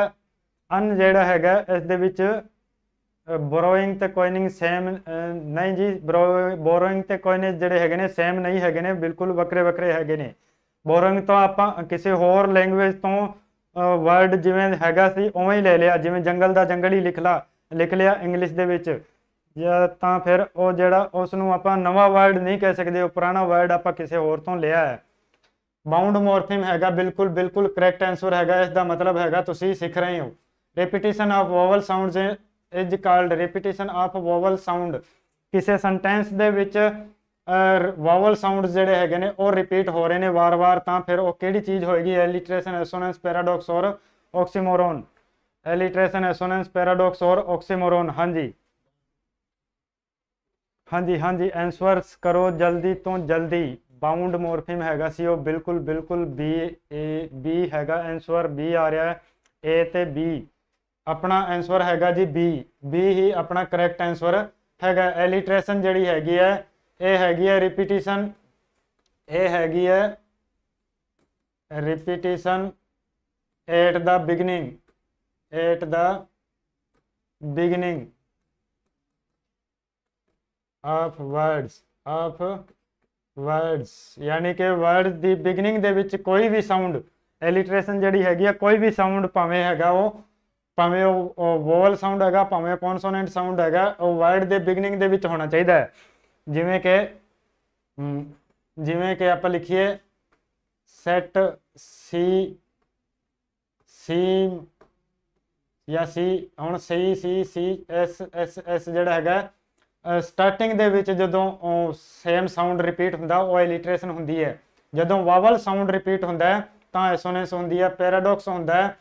ਅਨ ਜਿਹੜਾ ਹੈਗਾ ਇਸ ਦੇ ਵਿੱਚ ਬੋਰੋਇੰਗ ਤੇ ਕੋਇਨਿੰਗ ਸੇਮ ਨਹੀਂ ਜੀ ਬੋਰੋਇੰਗ ਤੇ ਕੋਇਨਿੰਗ ਜਿਹੜੇ ਹੈਗੇ ਨੇ ਸੇਮ ਨਹੀਂ ਹੈਗੇ ਨੇ ਬਿਲਕੁਲ ਵੱਖਰੇ ਵੱਖਰੇ ਹੈਗੇ ਨੇ ਬੋਰੋਇੰਗ ਤੋਂ ਆਪਾਂ ਕਿਸੇ ਹੋਰ ਲੈਂਗੁਏਜ ਤੋਂ ਵਰਡ ਜਿਵੇਂ ਹੈਗਾ ਸੀ ਉਵੇਂ ਹੀ ਲੈ ਲਿਆ ਜਿਵੇਂ ਜੰਗਲ ਦਾ ਜੰਗਲ ਹੀ ਲਿਖ ਲਾ ਲਿਖ ਲਿਆ ਇੰਗਲਿਸ਼ ਦੇ ਵਿੱਚ ਜਾਂ ਤਾਂ ਫਿਰ ਉਹ ਜਿਹੜਾ ਉਸ ਨੂੰ ਆਪਾਂ ਨਵਾਂ ਵਰਡ ਨਹੀਂ ਕਹਿ ਸਕਦੇ ਉਹ ਪੁਰਾਣਾ ਵਰਡ ਆਪਾਂ ਕਿਸੇ ਹੋਰ ਤੋਂ ਲਿਆ ਹੈ ਬਾਉਂਡ ਮੋਰਫਿਮ ਹੈਗਾ ਬਿਲਕੁਲ ਬਿਲਕੁਲ ਕਰੈਕਟ ਆਨਸਰ ਹੈਗਾ ਇਸ ਦਾ ਮਤਲਬ ਹੈਗਾ ਤੁਸੀਂ ਸਿੱਖ ਰਹੇ ਹੋ repetition of vowel sounds is called repetition of vowel sound ਕਿਸੇ ਸੈਂਟੈਂਸ ਦੇ ਵਿੱਚ ਵਾਵਲ ਸਾਊਂਡਸ ਜਿਹੜੇ ਹੈਗੇ ਨੇ ਉਹ ਰਿਪੀਟ ਹੋ ਰਹੇ ਨੇ ਵਾਰ-ਵਾਰ ਤਾਂ ਫਿਰ ਉਹ ਕਿਹੜੀ ਚੀਜ਼ ਹੋਏਗੀ ਐਲੀਟਰੇਸ਼ਨ ਐਸੋਨੈਂਸ ਪੈਰਾਡੌਕਸ ਔਰ ਆਕਸੀਮੋਰੋਨ ਐਲੀਟਰੇਸ਼ਨ ਐਸੋਨੈਂਸ ਪੈਰਾਡੌਕਸ ਔਰ ਆਕਸੀਮੋਰੋਨ ਹਾਂਜੀ ਹਾਂਜੀ ਹਾਂਜੀ ਆਨਸਰਸ ਕਰੋ ਜਲਦੀ ਤੋਂ ਜਲਦੀ ਬਾਉਂਡ ਮੋਰਫਿਮ ਹੈਗਾ ਸੀ ਉਹ ਬਿਲਕੁਲ ਬਿਲਕੁਲ ਬੀ ਏ ਬੀ ਹੈਗਾ ਆਨਸਰ ਬੀ ਆ ਰਿਹਾ ਹੈ ਏ ਤੇ ਬੀ ਆਪਣਾ ਆਨਸਰ ਹੈਗਾ ਜੀ ਬੀ ਬੀ ਹੀ ਆਪਣਾ ਕਰੈਕਟ ਆਨਸਰ ਹੈਗਾ ਐਲੀਟਰੇਸ਼ਨ ਜਿਹੜੀ ਹੈਗੀ ਹੈ ਇਹ ਹੈਗੀ ਹੈ ਰਿਪੀਟੀਸ਼ਨ ਇਹ ਹੈਗੀ ਹੈ repetition at the beginning at the beginning of words of words ਯਾਨੀ ਕਿ ਵਰਡ ਦੀ ਬਿਗਨਿੰਗ ਦੇ ਵਿੱਚ ਕੋਈ ਵੀ ਸਾਊਂਡ ਐਲਿਟਰੇਸ਼ਨ ਜਿਹੜੀ ਹੈਗੀ ਆ ਕੋਈ ਵੀ ਸਾਊਂਡ ਭਾਵੇਂ ਹੈਗਾ ਉਹ ਭਾਵੇਂ ਉਹ ਵੋਵਲ ਸਾਊਂਡ ਹੈਗਾ ਭਾਵੇਂ ਕੌਨਸੋਨੈਂਟ ਸਾਊਂਡ ਹੈਗਾ ਉਹ ਵਰਡ ਦੇ ਬਿਗਨਿੰਗ ਦੇ ਵਿੱਚ ਹੋਣਾ ਚਾਹੀਦਾ ਹੈ ਜਿਵੇਂ ਕਿ ਜਿਵੇਂ ਕਿ ਆਪਾਂ ਲਿਖੀਏ ਸੈਟ ਸੀ ਸੀ ਜਾਂ ਸੀ ਹੁਣ ਸਹੀ ਸੀ ਸੀ ਐਸ ਐਸ ਐਸ ਜਿਹੜਾ ਹੈਗਾ ਸਟਾਰਟਿੰਗ ਦੇ ਵਿੱਚ ਜਦੋਂ ਸੇਮ ਸਾਊਂਡ ਰਿਪੀਟ ਹੁੰਦਾ ਉਹ ਐਲੀਟਰੇਸ਼ਨ ਹੁੰਦੀ ਹੈ ਜਦੋਂ ਵਾਵਲ ਸਾਊਂਡ ਰਿਪੀਟ ਹੁੰਦਾ ਤਾਂ ਐਸੋਨੈਂਸ ਹੁੰਦੀ ਹੈ ਪੈਰਾਡੌਕਸ ਹੁੰਦਾ ਹੈ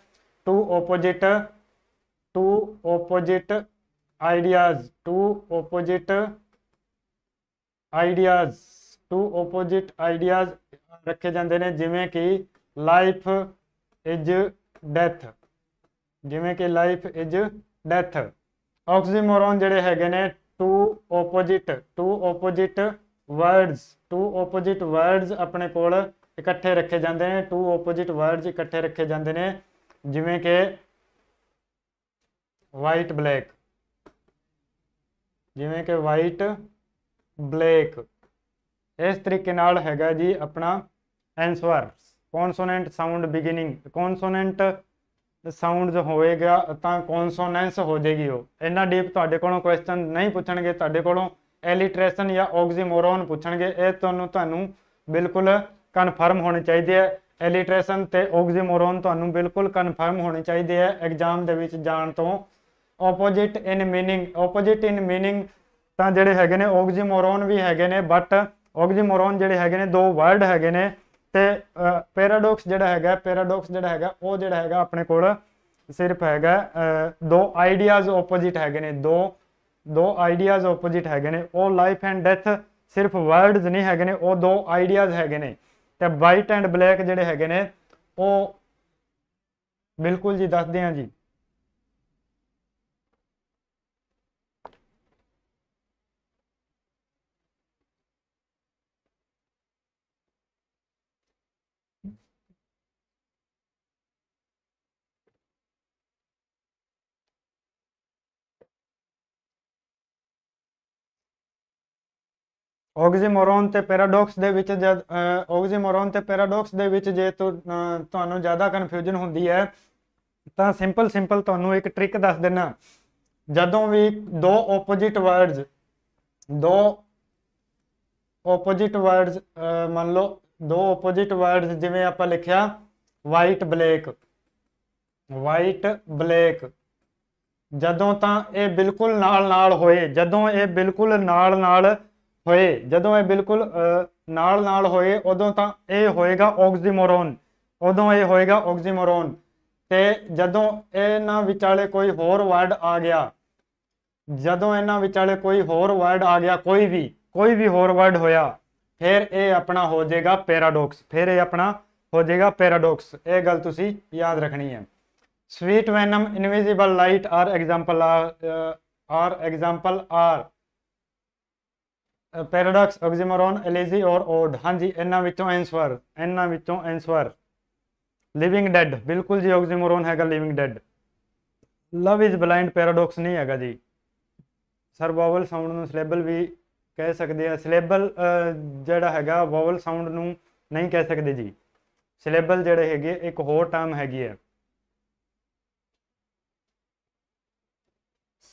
two opposite two opposite ideas two opposite ideas two opposite ideas ਰੱਖੇ ਜਾਂਦੇ ਨੇ ਜਿਵੇਂ ਕਿ ਲਾਈਫ ਇਜ਼ ਡੈਥ ਜਿਵੇਂ ਕਿ ਲਾਈਫ ਇਜ਼ ਡੈਥ ਆਕਸੀਮੋਰਨ ਜਿਹੜੇ ਹੈਗੇ ਨੇ two opposite two opposite words two opposite words ਆਪਣੇ ਕੋਲ ਇਕੱਠੇ ਰੱਖੇ ਜਾਂਦੇ ਨੇ ਟੂ ਆਪੋਜ਼ਿਟ ਵਰਡਸ ਇਕੱਠੇ ਰੱਖੇ ਜਾਂਦੇ ਨੇ ਜਿਵੇਂ ਕਿ ਵਾਈਟ ਬਲੈਕ ਜਿਵੇਂ ਕਿ ਵਾਈਟ ਬਲੈਕ ਇਸ ਤਰੀਕੇ ਨਾਲ ਹੈਗਾ ਜੀ ਆਪਣਾ answer consonant sound beginning consonant sound ਜੋ ਹੋਏਗਾ ਤਾਂ ਕੌਨਸੋਨੈਂਸ ਹੋ ਜੇਗੀ ਉਹ ਇੰਨਾ ਡੀਪ ਤੁਹਾਡੇ ਕੋਲੋਂ ਕੁਐਸਚਨ ਨਹੀਂ ਪੁੱਛਣਗੇ ਤੁਹਾਡੇ ਕੋਲੋਂ ਐਲਿਟਰੇਸ਼ਨ ਜਾਂ ਆਕਸੀਮੋਰਨ ਪੁੱਛਣਗੇ ਇਹ ਤੁਹਾਨੂੰ ਤੁਹਾਨੂੰ ਬਿਲਕੁਲ ਕਨਫਰਮ ਹੋਣੇ ਚਾਹੀਦੇ ਹੈ ਐਲਿਟਰੇਸ਼ਨ ਤੇ ਆਕਸੀਮੋਰਨ ਤੁਹਾਨੂੰ ਬਿਲਕੁਲ ਕਨਫਰਮ ਹੋਣੇ ਚਾਹੀਦੇ ਹੈ ਐਗਜ਼ਾਮ ਦੇ ਵਿੱਚ ਜਾਣ ਤੋਂ opposite in meaning opposite in meaning ਤਾਂ ਜਿਹੜੇ ਹੈਗੇ ਨੇ ਆਕਸੀਮੋਰਨ ਵੀ ਹੈਗੇ ਨੇ ਬਟ ਆਕਸੀਮੋਰਨ ਜਿਹੜੇ ਹੈਗੇ ਨੇ ਦੋ ਵਰਡ ਹੈਗੇ ਨੇ ਤੇ ਪੈਰਾਡੌਕਸ ਜਿਹੜਾ ਹੈਗਾ ਪੈਰਾਡੌਕਸ ਜਿਹੜਾ ਹੈਗਾ ਉਹ ਜਿਹੜਾ ਹੈਗਾ ਆਪਣੇ ਕੋਲ ਸਿਰਫ ਹੈਗਾ ਦੋ ਆਈਡੀਆਜ਼ ਆਪੋਜ਼ਿਟ ਹੈਗੇ ਨੇ ਦੋ ਦੋ ਆਈਡੀਆਜ਼ ਆਪੋਜ਼ਿਟ ਹੈਗੇ ਨੇ ਉਹ ਲਾਈਫ ਐਂਡ ਡੈਥ ਸਿਰਫ ਵਰਡਸ ਨਹੀਂ ਹੈਗੇ ਨੇ ਉਹ ਦੋ ਆਈਡੀਆਜ਼ ਹੈਗੇ ਨੇ ਤੇ ਵਾਈਟ ਐਂਡ ਬਲੈਕ ਜਿਹੜੇ ਹੈਗੇ ਨੇ ਉਹ ਬਿਲਕੁਲ ਜੀ ਦੱਸਦੇ ਆ ਜੀ ਆਕਸੀਮੋਰਨ ਤੇ ਪੈਰਾਡੌਕਸ ਦੇ ਵਿੱਚ ਜਦ ਆਕਸੀਮੋਰਨ ਤੇ ਪੈਰਾਡੌਕਸ ਦੇ ਵਿੱਚ ਜੇ ਤੁਹਾਨੂੰ ਜ਼ਿਆਦਾ ਕਨਫਿਊਜ਼ਨ ਹੁੰਦੀ ਹੈ ਤਾਂ ਸਿੰਪਲ ਸਿੰਪਲ ਤੁਹਾਨੂੰ ਇੱਕ ਟ੍ਰਿਕ ਦੱਸ ਦਿੰਨਾ ਜਦੋਂ ਵੀ ਦੋ ਆਪੋਜੀਟ ਵਰਡਸ ਦੋ ਆਪੋਜੀਟ ਵਰਡਸ ਮੰਨ ਲਓ ਦੋ ਆਪੋਜੀਟ ਵਰਡਸ ਜਿਵੇਂ ਆਪਾਂ ਲਿਖਿਆ ਵਾਈਟ ਬਲੈਕ ਵਾਈਟ ਬਲੈਕ ਜਦੋਂ ਤਾਂ ਇਹ ਬਿਲਕੁਲ ਨਾਲ ਨਾਲ ਹੋਏ ਜਦੋਂ ਇਹ ਬਿਲਕੁਲ ਨਾਲ ਨਾਲ ਹੋਏ ਜਦੋਂ ਇਹ ਬਿਲਕੁਲ ਨਾਲ ਨਾਲ ਹੋਏ ਉਦੋਂ ਤਾਂ ਇਹ ਹੋਏਗਾ ਆਕਸੀਮੋਰੋਨ ਉਦੋਂ ਇਹ ਹੋਏਗਾ ਆਕਸੀਮੋਰੋਨ ਤੇ ਜਦੋਂ ਇਹਨਾਂ ਵਿਚਾਲੇ ਕੋਈ ਹੋਰ ਵਰਡ ਆ ਗਿਆ ਜਦੋਂ ਇਹਨਾਂ ਵਿਚਾਲੇ ਕੋਈ ਹੋਰ ਵਰਡ ਆ ਗਿਆ ਕੋਈ ਵੀ ਕੋਈ ਵੀ ਹੋਰ ਵਰਡ ਹੋਇਆ ਫਿਰ ਇਹ ਆਪਣਾ ਹੋ ਜਾਏਗਾ ਪੈਰਾਡੌਕਸ ਫਿਰ ਇਹ ਆਪਣਾ ਹੋ ਜਾਏਗਾ ਪੈਰਾਡੌਕਸ ਇਹ ਗੱਲ ਤੁਸੀਂ ਯਾਦ ਰੱਖਣੀ ਹੈ sweet venom invisible light are example are example are paradox oxymoron elegy ਔਰ ਓਡ ਹਾਂਜੀ ਇਹਨਾਂ ਵਿੱਚੋਂ ਆਨਸਰ ਇਹਨਾਂ ਵਿੱਚੋਂ ਆਨਸਰ ਲਿਵਿੰਗ ਡੈਡ ਬਿਲਕੁਲ ਜੀ ਆਕਸੀਮੋਰਨ ਹੈਗਾ living dead love is blind paradox ਨਹੀਂ ਹੈਗਾ ਜੀ ਸਰ ਵਾਵਲ ਸਾਊਂਡ ਨੂੰ ਸਿਲੇਬਲ ਵੀ ਕਹਿ ਸਕਦੇ ਆ ਸਿਲੇਬਲ ਜਿਹੜਾ ਹੈਗਾ ਵੋਵਲ ਸਾਊਂਡ ਨੂੰ ਨਹੀਂ ਕਹਿ ਸਕਦੇ ਜੀ ਸਿਲੇਬਲ ਜਿਹੜੇ ਹੈਗੇ ਇੱਕ ਹੋਰ ਟਰਮ ਹੈਗੀ ਹੈ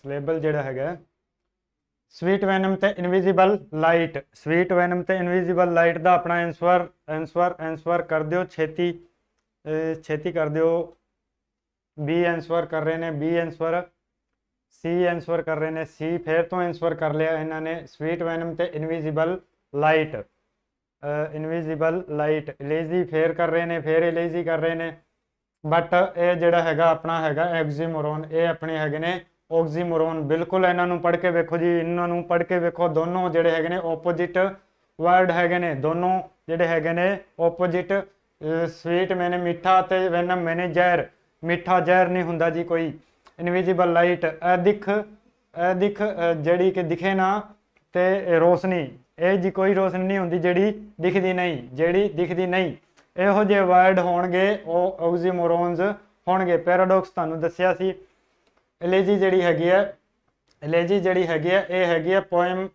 ਸਿਲੇਬਲ ਜਿਹੜਾ ਹੈਗਾ ਸਵੀਟ ਵੈਨਮ ਤੇ ਇਨਵਿਜ਼ੀਬਲ ਲਾਈਟ ਸਵੀਟ ਵੈਨਮ ਤੇ ਇਨਵਿਜ਼ੀਬਲ ਲਾਈਟ ਦਾ ਆਪਣਾ ਆਨਸਰ ਆਨਸਰ ਆਨਸਰ ਕਰ ਦਿਓ ਛੇਤੀ ਛੇਤੀ ਕਰ ਦਿਓ ਬੀ ਆਨਸਰ ਕਰ ਰਹੇ ਨੇ ਬੀ ਆਨਸਰ ਸੀ ਆਨਸਰ ਕਰ ਰਹੇ ਨੇ ਸੀ ਫੇਰ ਤੋਂ ਆਨਸਰ ਕਰ ਲਿਆ ਇਹਨਾਂ ਨੇ ਸਵੀਟ ਵੈਨਮ ਤੇ invisible light invisible light lazy ਫੇਰ ਕਰ ਰਹੇ ਨੇ ਫੇਰ ਲੇਜ਼ੀ ਕਰ ਰਹੇ ਨੇ ਬਟ ਇਹ ਜਿਹੜਾ ਹੈਗਾ ਆਪਣਾ ਹੈਗਾ ਐਗਜ਼ੀਮੋਰਨ ਇਹ ਆਪਣੇ ਹੈਗੇ ਨੇ ਆਕਸੀਮੋਰਨ ਬਿਲਕੁਲ ਇਹਨਾਂ ਨੂੰ ਪੜ੍ਹ ਕੇ ਵੇਖੋ ਜੀ ਇਹਨਾਂ ਨੂੰ ਪੜ੍ਹ ਕੇ ਵੇਖੋ ਦੋਨੋਂ ਜਿਹੜੇ ਹੈਗੇ ਨੇ ਆਪੋਜ਼ਿਟ ਵਰਡ ਹੈਗੇ ਨੇ ਦੋਨੋਂ ਜਿਹੜੇ ਹੈਗੇ ਨੇ ਆਪੋਜ਼ਿਟ ਸਵੀਟ ਮੈਨੇ ਮਿੱਠਾ ਤੇ ਵੈਨਮ ਮੈਨੇ ਜ਼ਹਿਰ ਮਿੱਠਾ ਜ਼ਹਿਰ ਨਹੀਂ ਹੁੰਦਾ ਜੀ ਕੋਈ ਇਨਵਿਜ਼ੀਬਲ ਲਾਈਟ ਅਦਿਖ ਅਦਿਖ ਜਿਹੜੀ ਕਿ ਦਿਖੇ ਨਾ ਤੇ ਰੋਸ਼ਨੀ ਇਹ ਜੀ ਕੋਈ ਰੋਸ਼ਨੀ ਨਹੀਂ ਹੁੰਦੀ ਜਿਹੜੀ ਦਿਖਦੀ ਨਹੀਂ ਜਿਹੜੀ ਦਿਖਦੀ ਨਹੀਂ ਇਹੋ ਜਿਹੇ ਵਰਡ ਹੋਣਗੇ ਉਹ ਆਕਸੀਮੋਰਨਸ ਹੋਣਗੇ ਪੈਰਾਡੌਕਸ ਤੁਹਾਨੂੰ ਦੱਸਿਆ ਸੀ ਐਲੇਜੀ ਜਿਹੜੀ ਹੈਗੀ ਆ ਐਲੇਜੀ ਜਿਹੜੀ ਹੈਗੀ ਆ ਇਹ ਹੈਗੀ ਆ ਪੋਇਮ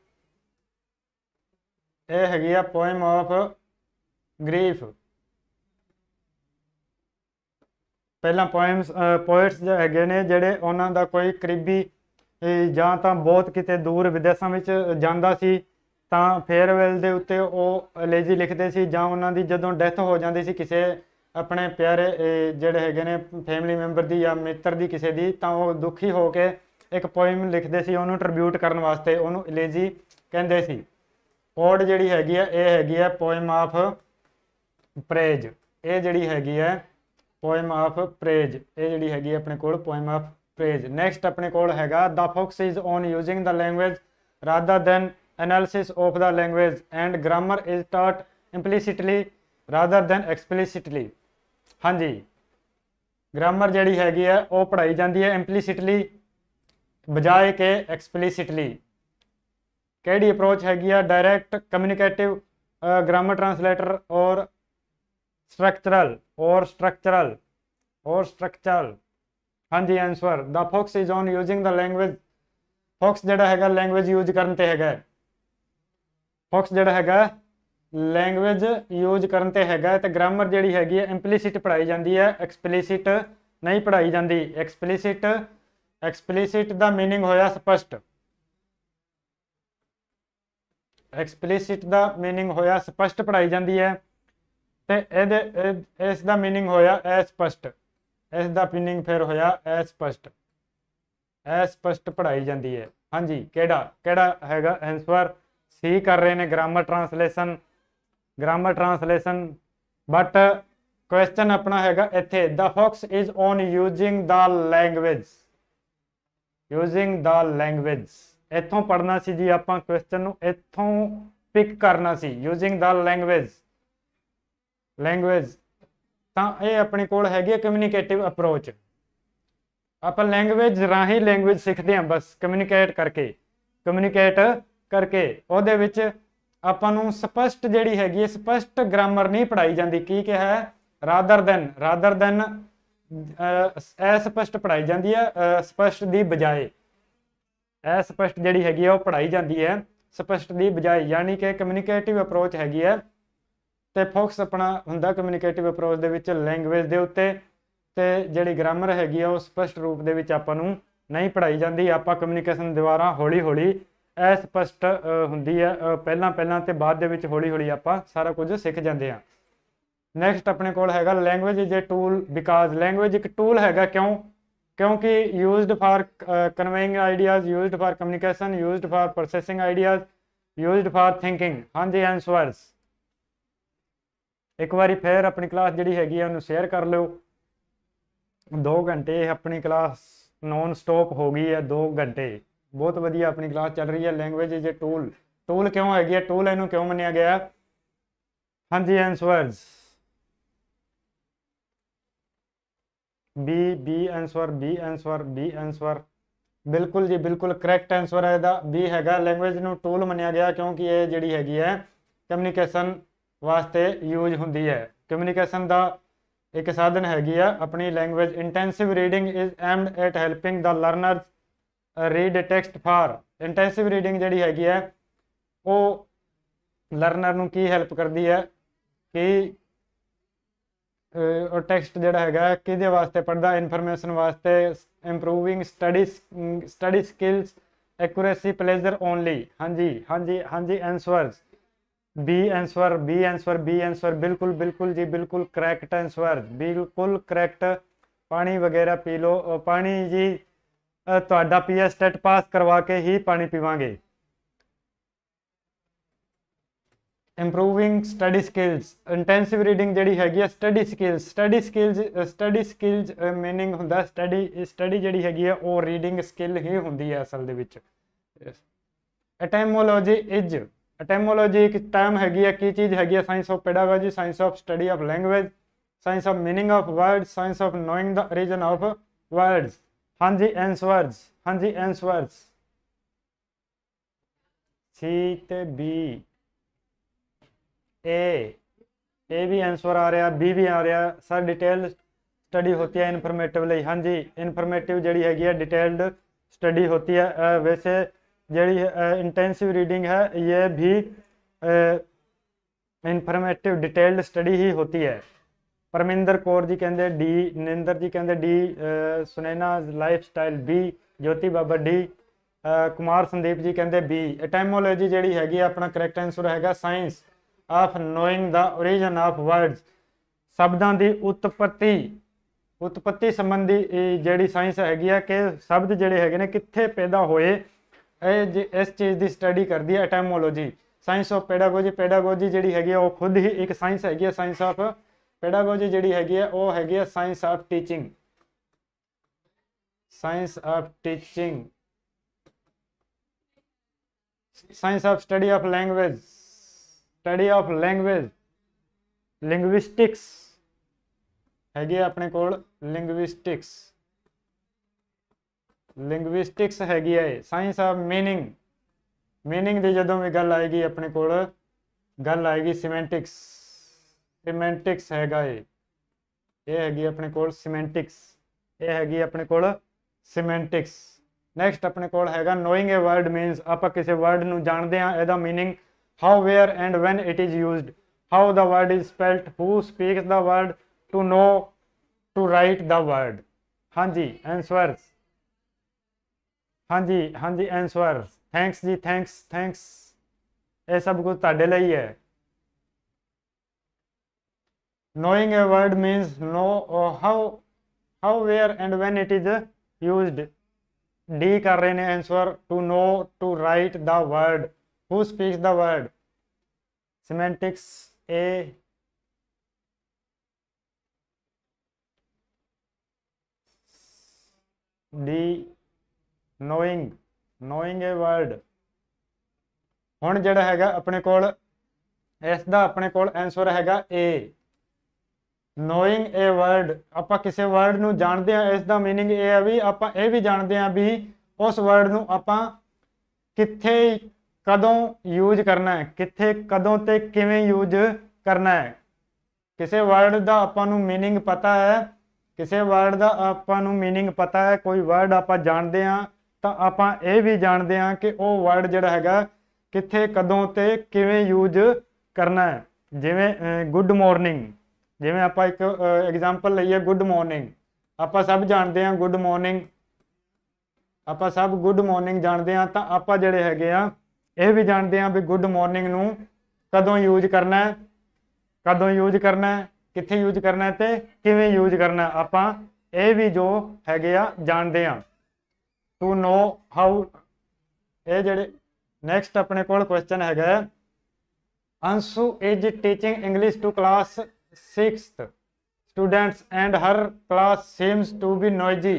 ਇਹ ਹੈਗੀ ਆ ਪੋਇਮ ਆਫ ਗ੍ਰੀਫ ਪਹਿਲਾਂ ਪੋਇਮਸ ਪੋਇਟਸ ਜੋ ਹੈਗੇ ਨੇ ਜਿਹੜੇ ਉਹਨਾਂ ਦਾ ਕੋਈ ਕਰੀਬੀ ਜਾਂ ਤਾਂ ਬਹੁਤ ਕਿਤੇ ਦੂਰ ਵਿਦੇਸ਼ਾਂ ਵਿੱਚ ਜਾਂਦਾ ਸੀ ਤਾਂ ਫੇਅਰਵੈਲ ਦੇ ਉੱਤੇ ਉਹ ਲੇਜੀ ਲਿਖਦੇ ਸੀ ਜਾਂ ਉਹਨਾਂ ਦੀ ਜਦੋਂ ਡੈਥ ਹੋ ਜਾਂਦੀ ਸੀ ਕਿਸੇ ਆਪਣੇ ਪਿਆਰੇ ਜਿਹੜੇ ਹੈਗੇ ਨੇ ਫੈਮਿਲੀ ਮੈਂਬਰ ਦੀ ਜਾਂ ਮਿੱਤਰ ਦੀ ਕਿਸੇ ਦੀ ਤਾਂ ਉਹ ਦੁਖੀ ਹੋ ਕੇ ਇੱਕ ਪੋਇਮ ਲਿਖਦੇ ਸੀ ਉਹਨੂੰ ਟ੍ਰਿਬਿਊਟ ਕਰਨ ਵਾਸਤੇ ਉਹਨੂੰ ਇਲੇਜੀ ਕਹਿੰਦੇ ਸੀ ਓਡ ਜਿਹੜੀ ਹੈਗੀ ਹੈ ਇਹ ਹੈਗੀ ਹੈ ਪੋਇਮ ਆਫ ਪ੍ਰੇਜ ਇਹ ਜਿਹੜੀ ਹੈਗੀ ਹੈ ਪੋਇਮ ਆਫ ਪ੍ਰੇਜ ਇਹ ਜਿਹੜੀ ਹੈਗੀ ਆਪਣੇ ਕੋਲ ਪੋਇਮ ਆਫ ਪ੍ਰੇਜ ਨੈਕਸਟ ਆਪਣੇ ਕੋਲ ਹੈਗਾ the focus is on using the language rather than analysis of the language and grammar is taught implicitly rather than explicitly ਹਾਂਜੀ ਗ੍ਰਾਮਰ ਜਿਹੜੀ ਹੈਗੀ ਆ ਉਹ ਪੜਾਈ ਜਾਂਦੀ ਹੈ ਇੰਪਲੀਸਿਟਲੀ ਬਜਾਏ ਕਿ ਐਕਸਪਲੀਸਿਟਲੀ ਕਿਹੜੀ ਅਪਰੋਚ ਹੈਗੀ ਆ direct communicative grammar translator or structural or structural or structural ਹਾਂਜੀ answer the focus is on using the language focus ਜਿਹੜਾ ਹੈਗਾ ਲੈਂਗੁਏਜ ਯੂਜ਼ ਕਰਨ ਤੇ ਹੈਗਾ ਫੋਕਸ ਜਿਹੜਾ ਹੈਗਾ ਲੈਂਗੁਏਜ ਯੂਜ਼ ਕਰਨ ਤੇ ਹੈਗਾ ਤੇ ਗ੍ਰਾਮਰ ਜਿਹੜੀ ਹੈਗੀ ਹੈ ਇੰਪਲੀਸਿਟ ਪੜਾਈ ਜਾਂਦੀ ਹੈ ਐਕਸਪਲੀਸਿਟ ਨਹੀਂ ਪੜਾਈ ਜਾਂਦੀ ਐਕਸਪਲੀਸਿਟ ਐਕਸਪਲੀਸਿਟ ਦਾ मीनिंग ਹੋਇਆ ਸਪਸ਼ਟ ਐਕਸਪਲੀਸਿਟ ਦਾ मीनिंग ਹੋਇਆ ਸਪਸ਼ਟ ਪੜਾਈ ਜਾਂਦੀ ਹੈ ਤੇ ਇਹਦੇ ਇਸ ਦਾ मीनिंग ਹੋਇਆ ਐ ਸਪਸ਼ਟ ਇਸ ਦਾ मीनिंग ਫਿਰ ਹੋਇਆ ਐ ਸਪਸ਼ਟ ਐ ਸਪਸ਼ਟ ਪੜਾਈ ਜਾਂਦੀ ਹੈ ਹਾਂਜੀ ਕਿਹੜਾ ਕਿਹੜਾ ਹੈਗਾ ਆਨਸਰ ਸੀ ਕਰ ਰਹੇ ਨੇ grammar translation grammar translation but question ਆਪਣਾ ਹੈਗਾ ਇੱਥੇ the focus is on using the language using the language ਇੱਥੋਂ ਪੜਨਾ ਸੀ ਜੀ ਆਪਾਂ ਕੁਐਸਚਨ ਨੂੰ ਇੱਥੋਂ ਪਿਕ ਕਰਨਾ ਸੀ ਯੂਜ਼ਿੰਗ ਦਾ ਲੈਂਗੁਏਜ ਲੈਂਗੁਏਜ ਤਾਂ ਇਹ ਆਪਣੇ ਕੋਲ ਹੈਗੀ ਹੈ ਕਮਿਊਨੀਕੇਟਿਵ ਅਪਰੋਚ ਆਪਾਂ ਲੈਂਗੁਏਜ ਰਾਹੀਂ ਲੈਂਗੁਏਜ ਸਿੱਖਦੇ ਹਾਂ ਬਸ ਕਮਿਊਨੀਕੇਟ ਕਰਕੇ ਕਮਿਊਨੀਕੇਟ ਕਰਕੇ ਉਹਦੇ ਵਿੱਚ ਆਪਾਂ ਨੂੰ ਸਪਸ਼ਟ ਜਿਹੜੀ ਹੈਗੀ ਹੈ ਸਪਸ਼ਟ ਗ੍ਰਾਮਰ ਨਹੀਂ ਪੜਾਈ ਜਾਂਦੀ ਕੀ ਕਿਹਾ ਹੈ ਰਾਦਰ ਦੈਨ ਰਾਦਰ ਦੈਨ ਐ ਸਪਸ਼ਟ ਪੜਾਈ ਜਾਂਦੀ ਹੈ ਸਪਸ਼ਟ ਦੀ ਬਜਾਏ ਐ ਸਪਸ਼ਟ ਜਿਹੜੀ ਹੈਗੀ ਹੈ ਉਹ ਪੜਾਈ ਜਾਂਦੀ ਹੈ ਸਪਸ਼ਟ ਦੀ ਬਜਾਏ ਯਾਨੀ ਕਿ ਕਮਿਊਨੀਕੇਟਿਵ ਅਪਰੋਚ ਹੈਗੀ ਹੈ ਤੇ ਫੋਕਸ ਆਪਣਾ ਹੁੰਦਾ ਕਮਿਊਨੀਕੇਟਿਵ ਅਪਰੋਚ ਦੇ ਵਿੱਚ ਲੈਂਗੁਏਜ ਦੇ ਉੱਤੇ ਤੇ ਜਿਹੜੀ ਗ੍ਰਾਮਰ ਹੈਗੀ ਹੈ ਉਹ ਸਪਸ਼ਟ ਰੂਪ ਦੇ ਵਿੱਚ ਆਪਾਂ ਨੂੰ ਨਹੀਂ ਪੜਾਈ ਜਾਂਦੀ ਆਪਾਂ ਕਮਿਊਨੀਕੇਸ਼ਨ ਦੁਆਰਾ ਹੌਲੀ-ਹੌਲੀ ਅਸਪਸ਼ਟ ਸਪਸ਼ਟ ਹੁੰਦੀ ਹੈ ਪਹਿਲਾਂ ਪਹਿਲਾਂ ਤੇ ਬਾਅਦ ਦੇ ਵਿੱਚ ਹੌਲੀ ਹੌਲੀ ਆਪਾਂ ਸਾਰਾ ਕੁਝ ਸਿੱਖ ਜਾਂਦੇ ਆ ਨੈਕਸਟ ਆਪਣੇ ਕੋਲ ਹੈਗਾ language is a tool because language ਇੱਕ ਟੂਲ ਹੈਗਾ ਕਿਉਂ ਕਿਉਂਕਿ used for conveying ideas used for communication used for processing ideas used for thinking ਹਾਂਜੀ ਆਨਸਰਸ ਇੱਕ ਵਾਰੀ ਫੇਰ ਆਪਣੀ ਕਲਾਸ ਜਿਹੜੀ ਹੈਗੀ ਆ ਉਹਨੂੰ ਸ਼ੇਅਰ ਕਰ ਲਿਓ 2 ਘੰਟੇ ਆਪਣੀ ਕਲਾਸ ਨੌਨ ਸਟਾਪ ਹੋ ਗਈ ਹੈ 2 ਘੰਟੇ ਬਹੁਤ ਵਧੀਆ ਆਪਣੀ ਕਲਾਸ ਚੱਲ ਰਹੀ ਹੈ language is a tool tool ਕਿਉਂ ਹੈਗੀ ਹੈ ਟੂਲ ਇਹਨੂੰ ਕਿਉਂ ਮੰਨਿਆ ਗਿਆ ਹਾਂਜੀ answers B B answer B answer B answer ਬਿਲਕੁਲ ਜੀ ਬਿਲਕੁਲ ਕਰੈਕਟ ਆਨਸਰ ਹੈ ਇਹਦਾ ਬੀ ਹੈਗਾ ਲੈਂਗੁਏਜ ਨੂੰ ਟੂਲ ਮੰਨਿਆ ਗਿਆ ਕਿਉਂਕਿ ਇਹ ਜਿਹੜੀ ਹੈਗੀ ਹੈ ਕਮਿਊਨੀਕੇਸ਼ਨ ਵਾਸਤੇ ਯੂਜ਼ ਹੁੰਦੀ ਹੈ ਕਮਿਊਨੀਕੇਸ਼ਨ ਦਾ ਇੱਕ ਸਾਧਨ ਹੈਗੀ ਆ ਆਪਣੀ language intensive reading is aimed at helping the learners read text for intensive reading ਜਿਹੜੀ ਹੈਗੀ ਹੈ ਉਹ ਲਰਨਰ ਨੂੰ ਕੀ ਹੈਲਪ ਕਰਦੀ ਹੈ ਕਿ ਉਹ ਟੈਕਸਟ ਜਿਹੜਾ ਹੈਗਾ ਕਿਹਦੇ ਵਾਸਤੇ ਪੜਦਾ ਇਨਫੋਰਮੇਸ਼ਨ ਵਾਸਤੇ improving study study skills accuracy pleasure only ਹਾਂਜੀ ਹਾਂਜੀ ਹਾਂਜੀ answers B answer B answer B answer ਬਿਲਕੁਲ ਬਿਲਕੁਲ ਜੀ ਬਿਲਕੁਲ ਕਰੈਕਟ ਆਨਸਰ ਬਿਲਕੁਲ ਕਰੈਕਟ ਪਾਣੀ ਵਗੈਰਾ ਪੀ ਲੋ ਪਾਣੀ ਜੀ ਤੁਹਾਡਾ ਪੀਐਸ ਟੈਟ ਪਾਸ ਕਰਵਾ ਕੇ ਹੀ ਪਾਣੀ ਪੀਵਾਂਗੇ improving study skills intensive reading ਜਿਹੜੀ ਹੈਗੀ ਹੈ study skills study skills study skills meaning ਹੁੰਦਾ ਸਟੱਡੀ ਸਟੱਡੀ ਜਿਹੜੀ ਹੈਗੀ ਹੈ ਉਹ ਰੀਡਿੰਗ ਸਕਿੱਲ ਹੀ ਹੁੰਦੀ ਹੈ ਅਸਲ ਦੇ ਵਿੱਚ ਐਟੈਮੋਲੋਜੀ ਇਜ ਐਟੈਮੋਲੋਜੀ ਇੱਕ ਟਰਮ ਹੈਗੀ ਹੈ ਕੀ ਚੀਜ਼ ਹੈਗੀ ਹੈ science of pedagogy science of study of language science of meaning of words science of knowing the reason of words हाँ जी एंसवर्स हाँ जी एंसवर्स सीट बी ए ए भी आंसर आ रहा बी भी आ रहा सर डिटेल स्टडी होती है इन्फॉर्मेटिव ਲਈ ਹਾਂਜੀ ਇਨਫੋਰਮੇਟਿਵ ਜਿਹੜੀ ਹੈਗੀ ਹੈ ਡਿਟੇਲਡ ਸਟੱਡੀ ਹੋਤੀ ਹੈ ਵੈਸੇ ਜਿਹੜੀ ਇੰਟੈਂਸਿਵ ਰੀਡਿੰਗ ਹੈ ਇਹ ਵੀ ਇਨਫੋਰਮੇਟਿव ਡਿਟੇਲਡ ਸਟੱਡੀ ਹੀ ਹੋਤੀ ਹੈ ਪਰਮਿੰਦਰ ਕੌਰ ਜੀ ਕਹਿੰਦੇ ਡੀ ਨਿੰਦਰ ਜੀ ਕਹਿੰਦੇ D Sunaina life style B Jyoti Baba D Kumar Sandeep ji ਕਹਿੰਦੇ ਬੀ ਐਟਾਈਮੋਲੋਜੀ ਜਿਹੜੀ ਹੈਗੀ ਆਪਣਾ ਕਰੈਕਟ ਆਨਸਰ ਹੈਗਾ science of knowing the origin of words ਸ਼ਬਦਾਂ ਦੀ ਉਤਪਤੀ ਉਤਪਤੀ ਸੰਬੰਧੀ ਜਿਹੜੀ ਸਾਇੰਸ ਹੈਗੀ ਆ ਕਿ ਸ਼ਬਦ ਜਿਹੜੇ ਹੈਗੇ ਨੇ ਕਿੱਥੇ ਪੈਦਾ ਹੋਏ ਇਹ ਇਸ ਚੀਜ਼ ਦੀ ਸਟੱਡੀ ਕਰਦੀ ਹੈ etymology science of pedagogy pedagogy ਜਿਹੜੀ ਹੈਗੀ ਆ ਉਹ ਖੁਦ ਹੀ ਇੱਕ ਸਾਇੰਸ ਹੈਗੀ ਆ ਸਾਇੰਸ ਆਫ ਪੈਡਾਗੋਜੀ ਜਿਹੜੀ ਹੈਗੀ ਹੈ ਉਹ ਹੈਗੀ ਹੈ science of teaching science of teaching science of study of language study of language linguistics ਹੈਗੀ ਆਪਣੇ ਕੋਲ ਲਿੰਗੁਇਸਟਿਕਸ ਲਿੰਗੁਇਸਟਿਕਸ ਹੈਗੀ ਹੈ ਸਾਇੰਸ ਆਫ ਮੀਨਿੰਗ ਮੀਨਿੰਗ ਦੀ ਜਦੋਂ ਵੀ ਗੱਲ ਆਏਗੀ ਆਪਣੇ ਕੋਲ ਗੱਲ ਆਏਗੀ ਸਿਮੈਂਟਿਕਸ ਸਿਮੈਂਟਿਕਸ ਹੈਗਾ ਇਹ ਇਹ ਹੈਗੀ ਆਪਣੇ ਕੋਲ ਸਿਮੈਂਟਿਕਸ ਇਹ ਹੈਗੀ ਆਪਣੇ ਕੋਲ ਸਿਮੈਂਟਿਕਸ ਨੈਕਸਟ ਆਪਣੇ ਕੋਲ ਹੈਗਾ ਨੋਇੰਗ ਅ ਵਰਡ ਮੀਨਸ ਆਪਾਂ ਕਿਸੇ ਵਰਡ ਨੂੰ ਜਾਣਦੇ ਆ ਇਹਦਾ meaning how where and when it is used how the word is spelt who speaks the word to know to write the word ਹਾਂਜੀ ਆਨਸਰ ਹਾਂਜੀ ਹਾਂਜੀ ਆਨਸਰ ਥੈਂਕਸ ਜੀ ਥੈਂਕਸ ਥੈਂਕਸ ਇਹ ਸਭ ਕੁਝ ਤੁਹਾਡੇ ਲਈ ਹੈ knowing a word means know or how how where and when it is used d कर रहे हैं answer to know to write the word who speaks the word semantics A D knowing knowing ਇਹ word ਹੁਣ ਜਿਹੜਾ ਹੈਗਾ ਆਪਣੇ ਕੋਲ ਇਸ ਦਾ ਆਪਣੇ ਕੋਲ ਆਨਸਰ ਹੈਗਾ A ਨੋਇੰਗ ਅ ਵਰਡ ਆਪਾਂ ਕਿਸੇ ਵਰਡ ਨੂੰ ਜਾਣਦੇ ਆ ਇਸ ਦਾ मीनिंग ਇਹ ਆ ਵੀ ਆਪਾਂ ਇਹ ਵੀ ਜਾਣਦੇ ਆ ਵੀ ਉਸ ਵਰਡ ਨੂੰ ਆਪਾਂ ਕਿੱਥੇ ਕਦੋਂ ਯੂਜ਼ ਕਰਨਾ ਹੈ ਕਿੱਥੇ ਕਦੋਂ ਤੇ ਕਿਵੇਂ ਯੂਜ਼ ਕਰਨਾ ਹੈ ਕਿਸੇ ਵਰਡ ਦਾ ਆਪਾਂ ਨੂੰ मीनिंग ਪਤਾ ਹੈ ਕਿਸੇ ਵਰਡ ਦਾ ਆਪਾਂ ਨੂੰ मीनिंग ਪਤਾ ਹੈ ਕੋਈ ਵਰਡ ਆਪਾਂ ਜਾਣਦੇ ਆ ਤਾਂ ਆਪਾਂ ਇਹ ਵੀ ਜਾਣਦੇ ਆ ਕਿ ਉਹ ਵਰਡ ਜਿਹੜਾ ਹੈਗਾ ਕਿੱਥੇ ਕਦੋਂ ਤੇ ਕਿਵੇਂ ਯੂਜ਼ ਕਰਨਾ ਹੈ ਜਿਵੇਂ ਗੁੱਡ ਮਾਰਨਿੰਗ ਜਿਵੇਂ ਆਪਾਂ ਇੱਕ ਐਗਜ਼ਾਮਪਲ ਲਈਏ ਗੁੱਡ ਮਾਰਨਿੰਗ ਆਪਾਂ ਸਭ ਜਾਣਦੇ ਹਾਂ ਗੁੱਡ ਮਾਰਨਿੰਗ ਆਪਾਂ ਸਭ ਗੁੱਡ ਮਾਰਨਿੰਗ ਜਾਣਦੇ ਹਾਂ ਤਾਂ ਆਪਾਂ ਜਿਹੜੇ ਹੈਗੇ ਆ ਇਹ ਵੀ ਜਾਣਦੇ ਹਾਂ ਵੀ ਗੁੱਡ ਮਾਰਨਿੰਗ ਨੂੰ ਕਦੋਂ ਯੂਜ਼ ਕਰਨਾ ਹੈ ਕਦੋਂ ਯੂਜ਼ ਕਰਨਾ ਹੈ ਕਿੱਥੇ ਯੂਜ਼ ਕਰਨਾ ਹੈ ਤੇ ਕਿਵੇਂ ਯੂਜ਼ ਕਰਨਾ ਆਪਾਂ ਇਹ ਵੀ ਜੋ ਹੈਗੇ ਆ ਜਾਣਦੇ ਆ ਟੂ ਨੋ ਹਾਊ ਇਹ ਜਿਹੜੇ ਨੈਕਸਟ ਆਪਣੇ ਕੋਲ ਕੁਐਸਚਨ ਹੈਗਾ Anshu is teaching English to class sixth. Students and her class seems to be noisy.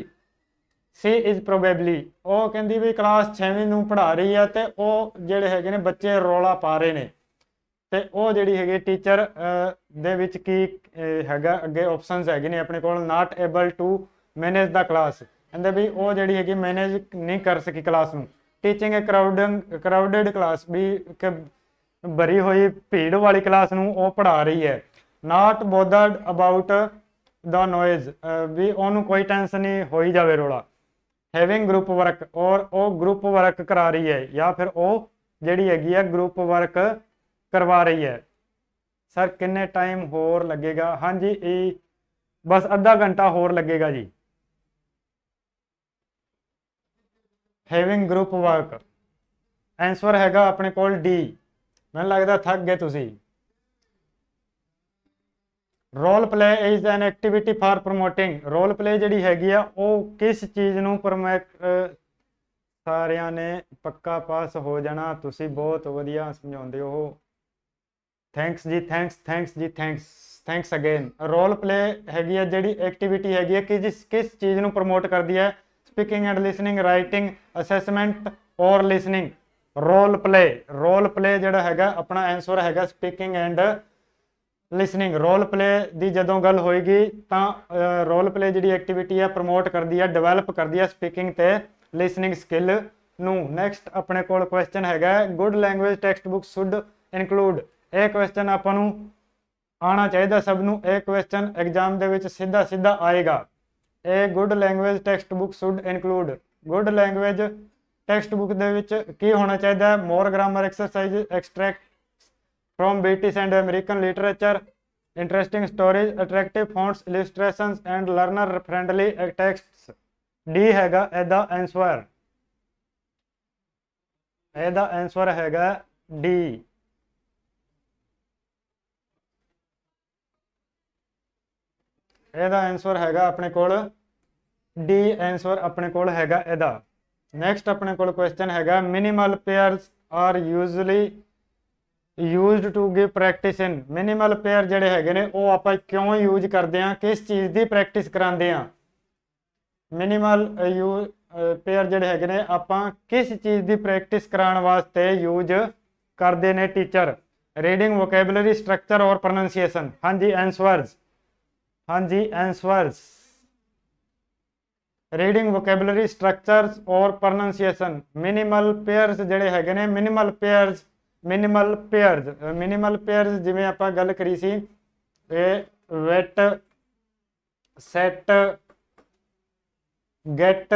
She is probably ਉਹ ਕਹਿੰਦੀ ਵੀ ਕਲਾਸ 6ਵੀਂ ਨੂੰ ਪੜ੍ਹਾ ਰਹੀ ਹੈ ਤੇ ਉਹ ਜਿਹੜੇ ਹੈਗੇ ਨੇ ਬੱਚੇ ਰੋਲਾ ਪਾ ਰਹੇ ਨੇ ਤੇ ਉਹ ਜਿਹੜੀ ਹੈਗੀ ਟੀਚਰ ਦੇ ਵਿੱਚ ਕੀ ਹੈਗਾ ਅੱਗੇ ਆਪਸ਼ਨਸ ਹੈਗੇ ਨੇ ਆਪਣੇ ਕੋਲ not able to manage the class ਕਹਿੰਦੇ ਵੀ ਉਹ ਜਿਹੜੀ ਹੈਗੀ ਮੈਨੇਜ ਨਹੀਂ ਕਰ ਸਕੀ ਕਲਾਸ ਨੂੰ teaching a crowded crowded class ਵੀ ਬਰੀ ਹੋਈ ਭੀੜ ਵਾਲੀ ਕਲਾਸ ਨੂੰ ਉਹ ਪੜ੍ਹਾ ਰਹੀ ਹੈ ਨਾਟ ਬੋਦਰਡ ਅਬਾਊਟ ਦਾ ਨੋਇਜ਼ ਵੀ ਉਹਨੂੰ ਕੋਈ ਟੈਨਸ਼ਨ ਨਹੀਂ ਹੋਈ ਜਾਵੇ ਰੋਲਾ ਹੈਵਿੰਗ ਗਰੁੱਪ ਵਰਕ ਔਰ ਉਹ ਗਰੁੱਪ ਵਰਕ ਕਰਾ ਰਹੀ ਹੈ ਜਾਂ ਫਿਰ ਉਹ ਜਿਹੜੀ ਹੈਗੀ ਹੈ ਗਰੁੱਪ ਵਰਕ ਕਰਵਾ ਰਹੀ ਹੈ ਸਰ ਕਿੰਨੇ ਟਾਈਮ ਹੋਰ ਲੱਗੇਗਾ ਹਾਂਜੀ ਇਹ ਬਸ ਅੱਧਾ ਘੰਟਾ ਹੋਰ ਲੱਗੇਗਾ ਜੀ ਹੈਵਿੰਗ ਗਰੁੱਪ ਵਰਕ ਆਨਸਰ ਹੈਗਾ ਆਪਣੇ ਕੋਲ ਡੀ ਮੈਨੂੰ ਲੱਗਦਾ ਥੱਕ ਗਏ ਤੁਸੀਂ role play is an activity for promoting role play ਜਿਹੜੀ ਹੈਗੀ ਆ ਉਹ ਕਿਸ ਚੀਜ਼ ਨੂੰ ਪ੍ਰਮੋਟ ਸਾਰਿਆਂ ਨੇ ਪੱਕਾ ਪਾਸ ਹੋ ਜਾਣਾ ਤੁਸੀਂ ਬਹੁਤ ਵਧੀਆ ਸਮਝਾਉਂਦੇ ਹੋ ਥੈਂਕਸ ਜੀ ਥੈਂਕਸ ਥੈਂਕਸ ਜੀ thanks thanks again role play ਹੈਗੀ ਆ ਜਿਹੜੀ ਐਕਟੀਵਿਟੀ ਹੈਗੀ ਆ ਕਿ ਜਿਸ ਕਿਸ ਚੀਜ਼ ਨੂੰ ਪ੍ਰੋਮੋਟ ਕਰਦੀ ਹੈ speaking and listening writing assessment or listening role play role play ਜਿਹੜਾ ਹੈਗਾ ਆਪਣਾ ਆਨਸਰ ਹੈਗਾ speaking and listening role play ਦੀ ਜਦੋਂ ਗੱਲ ਹੋਏਗੀ ਤਾਂ ਰੋਲ ਪਲੇ ਜਿਹੜੀ ਐਕਟੀਵਿਟੀ ਹੈ ਪ੍ਰਮੋਟ ਕਰਦੀ ਹੈ ਡਿਵੈਲਪ ਕਰਦੀ ਹੈ ਸਪੀਕਿੰਗ ਤੇ ਲਿਸਨਿੰਗ ਸਕਿੱਲ ਨੂੰ ਨੈਕਸਟ ਆਪਣੇ ਕੋਲ ਕੁਐਸਚਨ ਹੈਗਾ good language text book should include ਇਹ ਕੁਐਸਚਨ ਆਪਾਂ ਨੂੰ ਆਣਾ ਚਾਹੀਦਾ ਸਭ ਨੂੰ ਇਹ ਕੁਐਸਚਨ ਐਗਜ਼ਾਮ ਦੇ ਵਿੱਚ ਸਿੱਧਾ ਸਿੱਧਾ ਆਏਗਾ ਇਹ good language text book should include good language text book ਦੇ ਵਿੱਚ ਕੀ ਹੋਣਾ ਚਾਹੀਦਾ more grammar exercise extract from British and American literature, interesting stories, attractive fonts, illustrations and learner-friendly texts. D ਹੈਗਾ ਇਹਦਾ answer. ਇਹਦਾ answer ਹੈਗਾ D ਇਹਦਾ ਆਨਸਰ ਹੈਗਾ ਆਪਣੇ ਕੋਲ D ਆਨਸਰ ਆਪਣੇ ਕੋਲ ਹੈਗਾ ਇਹਦਾ ਨੈਕਸਟ ਆਪਣੇ ਕੋਲ ਕੁਐਸਚਨ ਹੈਗਾ minimal pairs are usually used to give practice in minimal pair ਜਿਹੜੇ ਹੈਗੇ ਨੇ ਉਹ ਆਪਾਂ ਕਿਉਂ ਯੂਜ਼ ਕਰਦੇ ਆ ਕਿਸ ਚੀਜ਼ ਦੀ ਪ੍ਰੈਕਟਿਸ ਕਰਾਉਂਦੇ ਆ ਮਿਨੀਮਲ ਯੂ ਪੇਅਰ ਜਿਹੜੇ ਹੈਗੇ ਨੇ ਆਪਾਂ ਕਿਸ ਚੀਜ਼ ਦੀ ਪ੍ਰੈਕਟਿਸ ਕਰਾਉਣ ਵਾਸਤੇ ਯੂਜ਼ ਕਰਦੇ ਨੇ teacher reading vocabulary structure or pronunciation ਹਾਂਜੀ ਆਨਸਰਸ ਹਾਂਜੀ answers reading vocabulary structures or pronunciation minimal pairs ਜਿਹੜੇ ਹੈਗੇ ਨੇ minimal pairs minimal pairs minimal pairs ਜਿਵੇਂ ਆਪਾਂ ਗੱਲ ਕਰੀ ਸੀ ਇਹ ਵੈਟ ਸੈਟ ਗੈਟ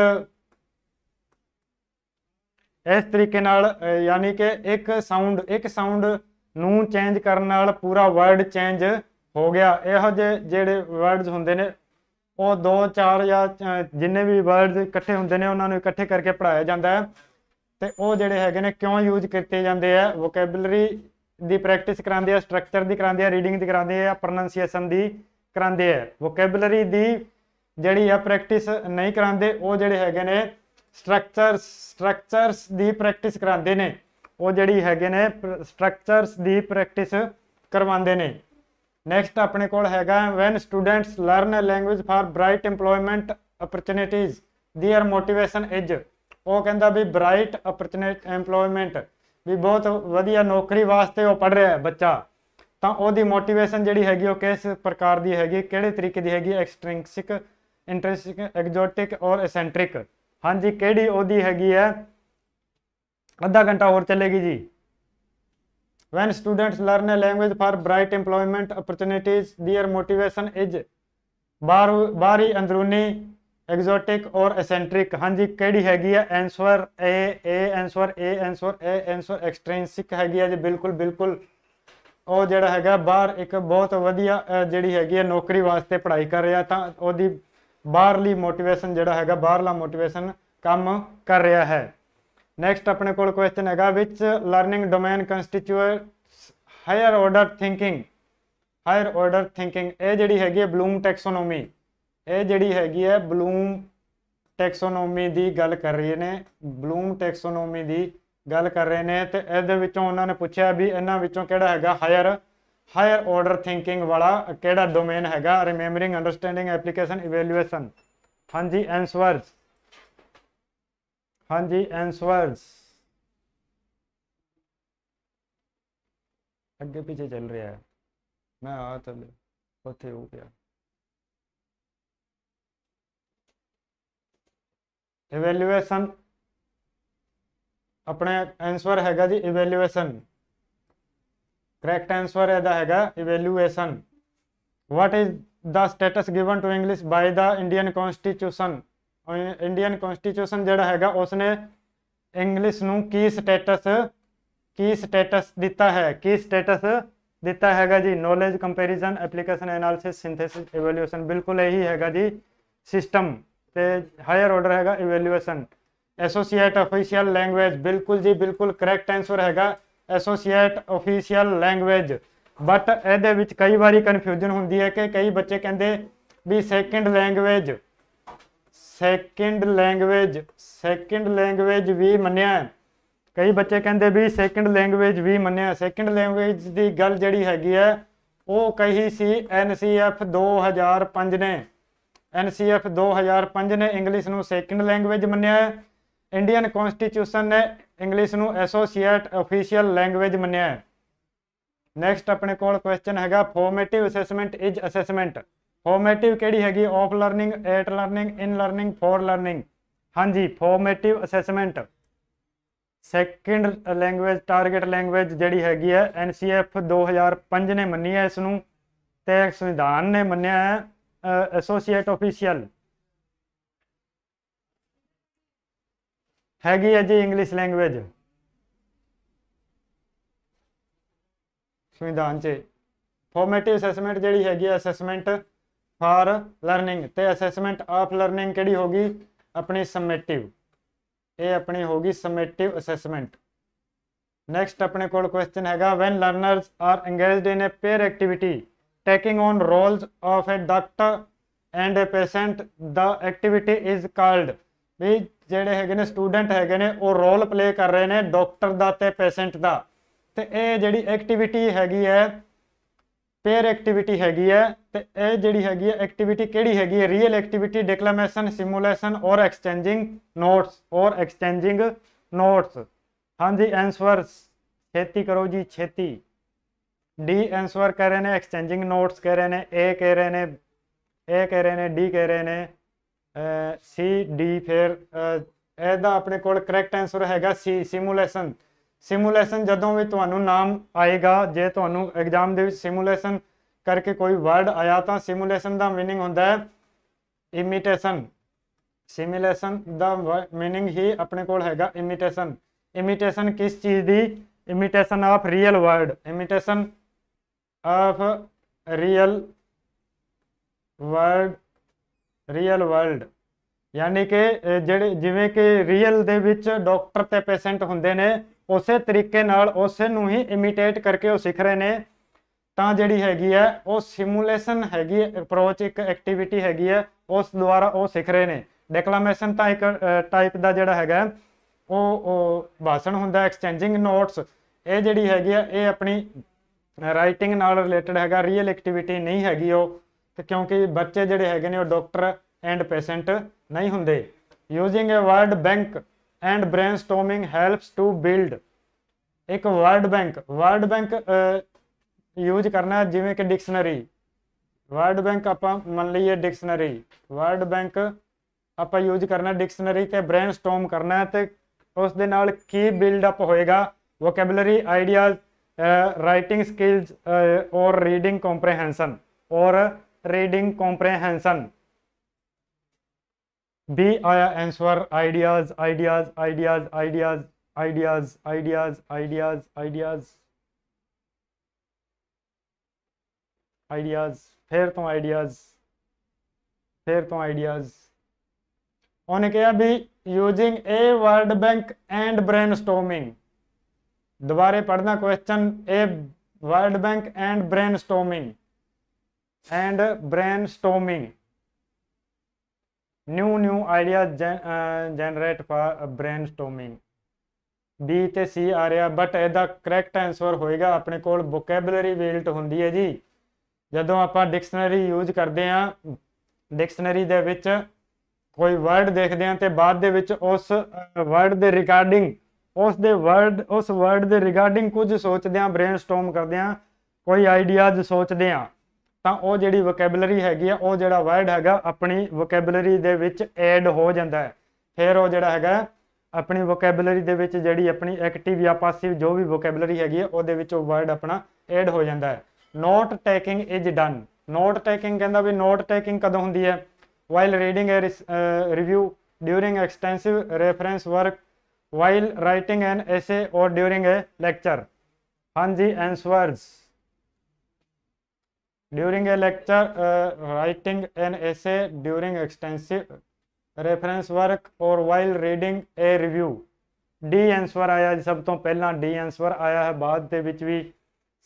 ਇਸ ਤਰੀਕੇ ਨਾਲ ਯਾਨੀ ਕਿ ਇੱਕ ਸਾਊਂਡ ਇੱਕ ਸਾਊਂਡ ਨੂੰ ਚੇਂਜ ਕਰਨ ਨਾਲ ਪੂਰਾ ਵਰਡ ਚੇਂਜ ਹੋ ਗਿਆ ਇਹੋ ਜਿਹੇ ਜਿਹੜੇ ਵਰਡਸ ਹੁੰਦੇ ਨੇ ਉਹ 2 4 ਜਾਂ ਜਿੰਨੇ ਵੀ ਵਰਡਸ ਇਕੱਠੇ ਹੁੰਦੇ ਨੇ ਉਹਨਾਂ ਨੂੰ ਇਕੱਠੇ ਕਰਕੇ ਪੜਾਇਆ ਜਾਂਦਾ ਹੈ ਤੇ ਉਹ ਜਿਹੜੇ ਹੈਗੇ ਨੇ ਕਿਉਂ ਯੂਜ਼ ਕੀਤੇ ਜਾਂਦੇ ਆ ਵੋਕੈਬਲਰੀ ਦੀ ਪ੍ਰੈਕਟਿਸ ਕਰਾਉਂਦੇ ਆ ਸਟਰਕਚਰ ਦੀ ਕਰਾਉਂਦੇ ਆ ਰੀਡਿੰਗ ਦੀ ਕਰਾਉਂਦੇ ਆ ਪ੍ਰੋਨੰਸੀਏਸ਼ਨ ਦੀ ਕਰਾਉਂਦੇ ਆ ਵੋਕੈਬਲਰੀ ਦੀ ਜਿਹੜੀ ਆ ਪ੍ਰੈਕਟਿਸ ਨਹੀਂ ਕਰਾਉਂਦੇ ਉਹ ਜਿਹੜੇ ਹੈਗੇ ਨੇ ਸਟਰਕਚਰਸ ਸਟਰਕਚਰਸ ਦੀ ਪ੍ਰੈਕਟਿਸ ਕਰਾਉਂਦੇ ਨੇ ਉਹ ਜਿਹੜੀ ਹੈਗੇ ਨੇ ਸਟਰਕਚਰਸ ਦੀ ਪ੍ਰੈਕਟਿਸ ਕਰਵਾਉਂਦੇ ਨੇ ਨੈਕਸਟ ਆਪਣੇ ਕੋਲ ਹੈਗਾ when students learn a language for bright employment opportunities their motivation is ਉਹ ਕਹਿੰਦਾ ਵੀ ਬ੍ਰਾਈਟ এমਪਲੋਇਮੈਂਟ ਵੀ ਬਹੁਤ ਵਧੀਆ ਨੌਕਰੀ ਵਾਸਤੇ ਉਹ ਪੜ ਰਿਹਾ ਹੈ ਬੱਚਾ ਤਾਂ ਉਹਦੀ ਮੋਟੀਵੇਸ਼ਨ ਜਿਹੜੀ ਹੈਗੀ ਉਹ ਕਿਸ ਪ੍ਰਕਾਰ ਦੀ ਹੈਗੀ ਕਿਹੜੇ ਤਰੀਕੇ ਦੀ ਹੈਗੀ ਐਕਸਟ੍ਰਿੰਸਿਕ ਇੰਟ੍ਰਿੰਸਿਕ ਐਗਜ਼ੋਟਿਕ ਔਰ ਐਸੈਂਟ੍ਰਿਕ ਹਾਂਜੀ ਕਿਹੜੀ ਉਹਦੀ ਹੈਗੀ ਹੈ ਅੱਧਾ ਘੰਟਾ ਹੋਰ ਚੱਲੇਗੀ ਜੀ students learn a language for bright bright employment their motivation is is ਬਾਹਰੀ ਅੰਦਰੂਨੀ ਐਗਜ਼ੋਟਿਕ ਔਰ ਐਸੈਂਟ੍ਰਿਕ ਹਾਂਜੀ ਕਿਹੜੀ ਹੈਗੀ ਆ answer A A answer A answer A answer extrinsic ਹੈਗੀ ਆ ਜੀ ਬਿਲਕੁਲ ਬਿਲਕੁਲ ਉਹ ਜਿਹੜਾ ਹੈਗਾ ਬਾਹਰ ਇੱਕ ਬਹੁਤ ਵਧੀਆ ਜਿਹੜੀ ਹੈਗੀ ਆ ਨੌਕਰੀ ਵਾਸਤੇ ਪੜ੍ਹਾਈ ਕਰ ਰਿਹਾ ਤਾਂ ਉਹਦੀ ਬਾਹਰਲੀ ਮੋਟੀਵੇਸ਼ਨ ਜਿਹੜਾ ਹੈਗਾ ਬਾਹਰਲਾ ਮੋਟੀਵੇਸ਼ਨ ਕੰਮ ਕਰ ਰਿਹਾ ਹੈ ਨੈਕਸਟ ਆਪਣੇ ਕੋਲ ਕੁਐਸਚਨ ਹੈਗਾ ਵਿੱਚ learning domain constitutes higher order thinking higher order thinking ਇਹ ਜਿਹੜੀ ਹੈਗੀ ਹੈ ਬਲੂਮ ਟੈਕਸੋਨੋਮੀ ਇਹ ਜਿਹੜੀ ਹੈਗੀ ਹੈ ਬਲੂਮ ਟੈਕਸੋਨੋਮੀ ਦੀ ਗੱਲ ਕਰ ਰਹੇ ਨੇ ਬਲੂਮ ਟੈਕਸੋਨੋਮੀ ਦੀ ਗੱਲ ਕਰ ਰਹੇ ਨੇ ਤੇ ਇਹਦੇ ਵਿੱਚੋਂ ਉਹਨਾਂ ਨੇ ਪੁੱਛਿਆ ਵੀ ਇਹਨਾਂ ਵਿੱਚੋਂ ਕਿਹੜਾ ਹੈਗਾ ਹਾਇਰ ਹਾਇਰ ਆਰਡਰ ਥਿੰਕਿੰਗ ਵਾਲਾ ਕਿਹੜਾ ਡੋਮੇਨ ਹੈਗਾ ਰਿਮੈਂਬਰਿੰਗ ਅੰਡਰਸਟੈਂਡਿੰਗ ਐਪਲੀਕੇਸ਼ਨ ਇਵੈਲੂਏਸ਼ਨ ਹਾਂਜੀ ਆਨਸਰਸ ਹਾਂਜੀ ਆਨਸਰਸ ਅੱਗੇ ਪਿੱਛੇ ਚੱਲ ਰਿਹਾ ਹੈ ਮੈਂ ਆ ਚੱਲ ਉੱਥੇ ਹੋ ਗਿਆ ਇਵੈਲੂਏਸ਼ਨ ਆਪਣਾ ਆਨਸਰ ਹੈਗਾ ਜੀ ਇਵੈਲੂਏਸ਼ਨ ਕਰੈਕਟ ਆਨਸਰ ਇਹਦਾ ਹੈਗਾ evaluation what is the status given to English by the Indian constitution Indian constitution ਜਿਹੜਾ ਹੈਗਾ ਉਸਨੇ ਇੰਗਲਿਸ਼ ਨੂੰ ਕੀ ਸਟੇਟਸ ਕੀ ਸਟੇਟਸ ਦਿੱਤਾ ਹੈ ਕੀ ਸਟੇਟਸ ਦਿੱਤਾ ਹੈਗਾ ਜੀ knowledge comparison application analysis synthesis evaluation ਬਿਲਕੁਲ ਇਹੀ ਹੈਗਾ ਜੀ ਸਿਸਟਮ ਤੇ ਹਾਇਰ ਆਰਡਰ ਹੈਗਾ ਇਵੈਲੂਏਸ਼ਨ ਐਸੋਸੀਏਟ ਅਫੀਸ਼ੀਅਲ ਲੈਂਗੁਏਜ ਬਿਲਕੁਲ ਜੀ ਬਿਲਕੁਲ ਕਰੈਕਟ ਆਨਸਰ ਹੈਗਾ ਐਸੋਸੀਏਟ ਅਫੀਸ਼ੀਅਲ ਲੈਂਗੁਏਜ ਬਟ ਇਹਦੇ ਵਿੱਚ ਕਈ ਵਾਰੀ ਕਨਫਿਊਜ਼ਨ ਹੁੰਦੀ ਹੈ ਕਿ ਕਈ ਬੱਚੇ ਕਹਿੰਦੇ ਵੀ second language second language second language ਵੀ ਮੰਨਿਆ ਕਈ ਬੱਚੇ ਕਹਿੰਦੇ ਵੀ ਸੈਕੰਡ ਲੈਂਗੁਏਜ ਵੀ ਮੰਨਿਆ ਸੈਕੰਡ ਲੈਂਗੁਏਜ ਦੀ ਗੱਲ ਜਿਹੜੀ ਹੈਗੀ ਹੈ ਉਹ ਕਹੀ ਸੀ ਐਨਸੀਐਫ 2005 ਨੇ ਐਨਸੀਐਫ 2005 ਨੇ ਇੰਗਲਿਸ਼ ਨੂੰ ਸੈਕੰਡ ਲੈਂਗੁਏਜ ਮੰਨਿਆ ਹੈ ਇੰਡੀਅਨ ਕਨਸਟੀਟਿਊਸ਼ਨ ਨੇ ਇੰਗਲਿਸ਼ ਨੂੰ ਐਸੋਸੀਏਟ ਅਫੀਸ਼ੀਅਲ ਲੈਂਗੁਏਜ ਮੰਨਿਆ ਹੈ ਨੈਕਸਟ ਆਪਣੇ ਕੋਲ ਕੁਐਸਚਨ ਹੈਗਾ formative assessment is assessment formative ਕਿਹੜੀ ਹੈਗੀ of learning at learning in learning for learning ਹਾਂਜੀ formative assessment second language target language ਜਿਹੜੀ ਹੈਗੀ ਹੈ NCF 2005 ਨੇ ਮੰਨੀ ਹੈ ਇਸ ਨੂੰ ਤੇ ਸੰਵਿਧਾਨ ਨੇ ਮੰਨਿਆ ਹੈ ਐਸੋਸੀਏਟ ਅਫੀਸ਼ੀਅਲ ਹੈਗੀ ਹੈ ਜੀ ਇੰਗਲਿਸ਼ ਲੈਂਗੁਏਜ ਸੰਵਿਧਾਨ 'ਚ ਫਾਰਮੇਟਿਵ ਅਸੈਸਮੈਂਟ ਜਿਹੜੀ ਹੈਗੀ ਹੈ ਅਸੈਸਮੈਂਟ ਫਾਰ ਲਰਨਿੰਗ ਤੇ ਅਸੈਸਮੈਂਟ ਆਫ ਲਰਨਿੰਗ ਕਿਹੜੀ ਹੋਗੀ ਆਪਣੀ ਸਮੇਟਿਵ ਇਹ ਆਪਣੀ ਹੋਗੀ ਸਮੇਟਿਵ ਅਸੈਸਮੈਂਟ ਨੈਕਸਟ ਆਪਣੇ ਕੋਲ ਕੁਐਸਚਨ ਹੈਗਾ when learners are engaged in a pair activity taking on roles of a doctor and a patient the activity is called ਵੀ ਜਿਹੜੇ ਹੈਗੇ ਨੇ ਸਟੂਡੈਂਟ ਹੈਗੇ ਨੇ ਉਹ ਰੋਲ ਪਲੇ ਕਰ ਰਹੇ ਨੇ ਡਾਕਟਰ ਦਾ ਤੇ ਪੇਸ਼ੈਂਟ ਦਾ ਤੇ ਇਹ ਜਿਹੜੀ ਐਕਟੀਵਿਟੀ ਹੈਗੀ ਹੈ ਪੇਅਰ ਐਕਟੀਵਿਟੀ ਹੈਗੀ ਹੈ ਤੇ ਇਹ ਜਿਹੜੀ ਹੈਗੀ ਹੈ ਐਕਟੀਵਿਟੀ ਕਿਹੜੀ ਹੈਗੀ ਹੈ ਰੀਅਲ ਐਕਟੀਵਿਟੀ ਡਿਕਲੇਮੇਸ਼ਨ ਸਿਮੂਲੇਸ਼ਨ ਔਰ ਐਕਸਚੇਂਜਿੰਗ ਨੋਟਸ ਔਰ ਐਕਸਚੇਂਜਿੰਗ ਨੋਟਸ ਹਾਂਜੀ ਆਨਸਰ ਛੇਤੀ ਕਰੋ ਜੀ ਛੇਤੀ ਡੀ ਆਨਸਰ ਕਰ ਰਹੇ ਨੇ ਐਕਸਚੇਂਜਿੰਗ ਨੋਟਸ ਕਰ ਰਹੇ ਨੇ ਏ ਕਹਿ ਰਹੇ ਨੇ ਏ ਕਹਿ ਰਹੇ ਨੇ ਡੀ ਕਹਿ ਰਹੇ ਨੇ ਸੀ ਡੀ ਫਿਰ ਇਹਦਾ ਆਪਣੇ ਕੋਲ ਕਰੈਕਟ ਆਨਸਰ ਹੈਗਾ ਸੀ ਸਿਮੂਲੇਸ਼ਨ ਸਿਮੂਲੇਸ਼ਨ ਜਦੋਂ ਵੀ ਤੁਹਾਨੂੰ ਨਾਮ ਆਏਗਾ ਜੇ ਤੁਹਾਨੂੰ ਐਗਜ਼ਾਮ ਦੇ ਵਿੱਚ ਸਿਮੂਲੇਸ਼ਨ ਕਰਕੇ ਕੋਈ ਵਰਡ ਆਇਆ ਤਾਂ ਸਿਮੂਲੇਸ਼ਨ ਦਾ मीनिंग ਹੁੰਦਾ ਹੈ ਇਮਿਟੇਸ਼ਨ ਸਿਮੂਲੇਸ਼ਨ ਦਾ मीनिंग ਹੀ ਆਪਣੇ ਕੋਲ ਹੈਗਾ ਇਮਿਟੇਸ਼ਨ ਇਮਿਟੇਸ਼ਨ ਕਿਸ ਚੀਜ਼ ਦੀ imitation of real word imitation of real world real world ਯਾਨੀ ਕਿ ਜਿਹੜੇ ਜਿਵੇਂ ਕਿ ਰੀਅਲ ਦੇ ਵਿੱਚ ਡਾਕਟਰ ਤੇ ਪੇਸ਼ੈਂਟ ਹੁੰਦੇ ਨੇ ਉਸੇ ਤਰੀਕੇ ਨਾਲ ਉਸੇ ਨੂੰ ਹੀ ਇਮਿਟੇਟ ਕਰਕੇ ਉਹ ਸਿੱਖ ਰਹੇ ਨੇ ਤਾਂ ਜਿਹੜੀ ਹੈਗੀ ਹੈ ਉਹ ਸਿਮੂਲੇਸ਼ਨ ਹੈਗੀ ਹੈ ਅਪਰੋਚ ਇੱਕ ਐਕਟੀਵਿਟੀ ਹੈਗੀ ਹੈ ਉਸ ਦੁਆਰਾ ਉਹ ਸਿੱਖ ਰਹੇ ਨੇ ਡਿਕਲਾਮੇਸ਼ਨ ਤਾਂ ਇੱਕ ਟਾਈਪ ਦਾ ਜਿਹੜਾ ਹੈਗਾ ਉਹ ਉਹ ਭਾਸ਼ਣ ਹੁੰਦਾ ਐਕਸਚੇਂਜਿੰਗ ਨੋਟਸ ਇਹ ਜਿਹੜੀ ਹੈਗੀ ਹੈ ਇਹ ਆਪਣੀ ਰਾਈਟਿੰਗ ਨਾਲ ਰਿਲੇਟਡ ਹੈਗਾ ਰੀਅਲ ਐਕਟੀਵਿਟੀ ਨਹੀਂ ਹੈਗੀ ਉਹ ਕਿਉਂਕਿ ਬੱਚੇ ਜਿਹੜੇ ਹੈਗੇ ਨੇ ਉਹ ਡਾਕਟਰ ਐਂਡ ਪੇਸ਼ੈਂਟ ਨਹੀਂ ਹੁੰਦੇ using a word bank and brainstorming helps to build ਇੱਕ word bank word bank use ਕਰਨਾ ਜਿਵੇਂ ਕਿ ਡਿਕਸ਼ਨਰੀ ਵਰਡ ਬੈਂਕ ਆਪਾਂ ਮੰਨ ਲਈਏ ਡਿਕਸ਼ਨਰੀ ਵਰਡ ਬੈਂਕ ਆਪਾਂ ਯੂਜ਼ ਕਰਨਾ ਡਿਕਸ਼ਨਰੀ ਤੇ ਬ੍ਰੇਨਸਟੋਰਮ ਕਰਨਾ ਤੇ ਉਸ ਦੇ ਨਾਲ ਕੀ ਬਿਲਡ ਅਪ ਹੋਏਗਾ vocabulary ideas writing skills or reading comprehension or reading comprehension b answer ideas ideas ideas ideas ideas ideas ideas ideas ideas ਫਿਰ ਤੋਂ ideas ਫਿਰ ਤੋਂ ideas ਉਹਨੇ ਕਿਹਾ ਵੀ using a word bank and brainstorming ਦੁਬਾਰੇ ਪੜਨਾ ਕੁਐਸਚਨ ਇਹ world bank and brainstorming and brainstorming new new idea generate for brainstorming B ਤੇ ਸੀ ਆ ਰਿਹਾ ਬਟ ਇਹਦਾ ਕਰੈਕਟ ਆਨਸਰ ਹੋਏਗਾ ਆਪਣੇ ਕੋਲ ਵੋਕੈਬਲਰੀ ਬਿਲਟ ਹੁੰਦੀ ਹੈ ਜੀ ਜਦੋਂ ਆਪਾਂ ਡਿਕਸ਼ਨਰੀ ਯੂਜ਼ ਕਰਦੇ ਆ ਡਿਕਸ਼ਨਰੀ ਦੇ ਵਿੱਚ ਕੋਈ ਵਰਡ ਦੇਖਦੇ ਆ ਤੇ ਬਾਅਦ ਦੇ ਵਿੱਚ ਉਸ ਵਰਡ uh, ਦੇ ਰਿਕਾਰਡਿੰਗ ਉਸ ਦੇ ਵਰਡ ਉਸ ਵਰਡ ਦੇ ਰਿਗਾਰਡਿੰਗ ਕੁਝ ਸੋਚਦੇ ਆ ਬ੍ਰੇਨਸਟਾਰਮ ਕਰਦੇ ਆ ਕੋਈ ਆਈਡੀਆਜ਼ ਸੋਚਦੇ ਆ ਤਾਂ ਉਹ ਜਿਹੜੀ ਵੋਕੈਬਲਰੀ ਹੈਗੀ ਆ ਉਹ ਜਿਹੜਾ ਵਰਡ ਹੈਗਾ ਆਪਣੀ ਵੋਕੈਬਲਰੀ ਦੇ ਵਿੱਚ ਐਡ ਹੋ ਜਾਂਦਾ ਹੈ ਫਿਰ ਉਹ ਜਿਹੜਾ ਹੈਗਾ ਆਪਣੀ ਵੋਕੈਬਲਰੀ ਦੇ ਵਿੱਚ ਜਿਹੜੀ ਆਪਣੀ ਐਕਟਿਵ ਜਾਂ ਪਾਸਿਵ ਜੋ ਵੀ ਵੋਕੈਬਲਰੀ ਹੈਗੀ ਆ ਉਹਦੇ ਵਿੱਚ ਉਹ ਵਰਡ ਆਪਣਾ ਐਡ ਹੋ ਜਾਂਦਾ ਹੈ note taking is done note taking ਕਹਿੰਦਾ ਵੀ ਨੋਟ ਟੇਕਿੰਗ ਕਦੋਂ ਹੁੰਦੀ ਹੈ while reading a review during extensive reference work while writing an essay or during a lecture hanji answers during a lecture uh, writing an essay during extensive reference work or while reading a review d answer ਆਇਆ ਜੀ ਸਭ ਤੋਂ ਪਹਿਲਾਂ d answer ਆਇਆ ਹੈ ਬਾਅਦ ਦੇ ਵਿੱਚ ਵੀ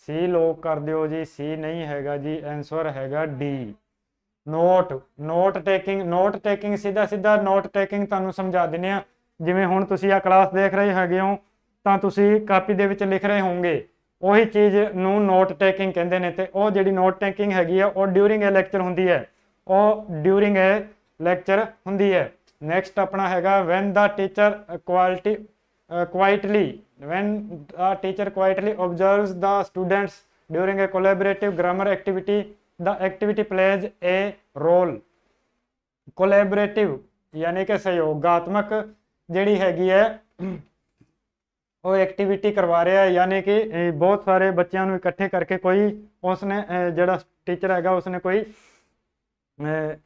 c ਲੋਕ ਕਰ ਦਿਓ ਜੀ c ਨਹੀਂ ਹੈਗਾ ਜੀ answer ਹੈਗਾ d note note taking note taking ਸਿੱਧਾ ਸਿੱਧਾ ਨੋਟ ਟੇਕਿੰਗ ਤੁਹਾਨੂੰ ਸਮਝਾ ਦਿੰਨੇ ਆ ਜਿਵੇਂ ਹੁਣ ਤੁਸੀਂ ਆ ਕਲਾਸ ਦੇਖ ਰਹੇ ਹੈਗੇ ਹੋ ਤਾਂ ਤੁਸੀਂ ਕਾਪੀ ਦੇ ਵਿੱਚ ਲਿਖ ਰਹੇ ਹੋਵੋਗੇ ਉਹੀ ਚੀਜ਼ ਨੂੰ ਨੋਟ ਟੇਕਿੰਗ ਕਹਿੰਦੇ ਨੇ ਤੇ ਉਹ ਜਿਹੜੀ ਨੋਟ ਟੇਕਿੰਗ ਹੈਗੀ ਆ ਉਹ ਡਿਊਰਿੰਗ ਅ ਲੈਕਚਰ ਹੁੰਦੀ ਹੈ ਉਹ ਡਿਊਰਿੰਗ ਅ ਲੈਕਚਰ ਹੁੰਦੀ ਹੈ ਨੈਕਸਟ ਆਪਣਾ ਹੈਗਾ when the teacher quality quietly when the teacher quietly observes the students during a collaborative grammar activity the activity plays a role collaborative ਯਾਨੀ ਕਿ ਸਹਿਯੋਗਾਤਮਕ ਜਿਹੜੀ ਹੈਗੀ ਹੈ ਉਹ ਐਕਟੀਵਿਟੀ ਕਰਵਾ ਰਿਹਾ ਹੈ ਯਾਨੀ ਕਿ ਬਹੁਤ ਸਾਰੇ ਬੱਚਿਆਂ ਨੂੰ ਇਕੱਠੇ ਕਰਕੇ ਕੋਈ ਉਸਨੇ ਜਿਹੜਾ ਟੀਚਰ ਹੈਗਾ ਉਸਨੇ ਕੋਈ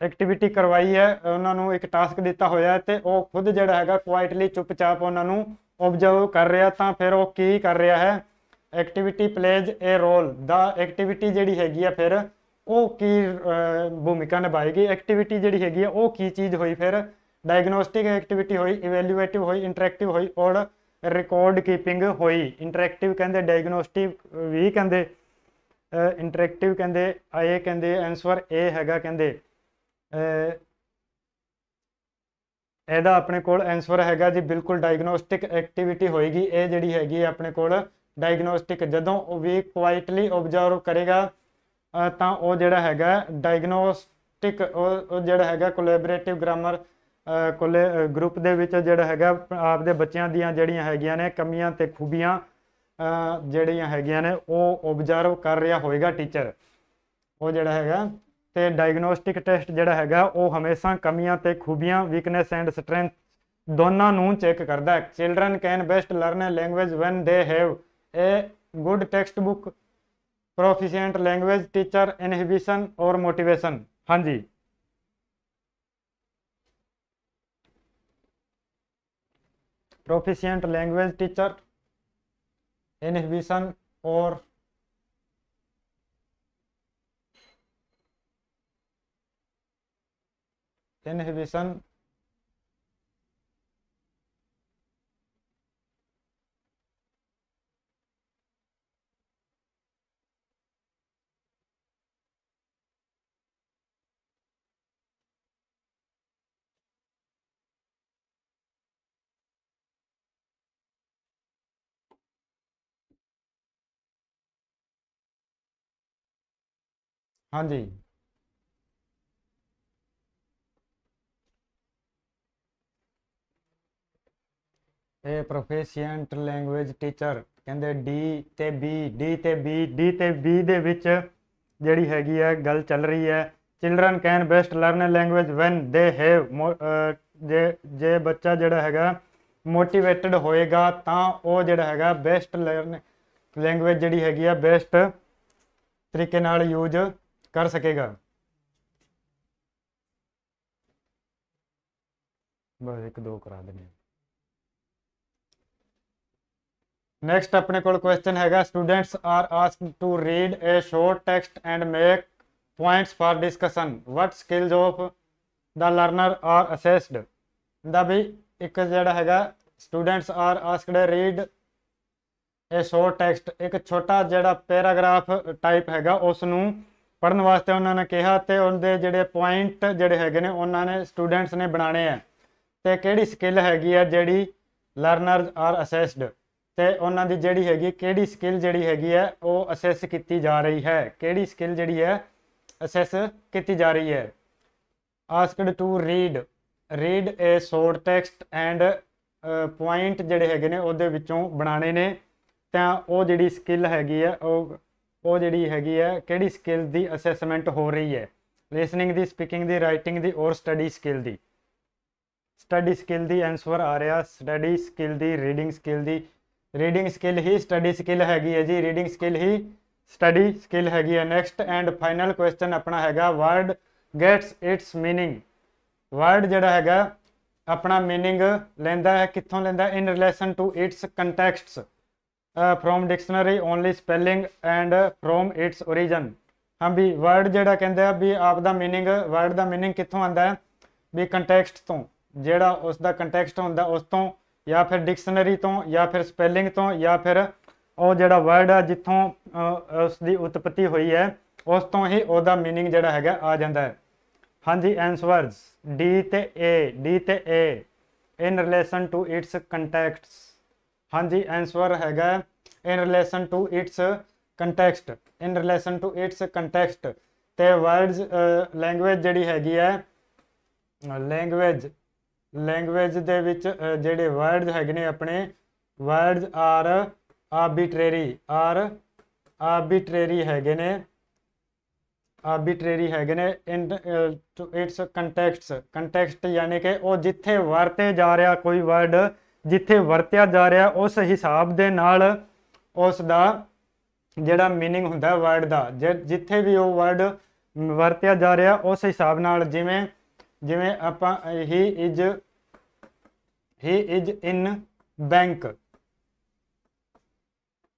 ਐਕਟੀਵਿਟੀ ਕਰਵਾਈ ਹੈ ਉਹਨਾਂ ਨੂੰ ਇੱਕ ਟਾਸਕ ਦਿੱਤਾ ਹੋਇਆ ਤੇ ਉਹ ਖੁਦ ਜਿਹੜਾ ਹੈਗਾ ਕੁਆਇਟਲੀ ਚੁੱਪਚਾਪ ਉਹਨਾਂ ਨੂੰ ਆਬਜ਼ਰਵ ਕਰ ਰਿਹਾ ਤਾਂ ਫਿਰ ਉਹ ਕੀ ਕਰ ਰਿਹਾ ਹੈ activity plays a role the activity ਜਿਹੜੀ ਹੈਗੀ ਆ ਫਿਰ ਉਹ ਕੀ ਭੂਮਿਕਾ ਨਿਭਾਏਗੀ ਐਕਟੀਵਿਟੀ ਜਿਹੜੀ ਹੈਗੀ ਆ ਉਹ ਕੀ ਚੀਜ਼ ਹੋਈ ਫਿਰ ਡਾਇਗਨੋਸਟਿਕ ਐਕਟੀਵਿਟੀ ਹੋਈ ਇਵੈਲੂਏਟਿਵ ਹੋਈ ਇੰਟਰੈਕਟਿਵ ਹੋਈ ਔਰ ਰਿਕਾਰਡ ਕੀਪਿੰਗ ਹੋਈ ਇੰਟਰੈਕਟਿਵ ਕਹਿੰਦੇ ਡਾਇਗਨੋਸਟਿਕ ਵੀ ਕਹਿੰਦੇ ਇੰਟਰੈਕਟਿਵ ਕਹਿੰਦੇ ਆਏ ਕਹਿੰਦੇ ਆਨਸਰ ਏ ਹੈਗਾ ਕਹਿੰਦੇ ਇਹਦਾ ਆਪਣੇ ਕੋਲ ਆਨਸਰ ਹੈਗਾ ਜੀ ਬਿਲਕੁਲ ਡਾਇਗਨੋਸਟਿਕ ਐਕਟੀਵਿਟੀ ਹੋਏਗੀ ਇਹ ਜਿਹੜੀ ਹੈਗੀ ਆਪਣੇ ਕੋਲ ਡਾਇਗਨੋਸਟਿਕ ਜਦੋਂ ਉਹ ਵੀ ਕੁਆਇਟਲੀ ਆਬਜ਼ਰਵ ਕਰੇਗਾ ਤਾਂ ਉਹ ਜਿਹੜਾ ਹੈਗਾ ਡਾਇਗਨੋਸਟਿਕ ਉਹ ਜਿਹੜਾ ਹੈਗਾ ਕੋਲੈਬੋਰੇਟਿਵ ਗ੍ਰਾਮਰ ਕੋਲੇ ਗਰੁੱਪ ਦੇ ਵਿੱਚ ਜਿਹੜਾ ਹੈਗਾ ਆਪਦੇ ਬੱਚਿਆਂ ਦੀਆਂ ਜਿਹੜੀਆਂ ਹੈਗੀਆਂ ਨੇ ਕਮੀਆਂ ਤੇ ਖੂਬੀਆਂ ਜਿਹੜੀਆਂ ਹੈਗੀਆਂ ਨੇ ਉਹ ਆਬਜ਼ਰਵ ਕਰ ਰਿਹਾ ਹੋਵੇਗਾ ਟੀਚਰ ਉਹ ਜਿਹੜਾ ਹੈਗਾ ਤੇ ਡਾਇਗਨੋਸਟਿਕ ਟੈਸਟ ਜਿਹੜਾ ਹੈਗਾ ਉਹ ਹਮੇਸ਼ਾ ਕਮੀਆਂ ਤੇ ਖੂਬੀਆਂ ਵੀਕਨੈਸ ਐਂਡ ਸਟਰੈਂਥ ਦੋਨਾਂ ਨੂੰ ਚੈੱਕ ਕਰਦਾ ਹੈ children can best learn language when they have a good text book proficient language teacher inhibition or motivation ਹਾਂਜੀ proficient language teacher inhibition or inhibition ਹਾਂਜੀ ਇਹ ਪ੍ਰੋਫੈਸ਼ੀਐਂਟ ਲੈਂਗੁਏਜ ਟੀਚਰ ਕਹਿੰਦੇ D ਤੇ B D ਤੇ B D ਤੇ B ਦੇ ਵਿੱਚ ਜਿਹੜੀ ਹੈਗੀ ਹੈ ਗੱਲ ਚੱਲ ਰਹੀ ਹੈ children can best learn language when they have ਜੇ ਜੇ ਬੱਚਾ ਜਿਹੜਾ ਹੈਗਾ ਮੋਟੀਵੇਟਡ ਹੋਏਗਾ ਤਾਂ ਉਹ ਜਿਹੜਾ ਹੈਗਾ ਬੈਸਟ ਲਰਨ ਲੈਂਗੁਏਜ ਜਿਹੜੀ ਹੈਗੀ ਆ ਬੈਸਟ ਤਰੀਕੇ ਨਾਲ ਯੂਜ਼ ਕਰ ਸਕੇਗਾ ਬਸ ਇੱਕ ਦੋ ਕਰਾ ਦਿੰਦੇ ਨੈਕਸਟ ਆਪਣੇ ਕੋਲ ਕੁਐਸਚਨ ਹੈਗਾ students are asked to read a short text and make points for discussion what skills of the learner are assessed ਦਾ ਵੀ ਇੱਕ ਜਿਹੜਾ ਹੈਗਾ students are asked read a short text ਇੱਕ ਛੋਟਾ ਜਿਹੜਾ ਪੈਰਾਗ੍ਰਾਫ ਟਾਈਪ ਹੈਗਾ ਉਸ ਨੂੰ ਪੜਨ ਵਾਸਤੇ ਉਹਨਾਂ ਨੇ ਕਿਹਾ ਤੇ ਉਹਦੇ ਜਿਹੜੇ ਪੁਆਇੰਟ ਜਿਹੜੇ ਹੈਗੇ ਨੇ ਉਹਨਾਂ ਨੇ ਸਟੂਡੈਂਟਸ ਨੇ ਬਣਾਣੇ ਆ ਤੇ ਕਿਹੜੀ ਸਕਿੱਲ ਹੈਗੀ ਆ ਜਿਹੜੀ ਲਰਨਰਸ ਆਰ ਅਸੈਸਡ ਤੇ ਉਹਨਾਂ ਦੀ ਜਿਹੜੀ ਹੈਗੀ ਕਿਹੜੀ ਸਕਿੱਲ ਜਿਹੜੀ ਹੈਗੀ ਆ ਉਹ ਅਸੈਸ ਕੀਤੀ ਜਾ ਰਹੀ ਹੈ ਕਿਹੜੀ ਸਕਿੱਲ ਜਿਹੜੀ ਹੈ ਅਸੈਸ ਕੀਤੀ ਜਾ ਰਹੀ ਹੈ asked to read read a short text and point ਜਿਹੜੇ ਹੈਗੇ ਨੇ ਉਹਦੇ ਵਿੱਚੋਂ ਬਣਾਣੇ ਨੇ ਤਾਂ ਉਹ ਜਿਹੜੀ ਸਕਿੱਲ ਹੈਗੀ ਆ ਉਹ ਉਹ ਜਿਹੜੀ ਹੈਗੀ ਹੈ ਕਿਹੜੀ ਸਕਿੱਲ ਦੀ ਅਸੈਸਮੈਂਟ ਹੋ ਰਹੀ ਹੈ ਲਿਸਨਿੰਗ ਦੀ ਸਪੀਕਿੰਗ ਦੀ ਰਾਈਟਿੰਗ ਦੀ ਔਰ ਸਟੱਡੀ ਸਕਿੱਲ ਦੀ ਸਟੱਡੀ ਸਕਿੱਲ ਦੀ ਆਨਸਰ ਆ ਰਿਹਾ ਸਟੱਡੀ ਸਕਿੱਲ ਦੀ ਰੀਡਿੰਗ ਸਕਿੱਲ ਦੀ ਰੀਡਿੰਗ ਸਕਿੱਲ ਹੀ ਸਟੱਡੀ ਸਕਿੱਲ ਹੈਗੀ ਹੈ ਜੀ ਰੀਡਿੰਗ ਸਕਿੱਲ ਹੀ ਸਟੱਡੀ ਸਕਿੱਲ ਹੈਗੀ ਹੈ ਨੈਕਸਟ ਐਂਡ ਫਾਈਨਲ ਕੁਐਸਚਨ ਆਪਣਾ ਹੈਗਾ word gets its meaning word ਜਿਹੜਾ ਹੈਗਾ ਆਪਣਾ मीनिंग ਲੈਂਦਾ ਹੈ ਕਿੱਥੋਂ ਲੈਂਦਾ in relation to its contexts from dictionary only spelling and from its origin ਹਾਂ ਵੀ ਵਰਡ ਜਿਹੜਾ ਕਹਿੰਦੇ ਆ ਵੀ ਆਪ ਦਾ मीनिंग ਵਰਡ ਦਾ मीनिंग ਕਿੱਥੋਂ ਆਂਦਾ ਹੈ ਵੀ ਕੰਟੈਕਸਟ ਤੋਂ ਜਿਹੜਾ ਉਸ ਦਾ ਕੰਟੈਕਸਟ ਹੁੰਦਾ ਉਸ ਤੋਂ ਜਾਂ ਫਿਰ ਡਿਕਸ਼ਨਰੀ ਤੋਂ ਜਾਂ ਫਿਰ ਸਪੈਲਿੰਗ ਤੋਂ ਜਾਂ ਫਿਰ ਉਹ ਜਿਹੜਾ ਵਰਡ ਆ ਜਿੱਥੋਂ ਉਸ ਦੀ ਉਤਪਤੀ ਹੋਈ ਹੈ ਉਸ ਤੋਂ ਹੀ ਉਹਦਾ मीनिंग ਜਿਹੜਾ ਹੈਗਾ ਆ ਜਾਂਦਾ ਹੈ ਹਾਂਜੀ ਆਨਸਰਸ ਡੀ ਤੇ ਏ ਡੀ ਤੇ A in relation to its contacts ਹਾਂਜੀ ਆਨਸਰ ਹੈਗਾ in relation to its context in relation to its context ਤੇ ਵਰਡਸ ਲੈਂਗੁਏਜ ਜਿਹੜੀ ਹੈਗੀ ਹੈ ਲੈਂਗੁਏਜ ਲੈਂਗੁਏਜ ਦੇ ਵਿੱਚ ਜਿਹੜੇ ਵਰਡਸ ਹੈਗੇ ਨੇ ਆਪਣੇ words are arbitrary are arbitrary ਹੈਗੇ ਨੇ ਆਰਬਿਟਰੀ ਹੈਗੇ ਨੇ in to its contexts context ਯਾਨੀ ਕਿ ਉਹ ਜਿੱਥੇ ਵਰਤੇ ਜਾ ਰਿਹਾ ਕੋਈ ਵਰਡ ਜਿੱਥੇ ਵਰਤਿਆ ਜਾ ਰਿਹਾ ਉਸ ਹਿਸਾਬ ਦੇ ਨਾਲ ਉਸ ਦਾ ਜਿਹੜਾ मीनिंग ਹੁੰਦਾ ਵਰਡ ਦਾ ਜਿੱਥੇ ਵੀ ਉਹ ਵਰਡ ਵਰਤਿਆ ਜਾ ਰਿਹਾ ਉਸ ਹਿਸਾਬ ਨਾਲ ਜਿਵੇਂ ਜਿਵੇਂ ਆਪਾਂ he is he is in bank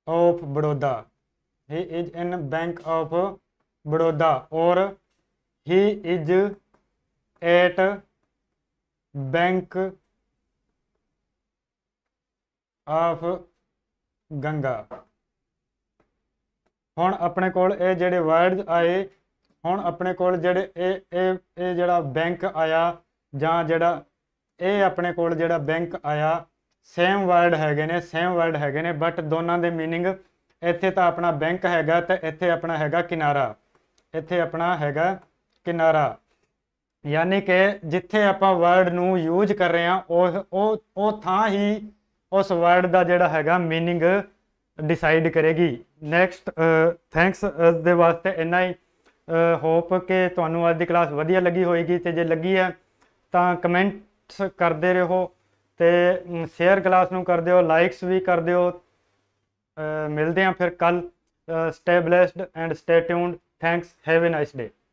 of Baroda he is in bank of Baroda ਔਰ he is at bank of Ganga ਹੁਣ ਆਪਣੇ ਕੋਲ ਇਹ ਜਿਹੜੇ ਵਰਡਸ ਆਏ ਹੁਣ ਆਪਣੇ ਕੋਲ ਜਿਹੜੇ ਇਹ ਇਹ ਇਹ ਜਿਹੜਾ ਬੈਂਕ ਆਇਆ ਜਾਂ ਜਿਹੜਾ ਇਹ ਆਪਣੇ ਕੋਲ ਜਿਹੜਾ ਬੈਂਕ ਆਇਆ ਸੇਮ ਵਰਡ ਹੈਗੇ ਨੇ ਸੇਮ ਵਰਡ ਹੈਗੇ ਨੇ ਬਟ ਦੋਨਾਂ ਦੇ मीनिंग ਇੱਥੇ ਤਾਂ ਆਪਣਾ ਬੈਂਕ ਹੈਗਾ ਤੇ ਇੱਥੇ ਆਪਣਾ ਹੈਗਾ ਕਿਨਾਰਾ ਇੱਥੇ ਆਪਣਾ ਹੈਗਾ ਕਿਨਾਰਾ ਯਾਨੀ ਕਿ ਜਿੱਥੇ ਆਪਾਂ ਵਰਡ ਨੂੰ ਯੂਜ਼ ਕਰ ਰਹੇ ਆ ਉਹ ਉਹ ਉਹ ਥਾਂ ਹੀ ਉਸ ਵਰਡ ਦਾ ਜਿਹੜਾ ਹੈਗਾ मीनिंग ਡਿਸਾਈਡ ਕਰੇਗੀ ਨੈਕਸਟ ਥੈਂਕਸ ਦੇ ਵਾਸਤੇ ਇੰਨਾ ਹੀ ਹੋਪ ਕਿ ਤੁਹਾਨੂੰ ਅੱਜ ਦੀ ਕਲਾਸ ਵਧੀਆ ਲੱਗੀ ਹੋਏਗੀ ਤੇ ਜੇ ਲੱਗੀ ਹੈ ਤਾਂ ਕਮੈਂਟ ਕਰਦੇ ਰਹੋ ਤੇ ਸ਼ੇਅਰ ਕਲਾਸ ਨੂੰ ਕਰ ਦਿਓ ਲਾਈਕਸ ਵੀ ਕਰ ਦਿਓ ਮਿਲਦੇ ਆਂ ਫਿਰ ਕੱਲ stay and stay tuned thanks have a nice day